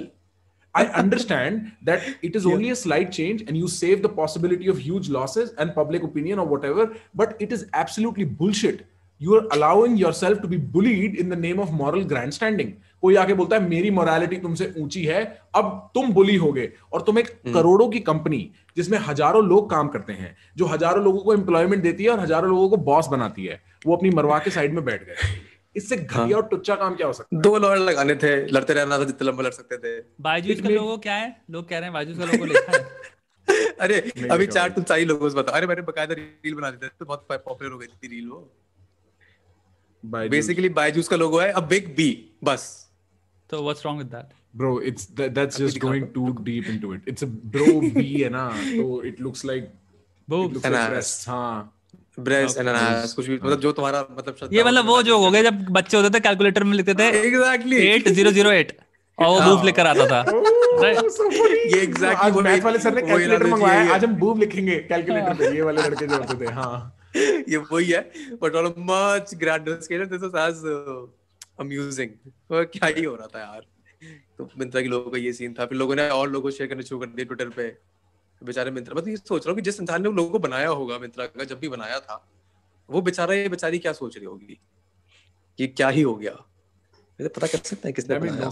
I understand that it is only a slight change and you save the possibility of huge losses and public opinion or whatever, but it is absolutely bullshit you are allowing yourself to be bullied in the name of moral grandstanding कोई आके बोलता है मेरी morality तुमसे ऊंची है अब तुम बुली हो गए और तुम एक हम्म। करोड़ों की कंपनी जिसमें हजारों लोग काम करते हैं जो हजारों लोगों को एम्प्लॉयमेंट देती है और हजारों लोगों को बॉस बनाती है वो अपनी मरवा के साइड में बैठ गए इससे हाँ। घटिया हाँ। और टुच्चा काम क्या हो सकता है दो लॉयर लगाने थे लड़ते रहना था जितने लंबा लड़ सकते थे बायजूस के लोगो क्या है लोग कह रहे हैं बायजूस का लोगो लिखा है अरे अभी चार तुम चार लोगों से बता अरे मैंने बकायदा रील बना दी थी तो बहुत पॉपुलर हो गई थी रील वो बेसिकली बायजूस का लोगो है अ बिग बी बस तो what's wrong with that bro it's that's just going too deep into it it's a bro B है ना तो it looks like boobs and हां ब्रेस हाँ कुछ भी मतलब जो तुम्हारा मतलब ये मतलब वो जो हो गया जब बच्चे होते थे कैलकुलेटर में लिखते थे एग्जैक्टली 8008 और वो बूब लेकर आता था oh, ये एग्जैक्टली मैथ वाले सर ने कैलकुलेटर मंगवाया आज हम बूब लिखेंगे कैलकुलेटर हाँ. पे ये वाले लड़के जो होते थे हां ये वही है but on much grander scale this is as amusing क्या ही हो रहा था यार तो मिंत्रा के लोगों का ये सीन था फिर लोगों ने और लोगों को शेयर करने शुरू कर दिए ट्विटर पे बेचारे मिंत्रा मतलब ये सोच रहा हूँ कि जिस इंसान ने लोगों को बनाया होगा मिंत्रा का जब भी बनाया था वो बेचारा ये बेचारी क्या सोच रही होगी कि क्या ही हो गया मुझे पता कर सकता है किसने बनाया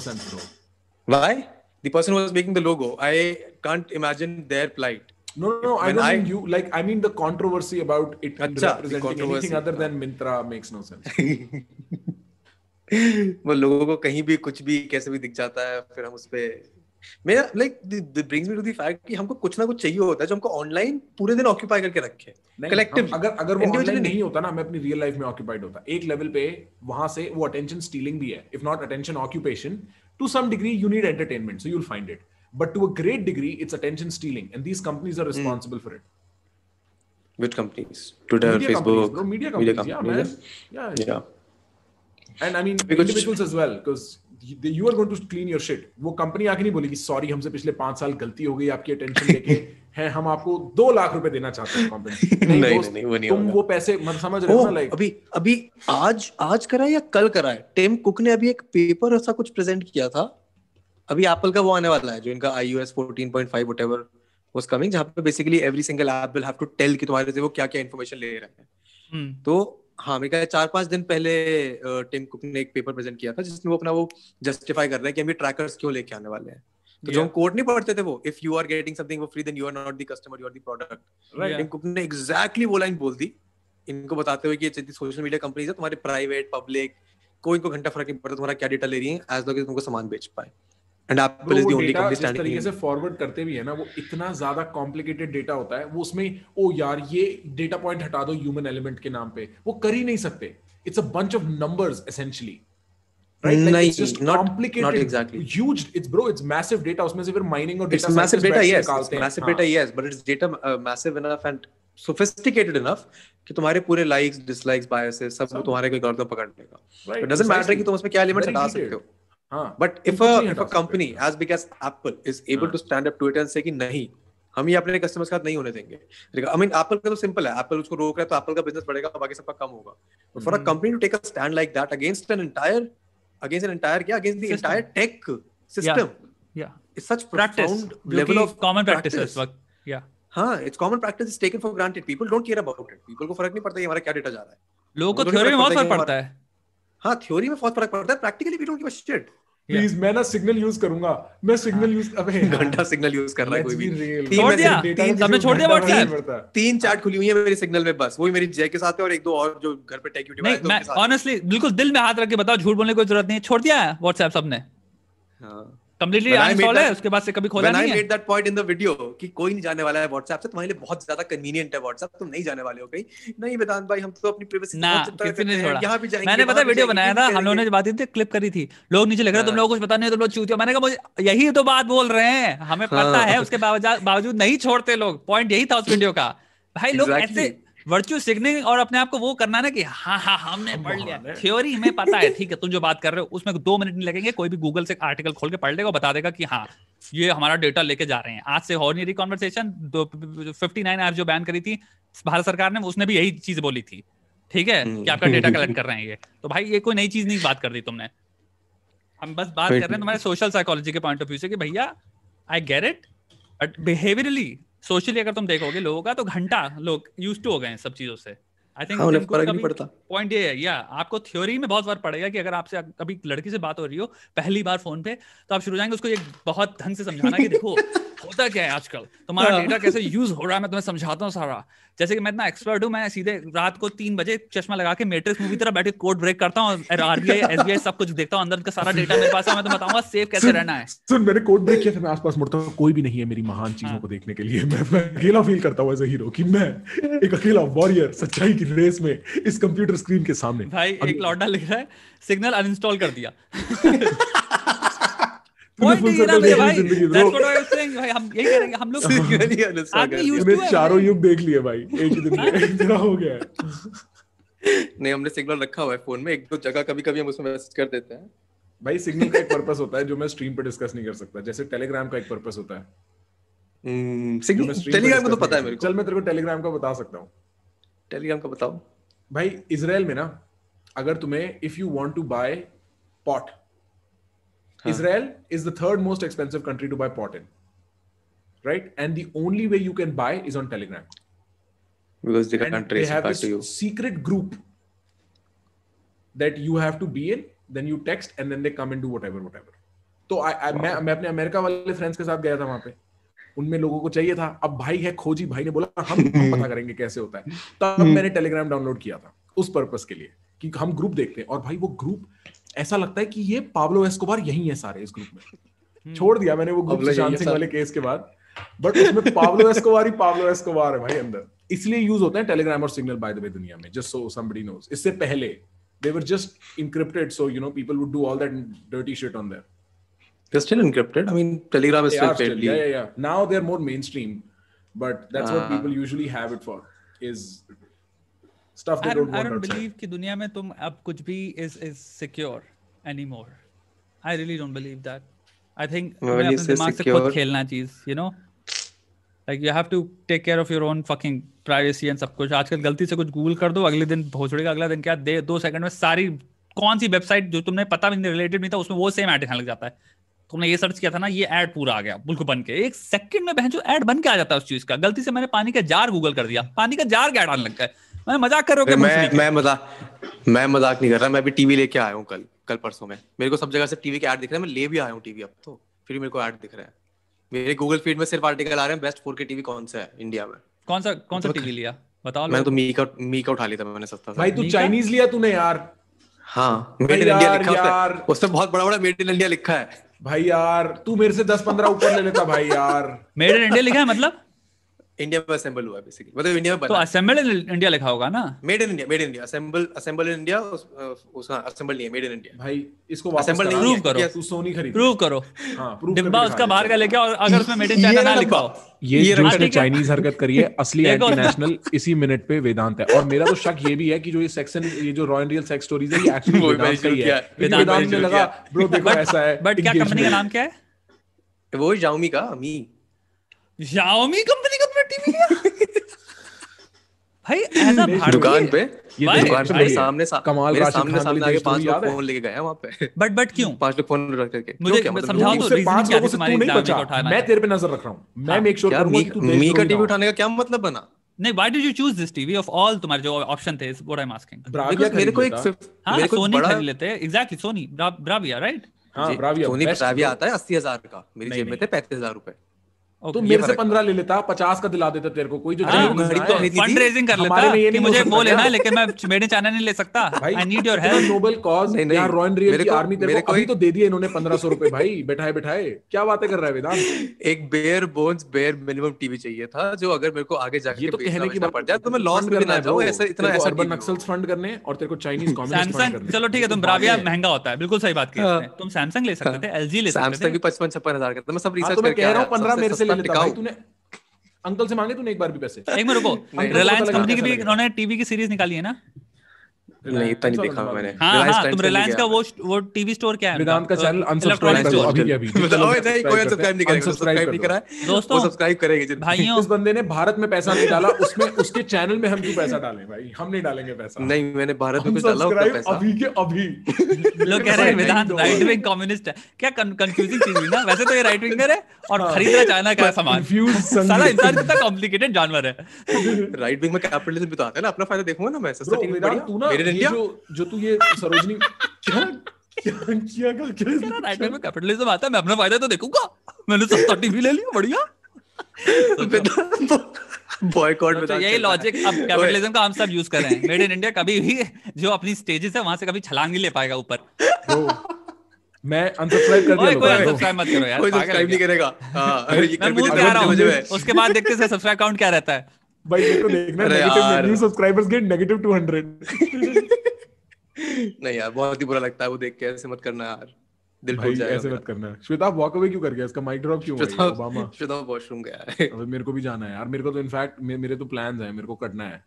why the person was making the logo I can't imagine their plight No, no, no. I don't I, mean you. Like, I mean the controversy about it achha, representing anything other than Mintra makes no sense. वो लोगों को कहीं भी कुछ भी कैसे भी दिख जाता है फिर हम उस पे मेरा like brings me to the fact कि हमको कुछ ना कुछ चाहिए होता है जो हमको ऑनलाइन पूरे दिन ऑक्यूपाई करके रखे कलेक्टिव अगर अगर वो ऑनलाइन नहीं होता ना मैं अपनी रियल लाइफ में ऑक्यूपाइड होता एक लेवल पे वहां से वो अटेंशन स्टीलिंग भी है if not attention occupation to some degree you need entertainment so you will find it But to a great degree, it's attention stealing, and these companies are responsible mm. for it. Which companies? Twitter, media Facebook, companies, no, media companies. Media companies. yeah, man. Yeah. yeah. And I mean because individuals as well, because you are going to clean your shit. वो company आके नहीं बोलेगी sorry हमसे पिछले पांच साल गलती हो गई आपकी अटेंशन लेके है हम आपको दो लाख रुपए देना चाहते हैं कंपनी नहीं, नहीं, नहीं, वो नहीं तुम वो पैसे मत समझ रहे हो ना लाइक अभी अभी आज आज करा या कल करा है टेम कुक ने अभी एक पेपर ऐसा कुछ प्रेजेंट किया था अभी एप्पल का वो आने वाला है जो इनका iOS fourteen point five whatever was coming जहाँ पे basically every single app will have to tell कि तुम्हारे से वो क्या क्या इन्फॉर्मेशन ले रहे हैं हम्म। तो हाँ मेरे ख्याल चार पांच दिन पहले टिम कुक ने एक पेपर प्रेजेंट किया था जिसमें वो अपना वो जस्टिफाई कर रहे हैं कि हम ये ट्रैकर्स क्यों लेके आने वाले हैं तो yeah. जो हम कोड नहीं पढ़ते थे वो if you are getting something for free then you are not the customer you are the product right Tim Cook ने एग्जैक्टली वो लाइन बोल दी इनको बताते हुए कि जितनी सोशल मीडिया कंपनीज है तुम्हारे प्राइवेट पब्लिक को इनको घंटा फर्क नहीं पड़ता तुम्हारा क्या डेटा ले रही है एज लॉन्ग एज तुमको सामान बेच पाए and Apple is the only company standing तरीके से फॉरवर्ड करते भी है ना वो इतना ज्यादा कॉम्प्लिकेटेड डेटा होता है वो उसमें ओ यार ये डेटा पॉइंट हटा दो ह्यूमन एलिमेंट के नाम पे वो कर ही नहीं सकते it's a bunch of numbers essentially कोई गलत पकड़ लेगा क्या एलिमेंट हटा सकते हो but if if a company as big as Apple is able to stand up to it and say कि नहीं हम ही अपने कस्टमर्स का नहीं होने देंगे आई मीन एप्पल का तो सिंपल है एप्पल उसको रोक रहा है तो एप्पल का बिजनेस बढ़ेगा बाकी सबका कम होगा for a company to take a stand like that against an entire against an entire क्या against the entire tech system या it's such profound level of common practices या हां it's common practice is taken for granted people don't care about it people को फर्क नहीं पड़ता कि हमारा क्या डाटा जा रहा है लोगों को थ्योरी हाँ, में बहुत फर्क पड़ता है हां थ्योरी में बहुत फर्क पड़ता है practically we don't give a shit please yeah. मैं ना सिग्नल यूज करूंगा मैं सिग्नल यूज हाँ। अबे घंटा सिग्नल यूज कर रहा है कोई भी छोड़ दिया तीन तुमने छोड़ दिया व्हाट्सएप तीन तीन चैट खुली हुई है मेरे सिग्नल में बस वही मेरी जय के साथ है और एक दो और जो घर पे टेक यूट्यूब नहीं मैं ऑनेस्टली बिल्कुल दिल में हाथ रख के बताओ झूठ बोलने की जरूरत नहीं छोड़ दिया है व्हाट्सएप सबने हां कंप्लीटली है उसके बाद से कभी खोला नहीं है made that point in the video कि कोई नहीं जाने वाला है व्हाट्सएप से तुम्हारे लिए बहुत ज्यादा है व्हाट्सएप तुम नहीं जाने वाले हो कहीं नहीं वेदांत भाई हम तो अपनी प्राइवेसी ना किसी ने छोड़ा यहां भी जाएंगे मैंने पता वीडियो बनाया था हम लोगों ने बात थी क्लिप करी थी लोग नीचे लग रहा तुम हाँ। लोगों को कुछ पता नहीं तुम लोग चूतियो मैंने कहा मुझे यही तो बात बोल रहे हैं हमें पता हाँ। है उसके बावजूद नहीं छोड़ते लोग पॉइंट यही था उस वीडियो का भाई लोग ऐसे वर्चुअल सिग्निंग और अपने आप को वो करना ना कि हाँ हाँ हमने पढ़ लिया थ्योरी हमें पता है ठीक है तुम जो बात कर रहे हो उसमें दो मिनट नहीं लगेंगे कोई भी गूगल से आर्टिकल खोल के पढ़ लेगा बता देगा कि हाँ ये हमारा डेटा लेके जा रहे हैं आज से हो नहीं रही कॉन्वर्सेशन फिफ्टी नाइन आर जो बैन करी थी भारत सरकार ने उसने भी यही चीज बोली थी ठीक है कि आपका डेटा कलेक्ट हम्म। कर रहे हैं ये तो भाई ये कोई नई चीज नहीं बात कर दी तुमने हम बस बात कर रहे हैं तुम्हारे सोशल साइकोलॉजी के पॉइंट ऑफ व्यू से कि भैया I get it but behaviourally socially अगर तुम देखोगे लोगों का तो घंटा लोग यूज टू हो गए हैं सब चीजों से आई थिंक हाँ, फर्क नहीं पड़ता पॉइंट ये है या आपको थ्योरी में बहुत बार पड़ेगा कि अगर आपसे कभी लड़की से बात हो रही हो पहली बार फोन पे तो आप शुरू जाएंगे उसको एक बहुत ढंग से समझाना कि देखो होता क्या है आजकल तुम्हारा डेटा हाँ। कैसे यूज हो रहा है मैं तुम्हें समझाता हूँ सारा जैसे कि मैं इतना एक्सपर्ट हूँ मैं सीधे रात को तीन बजे चश्मा लगा के मेट्रिक्स मूवी तरह बैठे कोड ब्रेक करता हूँ आरबीआई एसबीआई सब कुछ देखता हूँ अंदर का सारा डेटा मेरे पास है मैं तुम्हें बताऊंगा सेफ कैसे रहना है सुन मैंने कोड ब्रेक किया था मैं आसपास मुड़ता हूँ कोई भी नहीं है मेरी महान चीजों हाँ। को देखने के लिए मैं अकेला फील करता हूँ एज अ हीरो की मैं एक अकेला वॉरियर सच्चाई की रेस में इस कंप्यूटर स्क्रीन के सामने भाई एक लौटा लिख रहा है सिग्नल अनइंस्टॉल कर दिया नहीं हमने सिग्नल रखा हुआ है फोन में एक दो जगह कभी कभी हम उसमें मैसेज कर देते हैं भाई सिग्नल का एक पर्पस होता है जो मैं स्ट्रीम पर डिस्कस नहीं कर सकता जैसे टेलीग्राम का एक पर्पस होता है टेलीग्राम हम्म, का तो पता है मेरे को चल मैं तेरे को टेलीग्राम का बता सकता हूँ टेलीग्राम का बताओ भाई इसराइल में ना अगर तुम्हें if you want to buy pot Israel is the third most expensive country to buy pot in right and the only way you can buy is on Telegram because the and country they have this you. secret group that you have to be in then you text and then they come and do whatever whatever तो so wow. मैं मैं अपने America वाले friends के साथ गया था वहां पे उनमें लोगों को चाहिए था अब भाई है खोजी भाई ने बोला हम, पता करेंगे कैसे होता है तब हम्म। मैंने टेलीग्राम डाउनलोड किया था उस पर्पज के लिए कि हम ग्रुप देखते हैं और भाई वो ग्रुप ऐसा लगता है कि ये पाब्लो एस्कोबार यही है सारे इस ग्रुप में हम्म। छोड़ दिया मैंने वो ग्रुप सुशांत सिंह वाले केस के बाद बट उसमें पाब्लो एस्कोबार ही पाब्लो एस्कोबार है भाई अंदर इसलिए यूज होते हैं टेलीग्राम और सिग्नल बाय द वे दुनिया में जस्ट सो समबडी नोस इससे पहले they were just encrypted so you know people would do all that dirty shit on there They're still encrypted. I mean, Telegram is they still fairly. yeah, yeah, yeah. Now they're more mainstream, but that's uh, what people usually have it for. Is stuff they I don't, don't want I don't outside. believe कि दुनिया में तुम अब कुछ भी is is secure anymore. I really don't believe that. I think when you say secure, खेलना चीज, you know. like like you have to take care of your own fucking privacy and सब कुछ आजकल गलती से कुछ गूगल कर दो अगले दिन भोसड़ेगा अगला दिन क्या दे दो सेकंड में सारी कौन सी वेबसाइट जो तुमने पता भी नहीं रिलेटेड नहीं था उसमें वो सेम एड लग जाता है तुमने ये सर्च किया था ना ये एड पूरा आ गया बिल्कुल बन के एक सेकंड में बहन जो एड बन के आ जाता है उस चीज का गलती से मैंने पानी का जार गूगल कर दिया पानी का जार क्या डालने लग गए मैं मजाक कर रहा हूँ मैं मैं मजाक मैं मजाक नहीं कर रहा मैं अभी टीवी लेके आया हूँ कल कल परसों में मेरे को सब जगह से टीवी के ऐड दिख रहे हैं मैं ले भी आया हूँ टीवी अब तो फिर मेरे को ऐड दिख रहा है मेरे गूगल फीड में सिर्फ आर्टिकल आ रहे हैं बेस्ट फोर के टीवी कौन सा है इंडिया में कौन सा कौन सा टीवी तो लिया बताओ मैंने तो मी का मी का उठा लिया था मैंने सस्ता भाई तू चाइनीज लिया तूने यार हाँ मेड इन इंडिया लिखा है उसमें बहुत बड़ा बड़ा मेड इन इंडिया लिखा है भाई यार तू मेरे से दस पंद्रह ऊपर ले लेता भाई यार मेड इन इंडिया लिखा है मतलब इंडिया में असेंबल हुआ बेसिकली मतलब इंडिया में तो असेंबल इन इंडिया लिखा होगा ना made in India made in India assemble assemble in India उस हां असेंबल नहीं है मेड इन इंडिया भाई इसको वापस असेंबल नहीं प्रूव करो तू सोनी खरीद प्रूव करो हां डिब्बा उसका बाहर का लेके और अगर उसमें मेड इन चाइना ना लिखा हो ये जो इसने चाइनीज हरकत करी है असली एंटी नेशनल इसी मिनट पे वेदांत है और मेरा तो शक ये भी है कि जो ये सेक्शन ये जो रॉयल रियल सेक्स स्टोरीज है ये एक्चुअली वेदांत का ही है वेदांत ने लगा ब्रो देखो ऐसा है बट क्या कंपनी का नाम क्या है वो Xiaomi का मी Xiaomi कंपनी अपना टीवी भाई ऐसा दुकान पे ये दुकान पे सामने सा, कमाल मेरे सामने सामने आगे पांच लोग फोन लेके गए वहां पे बट बट क्यों पांच लोग फोन रख करके मुझे मतलब? समझाओ तो क्या तो नहीं बचा मैं तेरे पे नजर रख रहा हूं मैं मेक हाँ। श्योर करूंगा कि तू मी का टीवी उठाने का क्या मतलब बना नहीं why did you choose this TV of all तुम्हारे जो ऑप्शन थे व्हाट आई एम आस्किंग मेरे को एक हां सोनी खरीद लेते एग्जैक्टली सोनी ब्राविया राइट हां ब्राविया सोनी ब्राविया आता है 80000 का मेरी जेब में थे 35000 रुपए तो मेरे से पंद्रह ले लेता पचास का दिला देता तेरे को कोई जो फंड रेजिंग कर लेता कि मुझे वो लेना है लेकिन मैं मेरे नहीं ले सकता I need your help cause रॉयल रियल की आर्मी तेरे को अभी तो दे दिए इन्होंने पंद्रह सौ रुपए भाई बैठाए बैठाए क्या बातें कर रहा है वेदांत एक bare bones bare minimum TV चाहिए था जो अगर मेरे को आगे जाके तो कहने की पड़ जाए तो मैं लॉस में ना जाऊं ऐसा इतना ऐसा अर्बन नक्सल्स फंड करने और तेरे को चाइनीज कम्युनिस्ट फंड करने चलो ठीक है तुम ब्राविया महंगा होता है बिल्कुल सही बात की हाँ। तुम सैमसंग ले सकते थे एलजी हाँ। ले सकते थे सैमसंग भी 55 छप्पन हजार का मैं सब रिसर्च हाँ, तो करके कह रहा हूं 15 मेरे से अंकल से मांगे तूने एक बार भी पैसे एक मिनट रुको रिलायंस कंपनी की भी उन्होंने टीवी की सीरीज निकाली है ना नहीं इतना नहीं देखा मैंने हाँ हाँ तुम रिलायंस का वो वो टीवी स्टोर क्या है का चैनल अनसब्सक्राइब अभी अभी बताओ मतलब, नहीं कोई नहीं करेगा सब्सक्राइब नहीं करा है दोस्तों सब्सक्राइब करेंगे भाइयों उस बंदे ने भारत में पैसा नहीं डाला उसमें उसके चैनल में हम क्यों पैसा डालें भाई हम नहीं डालेंगे पैसा नहीं मैंने भारत में कुछ डाला होगा पैसा अभी के अभी लोग कह रहे हैं वेदांत राइट विंग कम्युनिस्ट है क्या कंफ्यूजिंग चीज हुई ना वैसे तो ये राइट विंगर है और हाँ। खरीदना चाइना का सामान इंसान कॉम्प्लिकेटेड जानवर है राइट विंग में कैपिटलिज्म भी तो आता है ना अपना फायदा देखूंगा ना मैं सस्ता तू ना इंडिया जो जो तू ये सरोजनी क्या क्या किया क्या राइट में कैपिटलिज्म आता है मैं अपना फायदा तो देखूंगा मैंने सस्ता तो टीवी ले लिया बढ़िया बॉयकॉट में तो तो यही लॉजिक अब कैपिटलिज्म का हम सब यूज कर रहे हैं मेड इन इंडिया कभी भी जो अपनी स्टेजेस है वहां से कभी छलांग नहीं ले पाएगा ऊपर मैं अनसब्सक्राइब कर दिया कोई सब्सक्राइब मत करो यार कोई सब्सक्राइब नहीं करेगा हां ये कर भी नहीं रहा हूं उसके बाद देखते हैं सब्सक्राइब काउंट क्या रहता है भाई मेरे को देखना negative new subscribers get negative 200 नहीं यार बहुत ही बुरा लगता है वो देख के ऐसे मत करना यार दिल भाई जाएगा ऐसे मत करना श्वेता वॉक अवे क्यों कर गया इसका माइक ड्रॉप क्यों हुआ ओबामा श्वेता वॉशरूम गया है अबे मेरे को भी जाना है यार मेरे को तो इनफैक्ट मेरे तो प्लान्स हैं मेरे को कटना है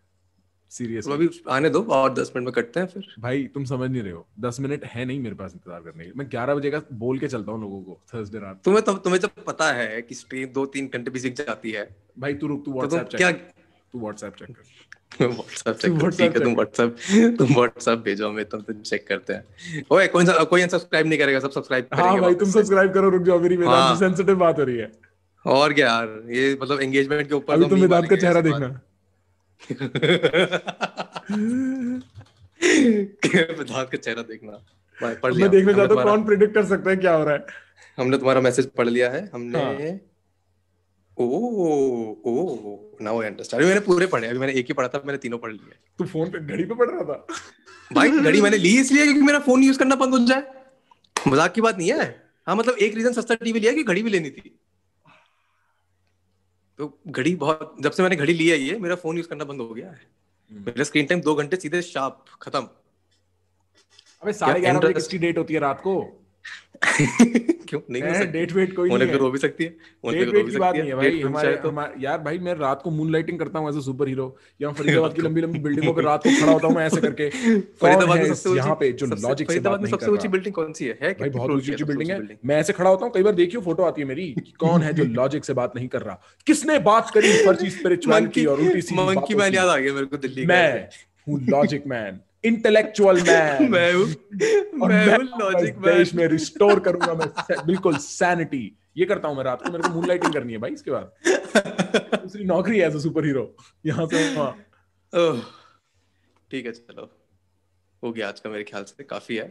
सीरियसली अभी आने दो और 10 मिनट में कटते हैं फिर भाई तुम समझ नहीं रहे हो 10 मिनट है नहीं मेरे पास इंतजार करने के मैं 11 बजे का बोल के चलता हूं लोगों को थर्सडे रात तुम्हें तो तुम्हें जब तो पता है कि स्ट्रीम 2 3 घंटे भी सीख जाती है भाई तू रुक तू व्हाट्सएप तो चेक क्या तू व्हाट्सएप चेक कर व्हाट्सएप चेक कर ठीक है तुम व्हाट्सएप तुम व्हाट्सएप भेजो हमें तुम तुम चेक करते हैं ओए कोई कोई अनसब्सक्राइब नहीं करेगा सब सब्सक्राइब हाँ करेंगे हां भाई तुम सब्सक्राइब करो रुक जाओ मेरी वेदांत की सेंसिटिव बात हो रही है और क्या यार ये मतलब एंगेजमेंट के ऊपर अभी तुम तो तो वेदांत का चेहरा देखना वेदांत का चेहरा देखना भाई पढ़ मैं देखना चाहता हूं कौन प्रेडिक्ट कर सकता है क्या हो रहा है हमने तुम्हारा मैसेज पढ़ लिया है हमने हाँ। Oh, oh, मजाक की बात नहीं है हाँ मतलब एक रीजन सस्ता टीवी लिया कि घड़ी भी लेनी थी तो घड़ी बहुत जब से मैंने घड़ी ली है ये मेरा फोन यूज करना बंद हो गया है मेरा स्क्रीन टाइम दो घंटे सीधे शार्प खत्म अबे साढ़े ग्यारह बजे डेट होती है रात को क्यों नहीं हो सकती डेट वेट कोई नहीं तो भी सकती है डेट वेट तो की बात नहीं है भाई हमारे तो यार भाई मैं रात को करता हूँ एज अ सुपर हीरो या फरीदाबाद की लंबी लंबी बिल्डिंगों पे रात को खड़ा होता हूँ मैं ऐसे करके फरीदाबाद में सबसे यहाँ पे जो लॉजिक फरीदाबाद में सबसे ऊंची बिल्डिंग कौन सी है भाई बहुत ऊंची ऊंची बिल्डिंग है मैं ऐसे खड़ा होता हूँ कई बार देखियो फोटो आती है मेरी कौन है जो लॉजिक से बात नहीं कर रहा किसने बात करी फर्जी स्पिरिचुअलिटी और उल्टी सी मंकी मैन याद आ गया मेरे को दिल्ली मैं हूँ लॉजिक मैन इंटेलेक्चुअल मैन मैं हूं मैं हूं लॉजिक देश में रिस्टोर करूंगा मैं बिल्कुल सैनिटी ये करता हूं मैं रात को मेरे को मून लाइटिंग करनी है भाई इसके बाद दूसरी नौकरी है एज अ सुपर हीरो यहां से वहां ठीक है चलो हो गया आज का मेरे ख्याल से काफी है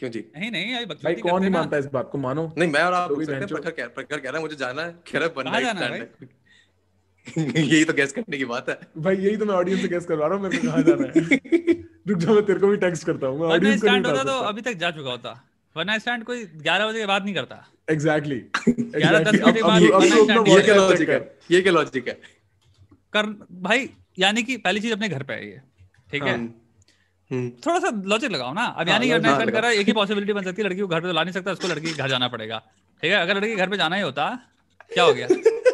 क्यों जी नहीं नहीं आई भाई कौन नहीं मानता इस बात को मानो नहीं मैं और आप सकते हैं प्रखर कह रहा है मुझे जाना है तो खेरा बनना है यही तो गैस करने की बात है भाई यही तो मैं ऑडियंस से गैस करवा रहा हूँ मेरे को कहा जाना है रुक जा मैं तेरे को भी टेक्स्ट करता हूँ मैं ऑडियंस को स्टैंड होता तो अभी तक जा चुका होता वरना स्टैंड कोई 11 बजे के बाद नहीं करता एग्जैक्टली ये क्या लॉजिक है ये क्या लॉजिक है कर भाई यानी कि पहली चीज अपने घर पे है ये ठीक है हाँ। हम्म। थोड़ा सा लॉजिक लगाओ ना अब हाँ, यानी कि मैं हाँ, कर रहा एक ही पॉसिबिलिटी बन सकती है लड़की को घर पे तो ला नहीं सकता उसको लड़की घर जाना पड़ेगा ठीक है अगर लड़की घर पे जाना ही होता क्या हो गया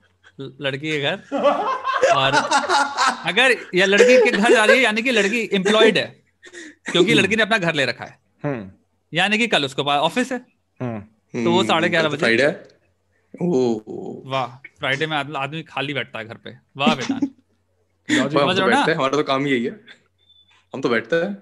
लड़की के घर और अगर या लड़की के घर जा रही है यानी कि लड़की एम्प्लॉयड है क्योंकि लड़की ने अपना घर ले रखा है हम्म। यानी कि कल उसको ऑफिस है हम्म। तो वो साढ़े ग्यारह हम्म। बजे वाह फ्राइडे में आदमी खाली बैठता है घर पे वाह बेटा तो हमारा तो काम यही है हम तो बैठते हैं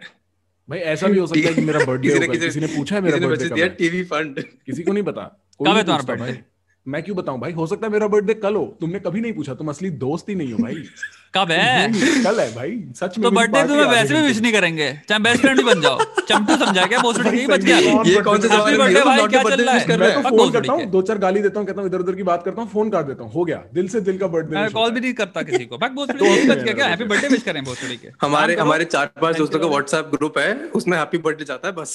भाई ऐसा भी हो सकता है कि मेरा बर्थडे किसी ने पूछा है मेरा बर्थडे कब है टीवी फंड किसी को नहीं पता कब है तुम्हारा बर्थडे मैं क्यों बताऊं भाई हो सकता है मेरा बर्थडे कल हो तुमने कभी नहीं पूछा तुम असली दोस्त ही नहीं हो भाई कब है कल है भाई सच में तो बर्थडे तुम्हें वैसे भी विश नहीं करेंगे चाहे बेस्ट फ्रेंड भी बन जाओ चमटू समझा क्या बोल नहीं बच गया ये कौन से हैप्पी बर्थडे भाई क्या चल रहा है मैं तो फोन करता हूं दो चार गाली देता हूं कहता हूं इधर-उधर की बात करता हूं फोन काट देता हूं हो गया दिल से दिल का बर्थडे मैं कॉल भी नहीं करता किसी को भाई बोल नहीं बच गया क्या हैप्पी बर्थडे विश करें बोल मोस्ट के हमारे हमारे चार पांच दोस्तों का व्हाट्सएप ग्रुप है उसमें हैप्पी बर्थडे जाता है बस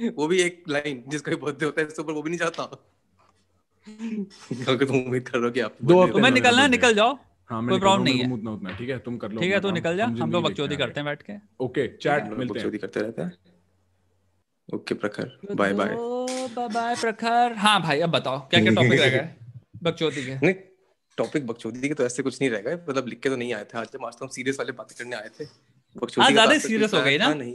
वो भी एक लाइन जिसका बर्थडे होता है सुपर वो भी नहीं जाता तो उम्मीद कर रहा हूँ कि आप दो मैं निकलना है निकल जाओ हाँ, कोई प्रॉब्लम नहीं है उतना उतना ठीक है तुम कर लो ठीक है तो निकल जा हम लोग बकचोदी करते हैं बैठ के ओके चैट हाँ, मिलते हैं बकचोदी करते रहते हैं ओके प्रखर बाय बाय बाय बाय प्रखर हाँ भाई अब बताओ क्या क्या टॉपिक रहेगा बकचोदी के नहीं टॉपिक बकचोदी के तो ऐसे कुछ नहीं रहेगा मतलब लिख के तो नहीं आए थे आज जब आज तो हम सीरियस वाले बातें करने आए थे बकचोदी ज्यादा सीरियस तो हो गई ना अच्छा नहीं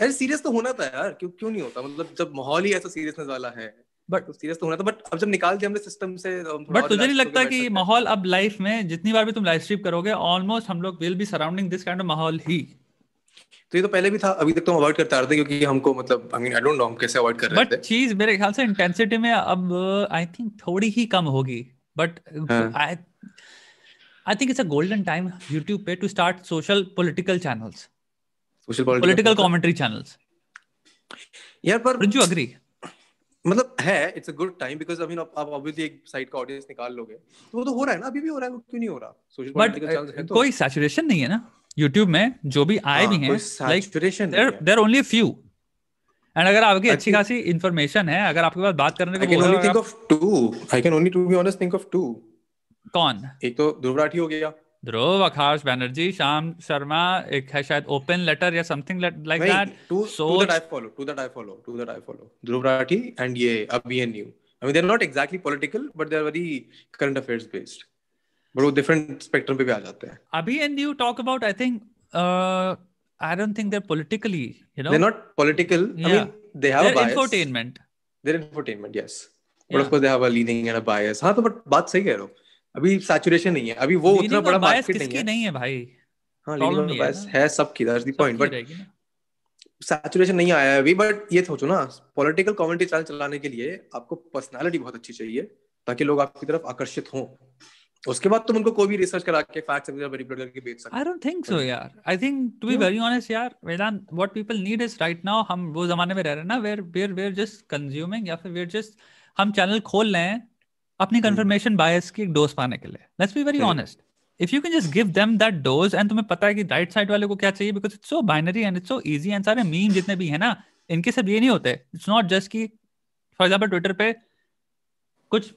अरे सीरियस तो होना था यार क्यों क्यों नहीं होता मतलब जब माहौल ही ऐसा सीरियसनेस वाला है बट सीरियस तो होना था बट अब जब निकाल दिया हमने सिस्टम से बट तो तुझे नहीं लगता कि माहौल अब लाइफ में जितनी बार भी तुम लाइव स्ट्रीम करोगे ऑलमोस्ट हम लोग विल तो ये तो पहले भी था अभी तक तो हम अवॉइड करते आ रहे थे क्योंकि हमको मतलब I mean I don't know हम कैसे अवॉइड कर रहे थे बट चीज मेरे ख्याल से इंटेंसिटी में अब आई थिंक थोड़ी ही कम होगी but I I think it's a golden time YouTube पे to start social political channels social political commentary channels यार पर डू यू एग्री मतलब है it's a good time because I mean आप ऑब्वियसली एक साइड का ऑडियंस निकाल लोगे तो वो तो हो रहा है ना अभी भी हो रहा है क्यों नहीं हो रहा सोशल uh, तो। बट कोई सैचुरेशन नहीं है ना YouTube में जो भी आए हाँ, भी हैं like there only few and अगर आपकी अच्छी खासी इंफॉर्मेशन है अगर आपके पास बात करने के लिए I can only think of two I can only to be honest think of two कौन एक तो ध्रुवराठी हो गया ध्रुव अखाश बैनर्जी श्याम शर्मा एक है शायद ओपन लेटर या something like that to so that I follow two that I follow two that I follow Dhruv Rathee and ये अभियन new I mean they are not exactly political but they are very current affairs based but वो different spectrum पे भी आ जाते हैं अभी and you talk about I think I don't think they are politically you know they are not political I mean they have a bias infotainment they are infotainment yes but of course they have a leaning and a bias हां तो but बात सही कह रहे हो अभी saturation नहीं है अभी वो उतना बड़ा मार्केट नहीं है नहीं है भाई हाँ लीडिंग बायस है सब की that's the point but saturation नहीं आया अभी बट ये सोचो ना पॉलिटिकल कमेंट्री चैनल चलाने के लिए आपको पर्सनालिटी बहुत अच्छी चाहिए ताकि लोग आपकी तरफ आकर्षित हों उसके बाद तुम उनको कोई भी रिसर्च करा के फैक्ट्स वगैरह वेरीफाई करके बेच सकते आई डोंट थिंक सो यार I think to be very honest यार Vedant what people need is right now हम वो जमाने में रह रहे हैं ना we're we're we're just consuming या फिर वेयर जस्ट हम चैनल खोल रहे हैं अपनी कंफर्मेशन हम्म। बायस की एक डोज पाने के लिए let's be very honest if you can just give them that dose and तुम्हें पता है कि राइट साइड वाले को क्या चाहिए because it's so binary and it's so easy and सारे मीम जितने भी है ना इनके सब ये नहीं होते इट्स नॉट जस्ट कि फॉर एग्जाम्पल ट्विटर पे कुछ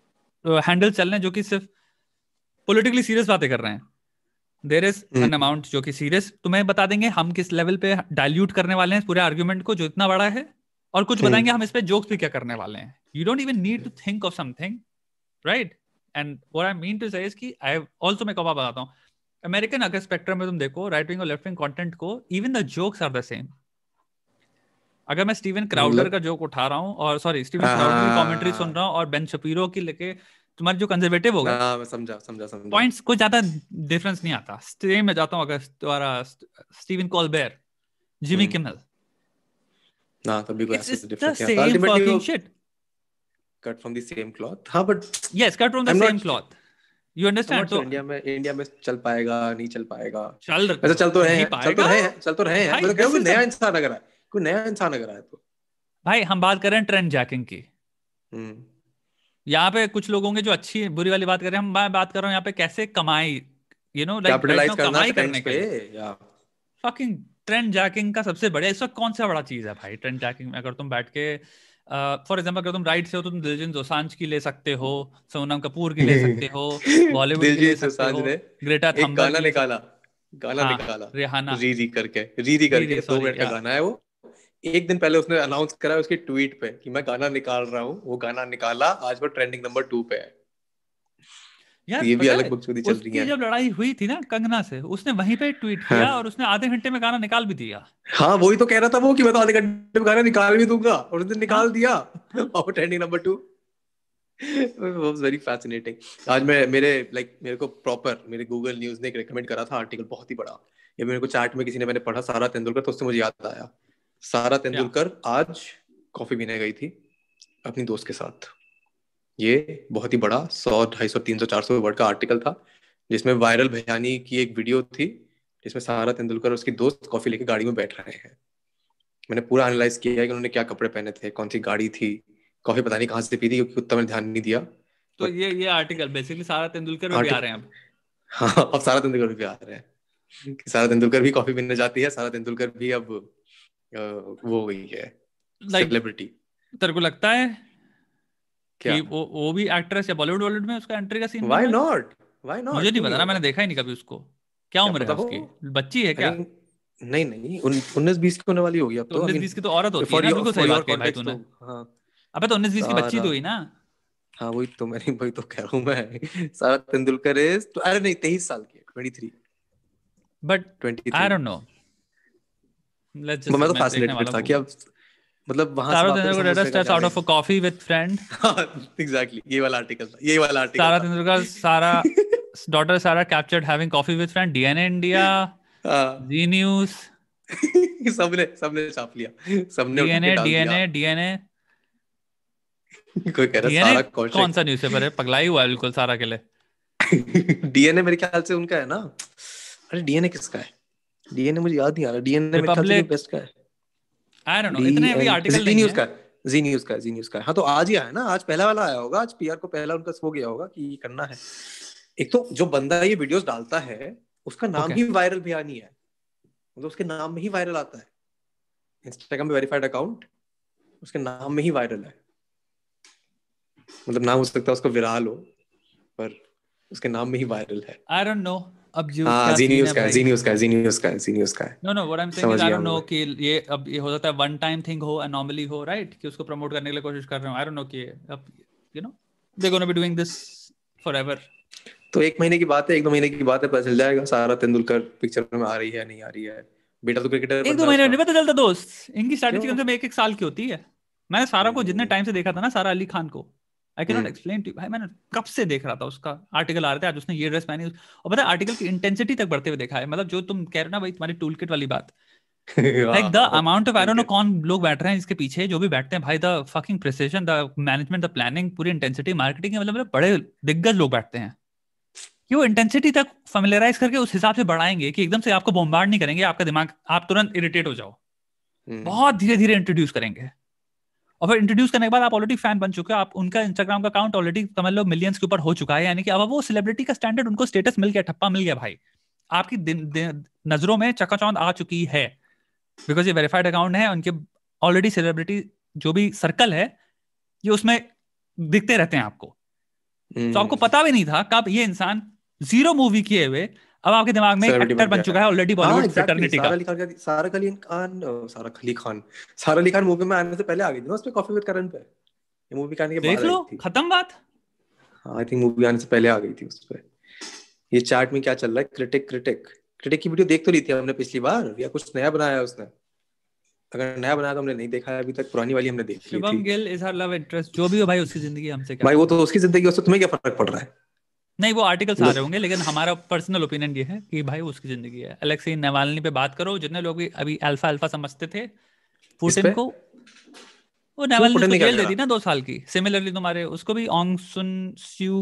हैंडल uh, चल रहे हैं जो कि सिर्फ पोलिटिकली सीरियस बातें कर रहे हैं देर इज एन अमाउंट जो कि सीरियस तुम्हें बता देंगे हम किस लेवल पे डायल्यूट करने वाले हैं पूरे आर्ग्यूमेंट को जो इतना बड़ा है और कुछ बताएंगे हम इस पे जोक्स भी क्या करने वाले हैं you don't even need to think of something right and वो I mean to say is I also मैं कबा बताता हूँ अमेरिकन अगर स्पेक्ट्रम में तुम देखो राइट विंग और लेफ्ट विंग कॉन्टेंट को even the jokes are the same अगर मैं स्टीवन क्राउडर मतलब का जोक उठा रहा हूँ और सॉरी स्टीवन क्राउडर की कमेंट्री हाँ, हाँ, सुन रहा हाँ। हूँ और बेन शपीरो की लेके तुम्हारे जो कंजर्वेटिव होगा समझा समझा समझा पॉइंट्स को ज्यादा डिफरेंस नहीं आता सेम में जाता हूँ अगर तुम्हारा स्टीवन कॉलबेर जिमी किमल ना तभी कोई ऐसे डिफरेंस नहीं आता cut from the same cloth ha हाँ, but yes cut from the I'm same not, cloth you understand so, india mein तो इंडिया chal payega में चल पाएगा chal चल पाएगा चल chal to rahe hain chal to rahe hain तो रहे हैं मतलब कोई नया इंसान अगर है कोई नया इंसान अगर है तो भाई हम बात कर रहे हैं ट्रेंड जैकिंग की hmm. यहाँ पे कुछ लोग होंगे जो अच्छी बुरी वाली बात कर रहे हैं हम मैं बात कर रहा हूँ यहाँ पे कैसे कमाई यू नो लाइक कमाई करने के लिए फकिंग ट्रेंड जैकिंग का सबसे बड़ा इस वक्त कौन सा बड़ा चीज है भाई ट्रेंड जैकिंग में अगर तुम बैठ के फॉर एग्जाम्पल अगर तुम राइट से हो तो तुम दिलजिन दोसांझ की ले सकते हो सोनम कपूर की ले सकते हो बॉलीवुड की ले सकते हो ग्रेटा थम्बर गाना निकाला गाना हाँ, निकाला रिहाना री री करके री री करके दो मिनट का गाना है वो एक दिन पहले उसने अनाउंस करा उसके ट्वीट पे कि मैं गाना निकाल रहा हूँ वो गाना निकाला आज वो ट्रेंडिंग नंबर टू पे है यार ये भी अलग बकचोदी चल रही है जब लड़ाई हुई थी ना कंगना से उसने वहीं पे ट्वीट किया हाँ। और उसने आधे घंटे में गाना निकाल भी दिया हाँ वही तो कह रहा था वो कि मैं तो आधे घंटे में गाना निकाल भी दूंगा और उसने हाँ। निकाल दिया और trending number two very fascinating आज मैं मेरे लाइक मेरे को प्रॉपर मेरे गूगल न्यूज ने एक रिकमेंड करा था आर्टिकल बहुत ही बड़ा ये मेरे को चैट में किसी ने मैंने पढ़ा सारा तेंदुलकर तो उससे मुझे याद आया सारा तेंदुलकर आज कॉफी पीने गई थी अपनी दोस्त के साथ ये बहुत ही बड़ा सौ ढाई सौ तीन सौ चार सौ वर्ड का आर्टिकल था जिसमें वायरल भयानी की एक वीडियो थी जिसमें सारा तेंदुलकर और उसकी दोस्त कॉफी लेके गाड़ी में बैठ रहे हैं मैंने पूरा एनालाइज किया कि उन्होंने क्या कपड़े पहने थे कौन सी गाड़ी थी कॉफी पता नहीं कहाँ से पी थी क्योंकि उत्तम मैंने ध्यान नहीं दिया तो ये ये आर्टिकल बेसिकली सारा तेंदुलकर भी आ रहे हैं हाँ अब सारा तेंदुलकर भी आ रहे हैं सारा तेंदुलकर भी कॉफी पीने जाती है सारा तेंदुलकर भी अब वो हो गई है सेलिब्रिटी तेरे को लगता है क्या कि वो वो भी एक्ट्रेस है बॉलीवुड बॉलीवुड में उसका एंट्री का scene why not why not मुझे नहीं पता ना मैंने देखा ही नहीं कभी उसको क्या उम्र है उसकी बच्ची है क्या नहीं नहीं उन्नीस बीस की होने वाली होगी अब तो उन्नीस बीस की तो औरत होती है बिल्कुल सही बात भाई तूने अबे तो हाँ। उन्नीस बीस की बच्ची तो हुई ना हाँ वही तो मैं वही तो कह रहा हूँ मैं सारा तेंदुलकर इज तो अरे नहीं तेईस साल की twenty three but twenty I don't know let's just मैं तो फैसिनेटेड था कि अब मतलब वहां Tara Tendulkar data steps out of a coffee with friend exactly ये वाला आर्टिकल था ये वाला आर्टिकल सारा Tendulkar Sara daughter Sara captured having coffee with friend DNA India Zee news सबने सबने छाप लिया सबने डीएनए डीएनए डीएनए कोई कह रहा सारा कौन, कौन सा न्यूज़पेपर है पगलाई हुआ बिल्कुल सारा के लिए डीएनए मेरे ख्याल से उनका है ना अरे डीएनए किसका है डीएनए मुझे याद नहीं आ रहा डीएनए मेरे ख्याल से बेस्ट का है आई डोंट नो इतने आर्टिकल नहीं जी न्यूज का जी न्यूज का हाँ तो आज ही आया ना आज पहला वाला आया होगा आज पीआर को पहला उनका हो गया होगा कि ये करना है एक तो जो बंदा ये वीडियोस डालता है उसका नाम ही वायरल भी है मतलब उसके नाम में ही वायरल आता है इंस्टाग्राम पे वेरीफाइड अकाउंट उसके नाम में ही वायरल है मतलब नाम हो सकता है उसका विराल हो पर उसके नाम में ही वायरल है आई डोंट नो अब नो नो आई नो कि ये अब ये हो है वन टाइम थिंग हो हो राइट कि उसको प्रमोट करने के लिए कोशिश कर रहे हो आई नो कि अब you know they gonna be doing this forever तो एक महीने की बात है एक दो महीने की बात है पता चल जाएगा सारा तेंदुलकर पिक्चर में आ रही है नहीं आ रही है बेटा तो क्रिकेटर एक दो महीने पता चलता दोस्त इनकी कम से कम एक एक साल की होती है मैंने सारा हम्म। को जितने टाइम से देखा था ना सारा अली खान को I can not explain to भाई मैंने कब से देख रहा था उसका आर्टिकल आ रहा था आज उसने ये ड्रेस पहनी और पता है आर्टिकल की इंटेंसिटी तक बढ़ते हुए देखा है मतलब जो तुम कह रहे हो ना भाई तुम्हारी टूल किट वाली बात like the amount of I know कौन लोग बैठ रहे हैं इसके पीछे जो भी बैठते हैं भाई the fucking precision the management the planning पूरी इंटेंसिटी मार्केटिंग मतलब बड़े दिग्गज लोग बैठते हैं कि वो इंटेंसिटी तक फेमिलराइज करके उस हिसाब से बढ़ाएंगे कि एकदम से आपको बॉम्बार्ड नहीं करेंगे आपका दिमाग आप तुरंत इरिटेट हो जाओ hmm. बहुत धीरे धीरे इंट्रोड्यूस करेंगे और फिर इंट्रोड्यूस करने के बाद आप ऑलरेडी फैन बन चुके हो आप उनका इंस्टाग्राम का अकाउंट ऑलरेडी समझ लो मिलियंस के ऊपर हो चुका है यानी कि अब वो सेलिब्रिटी का स्टैंडर्ड उनको स्टेटस मिल गया ठप्पा मिल गया भाई आपकी दिन, दिन, नजरों में चकाचौंद आ चुकी है बिकॉज ये वेरीफाइड अकाउंट है उनके ऑलरेडी सेलिब्रिटी जो भी सर्कल है ये उसमें दिखते रहते हैं आपको हम्म। तो आपको पता भी नहीं था कब ये इंसान जीरो मूवी किए हुए अब आपके दिमाग में एक एक्टर बन चुका है ऑलरेडी बॉलीवुड फ्रेटर्निटी का सारा अली खान सारा अली खान सारा अली खान मूवी में आने से पहले आ गई थी ना उसमें कॉफी विद करण पे ये मूवी के के बाद देख लो खत्म बात आई थिंक मूवी आने से पहले आ गई थी उस पे ये चार्ट में क्या चल रहा है क्रिटिक क्रिटिक क्रिटिक की वीडियो देख तो ली थी हमने पिछली बार या कुछ नया बनाया उसने अगर नया बनाया तो हमने नहीं देखा है अभी तक पुरानी वाली हमने देख ली थी Shubham Gill is her love interest जो भी हो भाई उसकी जिंदगी हमसे क्या भाई वो तो उसकी जिंदगी उससे तुम्हें क्या फर्क पड़ रहा है नहीं वो आर्टिकल्स आ रहे होंगे लेकिन हमारा पर्सनल ओपिनियन ये है कि भाई उसकी जिंदगी है अलेक्सी नवालनी पे बात करो जितने लोग भी अभी अल्फा अल्फा समझते थे पुटिन को वो नवालनी तो को जेल दे दी ना दो साल की सिमिलरली तुम्हारे उसको भी ऑंग सुन स्यू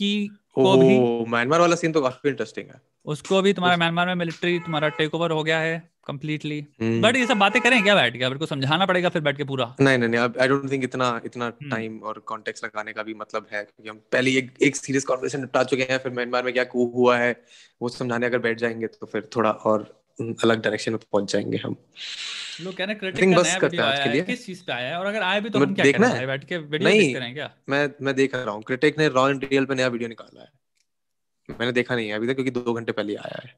की को भी म्यांमार वाला सीन तो काफी इंटरेस्टिंग है उसको भी तुम्हारा म्यांमार में मिलिट्री तुम्हारा टेक ओवर हो गया है कम्प्लीटली हम्म। बट ये सब बातें करें क्या बैठ गया को समझाना पड़ेगा फिर बैठ के पूरा नहीं नहीं आई डोंट थिंक इतना इतना टाइम हम्म। और कॉन्टेक्स्ट लगाने का भी मतलब है क्योंकि हम पहले एक एक सीरियस कॉन्वर्सेशन निपटा चुके हैं फिर म्यांमार में क्या कू हुआ है वो समझाने अगर बैठ जाएंगे तो फिर थोड़ा और अलग डायरेक्शन में पहुंच जाएंगे हम लोग कहना क्रिटिक का नया वीडियो आया है किस चीज पे आया है और अगर आए भी तो हम क्या देखना है बैठ के वीडियो देखते रहे क्या मैं मैं देख रहा हूं क्रिटिक ने रॉ एंड रियल पे नया वीडियो निकाला है मैंने देखा नहीं है अभी तक क्योंकि दो घंटे पहले आया है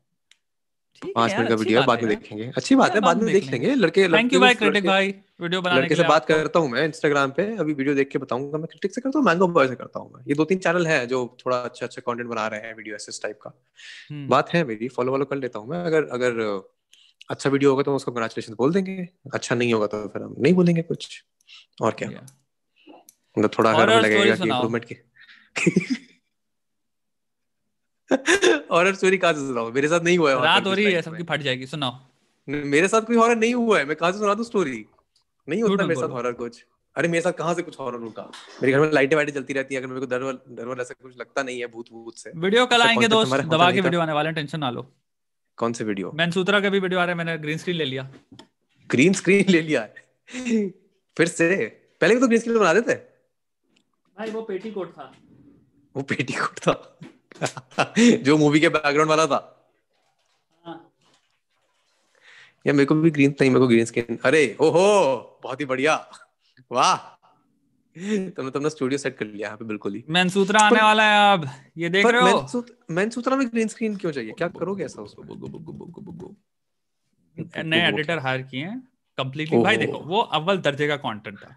पांच मिनट का वीडियो बाद में देखेंगे अच्छी बात है बाद में देख लेंगे लड़के थैंक यू भाई क्रिटिक भाई वीडियो बनाने लड़के से बात करता हूँ मैं इंस्टाग्राम पे अभी वीडियो देख के बताऊंगा मैं क्रिटिक से करता हूँ मैंगो बॉय से करता हूँ ये दो तीन चैनल है जो थोड़ा अच्छा अच्छा कंटेंट बना रहे हैं वीडियो ऐसे टाइप का हम्म। बात है मेरी फॉलो वॉलो कर लेता हूँ मैं अगर अगर अच्छा वीडियो होगा तो उसको कंग्रेचुलेशन बोल देंगे अच्छा नहीं होगा तो फिर हम नहीं बोलेंगे कुछ और क्या मतलब थोड़ा अगर लगेगा कि इम्प्रूवमेंट की हॉरर स्टोरी कहाँ से सुनाऊं मेरे साथ नहीं हुआ है रात हो रही है सबकी फट जाएगी सुनाओ मेरे साथ कोई हॉरर नहीं हुआ है मैं कहाँ से सुना दूं स्टोरी नहीं होता मेरे साथ हॉरर कुछ अरे मेरे साथ कहाँ से कुछ हॉरर होगा मेरे घर में लाइटें वाइटें जलती रहती है अगर मेरे को डर डर वाला ऐसा कुछ लगता नहीं है भूत भूत से वीडियो कल आएंगे दोस्त दबा के वीडियो आने वाले टेंशन ना लो कौन से वीडियो मैन सूत्रा का भी वीडियो आ रहा है मैंने ग्रीन स्क्रीन ले लिया ग्रीन स्क्रीन ले लिया फिर से पहले भी तो ग्रीन स्क्रीन बना देते भाई वो पेटीकोट था वो पेटीकोट था जो मूवी के बैकग्राउंड वाला था हाँ। या मेरे को भी ग्रीन नहीं मेरे को ग्रीन स्किन अरे ओहो बहुत ही बढ़िया वाह तुमने तुमने स्टूडियो सेट कर लिया यहाँ पे बिल्कुल ही मैनसूत्रा आने वाला है अब ये देख रहे हो मैनसूत्रा में ग्रीन स्क्रीन क्यों चाहिए क्या करोगे ऐसा उसको बुगो बुगो बुगो बुगो नए एडिटर हायर किए हैं कंप्लीटली भाई देखो वो अव्वल दर्जे का कंटेंट था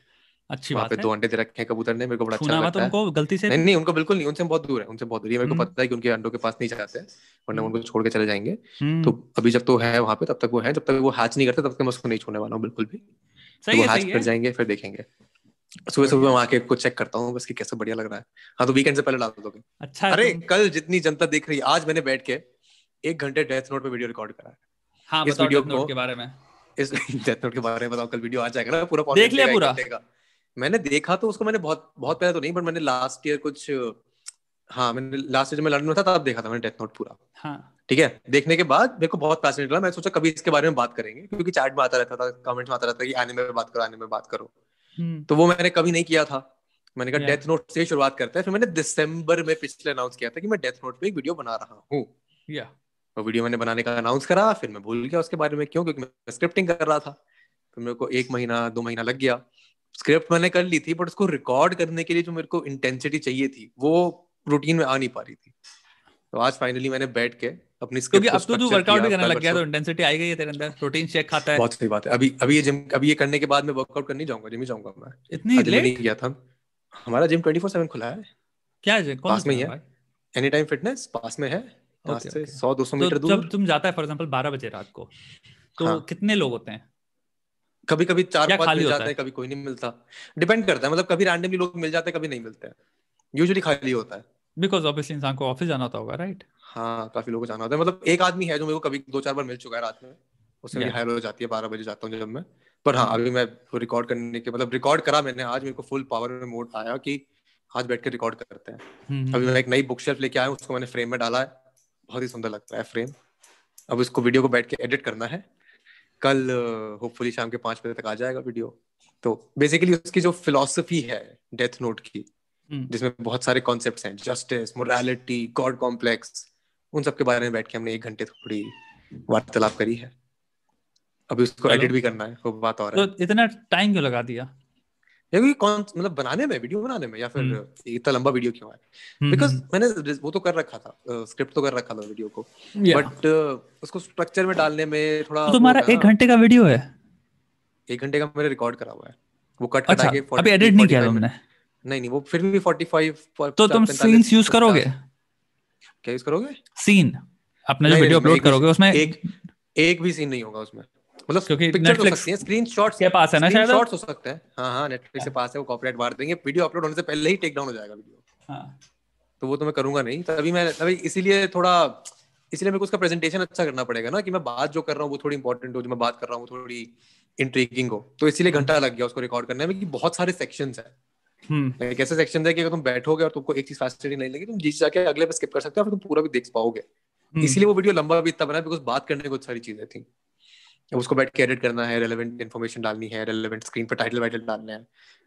अच्छी बात पे है दो अंडे दे रखे हैं कबूतर ने मेरे को बड़ा अच्छा तो लगता है उनको गलती से नहीं नहीं उनको बिल्कुल नहीं उनसे बहुत दूर है उनसे बहुत दूर है मेरे को हम्म। पता है कि उनके अंडों के पास नहीं जाते वरना हम्म। उनको छोड़ के चले जाएंगे हम्म। तो अभी जब तो है वहां पे तब तक वो है जब तक वो हैच नहीं करते तब तक मैं उसको नहीं छोड़ने वाला हूँ बिल्कुल भी सही तो है, हैच कर जाएंगे फिर देखेंगे सुबह सुबह वहाँ के को चेक करता हूँ बस कि बढ़िया लग रहा है हाँ तो वीकेंड से पहले डाल दोगे अच्छा अरे तो- कल जितनी जनता देख रही आज मैंने बैठ के एक घंटे डेथ नोट पे वीडियो रिकॉर्ड करा है हाँ, इस वीडियो को के बारे में इस डेथ नोट के बारे में बताओ कल वीडियो आ जाएगा ना पूरा देख लिया पूरा मैंने देखा तो उसको मैंने बहुत बहुत पहले तो नहीं बट मैंने लास्ट ईयर कुछ हाँ मैंने लास्ट ईयर में लंडन में था तब देखा था मैंने डेथ नोट पूरा हाँ। ठीक है देखने के बाद मेरे को बहुत फैसिनेट लगा मैं सोचा कभी इसके बारे में बात करेंगे क्योंकि चैट में आता रहता था कमेंट में आता रहता था कि आने में बात करो आने में बात करो तो वो मैंने कभी नहीं किया था मैंने कहा डेथ नोट से शुरुआत करते हैं फिर मैंने दिसंबर में पिछले अनाउंस किया था कि मैं डेथ नोट पे एक वीडियो बना रहा हूँ वो वीडियो मैंने बनाने का अनाउंस करा फिर मैं भूल गया उसके बारे में क्यों क्योंकि मैं स्क्रिप्टिंग कर रहा था तो मेरे को एक महीना दो महीना लग गया स्क्रिप्ट मैंने कर ली थी बट उसको रिकॉर्ड करने के लिए जो मेरे को इंटेंसिटी चाहिए थी वो रूटीन में आ नहीं पा रही थी तो आज फाइनली मैंने बैठ के अपनी क्योंकि अब तो तू वर्कआउट भी करने लग गया तो इंटेंसिटी आ गई है तेरे अंदर प्रोटीन शेक खाता है बहुत सही बात है अभी अभी ये जिम अभी ये करने के बाद मैं वर्कआउट करने जाऊंगा जिम ही जाऊंगा मैं इतनी लेट नहीं किया था हमारा जिम 24/7 खुला है क्या जिम कौन पास में है एनी टाइम फिटनेस पास में है पास से 100 200 तो मीटर दूर जब तुम जाता है फॉर एग्जांपल 12 बजे रात को तो हाँ। कितने लोग होते हैं कभी कभी चार पांच मिल जाते हैं कभी कोई नहीं मिलता डिपेंड करता है मतलब कभी रैंडमली लोग मिल जाते हैं कभी नहीं मिलते हैं यूजुअली खाली होता है बिकॉज ऑब्वियसली इंसान को ऑफिस जाना होता होगा राइट हाँ काफी लोगों को जाना होता है मतलब एक आदमी है जो मेरे को कभी दो चार बार मिल चुका है रात में उससे मेरी हायर हो जाती है बारह बजे जाता हूँ जब मैं पर हाँ hmm. अभी मैं रिकॉर्ड करने के मतलब रिकॉर्ड करा मैंने आज मेरे को फुल पावर में मोड आया कि आज बैठ के रिकॉर्ड करते हैं hmm, hmm, अभी मैं एक नई बुक शेल्फ लेके आया उसको मैंने फ्रेम में डाला है बहुत ही सुंदर लगता है फ्रेम अब इसको वीडियो को बैठ के एडिट करना है कल होपफुली शाम के पांच बजे तक आ जाएगा वीडियो तो बेसिकली उसकी जो फिलोसफी है डेथ नोट की हम्म। जिसमें बहुत सारे कॉन्सेप्ट हैं जस्टिस मोरालिटी गॉड कॉम्प्लेक्स उन सब के बारे में बैठ के हमने एक घंटे थोड़ी वार्तालाप करी है अभी उसको एडिट भी करना है वो बात और तो इतना टाइम क्यों लगा दिया क्योंकि कौन मतलब बनाने में वीडियो बनाने में या फिर हम्म। इतना लंबा वीडियो क्यों है बिकॉज हम्म, हम्म। मैंने वो तो कर रखा था स्क्रिप्ट तो कर रखा था वीडियो को बट उसको स्ट्रक्चर में डालने में थोड़ा तो तुम्हारा एक घंटे का वीडियो है एक घंटे का मैंने रिकॉर्ड करा हुआ है वो कट कटा अच्छा, के अभी एडिट नहीं किया तुमने नहीं नहीं वो फिर भी 45 तो तुम सीन्स यूज करोगे क्या यूज करोगे सीन अपना जो वीडियो अपलोड करोगे उसमें एक एक भी सीन नहीं होगा उसमें मतलब क्योंकि पिक्चर हो सकती है स्क्रीनशॉट्स के पास है ना शायद शॉट्स हो सकते हैं हां हां नेटफ्लिक्स के हाँ। पास है वो कॉपीराइट मार देंगे वीडियो अपलोड होने से पहले ही टेक डाउन हो जाएगा वीडियो हां तो वो तो मैं करूंगा नहीं तभी मैं अभी इसीलिए थोड़ा इसलिए मेरे को उसका प्रेजेंटेशन अच्छा करना पड़ेगा ना कि मैं बात जो कर रहा हूँ वो थोड़ी इंपॉर्टेंट हो जो मैं बात कर रहा हूँ वो थोड़ी इंट्रीकिंग हो तो इसीलिए घंटा लग गया उसको रिकॉर्ड करने में कि बहुत सारे सेक्शंस हैं एक हम्म। ऐसे सेक्शन है कि अगर तुम बैठोगे और तुमको एक चीज फैसिलिटी नहीं लगी तुम जीत जाके अगले पे स्किप कर सकते हो फिर तुम पूरा भी देख पाओगे हम्म। इसलिए वो वीडियो लंबा भी इतना बना बिकॉज बात करने को सारी चीजें थी उसको बैठ के एडिट करना है रेलेवेंट इन्फॉर्मेशन डालनी है रेलेवेंट स्क्रीन पर टाइटल वाइटल डालना है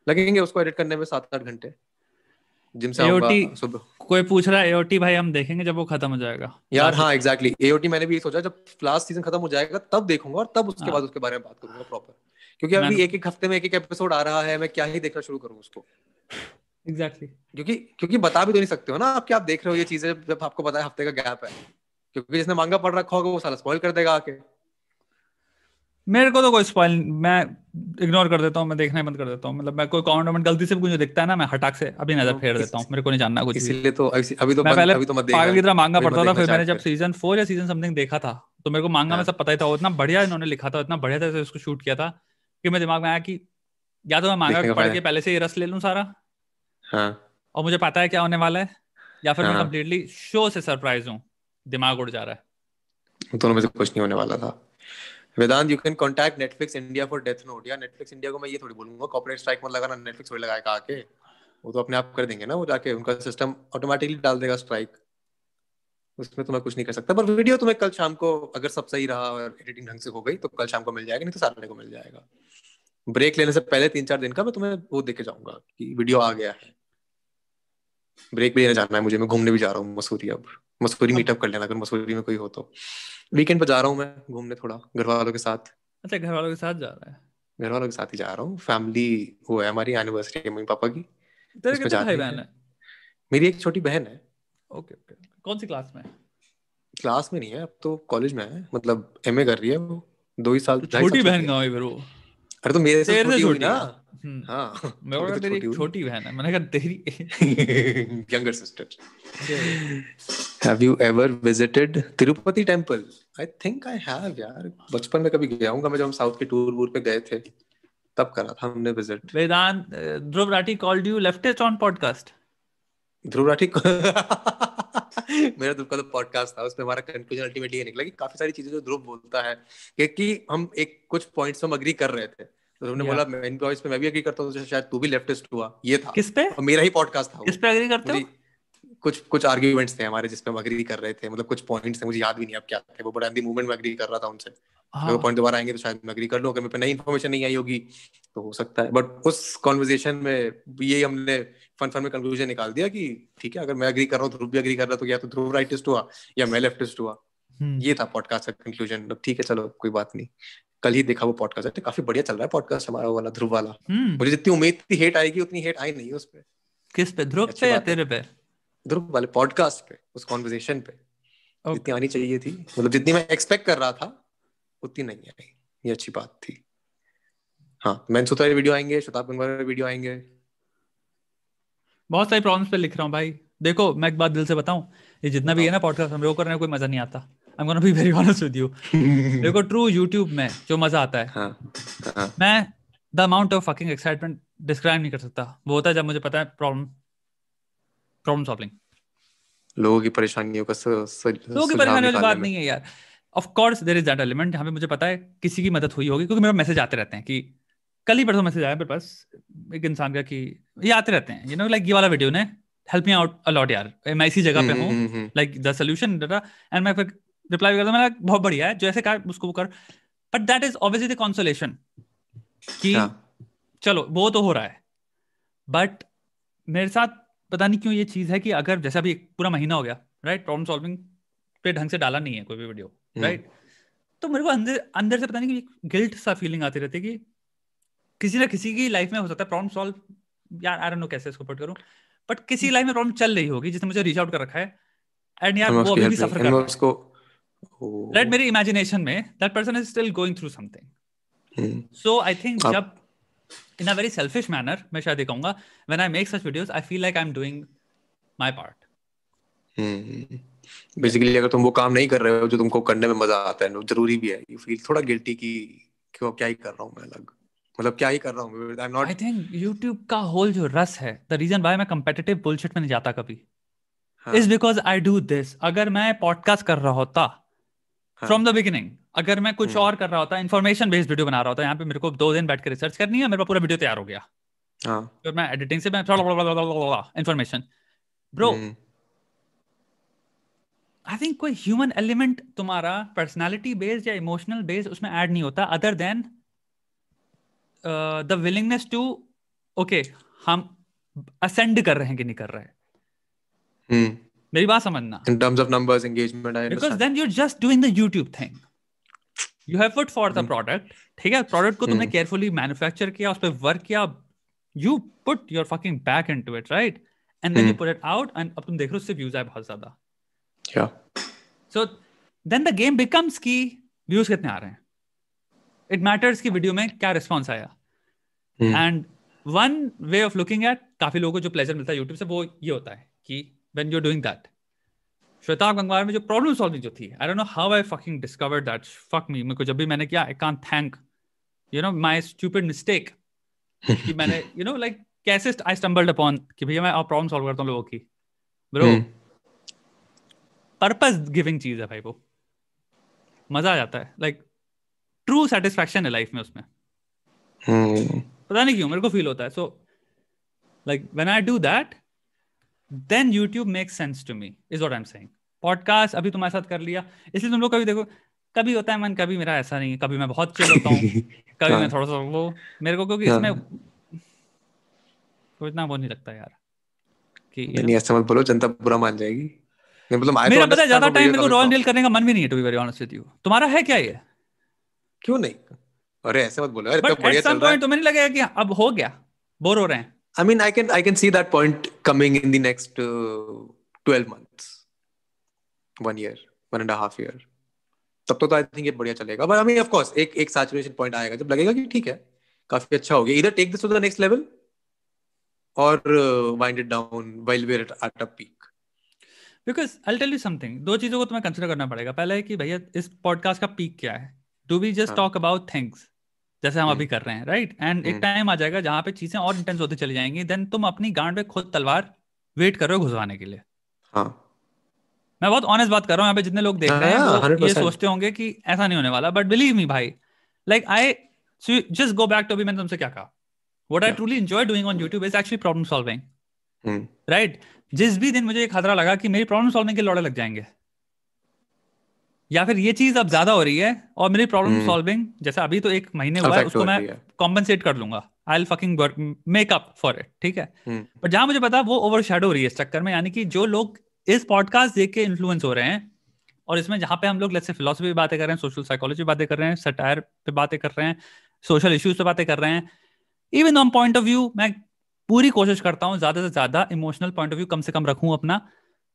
लगेंगे उसको एडिट करने में सात आठ घंटे जिम से AOT, सुबह कोई पूछ रहा है एओटी भाई हम देखेंगे जब वो खत्म हो जाएगा यार हाँ एग्जैक्टली exactly. एओटी मैंने भी ये सोचा जब लास्ट सीजन खत्म हो जाएगा तब देखूंगा और तब उसके हाँ। बाद उसके बारे में बात करूंगा प्रॉपर क्योंकि अभी एक एक हफ्ते में एक एक एपिसोड आ रहा है मैं क्या ही देखना शुरू करूँ उसको एग्जैक्टली exactly. क्योंकि क्योंकि बता भी तो नहीं सकते हो ना आप क्या आप देख रहे हो ये चीजें जब आपको पता है हफ्ते का गैप है क्योंकि जिसने मांगा पड़ रखा होगा वो सारा स्पॉइल कर देगा आके मेरे को तो कोई स्पॉइल मैं इग्नोर कर देता हूँ मैं देखना बंद कर देता हूँ मतलब मैं कोई कॉमेंट कमेंट गलती से कुछ दिखता है ना मैं हटाक से अभी नजर तो फेर देता हूँ मेरे को नहीं जानना कुछ इसीलिए तो अभी तो मैं पहले अभी तो मत पागल की तरह मांगा तो पड़ता था फिर मैंने जब सीजन फोर या सीजन समथिंग देखा था तो मेरे को मांगा में हाँ। सब पता ही था इतना बढ़िया इन्होंने लिखा था इतना बढ़िया था उसको शूट किया था कि मेरे दिमाग में आया कि या तो मैं मांगा पढ़ के पहले से ही रस ले लूँ सारा हाँ। और मुझे पता है क्या होने वाला है या फिर मैं कम्प्लीटली हाँ। शो से सरप्राइज हूँ दिमाग उड़ जा रहा है दोनों में से कुछ नहीं होने वाला था Vedant you can contact Netflix India for death note या नेटफ्लिक्स इंडिया को मैं ये थोड़ी बोलूंगा कॉर्पोरेट स्ट्राइक मत लगाना नेटफ्लिक्स थोड़ी लगाएगा आके वो तो अपने आप कर देंगे ना वो जाके उनका सिस्टम ऑटोमेटिकली डाल देगा स्ट्राइक उसमें तो मैं कुछ नहीं कर सकता पर वीडियो तो तुम्हें कल शाम को अगर सब सही रहा और एडिटिंग ढंग से हो गई तो कल शाम को मिल जाएगा नहीं तो सारे को मिल जाएगा ब्रेक लेने से पहले तीन चार दिन का मैं तुम्हें वो देखे जाऊंगा कि वीडियो आ गया है ब्रेक भी लेने जाना है मुझे मैं घूमने भी जा रहा हूँ मसूरी अब मसूरी मीटअप कर लेना अगर मसूरी में कोई हो तो वीकेंड पर जा रहा हूँ मैं घूमने थोड़ा घर वालों के साथ अच्छा घर वालों के साथ जा रहा है घर वालों के साथ ही जा रहा हूँ फैमिली वो है हमारी एनिवर्सरी है मम्मी पापा की तेरे कितने भाई बहन है मेरी एक छोटी बहन है ओके ओके कौन सी क्लास में क्लास में नहीं है अब तो कॉलेज में है मतलब एमए कर रही है वो दो ही साल छोटी बहन कहाँ है फिर वो अरे तो मेरे से छोटी हुई ना हम्म। हाँ मैं बोला तो तेरी छोटी बहन है मैंने कहा तेरी younger sister have you ever visited Tirupati temple I think I have यार बचपन में कभी गया हूँ मैं जब हम साउथ के टूर वूर पे गए थे तब करा था हमने visit Vedant Dhruv Rathee called you leftist on podcast Dhruv Rathee मेरा ध्रुव का तो पॉडकास्ट था उसमें हमारा कंक्लूजन अल्टीमेटली ये निकला कि काफी सारी चीजें जो ध्रुव बोलता है कि, कि हम एक कुछ पॉइंट्स हम अग्री कर रहे थे तो तुमने बोला मेन वॉइस पे मैं भी एग्री करता हूं तो शायद तू भी लेफ्टिस्ट हुआ ये था किस पे और मेरा ही पॉडकास्ट था किस पे एग्री करते हो कुछ कुछ आर्ग्यूमेंट्स थे हमारे जिसपे हम अग्री कर रहे थे मतलब कुछ पॉइंट्स थे मुझे याद भी नहीं अब क्या थे वो बड़ा हिंदी मूवमेंट में अग्री कर रहा था उनसे हाँ। अगर पॉइंट दोबारा आएंगे तो शायद मैं अग्री कर लूँ अगर मेरे पे नई इन्फॉर्मेशन नहीं आई होगी तो हो सकता है बट उस कॉन्वर्जेशन में ये हमने फन फन में कंक्लूजन निकाल दिया कि ठीक है अगर मैं अग्री कर रहा हूँ ध्रुव तो भी अग्री कर रहा तो या तो ध्रुव राइटिस्ट हुआ या मैं लेफ्टिस्ट हुआ हम्म। ये था पॉडकास्ट का कंक्लूजन ठीक है चलो कोई बात नहीं कल ही देखा वो पॉडकास्ट तो काफी बढ़िया चल रहा है पॉडकास्ट हमारा वाला ध्रुव वाला हम्म। मुझे जितनी उम्मीद थी हेट आएगी उतनी हेट आई नहीं उस पर किस पे ध्रुव पे या तेरे पे ध्रुव वाले पॉडकास्ट पे उस कॉन्वर्जेशन पे okay. जितनी आनी चाहिए थी मतलब जितनी मैं एक्सपेक्ट कर रहा था उतनी नहीं आई ये अच्छी बात थी हाँ मैं सुता वीडियो आएंगे शताब गंगवार वीडियो आएंगे बहुत सारी प्रॉब्लम्स पे लिख रहा हूँ भाई देखो मैं एक बात दिल से बताऊं ये जितना भी है ना पॉडकास्ट हाँ। हम लोग करने में कोई मजा नहीं आता I am gonna be very honest with you देखो ट्रू यूट्यूब में जो मजा आता है हाँ, हाँ। मैं the amount of fucking excitement describe नहीं कर सकता वो होता है जब मुझे पता है प्रॉब्लम प्रॉब्लम सॉल्विंग लोगों की परेशानियों का लोगों की परेशानियों की बात नहीं है यार of course there is that element जहां पे मुझे पता है किसी की मदद हुई होगी क्योंकि मेरा मैसेज आते रहते हैं कि कल ही परसों मैसेज आया मेरे पास एक इंसान का कि ये आते रहते हैं यू नो लाइक ये वाला वीडियो ने हेल्प मी आउट अलॉट यार मैं इसी जगह पे हम्म, हूँ लाइक द सोल्यूशन एंड मैं फिर रिप्लाई करता मैंने बहुत बढ़िया है जैसे कहा उसको कर but that is obviously the consolation कि हाँ। चलो वो तो हो रहा है बट मेरे साथ पता नहीं क्यों ये चीज है कि अगर जैसा अभी पूरा महीना हो गया राइट प्रॉब्लम सॉल्विंग पे ढंग से डाला नहीं है कोई भी वीडियो राइट हम्म। तो मेरे को अंदर अंदर से पता नहीं कि गिल्ट सा फीलिंग आती रहती है कि किसी ना किसी की लाइफ में हो सकता है प्रॉब्लम सॉल्व यार आई डोंट नो कैसे इसको पुट करूं बट किसी लाइफ हम्म। में प्रॉब्लम चल रही होगी जिसने मुझे रीच आउट कर रखा है एंड यार वो अभी भी सफर कर रहा है राइट मेरे इमेजिनेशन में that person is still going through something so I think जब in a very selfish manner मैं शायद कहूंगा when I make such videos I feel like I am doing my part basically अगर तुम वो काम नहीं कर रहे हो जो तुमको करने में मजा आता है ना तो जरूरी भी है यू फील थोड़ा गिल्टी की क्यों क्या ही कर रहा हूं मैं अलग मतलब क्या ही कर रहा हूं I am not I think YouTube का होल जो रस है द रीजन व्हाई मैं कॉम्पिटिटिव बुलशिट में नहीं जाता कभी is because I do this अगर मैं पॉडकास्ट कर रहा होता फ्रॉम द बिगिनिंग अगर मैं कुछ हम्म। और कर रहा होता इन्फॉर्मेशन बेस्ड वीडियो बना रहा होता यहाँ पे मेरे को दो दिन बैठ के रिसर्च करनी है मेरे पास पूरा वीडियो तैयार हो गया तो मैं एडिटिंग से इन्फॉर्मेशन ब्रो आई थिंक कोई ह्यूमन एलिमेंट तुम्हारा पर्सनैलिटी बेस्ड या इमोशनल बेस्ड उसमें ऐड नहीं होता other than the willingness to okay हम असेंड कर रहे हैं कि नहीं कर रहे हैं हम्म। मेरी बात समझना in terms of numbers engagement I because then you are just doing the YouTube thing you have put for the product ठीक है प्रोडक्ट को तुमने केयरफुली hmm. मैन्युफैक्चर किया उस पे वर्क किया you put your fucking back into it right and then you put it out and अब तुम देख रहे हो उससे व्यूज आए बहुत ज्यादा या so then the game becomes की व्यूज कितने आ रहे हैं इट मैटर्स की वीडियो में क्या रिस्पांस आया and one way of looking at काफी लोगों को जो प्लेजर मिलता है यूट्यूब से वो ये होता है कि when you're doing that. Shwetab Gangwar में जो प्रॉब्लम सॉल्विंग जो थी I don't know how I fucking discover that fuck me मेरे को जब भी मैंने किया I can't thank you know my stupid mistake कि मैंने यू नो लाइक कैसे आई स्टम्बल्ड अपॉन कि भैया मैं प्रॉब्लम सॉल्व करता हूँ लोगों की ब्रो पर्पस गिविंग चीज है भाई वो मजा आ जाता है लाइक ट्रू सेटिस्फेक्शन है लाइफ में उसमें हम्म। पता नहीं क्यों मेरे को फील होता है so like when I do that then YouTube make sense to me is what I am saying podcast अभी तुम्हारे साथ कर लिया इसलिए तुम लोग कभी देखो कभी होता है मन कभी मेरा ऐसा नहीं है कभी मैं बहुत चिल होता हूँ कभी मैं हाँ। थोड़ा सा वो मेरे को क्योंकि इसमें हाँ। कोई इतना वो नहीं लगता यार कि नहीं ऐसा मत बोलो जनता बुरा मान जाएगी मतलब मेरा पता है ज्यादा टाइम मेरे को रॉयल डील करने का मन भी नहीं है to be very honest with you तुम्हारा है क्या ये क्यों नहीं अरे ऐसे मत बोलो बढ़िया चल रहा है तुम्हें नहीं लगेगा कि अब हो गया बोर हो रहे हैं I mean, I can I can see that point coming in the next uh, twelve months, one year, one and a half year. तब तो आई तो थिंक ये बढ़िया चलेगा बट आई ऑफ एक एक सैचुरेशन पॉइंट आएगा जब लगेगा कि ठीक है काफी अच्छा हो गया इधर take this to the next level और wind it down while we are at a peak because I tell you something दो चीजों को तुम्हें कंसिडर करना पड़ेगा पहला है कि भैया इस पॉडकास्ट का पीक क्या है do we just talk about things जैसे हम अभी कर रहे हैं राइट एंड एक टाइम हम्म। आ जाएगा जहां पे चीजें और इंटेंस होती चली जाएंगी देन तुम अपनी गांड पे खुद तलवार वेट कर रहे हो घुसवाने के लिए हाँ। मैं बहुत ऑनेस्ट बात कर रहा हूँ यहाँ पे जितने लोग देख हाँ, रहे हैं वो ये सोचते होंगे कि ऐसा नहीं होने वाला बट बिलीव मी भाई like I so just go back to अभी मैंने तुमसे क्या कहा what I truly enjoy doing on YouTube is actually problem solving right जिस भी दिन मुझे खतरा लगा कि मेरी प्रॉब्लम सॉल्विंग के लौड़े लग जाएंगे या फिर ये चीज अब ज्यादा हो रही है और मेरी प्रॉब्लम हम्म। सॉल्विंग जैसे अभी तो एक महीने हुआ है उसको मैं कॉम्पनसेट कर लूंगा I'll fucking work make up for it ठीक है हम्म। पर जहां मुझे पता वो ओवर हो रही है इस चक्कर में यानी कि जो लोग इस पॉडकास्ट देख के इन्फ्लुएंस हो रहे हैं और इसमें जहां पे हम लोग लेट्स से फिलोसफी बातें कर रहे हैं सोशल साइकोलॉजी बातें कर रहे हैं सटायर पे बातें कर रहे हैं सोशल इश्यूज पे बातें कर रहे हैं even on point of view मैं पूरी कोशिश करता हूँ ज्यादा से ज्यादा इमोशनल पॉइंट ऑफ व्यू कम से कम रखू अपना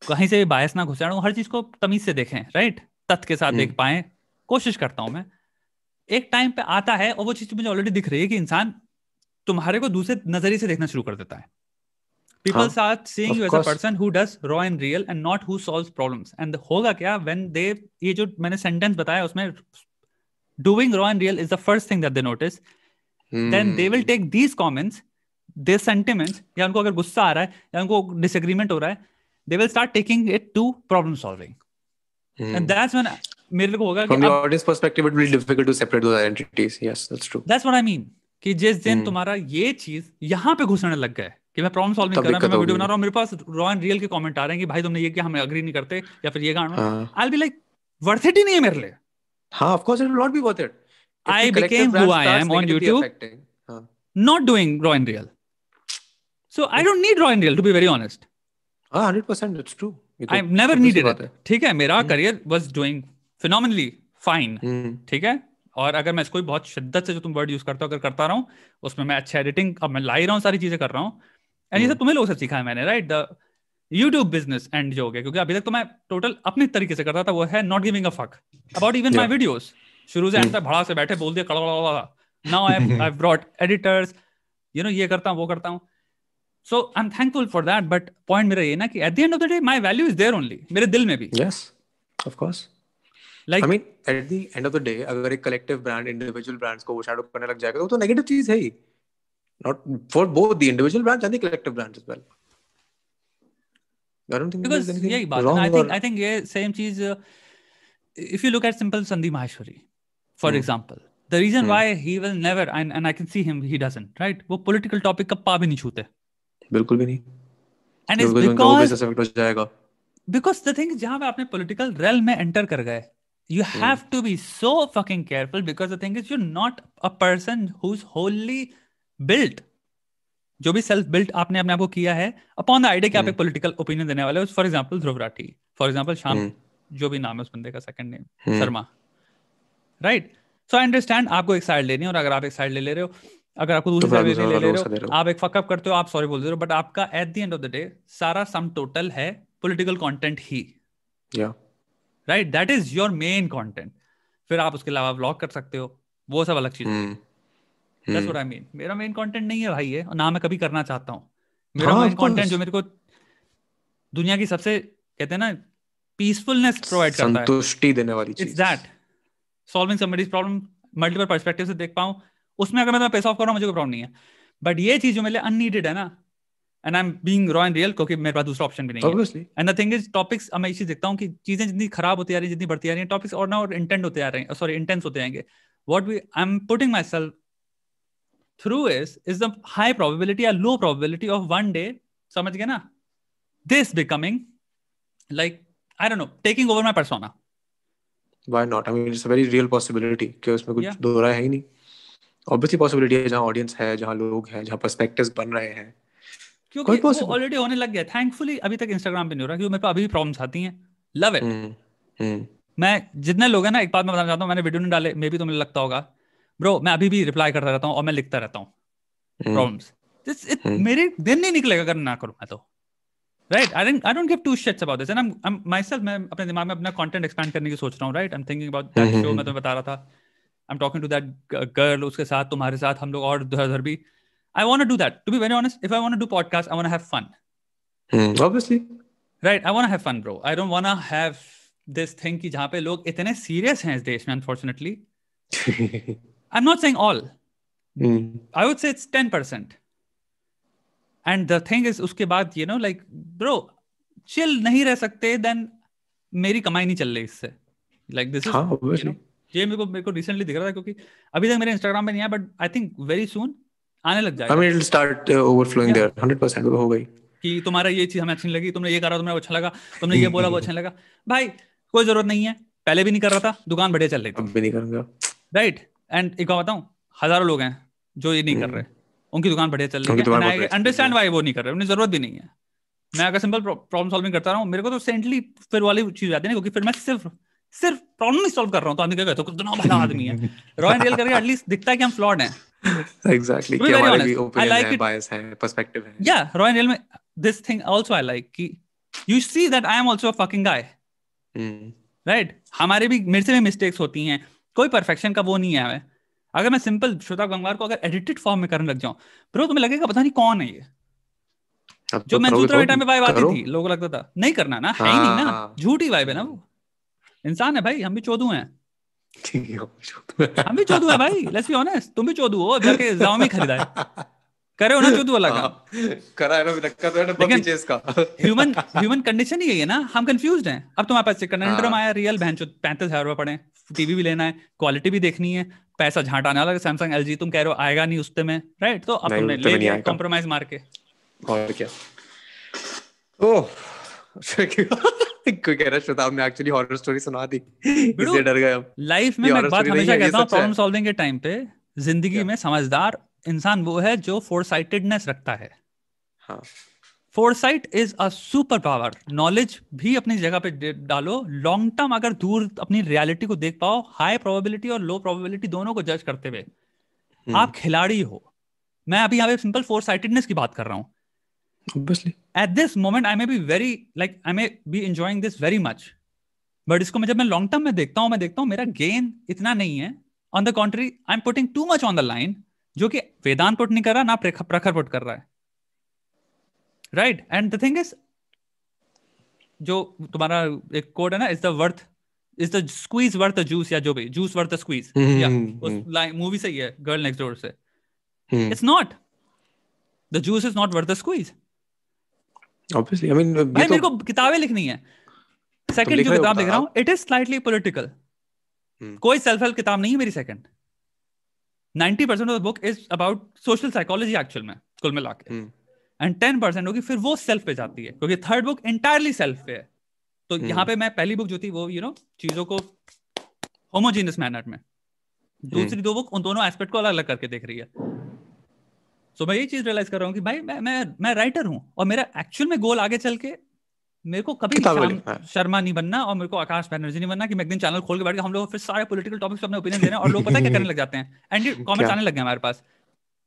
कहीं से भी बायस ना घुसाड़ू हर चीज को तमीज से देखें राइट तथ्य के साथ देख हम्म। पाए कोशिश करता हूं मैं एक टाइम पे आता है और वो चीज मुझे ऑलरेडी दिख रही है कि इंसान तुम्हारे को दूसरे नजरिए से देखना शुरू कर देता है peoples are seeing you as a person who does raw and real and not who solves problems and होगा क्या व्हेन दे ये जो मैंने सेंटेंस बताया उसमें doing raw and real is the first thing that they notice then they will take these comments their sentiments या उनको अगर गुस्सा आ रहा है या उनको डिसएग्रीमेंट हो रहा है they will start taking it to problem solving and hmm. that's when मेरे को होगा from the audience perspective it will be difficult to separate those identities yes that's true that's what I mean कि जिस दिन hmm. तुम्हारा ये चीज यहाँ पे घुसने लग गए कि मैं प्रॉब्लम सॉल्विंग कर रहा हूँ मैं वीडियो बना रहा हूँ मेरे पास रॉ एंड रियल के कमेंट आ रहे हैं कि भाई तुमने ये किया हम अग्री नहीं करते या फिर ये गाना I be like worth it ही नहीं है मेरे लिए हाँ of course it will not be worth it I became who I am on YouTube not doing raw and real so I don't need raw and real to be very honest हां 100% it's true I never needed it ठीक है मेरा हम्म। Career was doing phenomenally fine ठीक है और अगर मैं इसको भी बहुत शिद्दत से जो तुम वर्ड यूज करते हो अगर करता रहा हूँ उसमें मैं अच्छा एडिटिंग अब मैं ला ही रहा हूँ सारी चीजें कर रहा हूँ एंड ये हम्म। सब तुम्हें लोगों से सीखा है मैंने right the YouTube business and जो हो गया क्योंकि अभी तक तो मैं टोटल अपने तरीके से करता था वो है not giving a fuck about even my videos शुरू से एंड हम्म। तक भड़ा से बैठे बोल दिया कड़ा now I I brought editors you know ये करता हूँ वो करता हूँ so I am thankful for that but point मेरा ये ना कि at the end of the day my value is there only मेरे दिल में भी yes of course like I mean at the end of the day अगर एक कलेक्टिव ब्रांड इंडिविजुअल ब्रांड्स को ओवरशैडो करने लग जाएगा तो वो तो नेगेटिव चीज है ही not for both the individual brands and the collective brands as well reason why he पा भी नहीं छूते बिल्कुल भी नहीं एंड इट्स बिकॉज़ इफेक्ट हो जाएगा बिकॉज द थिंग जहां पे आपने पॉलिटिकल रेल में एंटर कर गए you have to be so fucking careful because the thing is you not a person who is wholly built जो भी सेल्फ बिल्ट आपने अपने आप को किया है अपॉन द आइडिया कि आप hmm. एक पॉलिटिकल ओपिनियन देने वाले हो for example Dhruv Rathee for example Sham hmm. जो भी नाम है उस बंदे का second name hmm. Sharma right so I understand आपको एक साइड लेनी है और अगर आप एक साइड ले ले रहे हो अगर आपको दूसरी तो सर्विस ले, ले, ले रहे हो आप एक फकअप करते हो आप सॉरी बोल दे रहे हो बट आपका at the end of the day सारा सम टोटल है पॉलिटिकल कंटेंट ही right that is your main content फिर आप उसके अलावा व्लॉग कर सकते हो वो सब अलग चीज है दैट्स व्हाट आई मीन मेरा मेन कंटेंट नहीं है भाई ये और ना मैं कभी करना चाहता हूँ मेरा मेन हाँ, कंटेंट जो मेरे को दुनिया की सबसे कहते हैं ना पीसफुलनेस प्रोवाइड करता है संतुष्टि देने वाली चीज that solving somebody's problem multiple perspective से देख पाऊं उसमें अगर मैं तुम्हें पैसा ऑफ कर रहा हूँ मुझे कोई प्रॉब्लम नहीं है बट ये चीज जो मेरे लिए अननीडेड है ना and I am being raw and real क्योंकि मेरे पास दूसरा ऑप्शन भी नहीं है and the thing is topics मैं इसी देखता हूँ कि चीजें जितनी खराब होती आ रही है जितनी बढ़ती आ रही है टॉपिक्स और ना और इंटेंट होते आ रहे हैं सॉरी इंटेंस होते आएंगे what we I am putting my self through is is the high probability या low probability of one day समझ गए ना this becoming like I don't know taking over my persona why not I mean it's a very real possibility कि उसमें कुछ yeah. दोहरा है ही नहीं ऑब्वियसली पॉसिबिलिटी है जहाँ ऑडियंस है जहाँ लोग हैं जहाँ पर्सपेक्टिव्स बन रहे हैं क्योंकि वो ऑलरेडी होने लग गया थैंकफुली अभी तक इंस्टाग्राम पे नहीं हो रहा क्योंकि मेरे पे अभी भी प्रॉब्लम्स आती हैं लव इट हम्म, हम्म। मैं जितने लोग हैं ना एक बात मैं बताना चाहता हूँ मैंने वीडियो नहीं डाले मे भी तुम्हें लगता होगा ब्रो मैं अभी भी रिप्लाई करता रहता हूँ और मैं लिखता रहता हूँ प्रॉब्लम्स हम्म। इट मेरे दिन नहीं निकलेगा अगर ना करूँ मैं तो right I don't I don't give two shits about this and I am my self मैं अपने दिमाग में अपना कंटेंट एक्सपेंड करने की सोच रहा हूं right I am thinking about that show मैं तुम्हें बता रहा था I am talking to that girl उसके साथ तुम्हारे साथ हम लोग और उधर भी I want do that to be very honest if I want do podcast I want have fun obviously right I want have fun bro I don't want have this thing कि जहाँ पे लोग इतने सीरियस हैं इस देश में unfortunately I am not saying all I would say it's ten percent and the thing is उसके बाद you know like bro chill नहीं रह सकते देन मेरी कमाई नहीं चल रही इससे लाइक दिस इज ये मेरे को मेरे को रिसेंटली दिख रहा था क्योंकि अभी तक मेरे इंस्टाग्राम पे नहीं है but I think very soon आने लग जाएगा I mean will start overflowing there 100% हो गई कि तुम्हारा ये चीज हमें अच्छी लगी तुमने ये करा तुम्हें अच्छा लगा तुमने ये बोला वो अच्छा लगा भाई कोई जरूरत नहीं है पहले भी नहीं कर रहा था दुकान बढ़िया चल रही थी अब भी नहीं करूंगा राइट एंड एक बात बताऊं हजारों लोग हैं जो ये नहीं कर हम्म। रहे उनकी दुकान बढ़िया चल रही है अंडरस्टैंड व्हाई वो नहीं कर रहे उन्हें जरूरत भी नहीं है मैं अगर सिंपल प्रॉब्लम सॉल्विंग करता रहा हूँ मेरे को तो सेंटली फिर वाली चीज आती है ना क्योंकि फिर मैं सिर्फ सिर्फ प्रॉब्लम ही सॉल्व कर रहा हूँ तो आदमी क्या कहते हो दोनों भला आदमी है रॉ एंड रियल करके एटलीस्ट दिखता है कि हम फ्लॉड हैं एग्जैक्टली क्या हमारे भी ओपिनियन like है बायस है पर्सपेक्टिव है या रॉ एंड रियल में this thing also I like कि you see that I am also a fucking guy right हमारे भी मेरे से भी मिस्टेक्स होती हैं कोई परफेक्शन का वो नहीं है हमें अगर मैं सिंपल श्रोता गंगवार को अगर एडिटेड फॉर्म में करने लग जाऊं ब्रो तुम्हें लगेगा पता नहीं कौन है ये जो तो मैं बेटा तो में वाइब आती थी लोगों को लगता था नहीं करना ना है ही नहीं ना हाँ। झूठी वाइब है ना वो इंसान है भाई हम भी चौदू हैं हम भी चौदू है भाई लेट्स बी ऑनेस्ट तुम भी चौदू हो घर के जाओ में खरीदा है करे हो ना चौदू अलग का हाँ, करा है ना रखा तो है लेकिन चेस का ह्यूमन ह्यूमन कंडीशन ही यही है ना हम कंफ्यूज्ड हैं अब तुम्हारे पास कंडेंडरम हाँ। आया रियल बहन चो पैंतीस हजार रुपये पड़े टीवी भी लेना है क्वालिटी भी देखनी है पैसा झाटाने वाला लगे सैमसंग एल तुम कह रहे हो आएगा नहीं उसते में राइट तो अब तुमने ले लिया कॉम्प्रोमाइज मार के और क्या ओह कोई कह रहा ने एक्चुअली हॉरर स्टोरी सुना दी इसलिए डर लाइफ में मैं बात हमेशा कहता हूँ प्रॉब्लम सॉल्विंग के टाइम पे जिंदगी में समझदार इंसान वो है जो फोरसाइटेडनेस रखता है foresight is a super power knowledge भी अपनी जगह पे डालो लॉन्ग टर्म अगर दूर अपनी रियलिटी को देख पाओ हाई प्रोबेबिलिटी और लो प्रोबेबिलिटी दोनों को जज करते हुए हम्म। आप खिलाड़ी हो मैं अभी यहाँ पे सिंपल फोरसाइटेडनेस की बात कर रहा हूँ obviously at this moment i may be very like i may be enjoying this very much but इसको मैं जब मैं लॉन्ग टर्म में देखता हूँ मैं देखता हूँ मेरा गेन इतना नहीं है on the contrary I am putting too much on the line जो कि वेदांत पुट नहीं कर रहा ना प्रखर पुट कर रहा है राइट एंड द थिंग जो तुम्हारा एक कोड है ना is the worth is the squeeze worth juice या जो भी जूस वर्थ स्क्वीज उस मूवी हम्म। से ही है गर्ल नेक्स्ट डोर से it's not the juice is not worth the squeeze obviously I mean भाई तो मेरे को किताबें लिखनी है सेकंड तो जो किताब लिख रहा हूँ इट इज स्लाइटली पॉलिटिकल कोई सेल्फ हेल्प किताब नहीं है मेरी second 90 of the book is about social psychology actual में कुल मिला एंड टेन परसेंट होगी फिर वो सेल्फ पे जाती है क्योंकि थर्ड बुक इंटायरली सेल्फ पे है तो हम्म। यहाँ पे मैं पहली बुक जो थी वो यू नो चीजों को होमोजीनियस मैनर में हम्म। दूसरी दो बुक उन दोनों एस्पेक्ट को अलग अलग करके देख रही है सो so, मैं ये चीज रियलाइज कर रहा हूँ कि भाई मैं मैं मैं राइटर हूँ और मेरा एक्चुअल में गोल आगे चल के मेरे को कभी शर्मा नहीं बनना और मेरे को आकाश बैनर्जी नहीं बनना कि मैं एक दिन चैनल खोल के बैठ के हम लोग फिर सारे पॉलिटिकल टॉपिक्स अपने ओपिनियन दे रहे हैं और लोग पता क्या करने लग जाते हैं एंड कमेंट्स आने लग गए हमारे पास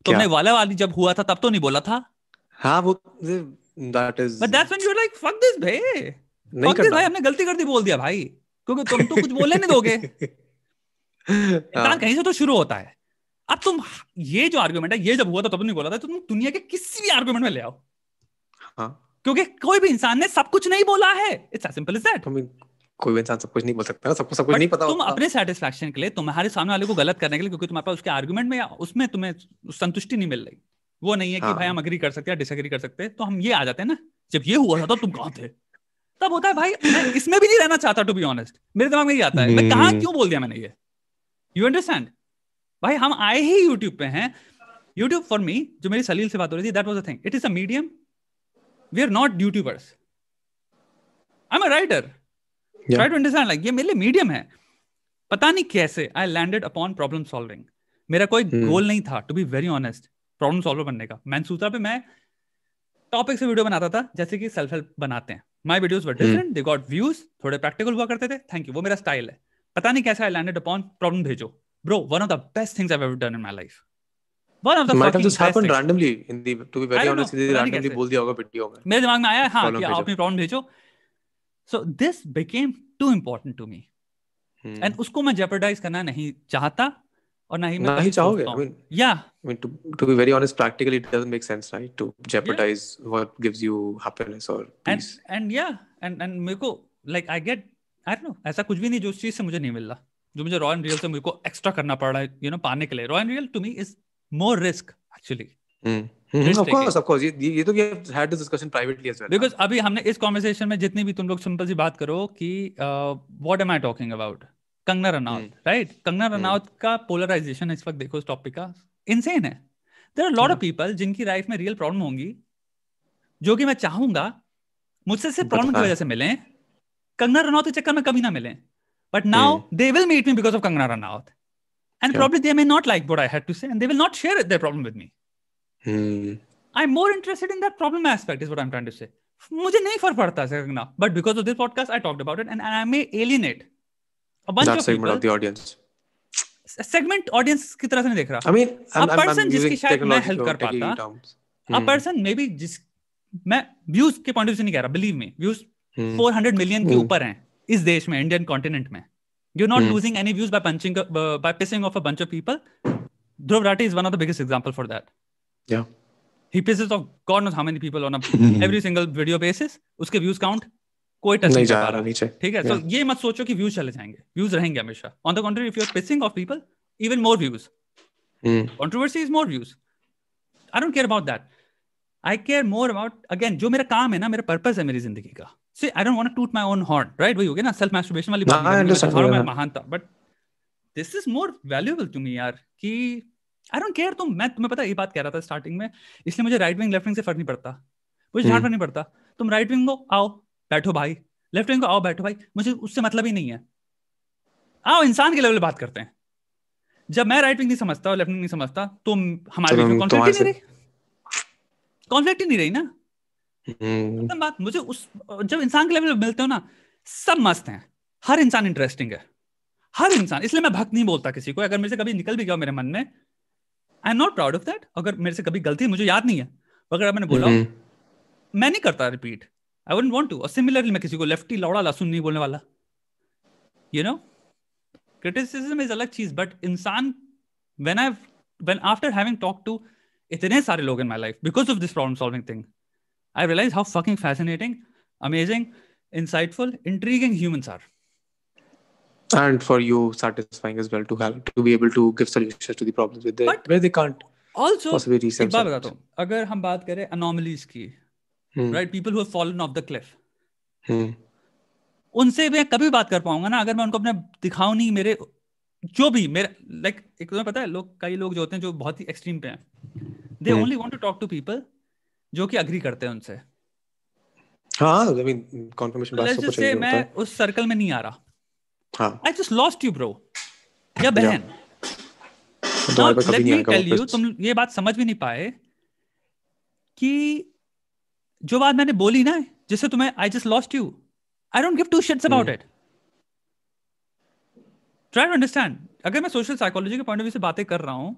तो मैं वाला वाली जब हुआ था तब तो नहीं बोला था हाँ वो that is but that's when you are like fuck this भाई नहीं कर भाई हमने गलती कर दी बोल दिया भाई क्योंकि तुम तो कुछ बोलने नहीं दोगे इंसान हाँ। कहीं से तो शुरू होता है अब तुम ये जो आर्ग्यूमेंट है ये जब हुआ था तब नहीं बोला था तो तुम दुनिया के किसी भी आर्ग्यूमेंट में ले आओ हाँ। क्योंकि कोई भी इंसान ने सब कुछ नहीं बोला है it's as simple as that कोई भी इंसान सब कुछ नहीं बोल सकता ना सबको सब कुछ नहीं पता तुम अपने सेटिस्फेक्शन के लिए तुम्हारे सामने वाले को गलत करने के लिए क्योंकि तुम्हारे पास उसके आर्ग्यूमेंट में उसमें तुम्हें संतुष्टि नहीं मिल रही वो नहीं है कि हाँ। भाई हम अग्री कर सकते हैं डिसएग्री कर सकते हैं तो हम ये आ जाते हैं ना जब ये हुआ था तो तुम कहां थे तब होता है भाई मैं इसमें भी नहीं रहना चाहता टू बी ऑनेस्ट मेरे दिमाग में ये आता है मैं कहा हम्म। क्यों बोल दिया मैंने ये यू अंडरस्टैंड भाई हम आए ही यूट्यूब पे हैं यूट्यूब फॉर मी जो मेरी सलील से बात हो रही थी that was a thing it is a medium we are not youtubers I am a writer try to understand like ये मेरे लिए मीडियम है पता नहीं कैसे I landed upon problem solving मेरा कोई गोल hmm. नहीं था to be very honest problem solver बनने का सूत्रा पे मैं टॉपिक से वीडियो बनाता था जैसे कि सेल्फ हेल्प बनाते हैं my videos were different they got views थोड़े प्रैक्टिकल हुआ करते थे थैंक यू वो मेरा स्टाइल है पता नहीं कैसे आई लैंडेड अपॉन प्रॉब्लम भेजो bro one of the best things i've ever done in my life one of the might have just happened randomly the to be very honest Hindi randomly बोल दिया होगा पिटी होगा मेरे दिमाग में आया हाँ कि आप अपनी प्रॉब्लम भेजो so this became too important to me hmm. and उसको मैं jeopardize करना नहीं चाहता और ना ही मैं नहीं चाहोगे I mean, yeah I mean to, to be very honest practically it doesn't make sense right to jeopardize yeah. what gives you happiness or peace and and yeah and and मेरे को like I get I don't know ऐसा कुछ भी नहीं जो चीज से मुझे नहीं मिला. जो मुझे रॉ रियल से मुझको एक्स्ट्रा करना पड़ रहा है यू नो पाने के लिए raw real to me is more risk actually जितनी भी तुम लोग सिंपल सी बात करो कि what am I talking about Kangana Ranaut right हम्म। कंगना हम्म। रनौत का पोलराइजेशन इस वक्त देखो इस टॉपिक का इनसेन है there are lot of people जिनकी लाइफ में रियल प्रॉब्लम होंगी जो कि मैं चाहूंगा मुझसे सिर्फ प्रॉब्लम की वजह से मिले कंगना रनौत के चक्कर में कभी ना मिले But now yeah. they will meet me because of Kangana Ranaut. And yeah. probably they may not like what I had to say and they will not share their problem with me. Hmm. I'm more interested in that problem aspect, is what I'm trying to say. मुझे नहीं फर्क पड़ता Kangana but because of this podcast I talked about it and I may alienate a bunch of segment of the audience segment audience की तरह से नहीं देख रहा आई मीन अ पर्सन जिसकी शायद मैं हेल्प कर पाता अ पर्सन मे बी जिस मैं व्यूज के पॉइंट ऑफ व्यू से नहीं कह रहा बिलीव मी व्यूज 400 मिलियन के ऊपर हैं इस देश में इंडियन कॉन्टिनेंट में you're not mm. losing any views by punching uh, by pissing off a bunch of people dhruv rathi is one of the biggest example for that yeah he pisses off god knows how many people on a every single video basis uske views count कोई touch नहीं जा रहा नीचे ठीक है तो yeah. so, ये मत सोचो कि व्यूज चले जाएंगे व्यूज रहेंगे हमेशा on the contrary if you are pissing off people even more views controversy is more views I don't care about that I care more about again जो मेरा काम है ना मेरा पर्पस है मेरी जिंदगी का See, I don't want to toot my own horn, right? वही हो गया ना सेल्फ मैस्टरबेशन वाली बात तो है मैं हारो मैं महान था but this is more valuable to me यार कि आई डोंट केयर तुम मैं तुम्हें पता ये बात कह रहा था स्टार्टिंग में इसलिए मुझे राइट विंग लेफ्ट विंग से फर्क नहीं पड़ता मुझे हम्म। झाड़ फर्क नहीं पड़ता तुम राइट विंग को आओ बैठो भाई लेफ्ट विंग को आओ बैठो भाई मुझे उससे मतलब ही नहीं है आओ इंसान के लेवल बात करते हैं जब मैं राइट विंग नहीं समझता और लेफ्ट विंग नहीं समझता तो हमारे बीच में कॉन्फ्लिक्ट ही नहीं रही कॉन्फ्लिक्ट ही नहीं रही ना खत्म हम्म। बात मुझे उस जब इंसान के लेवल पे मिलते हो ना सब मस्त हैं हर इंसान इंटरेस्टिंग है हर इंसान इसलिए मैं भक्त नहीं बोलता किसी को अगर मेरे से कभी निकल भी गया मेरे मन में I am not proud of that अगर मेरे से कभी गलती मुझे याद नहीं है अगर मैंने बोला हम्म। मैं नहीं करता repeat I won't want to similarly मैं किसी को लेफ्टी लौड़ा लहसुन नहीं बोलने वाला यू नो क्रिटिसिज्म इज अलग चीज बट इंसान when I when after having talk to इतने सारे लोग in my life because of this problem solving thing I realize how fucking fascinating, amazing, insightful, intriguing humans are. And for you, satisfying as well to help to be able to give solutions to the problems with the but where they can't. Also, possibly एक बात बताता हूँ अगर हम बात करें anomalies की, hmm. right? People who have fallen off the cliff. Hmm. उनसे मैं कभी बात कर पाऊंगा ना अगर मैं उनको अपने दिखाऊं नहीं मेरे जो भी मेरा लाइक like, एक तो पता है लोग कई लोग जो होते हैं जो बहुत ही एक्सट्रीम पे हैं they only want to talk to people जो कि अग्री करते हैं उनसे हाँ आई तो मैं उस सर्कल में नहीं आ रहा हाँ I just lost you bro या बहन यू तो हाँ, तुम ये बात समझ भी नहीं पाए कि जो बात मैंने बोली ना जिससे तुम्हें I just lost you I don't give two shits about it try to understand अगर मैं सोशल साइकोलॉजी के पॉइंट ऑफ व्यू से बातें कर रहा हूँ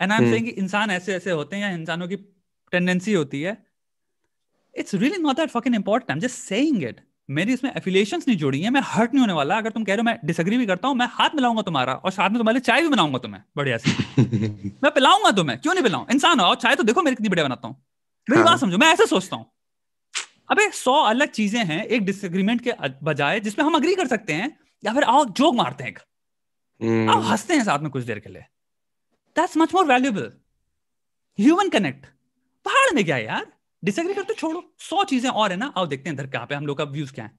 एंड आई एम सेइंग इंसान ऐसे ऐसे होते हैं या इंसानों की टेंडेंसी होती है it's really not that fucking important I am just saying it मेरी इसमें एफिलिएशन नहीं जुड़ी है मैं हर्ट नहीं होने वाला अगर तुम कह रहे हो मैं डिसग्री भी करता हूं मैं हाथ मिलाऊंगा तुम्हारा और साथ में तुम्हारे चाय भी बनाऊंगा तुम्हें बढ़िया से मैं पिलाऊंगा तुम्हें क्यों नहीं पिलाऊं इंसान हो और चाय तो देखो मेरी कितनी बढ़िया बनाता हूँ मेरी बात हाँ। समझो मैं ऐसे सोचता हूँ अबे सौ अलग चीजें हैं एक डिसएग्रीमेंट के बजाय जिसमें हम अग्री कर सकते हैं या फिर आओ जोक मारते हैं हम्म। आओ हंसते हैं साथ में कुछ देर के लिए that's much more valuable human connect पहाड़ में क्या यार डिसएग्री करते छोड़ो सौ चीजें और है ना आओ देखते हैं इधर कहाँ पे हम लोग का व्यूज क्या है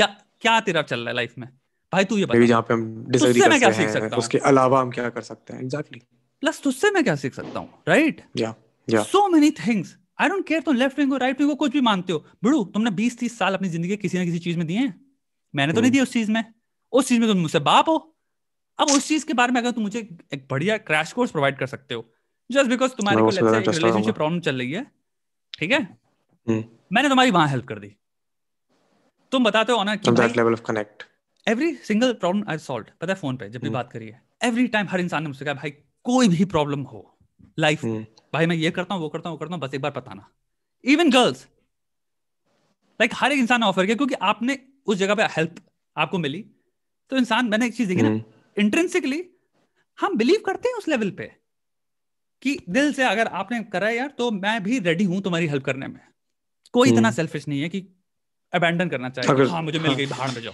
या क्या तेरा चल रहा है लाइफ में भाई तू ये बता जहाँ पे हम डिसएग्री कर क्या सीख सकता हूँ उसके अलावा हम क्या कर सकते हैं एग्जैक्टली प्लस तुझसे मैं क्या सीख सकता हूँ right so many things I don't care तुम लेफ्ट विंग हो राइट विंग हो कुछ भी मानते हो बड़ू तुमने बीस तीस साल अपनी जिंदगी किसी ना किसी चीज में दिए हैं मैंने तो नहीं hmm. दिए उस चीज में उस चीज में तुम मुझसे बाप हो अब उस चीज के बारे में अगर तुम मुझे एक बढ़िया क्रैश कोर्स प्रोवाइड कर सकते हो जस्ट बिकॉज तुम्हारे को रिलेशनशिप प्रॉब्लम चल रही है ठीक है हम्म। मैंने तुम्हारी वहां हेल्प कर दी तुम बताते हो ना कि that level of connect every single problem I solve पता है फोन पे जब भी हम्म। बात करी है एवरी टाइम हर इंसान ने मुझसे कहा भाई कोई भी प्रॉब्लम हो लाइफ में हम्म। भाई मैं ये करता हूँ वो करता हूँ वो करता हूँ बस एक बार बताना इवन गर्ल्स लाइक हर एक इंसान ने ऑफर किया क्योंकि आपने उस जगह पे हेल्प आपको मिली तो इंसान मैंने एक चीज देखी ना इंट्रेंसिकली हम बिलीव करते हैं उस लेवल पे कि दिल से अगर आपने करा यार तो मैं भी रेडी हूं तुम्हारी हेल्प करने में कोई इतना सेल्फिश हम्म। नहीं है कि अबेंडन करना चाहिए हाँ मुझे मिल गई भाड़ हाँ। में जाओ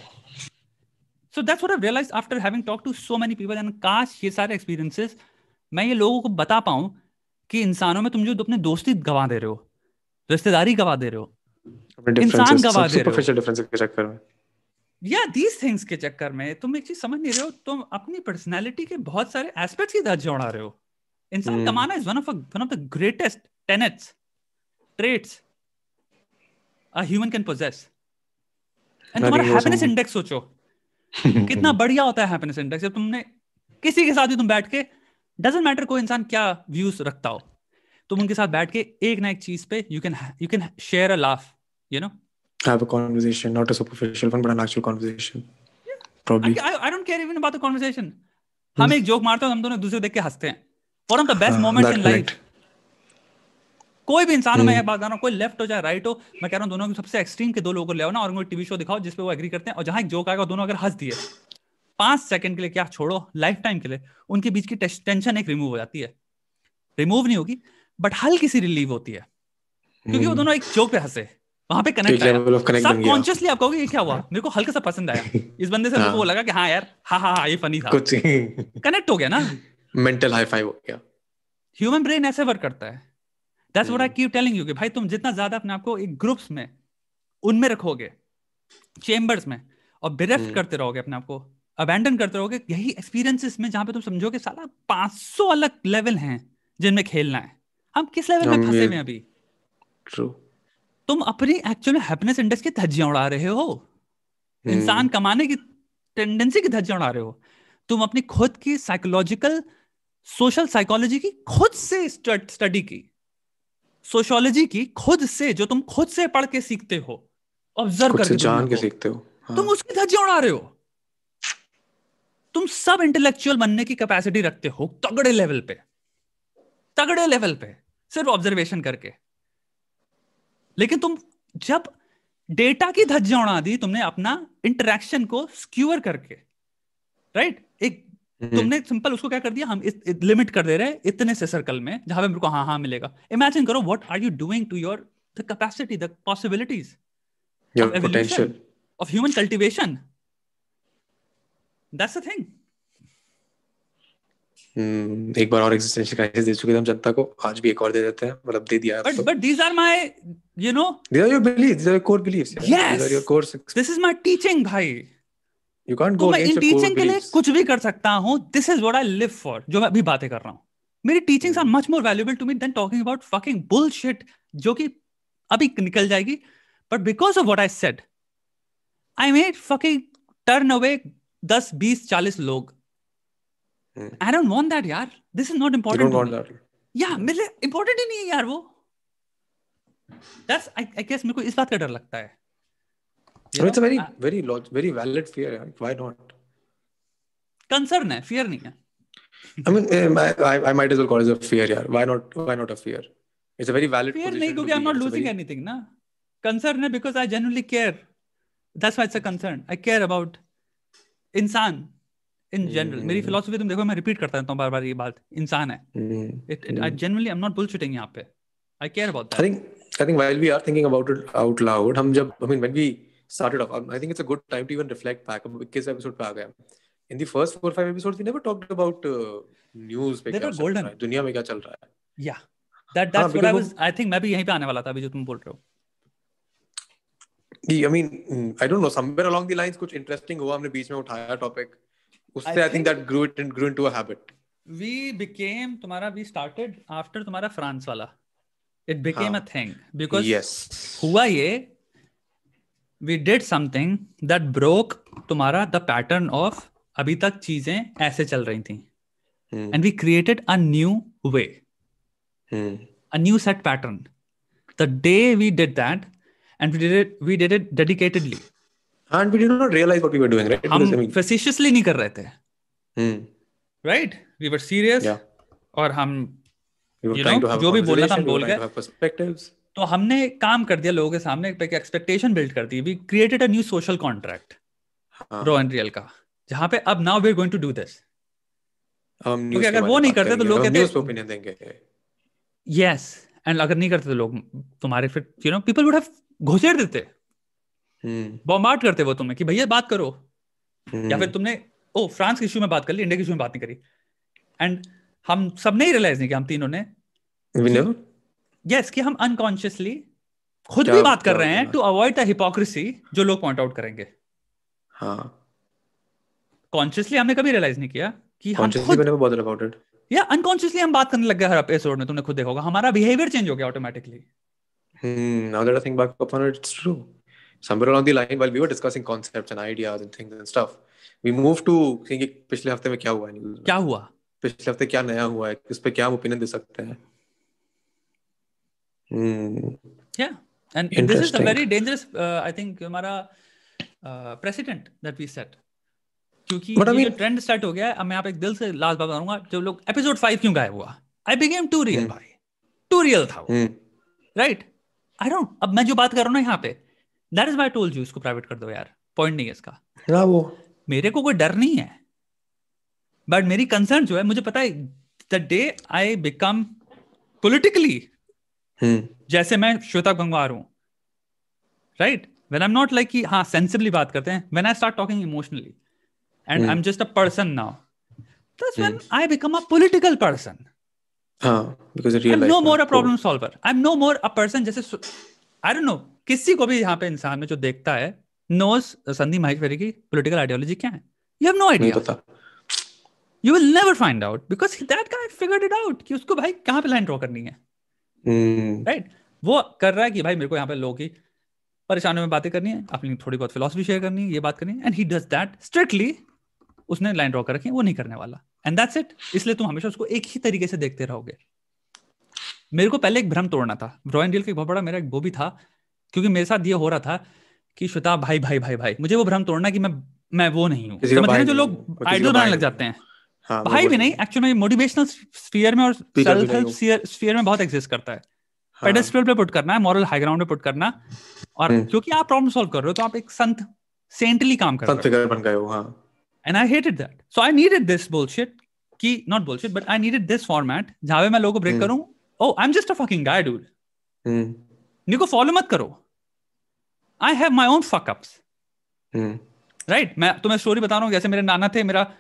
so that's what I realize after having talk to so many people and काश ये सारे एक्सपीरियंसेस मैं ये लोगों को बता पाऊं कि इंसानों में तुम जो अपने दोस्ती गवा दे रहे हो रिश्तेदारी गवा दे रहे हो इंसान गवा दे रहे हो या दीज थिंग्स के चक्कर में तुम एक चीज समझ नहीं रहे हो तुम अपनी पर्सनैलिटी के बहुत सारे एस्पेक्ट्स की दर्ज जोड़ा रहे हो इंसान कमाना is one of one of the greatest tenets traits a human can possess and तुम्हारा हैप्पीनेस इंडेक्स सोचो कितना बढ़िया होता है हैप्पीनेस इंडेक्स जब तुमने किसी के साथ भी तुम बैठ के डजंट मैटर कोई इंसान क्या व्यूज रखता हो तुम उनके साथ बैठ के एक ना एक चीज पे you can you can share a laugh you know have a conversation, not a superficial one, but an actual conversation. Yeah. Probably. I, I don't care even about the conversation. Hmm. हम एक joke मारते हैं हम दोनों दूसरे देख के हंसते हैं one of the best moments in life कोई भी इंसान मैं हम्म। बात कर रहा कोई लेफ्ट हो चाहे राइट हो मैं कह रहा हूँ दोनों की सबसे एक्सट्रीम के दो लोगों को ले आओ ना और उनको टीवी शो दिखाओ जिसपे वो एग्री करते हैं और जहां एक जोक आएगा दोनों अगर हंस दिए पांच सेकंड के लिए क्या छोड़ो लाइफ टाइम के लिए उनके बीच की टेंशन एक रिमूव हो जाती है रिमूव नहीं होगी बट हल्की सी रिलीव होती है क्योंकि वो हम्म। दोनों एक जोक पे हंसे वहां पे कनेक्ट सब कॉन्शियसली आप कहोगे ये क्या हुआ मेरे को हल्का सा पसंद आया इस बंदे से वो हाँ। लगा कि हाँ यार हाँ हाँ ये फनी था कनेक्ट हो गया ना मेंटल हाई फाइव हो गया ह्यूमन ब्रेन ऐसे वर्क करता है that's what I keep telling you कि भाई तुम जितना ज्यादा अपने आप को एक ग्रुप्स में उनमें रखोगे चेंबर्स में और बिरेफ्ट hmm. करते रहोगे अपने आप को अबैंडन करते रहोगे यही एक्सपीरियंसेस में जहां पे तुम समझोगे साला 500 अलग लेवल हैं जिनमें खेलना है हम किस लेवल में फंसे हुए अभी ट्रू तुम अपनी एक्चुअल हैप्पीनेस इंडेक्स की धज्जियां उड़ा रहे हो hmm. इंसान कमाने की टेंडेंसी की धज्जियां उड़ा रहे हो तुम अपनी खुद की साइकोलॉजिकल सोशल साइकोलॉजी की खुद से स्टडी की सोशोलॉजी की खुद से जो तुम खुद से पढ़ के सीखते हो ऑब्जर्व करके जान के सीखते हो हाँ। तुम उसकी धज्जियां उड़ा रहे हो तुम सब इंटेलेक्चुअल बनने की कैपेसिटी रखते हो तगड़े लेवल पे तगड़े लेवल पे सिर्फ ऑब्जर्वेशन करके लेकिन तुम जब डेटा की धज्जियां उड़ा दी तुमने अपना इंटरेक्शन को स्क्यूअर करके राइट तुमने सिंपल उसको क्या कर दिया हम इस लिमिट कर दे रहे हैं इतने से सर्कल में जहां पे मेरे को हाँ हाँ मिलेगा इमेजिन करो what are you doing to your the capacity the possibilities of human cultivation that's the thing एक बार और एग्जिस्टेंशियल क्राइसिस दे चुके हम जनता को आज भी एक और दे देते हैं मतलब दे दिया but but these are my you know these are your beliefs these are your core beliefs yes these are your core this is my teaching भाई यू कांट गो मैं इन टीचिंग के लिए कुछ भी कर सकता हूँ this is what I live for जो मैं अभी बातें कर रहा हूँ मेरी teachings are much more valuable to me than talking about fucking bullshit जो कि अभी निकल जाएगी but because of what I said I made fucking turn away दस बीस चालीस लोग आई डोंट वांट दैट यार दिस इज नॉट इम्पोर्टेंट या मेरे इंपॉर्टेंट ही नहीं है यार वो दैट्स आई गेस मेरे को इस बात का डर लगता है it's a very very log- very valid fear why not concern hai, fear nahi i mean eh, I, I, might as well call it a fear yaar. why not why not a fear it's a very valid fear nahi, be. i'm not losing anything na? concern hai because i generally care that's why it's a concern i care about insan in general mm. philosophy tum dekho, repeat karta hai, bar bar ye baat. insan hai. Mm. It, it, mm. i hmm. genuinely i'm not bullshitting yahan i care about that i think i think while we are thinking about it out loud i mean when we started off. I think it's a good time to even reflect back. किस episode पे आ गया In the first four five episodes, we never talked about uh, news पे क्या golden. चल दुनिया में क्या चल रहा है. Yeah, that that's Haan, what I was. Wo... I think मैं भी यहीं पे आने वाला था अभी जो तुम बोल रहे हो. I mean, I don't know. Somewhere along the lines कुछ interesting हुआ हमने बीच में उठाया topic. उससे I think think that grew it and grew into a habit. We became तुम्हारा we started after तुम्हारा France वाला. It became Haan. a thing because yes. हुआ ये we did something that broke तुम्हारा द पैटर्न ऑफ अभी तक चीजें ऐसे चल रही थी and we created a new way a new set pattern the day we did that and we did we did it dedicatedly and we did not realize what we were doing right हम फेसिशियसली नहीं कर रहे थे right we were serious और हम we were जो भी बोलना था हम बोल गए perspectives तो हमने काम कर दिया लोगों के सामने एक एक्सपेक्टेशन बिल्ड कर दी we created a new social contract raw and real का जहां पे अब now we are going to do this क्योंकि अगर वो नहीं करते तो लोग कहते यस एंड अगर नहीं करते तो लोग तुम्हारे फिर you know people would have घुसेड़ देते बॉम्बार्ड हम्म। करते वो तुम्हें कि भैया बात करो या फिर हम्म। तुमने ओ फ्रांस के इशू में बात कर ली इंडिया के इशू में बात नहीं करी एंड हम सब नहीं रियलाइज नहीं कि हम तीनों ने yes, कि हम अनकॉन्शियसली खुद भी बात कर रहे हैं टू अवॉइड द हिपोक्रेसी जो लोग पॉइंट आउट करेंगे कॉन्शियसली हाँ। हमने कभी रियलाइज नहीं किया कि हम खुद या अनकॉन्शियसली हम बात करने लग गए हर एपिसोड में तुमने खुद देखा होगा हमारा बिहेवियर चेंज हो गया automatically Hmm. Now that I think back upon it, it's true. Somewhere along the line, while we were discussing concepts and ideas and things and stuff, we moved to thinking पिछले हफ्ते में क्या हुआ है क्या हुआ पिछले हफ्ते क्या नया हुआ है किस पे क्या हम ओपिनियन दे सकते हैं Hmm. yeah and this is a very dangerous uh, i think हमारा uh, precedent that we set क्योंकि But I mean, trend start हो गया है अब मैं आप एक दिल से लास्ट बात बताऊंगा जो लोग एपिसोड फाइव क्यों गायब हुआ आई बिकेम टू रियल भाई टू रियल था राइट आई डोंट अब मैं जो बात कर रहा हूँ ना यहाँ पे that is my told you इसको प्राइवेट कर दो यार पॉइंट नहीं है इसका ना हाँ, वो मेरे को कोई डर नहीं है बट मेरी कंसर्न जो है मुझे पता है the day I become politically हम्म। जैसे मैं श्वेता गंगवार हूं right when I am not like हाँ सेंसिबली बात करते हैं when I start talking emotionally and I am just a person now when I become a political person किसी को भी यहाँ पे इंसान में जो देखता है नोज संदीप की पोलिटिकल आइडियोलॉजी क्या है यू हैव बिकॉज दैट भाई कहाँ लाइन ड्रॉ करनी है राइट हम्म। वो कर रहा है कि भाई मेरे को यहाँ पे लोगों की परेशानियों में बातें करनी है अपनी थोड़ी बहुत फिलोसफी शेयर करनी है ये बात करनी है and he does that strictly उसने लाइन ड्रॉ कर रखी है वो नहीं करने वाला एंड दैट्स इट इसलिए तुम हमेशा उसको एक ही तरीके से देखते रहोगे मेरे को पहले एक भ्रम तोड़ना था ब्रॉयन डील का एक बहुत बड़ा मेरा एक वो भी था क्योंकि मेरे साथ ये हो रहा था कि श्वेता भाई भाई भाई भाई मुझे वो भ्रम तोड़ना कि मैं मैं वो नहीं हूँ समझ तो मतलब रहे जो लोग आइडल बनाने लग जाते हैं हाँ, भाई भी नहीं एक्चुअली मोटिवेशनल स्फीयर में और सेल्फ हेल्प स्फीयर में बहुत एग्जिस्ट करता है पेडेस्ट्रियल हाँ। पे पुट करना है मॉरल हाई ग्राउंड पे पुट करना और हम्म। क्योंकि आप प्रॉब्लम सॉल्व कर रहे हो तो आप एक संत सेंटली काम कर संत फिगर बन गए हो हां and I hated that so I needed this bullshit की not bullshit but I needed this format जहां पे मैं लोगों को ब्रेक करूं oh I am just a fucking guy dude hmm निको oh, हम्म। फॉलो मत करो I have my own fuck ups hmm right मैं तुम्हें तो स्टोरी बता रहा हूं जैसे मेरे नाना थे मेरा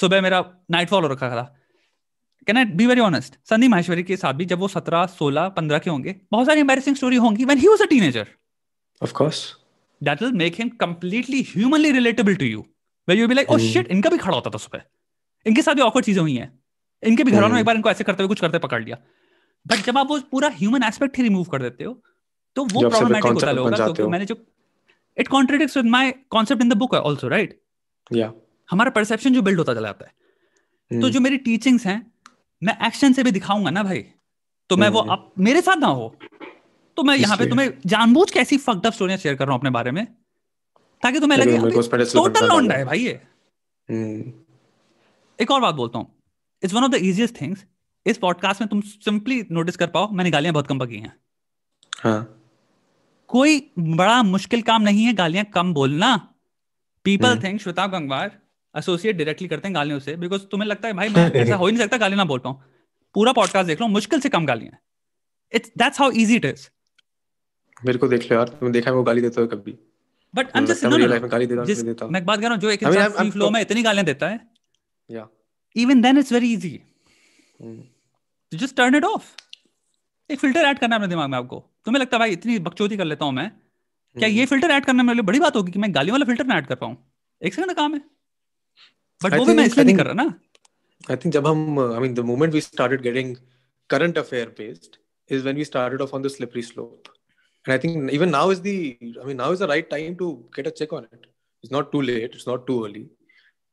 सुबह मेरा नाइट फॉल हो रखा था can I be very honest Sandeep Maheshwari के साथ भी जब वो सत्रह सोलह पंद्रह के होंगे बहुत सारी एम्बेसिंग स्टोरी होंगी when he was a teenager of course that will make him completely humanly relatable to you way you be like oh shit इनका भी खड़ा होता था सुबह इनके साथ भी ऑकवर्ड चीजें हुई हैं इनके भी घरों में hmm. एक बार इनको ऐसे करते हुए कुछ करते पकड़ लिया बट जब आप वो पूरा ह्यूमन एस्पेक्ट ही रिमूव कर देते हो तो वो प्रॉब्लमेटिक होता लोगों का क्योंकि मैंने जो it contradicts with my concept in the book also right या हमारा परसेप्शन जो बिल्ड होता चला जाता है तो हम्म। जो मेरी टीचिंग्स हैं मैं एक्शन से भी दिखाऊंगा ना भाई तो मैं वो हम्म। अब मेरे साथ ना हो तो मैं यहाँ पे तुम्हें जानबूझ के ऐसी फक्ड स्टोरियां शेयर कर रहा हूँ अपने बारे में ताकि तुम्हें लगे टोटल लौंडा है भाई ये हम्म। एक और बात बोलता हूँ it's one of the easiest things इस पॉडकास्ट में तुम सिंपली नोटिस कर पाओ मैंने गालियां बहुत कम पकी हैं हाँ। कोई बड़ा मुश्किल काम नहीं है गालियां कम बोलना people think Shweta Gangwar associate directly करते हैं गालियों से बिकॉज तुम्हें लगता है भाई मैं ऐसा हो ही नहीं सकता गाली ना बोल पाऊँ पूरा पॉडकास्ट देख लो मुश्किल से कम गालियां it's that's how easy it is मेरे को देख लो यार तुमने देखा है वो गाली देता मतलब है कभी but I am just no life में गाली देता हूं देता हूं मैं एक बात कह रहा हूं जो एक इंसान फ्री फ्लो में इतनी गालियां देता है या even then it's very easy to just turn it off एक फिल्टर ऐड करना है अपने दिमाग में आपको तुम्हें लगता है भाई इतनी बकचोदी कर लेता हूं मैं क्या hmm. ये फिल्टर ऐड करने में बड़ी बात होगी कि मैं गाली वाला फिल्टर ना ऐड कर पाऊं एक सेकंड का काम है बट वो भी मैं इसलिए नहीं कर रहा ना आई थिंक जब हम I mean the moment we started getting current affair based is when we started off on the slippery slope and I think even now is the I mean now is the right time to get a check on it it's not too late it's not too early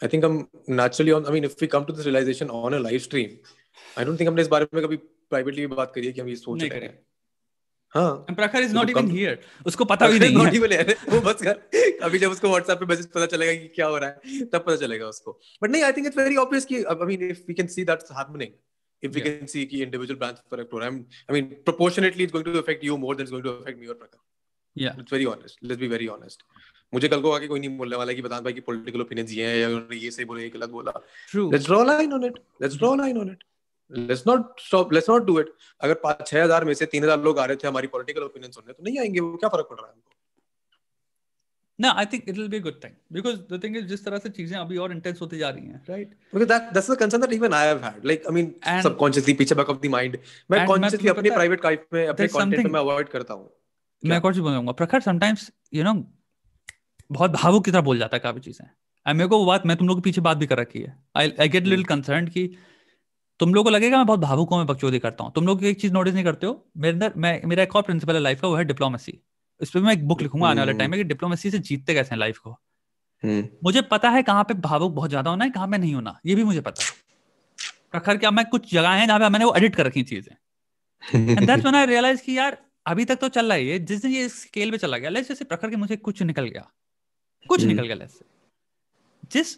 I think हम naturally I mean if we come to this realization on a live stream I don't think हमने इस बारे में कभी privately बात करी है कि हम ये सोच रहे हैं हाँ प्रखर इज नॉट इवन हियर उसको पता भी नहीं नॉट इवन वो बस कर अभी जब उसको व्हाट्सएप पे मैसेज पता चलेगा कि क्या हो रहा है तब पता चलेगा उसको बट नहीं I think it's very obvious कि I mean if we can see that's happening if we yeah. can see key individual brands for a program. I mean, proportionately, it's going to affect you more than it's going to affect me or Prakar. Yeah. It's very honest. Let's be very honest. मुझे कल को आके कोई नहीं बोलने वाला कि बता भाई की पॉलिटिकल ओपिनियंस ये है या उन्होंने ये सही बोले ये गलत बोला true let's draw line on it let's draw line on it let's not stop let's not do it अगर पांच छह हजार में से तीन हजार लोग आ रहे थे हमारी पॉलिटिकल ओपिनियन सुनने तो नहीं आएंगे वो क्या फर्क पड़ रहा है हमको ना I think it will be good thing because the thing is जिस तरह से चीजें अभी और इंटेंस होती जा रही हैं right because that that's the concern that even I have had like I mean subconsciously पीछे बैक ऑफ द माइंड मैं कॉन्शियसली अपने प्राइवेट लाइफ में अपने कंटेंट में अवॉइड करता हूं मैं और चीज बोलूंगा प्रखर समटाइम्स यू नो बहुत भावुक की तरह बोल जाता है काफी चीजें मेरे को वो बात मैं तुम लोग के पीछे बात भी कर रखी है I I get little concern की तुम लोगों को लगेगा मैं बहुत भावुक हूं मैं बकचोदी करता हूँ तुम लोग एक चीज नोटिस नहीं करते हो मेरे अंदर मैं मेरा एक और प्रिंसिपल है लाइफ का वो है डिप्लोमेसी इस पर मैं एक बुक लिखूंगा आने वाले टाइम हम्म। में कि डिप्लोमेसी से जीतते कैसे हैं लाइफ को हम्म। मुझे पता है कहाँ पे भावुक बहुत ज्यादा होना है कहाँ पे नहीं होना ये भी मुझे पता है खैर क्या मैं कुछ जगह है जहां पे मैंने वो एडिट कर रखी चीजें आई रियलाइज कि यार अभी तक तो चल रहा है ये जिस दिन ये स्केल पे चला गया लेट्स जैसे प्रखर के मुझे कुछ निकल गया कुछ हम्म। निकल गया लेट्स जिस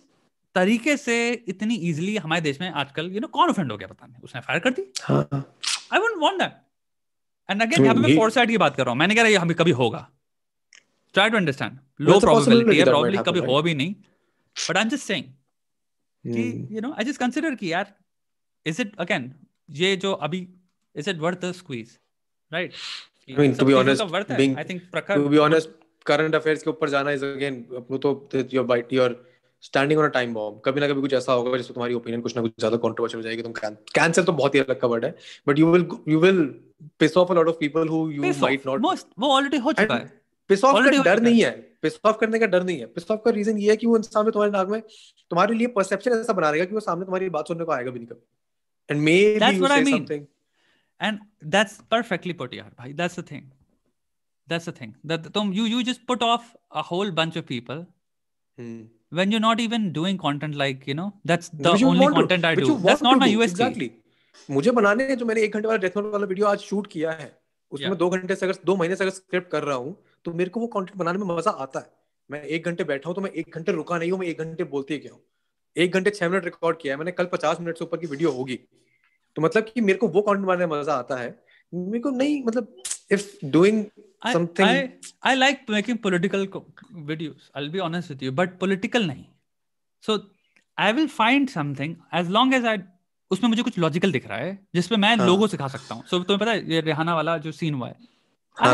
तरीके से इतनी इजिली हमारे देश में आजकल यू नो कौन ऑफेंड हो गया पता नहीं उसने फायर कर दी I won't want that and again पे मैं की बात कर रहा मैंने कह रहा हमें कभी होगा try to understand low probability है कभी हो भी नहीं but I am just saying कि you know I just consider कि यार इज इट अगेन ये जो अभी is it worth the squeeze right I mean, to be honest, being, I think Prakar, to be honest, current affairs के ऊपर जाना is again, तो your bite, your standing on a time bomb कभी ना कभी कुछ ऐसा होगा जिसमें तुम्हारी ओपिनियन कुछ ना कुछ ज्यादा कॉन्ट्रोवर्शियल हो जाएगी तुम कैंसिल तो बहुत ही अलग का वर्ड है but you will you will piss off a lot of people who you might not most वो ऑलरेडी हो चुका है पिस ऑफ का डर नहीं है पिस ऑफ करने का डर नहीं है पिस ऑफ का रीजन ये है कि वो इंसान तुम्हारे नाक में तुम्हारे लिए परसेप्शन ऐसा बना रहेगा कि वो सामने तुम्हारी बात सुनने को आएगा भी नहीं कभी and may that's what I mean and that's perfectly put यार भाई that's the thing that's the thing that तुम you you just put off a whole bunch of people when you're not even doing content like you know that's the only content to, I do. That's not my USP. Exactly. मुझे बनाने हैं जो मैंने एक घंटे वाला death note वाला video आज शूट किया है उसमें yeah. दो घंटे से अगर दो महीने से अगर स्क्रिप्ट कर रहा हूँ तो मेरे को वो कंटेंट बनाने में मजा आता है मैं एक घंटे बैठा हूँ तो मैं एक घंटे रुका नहीं हूँ मैं एक घंटे बोलते क्या हूँ एक घंटे छह मिनट रिकॉर्ड किया है मैंने कल पचास मिनट से ऊपर की वीडियो होगी तो मतलब कि मेरे को वो कॉन्टेंट बनाने में मजा आता है मेरे को नहीं मतलब if doing I, something I, I like making political co- videos i'll be honest with you but political nahi so i will find something as long as i उसमें मुझे कुछ लॉजिकल दिख रहा है जिसमें मैं हाँ. लोगों से खा सकता हूँ so, तुम्हें पता है ये रेहाना वाला जो सीन हुआ है हाँ,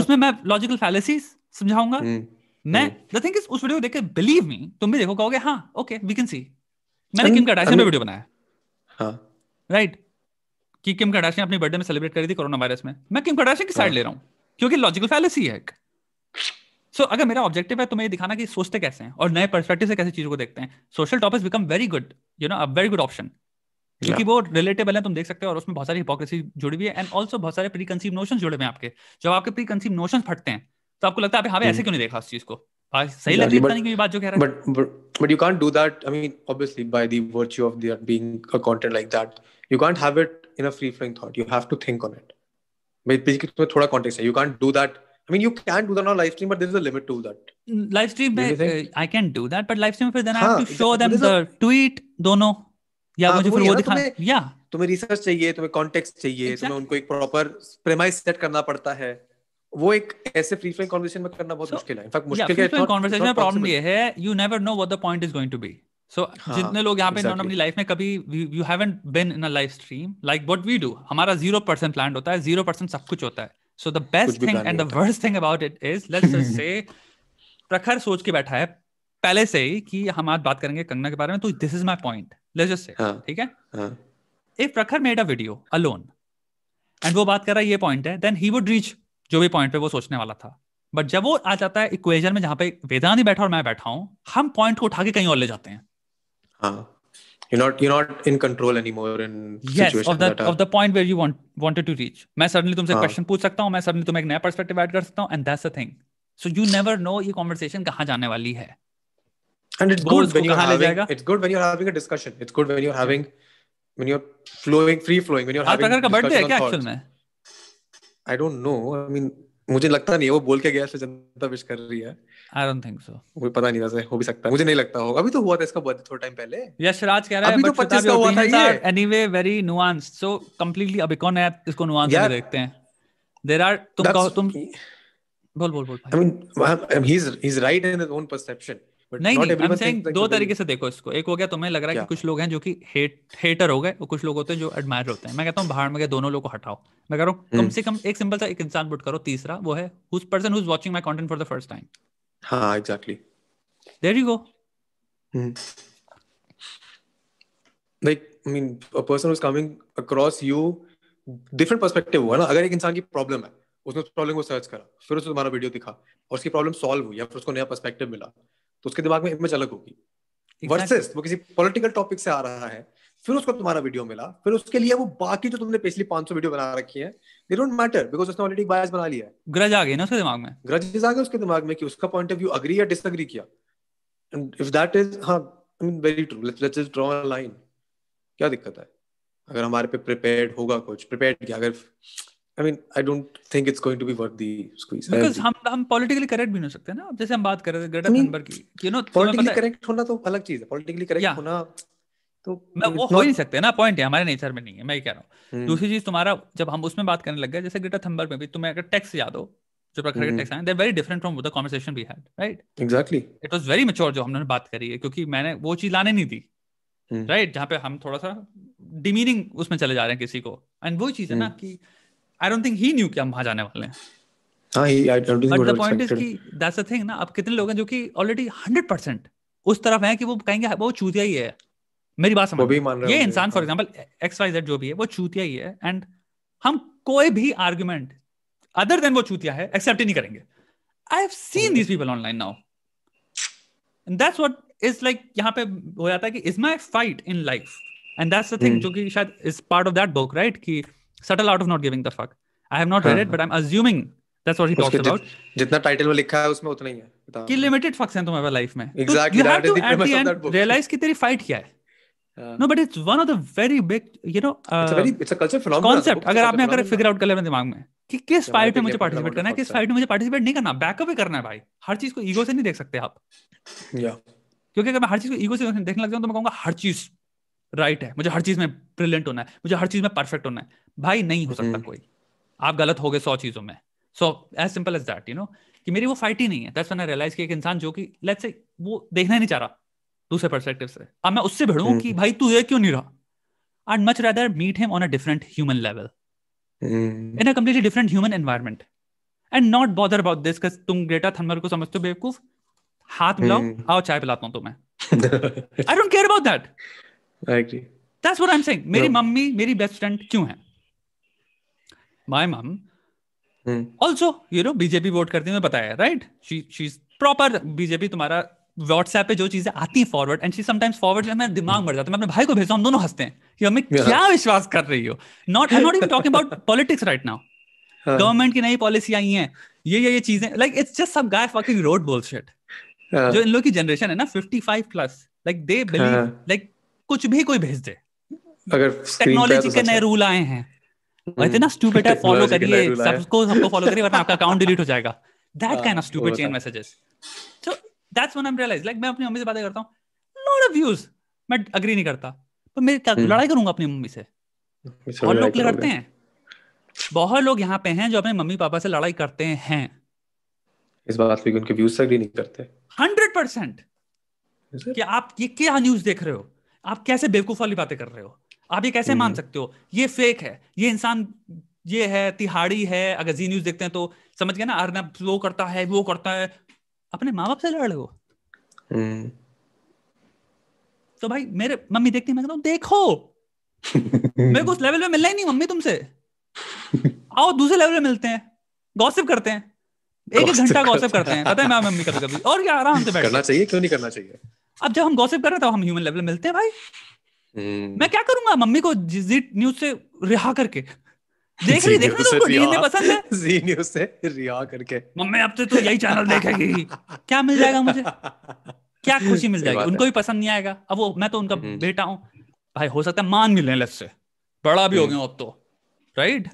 उसमें मैं लॉजिकल समझाऊंगा हम्म, मैं द थिंग इज उस वीडियो देख के बिलीव मी तुम भी देखो कहोगे हाँ ओके वी कैन सी मैंने किम कार्डाशियन पे वीडियो बनाया राइट हाँ। कि किम कडाशिया अपने बर्थडे में सेलिब्रेट करी थी कोरोना वायरस में मैं किम कडाशिया की साइड हाँ। ले रहा हूँ क्योंकि लॉजिकल फैलेसी है सो so, अगर मेरा ऑब्जेक्टिव है तो मैं ये दिखाना कि सोचते कैसे हैं और नए पर्सपेक्टिव से कैसे चीजों को देखते हैं social topics become very good you know a very good option क्योंकि वो रिलेटेबल है तुम देख सकते हो और उसमें बहुत सारी हिपोक्रेसी जुड़ी हुई है एंड ऑल्सो बहुत सारे प्री कंसीव नोशन जुड़े हुए हैं आपके जब आपके प्री कंसीव नोशन फटते हैं तो आपको लगता है हाँ ऐसे हम्म। क्यों नहीं देखा उस चीज को सही लग रही है बात जो कह रहा है but but you can't do that I mean obviously by the virtue of their being a content like that you can't have it in a free flowing thought. You have to think on it. Basically, इसमें थोड़ा context है. You can't do that. I mean, you can do that on live stream, but there is a limit to that. Live stream, mein, uh, I can do that, but live stream पे then हाँ, I have to show them the a... tweet दोनों या mujhe मुझे wo वो दिखा या तुम्हें research चाहिए तुम्हें कॉन्टेक्स्ट चाहिए exactly. तुम्हें उनको एक प्रॉपर प्रेमाइस सेट करना पड़ता है वो एक ऐसे फ्री फ्लोइंग कन्वर्सेशन में करना बहुत so, मुश्किल है इनफैक्ट मुश्किल yeah, है कन्वर्सेशन में प्रॉब्लम ये है you never know what the point is going to be so हाँ, जितने लोग यहाँ पे exactly. अपनी लाइफ में कभी you haven't been in life stream like what we do हमारा जीरो परसेंट प्लान होता है जीरो परसेंट सब कुछ होता है so the best thing and the worst thing about it is let's say Prakhar सोच के बैठा है पहले से ही कि हम आज बात करेंगे कंगना के बारे में तो this is my point let's just say ठीक है इफ हाँ। Prakhar made a video alone and वो बात कर रहा है ये पॉइंट है देन ही वुड रीच जो भी पॉइंट पे वो सोचने वाला था बट जब वो आ जाता है इक्वेजन में जहां पे वेदांत ही बैठा और मैं बैठा हूं हम पॉइंट को उठा के कहीं और ले जाते हैं You're not you're not in control anymore in yes, situation of the that of the point where you want wanted to reach. main suddenly तुमसे question pooch sakta hu main suddenly tumhe ek naya perspective add kar sakta hu and that's the thing so you never know ye conversation kahan जाने wali hai and it's good when you're having it's good when you're having a discussion it's good when you're having when you're flowing free flowing when you're having प्रकार birthday hai kya actual mein i don't know i mean mean मुझे लगता नहीं है वो बोल के गया जनता विश कर रही है आई डोंट थिंक सो वो पता नहीं वैसे हो भी सकता है मुझे नहीं लगता होगा अभी तो हुआ था इसका बर्थडे थोड़ा टाइम पहले राज कह रहा है अभी तो 25 का हुआ था ये anyway very nuanced so completely अब कौन है इसको नुआंस में देखते हैं देयर आर तुम कहो तुम बोल बोल बोल I mean he is he is right in his own perception नहीं नहीं आई एम सेइंग दो तरीके से देखो इसको एक हो गया तुम्हें लग रहा है कि कुछ लोग हैं जो कि हेट हेटर हो गए और कुछ लोग होते हैं जो एडमायर होते हैं मैं कहता हूं बाहर में गए दोनों लोग को हटाओ मैं कह रहा हूं कम hmm. से कम एक सिंपल सा एक इंसान पुट करो तीसरा वो है whose person who's watching my content for the first time हाँ exactly there you go like I mean a person was coming across you different perspective हुआ ना अगर एक इंसान की प्रॉब्लम है उसने उस प्रॉब्लम को सर्च करा फिर उसने तुम्हारा वीडियो दिखा और उसकी प्रॉब्लम सॉल्व हुई या फिर उसको नया पर्सपेक्टिव मिला तो उसके दिमाग में इमेज अलग होगी वर्सेस exactly. वो किसी पॉलिटिकल टॉपिक से आ रहा है फिर उसको तुम्हारा वीडियो मिला फिर उसके लिए वो बाकी जो तुमने पिछली 500 वीडियो बना रखी है दे डोंट मैटर बिकॉज उसने ऑलरेडी बायस बना लिया है ग्रज आ गई ना उसके दिमाग में ग्रज आ गए उसके दिमाग में कि उसका पॉइंट ऑफ व्यू अग्री या डिसअग्री किया एंड इफ दैट इज हां I mean very true let's let's draw a line क्या दिक्कत है अगर हमारे पे प्रिपेयर्ड होगा कुछ प्रिपेयर्ड क्या अगर I mean I don't think it's going to be worth the squeeze because हम हम पॉलिटिकली करेक्ट भी नहीं हो सकते ना जैसे हम बात कर रहे थे ग्रेटर थनबर्ग की यू नो पॉलिटिकली करेक्ट होना तो अलग चीज है पॉलिटिकली करेक्ट होना तो मैं वो हो तो ही नहीं सकते ना पॉइंट है हमारे नेचर में नहीं है मैं कह रहा हूँ हम्म। दूसरी चीज तुम्हारा जब हम उसमें बात करने लग गए जैसे ग्रेटर थम्बर में भी तुम्हें अगर टैक्स याद हो जो प्रकार के tax hmm. I they're very different from the conversation we had right exactly it was very mature जो हमने बात करी है क्योंकि मैंने वो चीज लाने नहीं दी राइट हम्म। जहाँ पे हम थोड़ा सा डिमीनिंग उसमें चले जा रहे हैं किसी को एंड वो चीज है ना कि I don't think he knew कि हम वहां जाने वाले हैं थिंग हाँ, ना अब कितने लोग हैं जो कि ऑलरेडी हंड्रेड परसेंट उस तरफ है कि वो कहेंगे हाँ, वो चूतिया ही है मेरी बात समझ ये इंसान for example X Y Z जो भी है वो चूतिया ही है एंड हम कोई भी आर्ग्यूमेंट अदर देन वो चूतिया है एक्सेप्ट ही नहीं करेंगे I have seen these people online now that's what is like यहाँ पे हो जाता है कि is my fight in life and that's the thing जो कि शायद is part of that book right कि subtle out of not giving the fuck I have not read it but I am assuming that's what he talks about जितना title में लिखा है उसमें उतना ही है कि लिमिटेड हाँ। फक्स हैं तुम्हारे लाइफ में exactly that is the premise of that book realize कि तेरी फाइट क्या है Yeah. No, but it's one of the very big, you know, uh, it's a uh, very it's a culture phenomenon. Concept. अगर आपने अगर figure out कर लिया दिमाग में कि किस फाइट में मुझे पार्टिसिपेट करना है किस फाइट में मुझे पार्टिसिपेट नहीं करना बैकअप ही करना है भाई हर चीज को ईगो से नहीं देख सकते आप yeah. क्योंकि अगर मैं हर चीज को ईगो से देखने लग जाऊं तो मैं कहूंगा हर चीज राइट है मुझे हर चीज में ब्रिलियंट होना है मुझे हर चीज में परफेक्ट होना है भाई नहीं हो सकता हम्म। कोई आप गलत हो गए सौ चीजों में so as simple as that you know कि मेरी वो फाइट ही नहीं है दैट्स व्हेन आई रियलाइज कि एक इंसान जो कि लेट्स से वो देखना ही नहीं चाह रहा दूसरे परसपेक्टिव से अब मैं उससे भिड़ू हम्म। कि भाई तू ये क्यों नहीं रहा and much rather meet him on a different human level in a completely different human environment and not bother about this तुम ग्रेटा थनमर को समझते हो बेवकूफ हाथ मिलाओ हम्म। आओ चाय पिलाता हूं तुम्हें I don't care about that that's what I am saying मेरी मम्मी मेरी बेस्ट फ्रेंड क्यों है my mom also you know BJP vote करती है मैं बताया right she she is proper BJP तुम्हारा व्हाट्सएप पे जो चीजें आती है forward and she sometimes forward मेरा दिमाग मर जाता है मैं अपने भाई को भेजता हूँ दोनों हंसते हैं कि हमें क्या विश्वास कर रही हो not I not even talking about politics right now government की नई पॉलिसी आई है ये ये ये चीजें लाइक इट्स जस्ट सब गाय फकिंग रोड बुलशिट जो इन लोग की जनरेशन है ना 55 plus like they believe like कुछ भी कोई भेज दे अगर टेक्नोलॉजी तो हम्म। के नए रूल आए हैं इतना स्टूपिड है फॉलो करिए सबको सबको फॉलो करिए वरना आपका अकाउंट डिलीट हो जाएगा that kind of stupid chain messages तो that's when I realize like मैं अपनी मम्मी से बातें करता हूं लॉट ऑफ व्यूज मैं अग्री नहीं करता पर मैं क्या हम्म। लड़ाई करूंगा अपनी मम्मी से और लोग लड़ते हैं बहुत लोग यहाँ पे हैं जो अपने मम्मी पापा से लड़ाई करते हैं इस बात पे उनके व्यूज से नहीं करते हंड्रेड परसेंट कि आप ये क्या न्यूज देख रहे हो आप कैसे बेवकूफ वाली बातें कर रहे हो आप ये कैसे मान हम्म। सकते हो ये फेक है ये इंसान ये है तिहाड़ी है अगर जी न्यूज देखते हैं तो समझ गए ना अर्नब वो करता है वो करता है अपने माँ बाप से लड़ रहे हो हम्म। तो भाई मेरे मम्मी देखती मैं कहता हूँ देखो मेरे को उस लेवल पे मिलना ही नहीं मम्मी तुमसे आओ दूसरे लेवल पे मिलते हैं गॉसिप करते हैं एक एक घंटा गॉसिप करते हैं पता है मैं मम्मी कभी कभी और क्या आराम से बैठ करना चाहिए क्यों नहीं करना चाहिए अब जब हम गॉसिप कर रहे थे हम ह्यूमन लेवल मिलते हैं भाई हम्म। मैं क्या करूंगा मम्मी को जी न्यूज से रिहा करके देख रही देख रही तुमको नींद पसंद है जी न्यूज से रिया करके मम्मी अब तो यही चैनल देखेगी क्या मिल जाएगा मुझे क्या खुशी मिल जाएगी उनको भी पसंद नहीं आएगा अब वो मैं तो उनका हम्म। बेटा हूँ भाई हो सकता है मान मिले लेफ्ट से बड़ा भी हो हम्म। गया अब तो राइट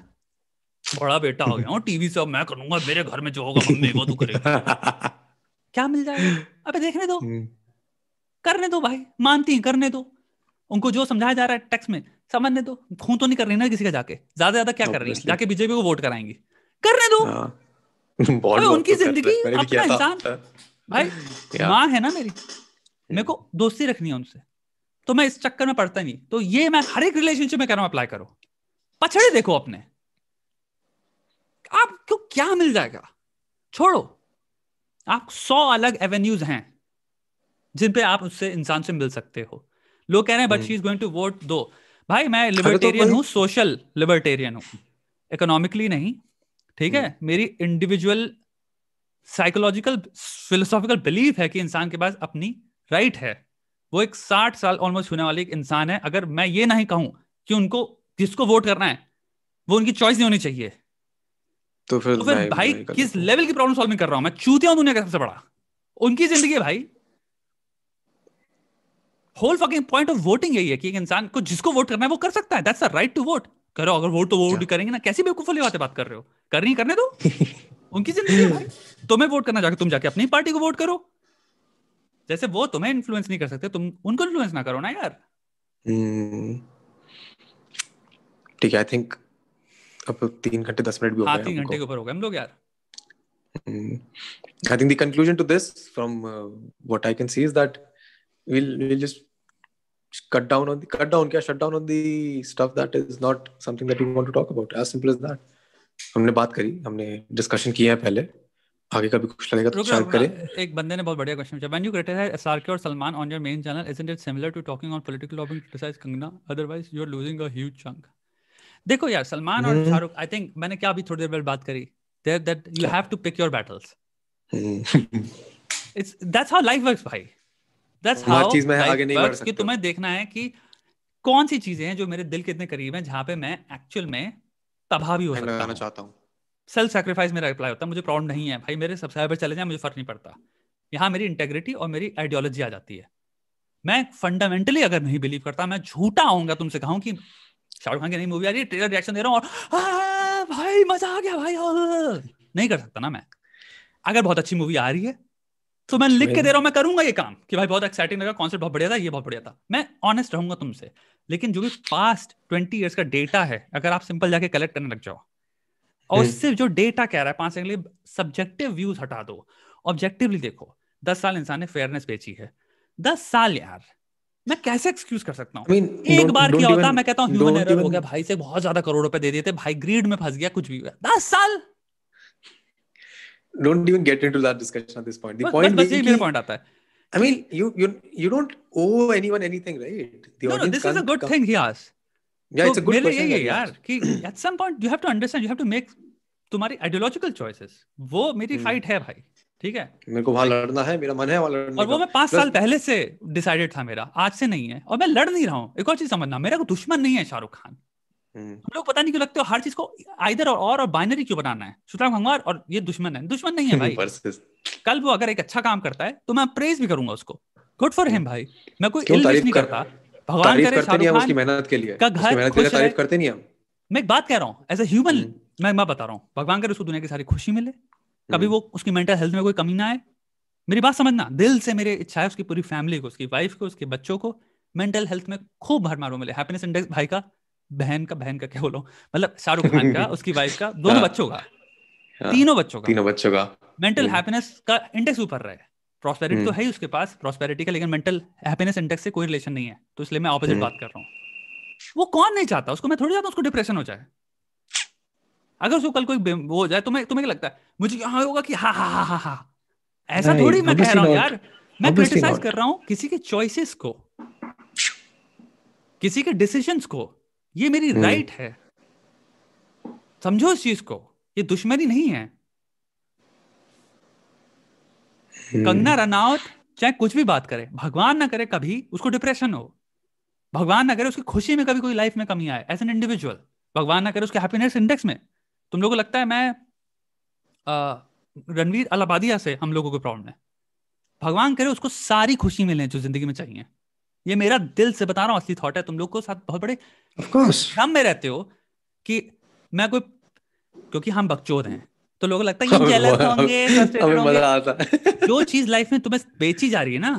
बड़ा बेटा हो गया टीवी से अब मैं करूंगा मेरे घर में जो होगा मम्मी वो तू करेगा क्या मिल जाएगा अबे देखने दो हम्म। करने दो भाई मानती है करने दो उनको जो समझाया जा रहा है टेक्स्ट में समझ ने दो खून तो नहीं कर रही ना किसी का जाके ज्यादा ज्यादा क्या कर रही है जाके बीजेपी को वोट कराएंगी करने दो हाँ। बहुत उनकी तो जिंदगी अपना इंसान भाई माँ है ना मेरी मेरे को दोस्ती रखनी है उनसे तो मैं इस चक्कर में पड़ता नहीं तो ये मैं हर एक रिलेशनशिप में कह रहा हूं अप्लाई करो पछड़े देखो अपने आप क्यों क्या मिल जाएगा छोड़ो आप सौ अलग एवेन्यूज हैं जिन पे आप उससे इंसान से मिल सकते हो लोग कह रहे हैं but she is going to vote दो भाई मैं लिबर्टेरियन तो हूँ सोशल लिबर्टेरियन हूँ इकोनॉमिकली नहीं ठीक है हम्म। मेरी इंडिविजुअल साइकोलॉजिकल फिलोसॉफिकल बिलीफ है कि इंसान के पास अपनी राइट right है वो एक साठ साल ऑलमोस्ट होने वाली एक इंसान है अगर मैं ये नहीं कहूं कि उनको जिसको वोट करना है वो उनकी चॉइस नहीं होनी चाहिए तो फिर, तो फिर भाई, भाई किस लेवल की प्रॉब्लम सॉल्विंग कर रहा हूं मैं चूतिया दुनिया का सबसे बड़ा उनकी जिंदगी है भाई whole fucking point of voting यही है कि एक इंसान को जिसको वोट करना है वो कर सकता है that's a right to vote करो अगर वोट तो वोट yeah. करेंगे ना कैसी बेवकूफ वाली बातें बात कर रहे हो कर नहीं करने दो उनकी जिंदगी भाई तुम्हें वोट करना जाके तुम जाके अपनी पार्टी को वोट करो जैसे वो तुम्हें इन्फ्लुएंस नहीं कर सकते तुम उनको इन्फ्लुएंस ना करो ना यार hmm. ठीक है आई थिंक अब तीन घंटे दस मिनट भी हो हाँ, गए तीन घंटे के ऊपर हो गए हम लोग यार I think the conclusion to this from what I can see is that we'll we'll just cut down on the cut down kya shut down on the stuff that is not something that you want to talk about as simple as that हमने बात करी हमने discussion किया है पहले आगे का भी कुछ लगेगा तो शेयर करें हाँ, एक बंदे ने बहुत बढ़िया क्वेश्चन पूछा व्हेन यू क्रिटिसाइज एसआरके और Salman on your main channel isn't it similar to talking on political lobbying criticize Kangana otherwise you are losing a huge chunk देखो यार सलमान और शाहरुख आई थिंक मैंने क्या अभी थोड़ी देर पहले बात करी there that you have to pick your battles it's that's how life works भाई दैट्स हाउ चीज मैं आगे नहीं बढ़ सकता तुम्हें देखना है कि कौन सी चीजें हैं जो मेरे दिल के इतने करीब हैं जहां पे मैं एक्चुअल में तबाह भी हो सकता हूं चाहता हूँ सेल्फ सैक्रिफाइस मेरा रिप्लाई होता है मुझे प्रॉब्लम नहीं है भाई मेरे सब्सक्राइबर चले जाए मुझे फर्क नहीं पड़ता यहाँ मेरी इंटेग्रिटी और मेरी आइडियोलॉजी आ जाती है मैं फंडामेंटली अगर नहीं बिलीव करता मैं झूठा आऊंगा तुमसे कहूँ कि शाहरुख खान की नई मूवी आ रही है ट्रेलर रिएक्शन दे रहा हूँ और भाई मजा आ गया भाई नहीं कर सकता ना मैं अगर बहुत अच्छी मूवी आ रही है तो मैं लिख के दे रहा हूँ मैं करूंगा ये काम कि भाई बहुत एक्साइटिंग लगा कॉन्सेप्ट बहुत बढ़िया था ये बहुत बढ़िया था मैं ऑनेस्ट रहूंगा तुमसे लेकिन जो भी पास्ट ट्वेंटी ईयर्स का डेटा है अगर आप सिंपल जाके कलेक्ट करने लग जाओ और उससे जो डेटा कह रहा है पांच सेकंड लिए सब्जेक्टिव व्यूज हटा दो ऑब्जेक्टिवली देखो दस साल इंसान ने फेयरनेस बेची है दस साल यार मैं कैसे एक्सक्यूज कर सकता हूँ I mean, एक don't, बार don't क्या even, होता मैं कहता हूँ ह्यूमन एरर हो गया भाई से बहुत ज्यादा करोड़ रुपए दे देते भाई ग्रीड में फंस गया कुछ भी हुआ दस साल don't even get into that discussion at this point. The but, point but, but, मेरा point aata hai. I mean, you you you don't owe anyone anything, right? The no, no, this is a good come. thing he asked. Yeah, so it's a good question. Yeah, यार कि at some point you have to understand, you have to make तुम्हारी ideological choices. वो मेरी hmm. fight है भाई. ठीक है मेरे को वहां लड़ना है मेरा मन है वहां लड़ने और वो मैं पांच साल पहले से डिसाइडेड था मेरा आज से नहीं है और मैं लड़ नहीं रहा हूँ एक और चीज समझना मेरा को दुश्मन नहीं है शाहरुख खान हम्म। हम लोग पता नहीं क्यों लगते हो हर चीज को आइदर और और, और बाइनरी क्यों बनाना है सुतराम गंगवार और ये दुश्मन है दुश्मन नहीं है भाई कल वो अगर एक अच्छा काम करता है तो मैं प्रेज भी करूंगा उसको गुड फॉर हिम भाई मैं कोई इल नहीं करता भगवान करे शाहरुख खान उसकी मेहनत के लिए का घर मेहनत तारीफ करते नहीं हम मैं एक बात कह रहा हूँ एज ए ह्यूमन मैं मैं बता रहा हूँ भगवान करे उसको दुनिया की सारी खुशी मिले कभी हम्म। वो उसकी मेंटल हेल्थ में कोई कमी ना आए मेरी बात समझना दिल से मेरी इच्छा है उसकी पूरी फैमिली को उसकी वाइफ को उसके बच्चों को मेंटल हेल्थ में खूब भरमार मिले हैप्पीनेस इंडेक्स भाई का बहन का बहन का क्या बोलो मतलब शाहरुख खान का उसकी वाइफ का दोनों हाँ। बच्चों का हाँ। तीनों बच्चों का तीनों बच्चों का मेंटल हैप्पीनेस हम्म। का इंडेक्स ऊपर रहा है प्रॉस्पेरिटी तो हम्म। है ही उसके पास प्रॉस्पेरिटी का लेकिन मेंटल हैप्पीनेस इंडेक्स से कोई रिलेशन नहीं है तो इसलिए मैं ऑपोजिट हम्म। बात कर रहा हूँ वो कौन नहीं चाहता उसको मैं थोड़ी चाहता उसको डिप्रेशन हो जाए अगर उसको कल कोई वो हो जाए तो मैं तुम्हें क्या लगता है मुझे यहाँ होगा कि हा हा हा हा ऐसा थोड़ी मैं कह रहा हूँ यार मैं क्रिटिसाइज कर रहा हूँ किसी के चॉइसेस को किसी के डिसीजंस को ये मेरी राइट हम्म। है समझो इस चीज को ये दुश्मनी नहीं है हम्म। कंगना रनावत चाहे कुछ भी बात करे भगवान ना करे कभी उसको डिप्रेशन हो भगवान ना करे उसकी खुशी में कभी कोई लाइफ में कमी आए एज एन इंडिविजुअल भगवान ना करे उसके हैप्पीनेस इंडेक्स में तुम लोगों को लगता है मैं रणवीर अलाबादिया से हम लोगों को प्रॉब्लम है भगवान करे उसको सारी खुशी मिले जो जिंदगी में चाहिए ये मेरा दिल से बता रहा हूँ असली थॉट है तुम लोग को साथ बहुत बड़े भ्रम में रहते हो कि मैं कोई क्योंकि हम बकचोद हैं तो लोगों लगता है ये होंगे जो चीज लाइफ में तुम्हें बेची जा रही है ना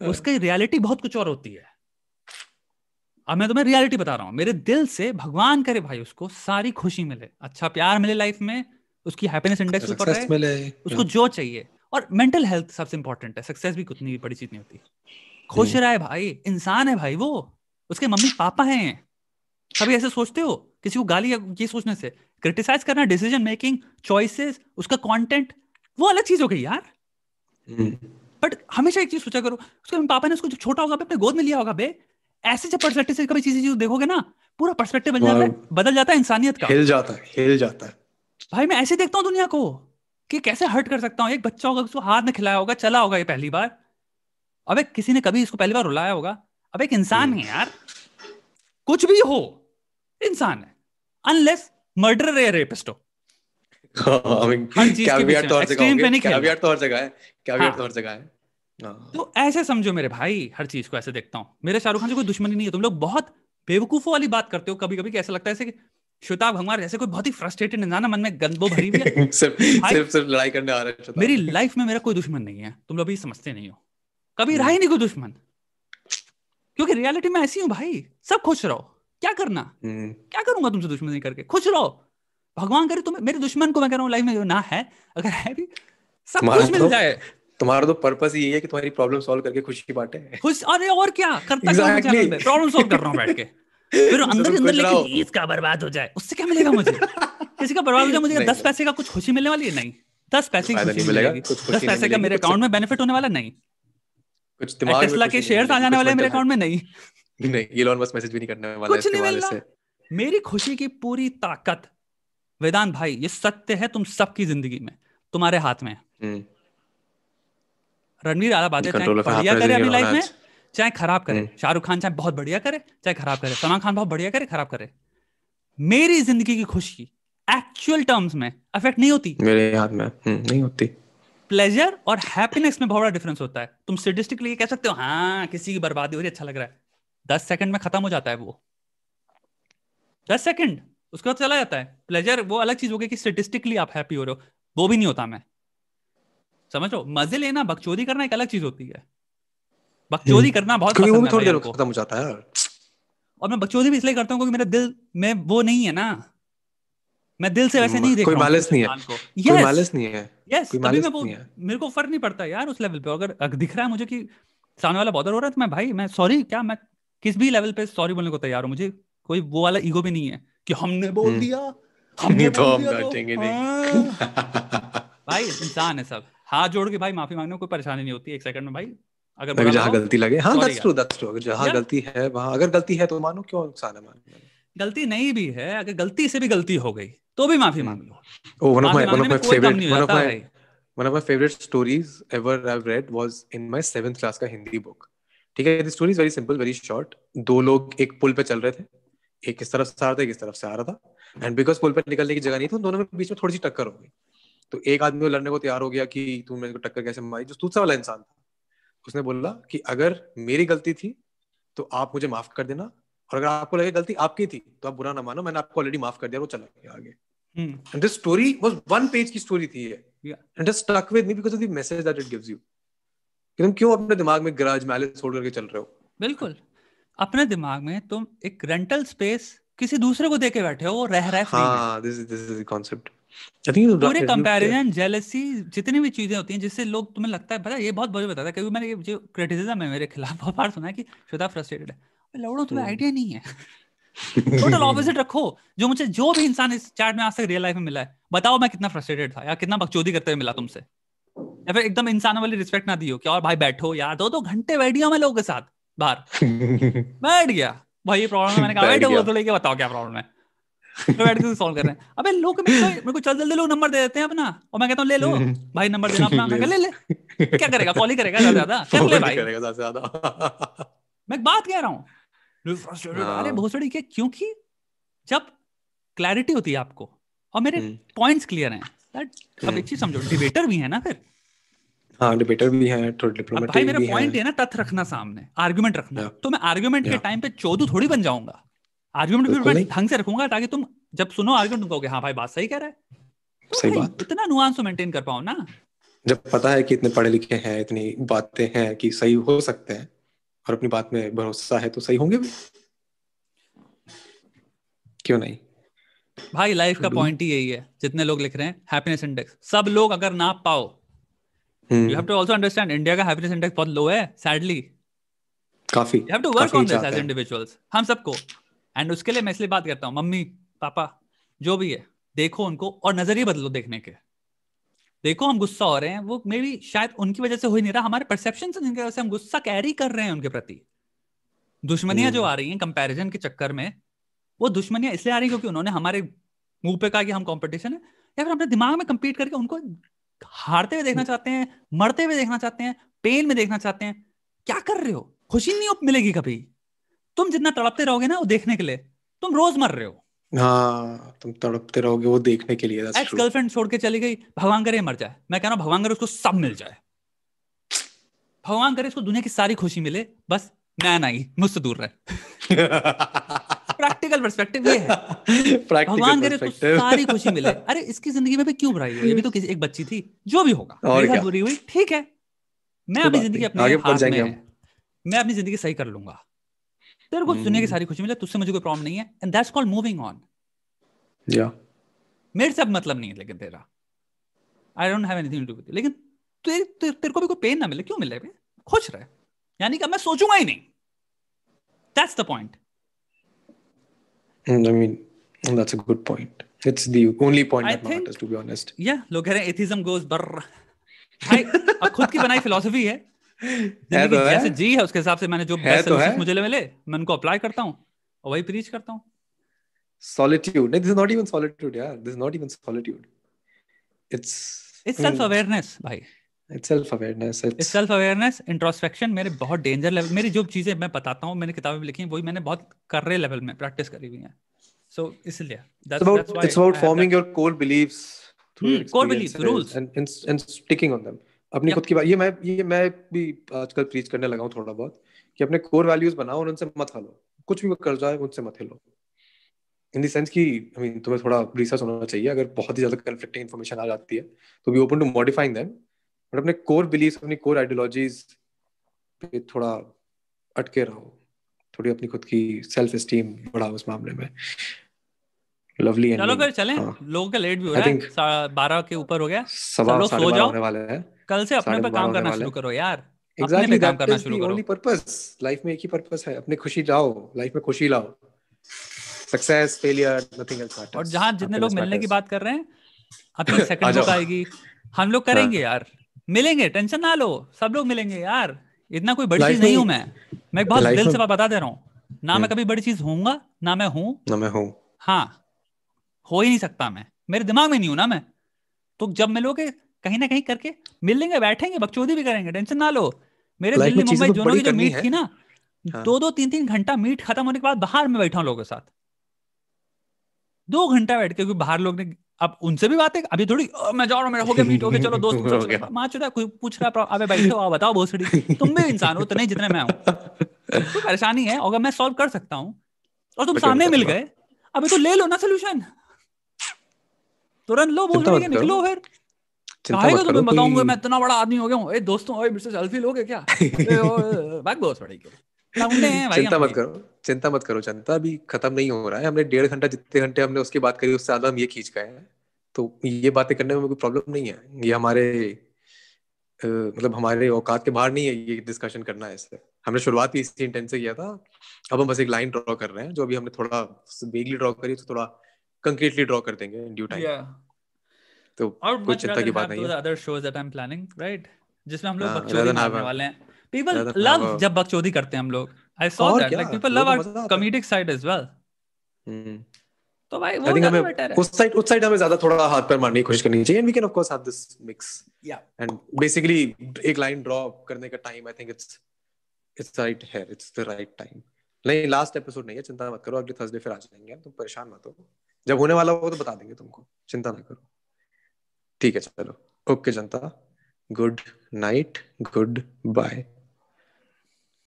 हाँ। उसकी रियलिटी बहुत कुछ और होती है अब मैं तुम्हें रियलिटी बता रहा हूँ मेरे दिल से भगवान करे भाई उसको सारी खुशी मिले अच्छा प्यार मिले लाइफ में उसकी हैप्पीनेस इंडेक्स ऊपर रहे उसको जो चाहिए और मेंटल हेल्थ सबसे इंपॉर्टेंट है सक्सेस भी कुछ नहीं बड़ी चीज नहीं होती खुश रहा है भाई इंसान है भाई वो उसके मम्मी पापा हैं कभी ऐसे सोचते हो किसी को गाली ये सोचने से क्रिटिसाइज करना डिसीजन मेकिंग चॉइसेस उसका कंटेंट वो अलग चीज हो गई यार बट हम्म। हमेशा एक चीज सोचा करो उसके पापा ने उसको जब छोटा होगा अपने गोद में लिया होगा बे ऐसे जब पर्सपेक्टिव से कभी चीजें देखोगे ना पूरा पर्सपेक्टिव बन जाता है हाँ। बदल जाता है इंसानियत का हिल जाता है हिल जाता है भाई मैं ऐसे देखता हूँ दुनिया को कि कैसे हर्ट कर सकता हूँ एक बच्चा होगा उसको हाथ में खिलाया होगा चला होगा ये पहली बार अबे किसी ने कभी इसको पहली बार रुलाया होगा अब एक इंसान हम्म। है यार कुछ भी हो इंसान है अनलेस मर्डर रे रेपिस्ट हो हाँ, तो, तो, हाँ। तो, हाँ। तो ऐसे समझो मेरे भाई हर चीज को ऐसे देखता हूँ मेरे शाहरुख खान से कोई दुश्मनी नहीं है तुम लोग बहुत बेवकूफों वाली बात करते हो कभी कभी कैसा लगता है ऐसे श्वेता भंगवार जैसे कोई बहुत ही फ्रस्ट्रेटेड इंसान मन में गंदो भरी हुई है सिर्फ सिर्फ लड़ाई करने आ रहा है मेरी लाइफ में मेरा कोई दुश्मन नहीं है तुम लोग अभी समझते नहीं हो कभी हम्म। रहा ही नहीं कोई दुश्मन क्योंकि रियलिटी में ऐसी हूं भाई सब खुश रहो क्या करना हम्म। क्या करूंगा तुमसे दुश्मन नहीं करके खुश रहो भगवान करे तुम्हें मेरे दुश्मन को मैं कह रहा हूँ लाइफ में जो ना है अगर है भी सब खुश मिल तो- जाए तुम्हारा तो पर्पस ही है कि तुम्हारी प्रॉब्लम सॉल्व करके खुशी बांटे खुश अरे और क्या करता exactly. प्रॉब्लम सॉल्व कर रहा हूँ बैठ के फिर अंदर ही अंदर लेकिन इसका बर्बाद हो जाए उससे क्या मिलेगा मुझे किसी का बर्बाद हो जाए मुझे दस पैसे का कुछ खुशी मिलने वाली है नहीं दस पैसे की खुशी मिलेगी दस पैसे का मेरे अकाउंट में बेनिफिट होने वाला नहीं कुछ दिमाग में टेस्ला के शेयर्स आ जाने वाले हैं मेरे अकाउंट में नहीं नहीं इलॉन मस्क मैसेज भी नहीं करने वाला कुछ नहीं मिलना मेरी खुशी की पूरी ताकत वेदांत भाई ये सत्य है तुम सबकी जिंदगी में तुम्हारे हाथ में हम्म। रणवीर आला बातें बढ़िया करे अपनी लाइफ में चाहे खराब करे हम्म। शाहरुख खान चाहे बहुत बढ़िया करे चाहे खराब करे सलमान खान बहुत बढ़िया करे खराब करे मेरी जिंदगी की खुशी एक्चुअल टर्म्स में अफेक्ट नहीं होती मेरे हाथ में हम्म, नहीं होती प्लेजर और हैप्पीनेस में बहुत बड़ा डिफरेंस होता है तुम स्टेटिस्टिकली कह सकते हो हाँ किसी की बर्बादी हो रही अच्छा लग रहा है दस सेकंड में खत्म हो जाता है वो दस सेकंड उसके बाद चला जाता है प्लेजर वो अलग चीज हो गई कि स्टेटिस्टिकली आप हैप्पी हो रहे हो वो भी नहीं होता मैं समझो मजे लेना बकचोदी करना एक अलग चीज होती है बकचोदी हम्म। करना बहुत पसंद है खत्म हो जाता है और मैं बकचोदी भी इसलिए करता हूँ क्योंकि मेरा दिल में वो नहीं है ना मैं दिल से वैसे नहीं देख कोई मालिस नहीं है yes, मालिस नहीं है यस yes, तभी मैं वो मेरे को फर्क नहीं पड़ता यार उस लेवल पे अगर दिख रहा है मुझे कि सामने वाला बॉदर हो रहा है तो मैं भाई मैं सॉरी क्या मैं किस भी लेवल पे सॉरी बोलने को तैयार हूँ मुझे कोई वो वाला ईगो भी नहीं है कि हमने बोल हम्म। दिया हमने तो हम तो- डांटेंगे नहीं हाँ। भाई इंसान है सब हाथ जोड़ के भाई माफी मांगने कोई परेशानी नहीं होती एक सेकंड में भाई अगर अगर जहां गलती लगे हाँ दैट्स ट्रू दैट्स ट्रू अगर जहाँ गलती है वहां अगर गलती है तो मानो क्यों नुकसान है मानो गलती नहीं भी है अगर गलती से भी गलती हो गई तो भी माफी हम्म। मांग लो one of my one of my favourite one of my one of my favourite stories ever I have read was in my 7th class का हिंदी बुक ठीक है the story is very simple very short दो लोग एक पुल पे चल रहे थे एक तरफ से आ रहा था एक तरफ से आ रहा था एंड बिकॉज पुल पर निकलने की जगह नहीं थी तो दोनों में बीच में थोड़ी सी टक्कर हो गई तो एक आदमी लड़ने को तैयार हो गया कि तू मेरे को टक्कर कैसे मारी जो दूसरा वाला इंसान था उसने बोला कि अगर मेरी गलती थी तो आप मुझे माफ कर देना और अगर आपको लगे गलती आपकी थी तो आप बुरा ना मानो मैंने आपको ऑलरेडी माफ कर दिया वो चला गया आगे and this story was one page की स्टोरी थी ये and it stuck with me because of the message that it gives you कि तुम क्यों अपने दिमाग में ग्रज मैलिस होल्ड करके चल रहे हो बिल्कुल अपने दिमाग में तुम एक रेंटल स्पेस किसी दूसरे को देके बैठे हो वो रह रहा है हां this is this is the concept पूरे कंपैरिजन जेलेसी जितनी भी चीजें होती हैं जिससे लोग तुम्हें लगता है पता ये बहुत बड़ी बताता है कभी मैंने ये जो क्रिटिसिज्म है मेरे खिलाफ बहुत बार सुना है कि श्वेता फ्रस्ट्रेटेड है लौड़ो तुम्हें आइडिया हम्म। नहीं है टोटल ऑपोजिट रखो जो मुझे जो भी इंसान इस चैट में आज तक रियल लाइफ में मिला है बताओ मैं कितना फ्रस्ट्रेटेड था या कितना बकचोदी करते हुए मिला तुमसे या फिर एकदम इंसानों वाली रिस्पेक्ट ना दी हो कि और भाई बैठो यार दो दो घंटे बैठ गया मैं लोगों के साथ बाहर बैठ गया भाई ये प्रॉब्लम मैंने कहा बैठो तो लेके बताओ क्या प्रॉब्लम है तो बैठ के सॉल्व कर रहे हैं अबे लोग मेरे को चल जल्दी लोग नंबर दे देते हैं अपना और मैं कहता हूँ ले लो भाई नंबर देना अपना ले ले, ले। क्या करेगा कॉल ही करेगा ज्यादा कर ले भाई मैं बात कह रहा हूँ अरे हाँ। क्योंकि जब क्लैरिटी होती है आपको और मेरे पॉइंट्स हम्म। क्लियर हैं अब हम्म। एक चीज समझो डिबेटर भी है ना फिर हाँ डिबेटर भी है डिप्लोमेटिक भाई मेरा पॉइंट है ना तथ्य रखना सामने आर्गुमेंट रखना तो मैं आर्गुमेंट के टाइम पे थोड़ी बन जाऊंगा आर्गुमेंट मैं ढंग से रखूंगा ताकि तुम जब सुनो आर्गुमेंट कहोगे हाँ भाई बात सही कह रहा है तो सही बात इतना नुआंस मेंटेन तो कर पाओ ना जब पता है कि इतने पढ़े लिखे हैं इतनी बातें हैं कि सही हो सकते हैं और अपनी बात में भरोसा है तो सही होंगे भी क्यों नहीं भाई लाइफ का पॉइंट ही यही है जितने लोग लिख रहे हैं हैप्पीनेस इंडेक्स सब लोग अगर ना पाओ you have to also understand India का हैप्पीनेस इंडेक्स बहुत लो है सैडली काफी you have to work on this as individuals हम सबको एंड उसके लिए मैं इसलिए बात करता हूँ मम्मी पापा जो भी है देखो उनको और नजरिए बदलो देखने के देखो हम गुस्सा हो रहे हैं वो मे बी शायद उनकी वजह से हो ही नहीं रहा हमारे परसेप्शन से जिनकी वजह से हम गुस्सा कैरी कर रहे हैं उनके प्रति दुश्मनियां जो हम्म। आ रही हैं कंपैरिजन के चक्कर में वो दुश्मनियां इसलिए आ रही हैं क्योंकि उन्होंने हमारे मुंह पे कहा कि हम कंपटीशन है या फिर अपने दिमाग में कम्पीट करके उनको हारते हुए देखना चाहते हैं मरते हुए देखना चाहते हैं पेन में देखना चाहते हैं क्या कर रहे हो खुशी नहीं मिलेगी कभी तुम जितना तड़पते रहोगे ना वो देखने के लिए तुम रोज मर रहे हो हाँ तुम तड़पते रहोगे वो देखने के लिए एक्स गर्लफ्रेंड छोड़ के चली गई भगवान करे मर जाए मैं कह रहा हूँ भगवान करे उसको सब मिल जाए भगवान करे उसको दुनिया की सारी खुशी मिले बस मैं ना ही मुझसे दूर रहे प्रैक्टिकल पर्सपेक्टिव ये है भगवान करे उसको सारी खुशी मिले अरे इसकी जिंदगी में भी क्यों बुराई हुई ये भी तो किसी एक बच्ची थी जो भी होगा और क्या बुरी हुई ठीक है मैं अपनी जिंदगी अपने हाथ में मैं अपनी जिंदगी सही कर लूंगा तेरे को हम्म, सुनने की हम्म। सारी खुशी मिले तुझसे मुझे कोई प्रॉब्लम नहीं है and that's called moving on या मेरे से अब मतलब नहीं है लेकिन तेरा I don't have anything to do with लेकिन ते, ते, तेरे को भी कोई पेन ना मिले क्यों मिले भाई खुश रहे यानी कि मैं सोचूंगा ही नहीं that's the point I mean that's a good point it's the only point that matters to be honest या लोग कह रहे हैं एथिज्म गोस बर भाई खुद की बनाई फिलॉसफी है है तो है? जी है उसके हिसाब से मैंने जो बेस्ट तो मुझे मिले मैं उनको अप्लाई करता हूँ और वही प्रीच करता हूँ सॉलिट्यूड नहीं दिस नॉट इवन सॉलिट्यूड यार this not even solitude it's it's self awareness भाई it's self awareness it's self awareness introspection मेरे बहुत डेंजर लेवल मेरी जो चीजें मैं बताता हूँ मैंने किताबें लिखी वही मैंने बहुत कर रहे लेवल में प्रैक्टिस करी हुई है सो इसलिए it's about forming your core beliefs through core beliefs rules and sticking on them अपनी खुद की बात ये मैं ये मैं भी आजकल प्रीच करने लगा हूँ थोड़ा बहुत कि अपने कोर वैल्यूज बनाओ और उनसे मत हलो कुछ भी कर जाए उनसे मत हिलो इन द सेंस की आई मीन तुम्हें थोड़ा रिसर्च होना चाहिए अगर बहुत ही ज्यादा कन्फ्लिक्टिंग इन्फॉर्मेशन आ जाती है तो be open to modifying them but अपने कोर बिलीव अपनी कोर आइडियोलॉजीज पे थोड़ा अटके रहो थोड़ी अपनी खुद की सेल्फ एस्टीम बढ़ाओ उस मामले में लवली चलो कर चलें हाँ. लोगों का लेट भी हो रहा है बारह के ऊपर हो गया सब लोग सो जाओ होने वाले हैं कल से अपने पर काम करना शुरू करो यार एग्जैक्टली काम करना शुरू करो ओनली पर्पस लाइफ में एक ही पर्पस है अपने खुशी लाओ लाइफ में खुशी लाओ success failure nothing else matters और जहां जितने लोग मिलने की बात कर रहे हैं अपनी सेकंड बुक आएगी हम लोग करेंगे हाँ। यार मिलेंगे टेंशन ना लो सब लोग मिलेंगे यार इतना कोई बड़ी चीज नहीं हूं मैं मैं बहुत दिल से बता दे रहा हूँ ना मैं हम्म। कभी बड़ी चीज होऊंगा ना मैं हूं ना मैं हूं हाँ हो ही नहीं सकता मैं मेरे दिमाग में नहीं हूं ना मैं तो जब मिलोगे कहीं ना कहीं करके मिल लेंगे बैठेंगे बकचोदी भी करेंगे टेंशन ना लो मेरे दिल्ली मुंबई दोनों की जो मीट थी ना हाँ। दो दो तीन तीन घंटा मीट खत्म होने के बाद बाहर में बैठा लोगों के साथ दो घंटा बैठ के क्योंकि बाहर लोग ने अब उनसे भी बातें अभी थोड़ी ओ, मैं जा रहा हूँ मेरा हो गया मीट हो गया चलो दोस्त माँ चुरा कोई पूछ रहा है अबे बैठो आओ बताओ बहुत सड़ी तुम भी इंसान हो उतने जितने मैं हूँ परेशानी है अगर मैं सॉल्व कर सकता हूँ और तुम सामने मिल गए अभी तो ले लो ना सोल्यूशन तुरंत लो बोल रहे निकलो फिर बताऊंगा मैं इतना बड़ा आदमी हो गया हूँ दोस्तों ओए सेल्फी लोगे क्या बैक चिंता मत करो चिंता मत करो चिंता अभी खत्म नहीं हो रहा है हमने डेढ़ घंटा जितने घंटे हमने उसकी बात करी उससे ज्यादा हम ये खींच गए हैं तो ये बातें करने में कोई प्रॉब्लम नहीं है ये हमारे मतलब हमारे औकात के बाहर नहीं है ये डिस्कशन करना है इससे हमने शुरुआत ही इसी इंटेंट से किया था अब हम बस एक लाइन ड्रॉ कर रहे हैं जो अभी हमने थोड़ा वेगली ड्रॉ करी तो थोड़ा कंक्रीटली ड्रॉ कर देंगे ड्यू टाइम तो और कुछ चिंता की बात नहीं है other shows that I am planning right जिसमें हम लोग हाँ, बकचोदी करने वाले हैं पीपल लव जब बकचोदी करते हैं हम लोग I saw that like people love our comedic side as well तो भाई वो ज्यादा बेटर है उस साइड उस साइड हमें ज्यादा थोड़ा हाथ पर मारने की कोशिश करनी चाहिए and we can of course have this mix या एंड बेसिकली एक लाइन ड्रॉ करने का time I think it's it's right here it's the right time नहीं लास्ट एपिसोड नहीं है चिंता मत करो अगले थर्सडे फिर आ जाएंगे तुम परेशान मत हो जब होने वाला हो तो बता देंगे तुमको चिंता ना करो ठीक है चलो ओके जनता गुड नाइट गुड बाय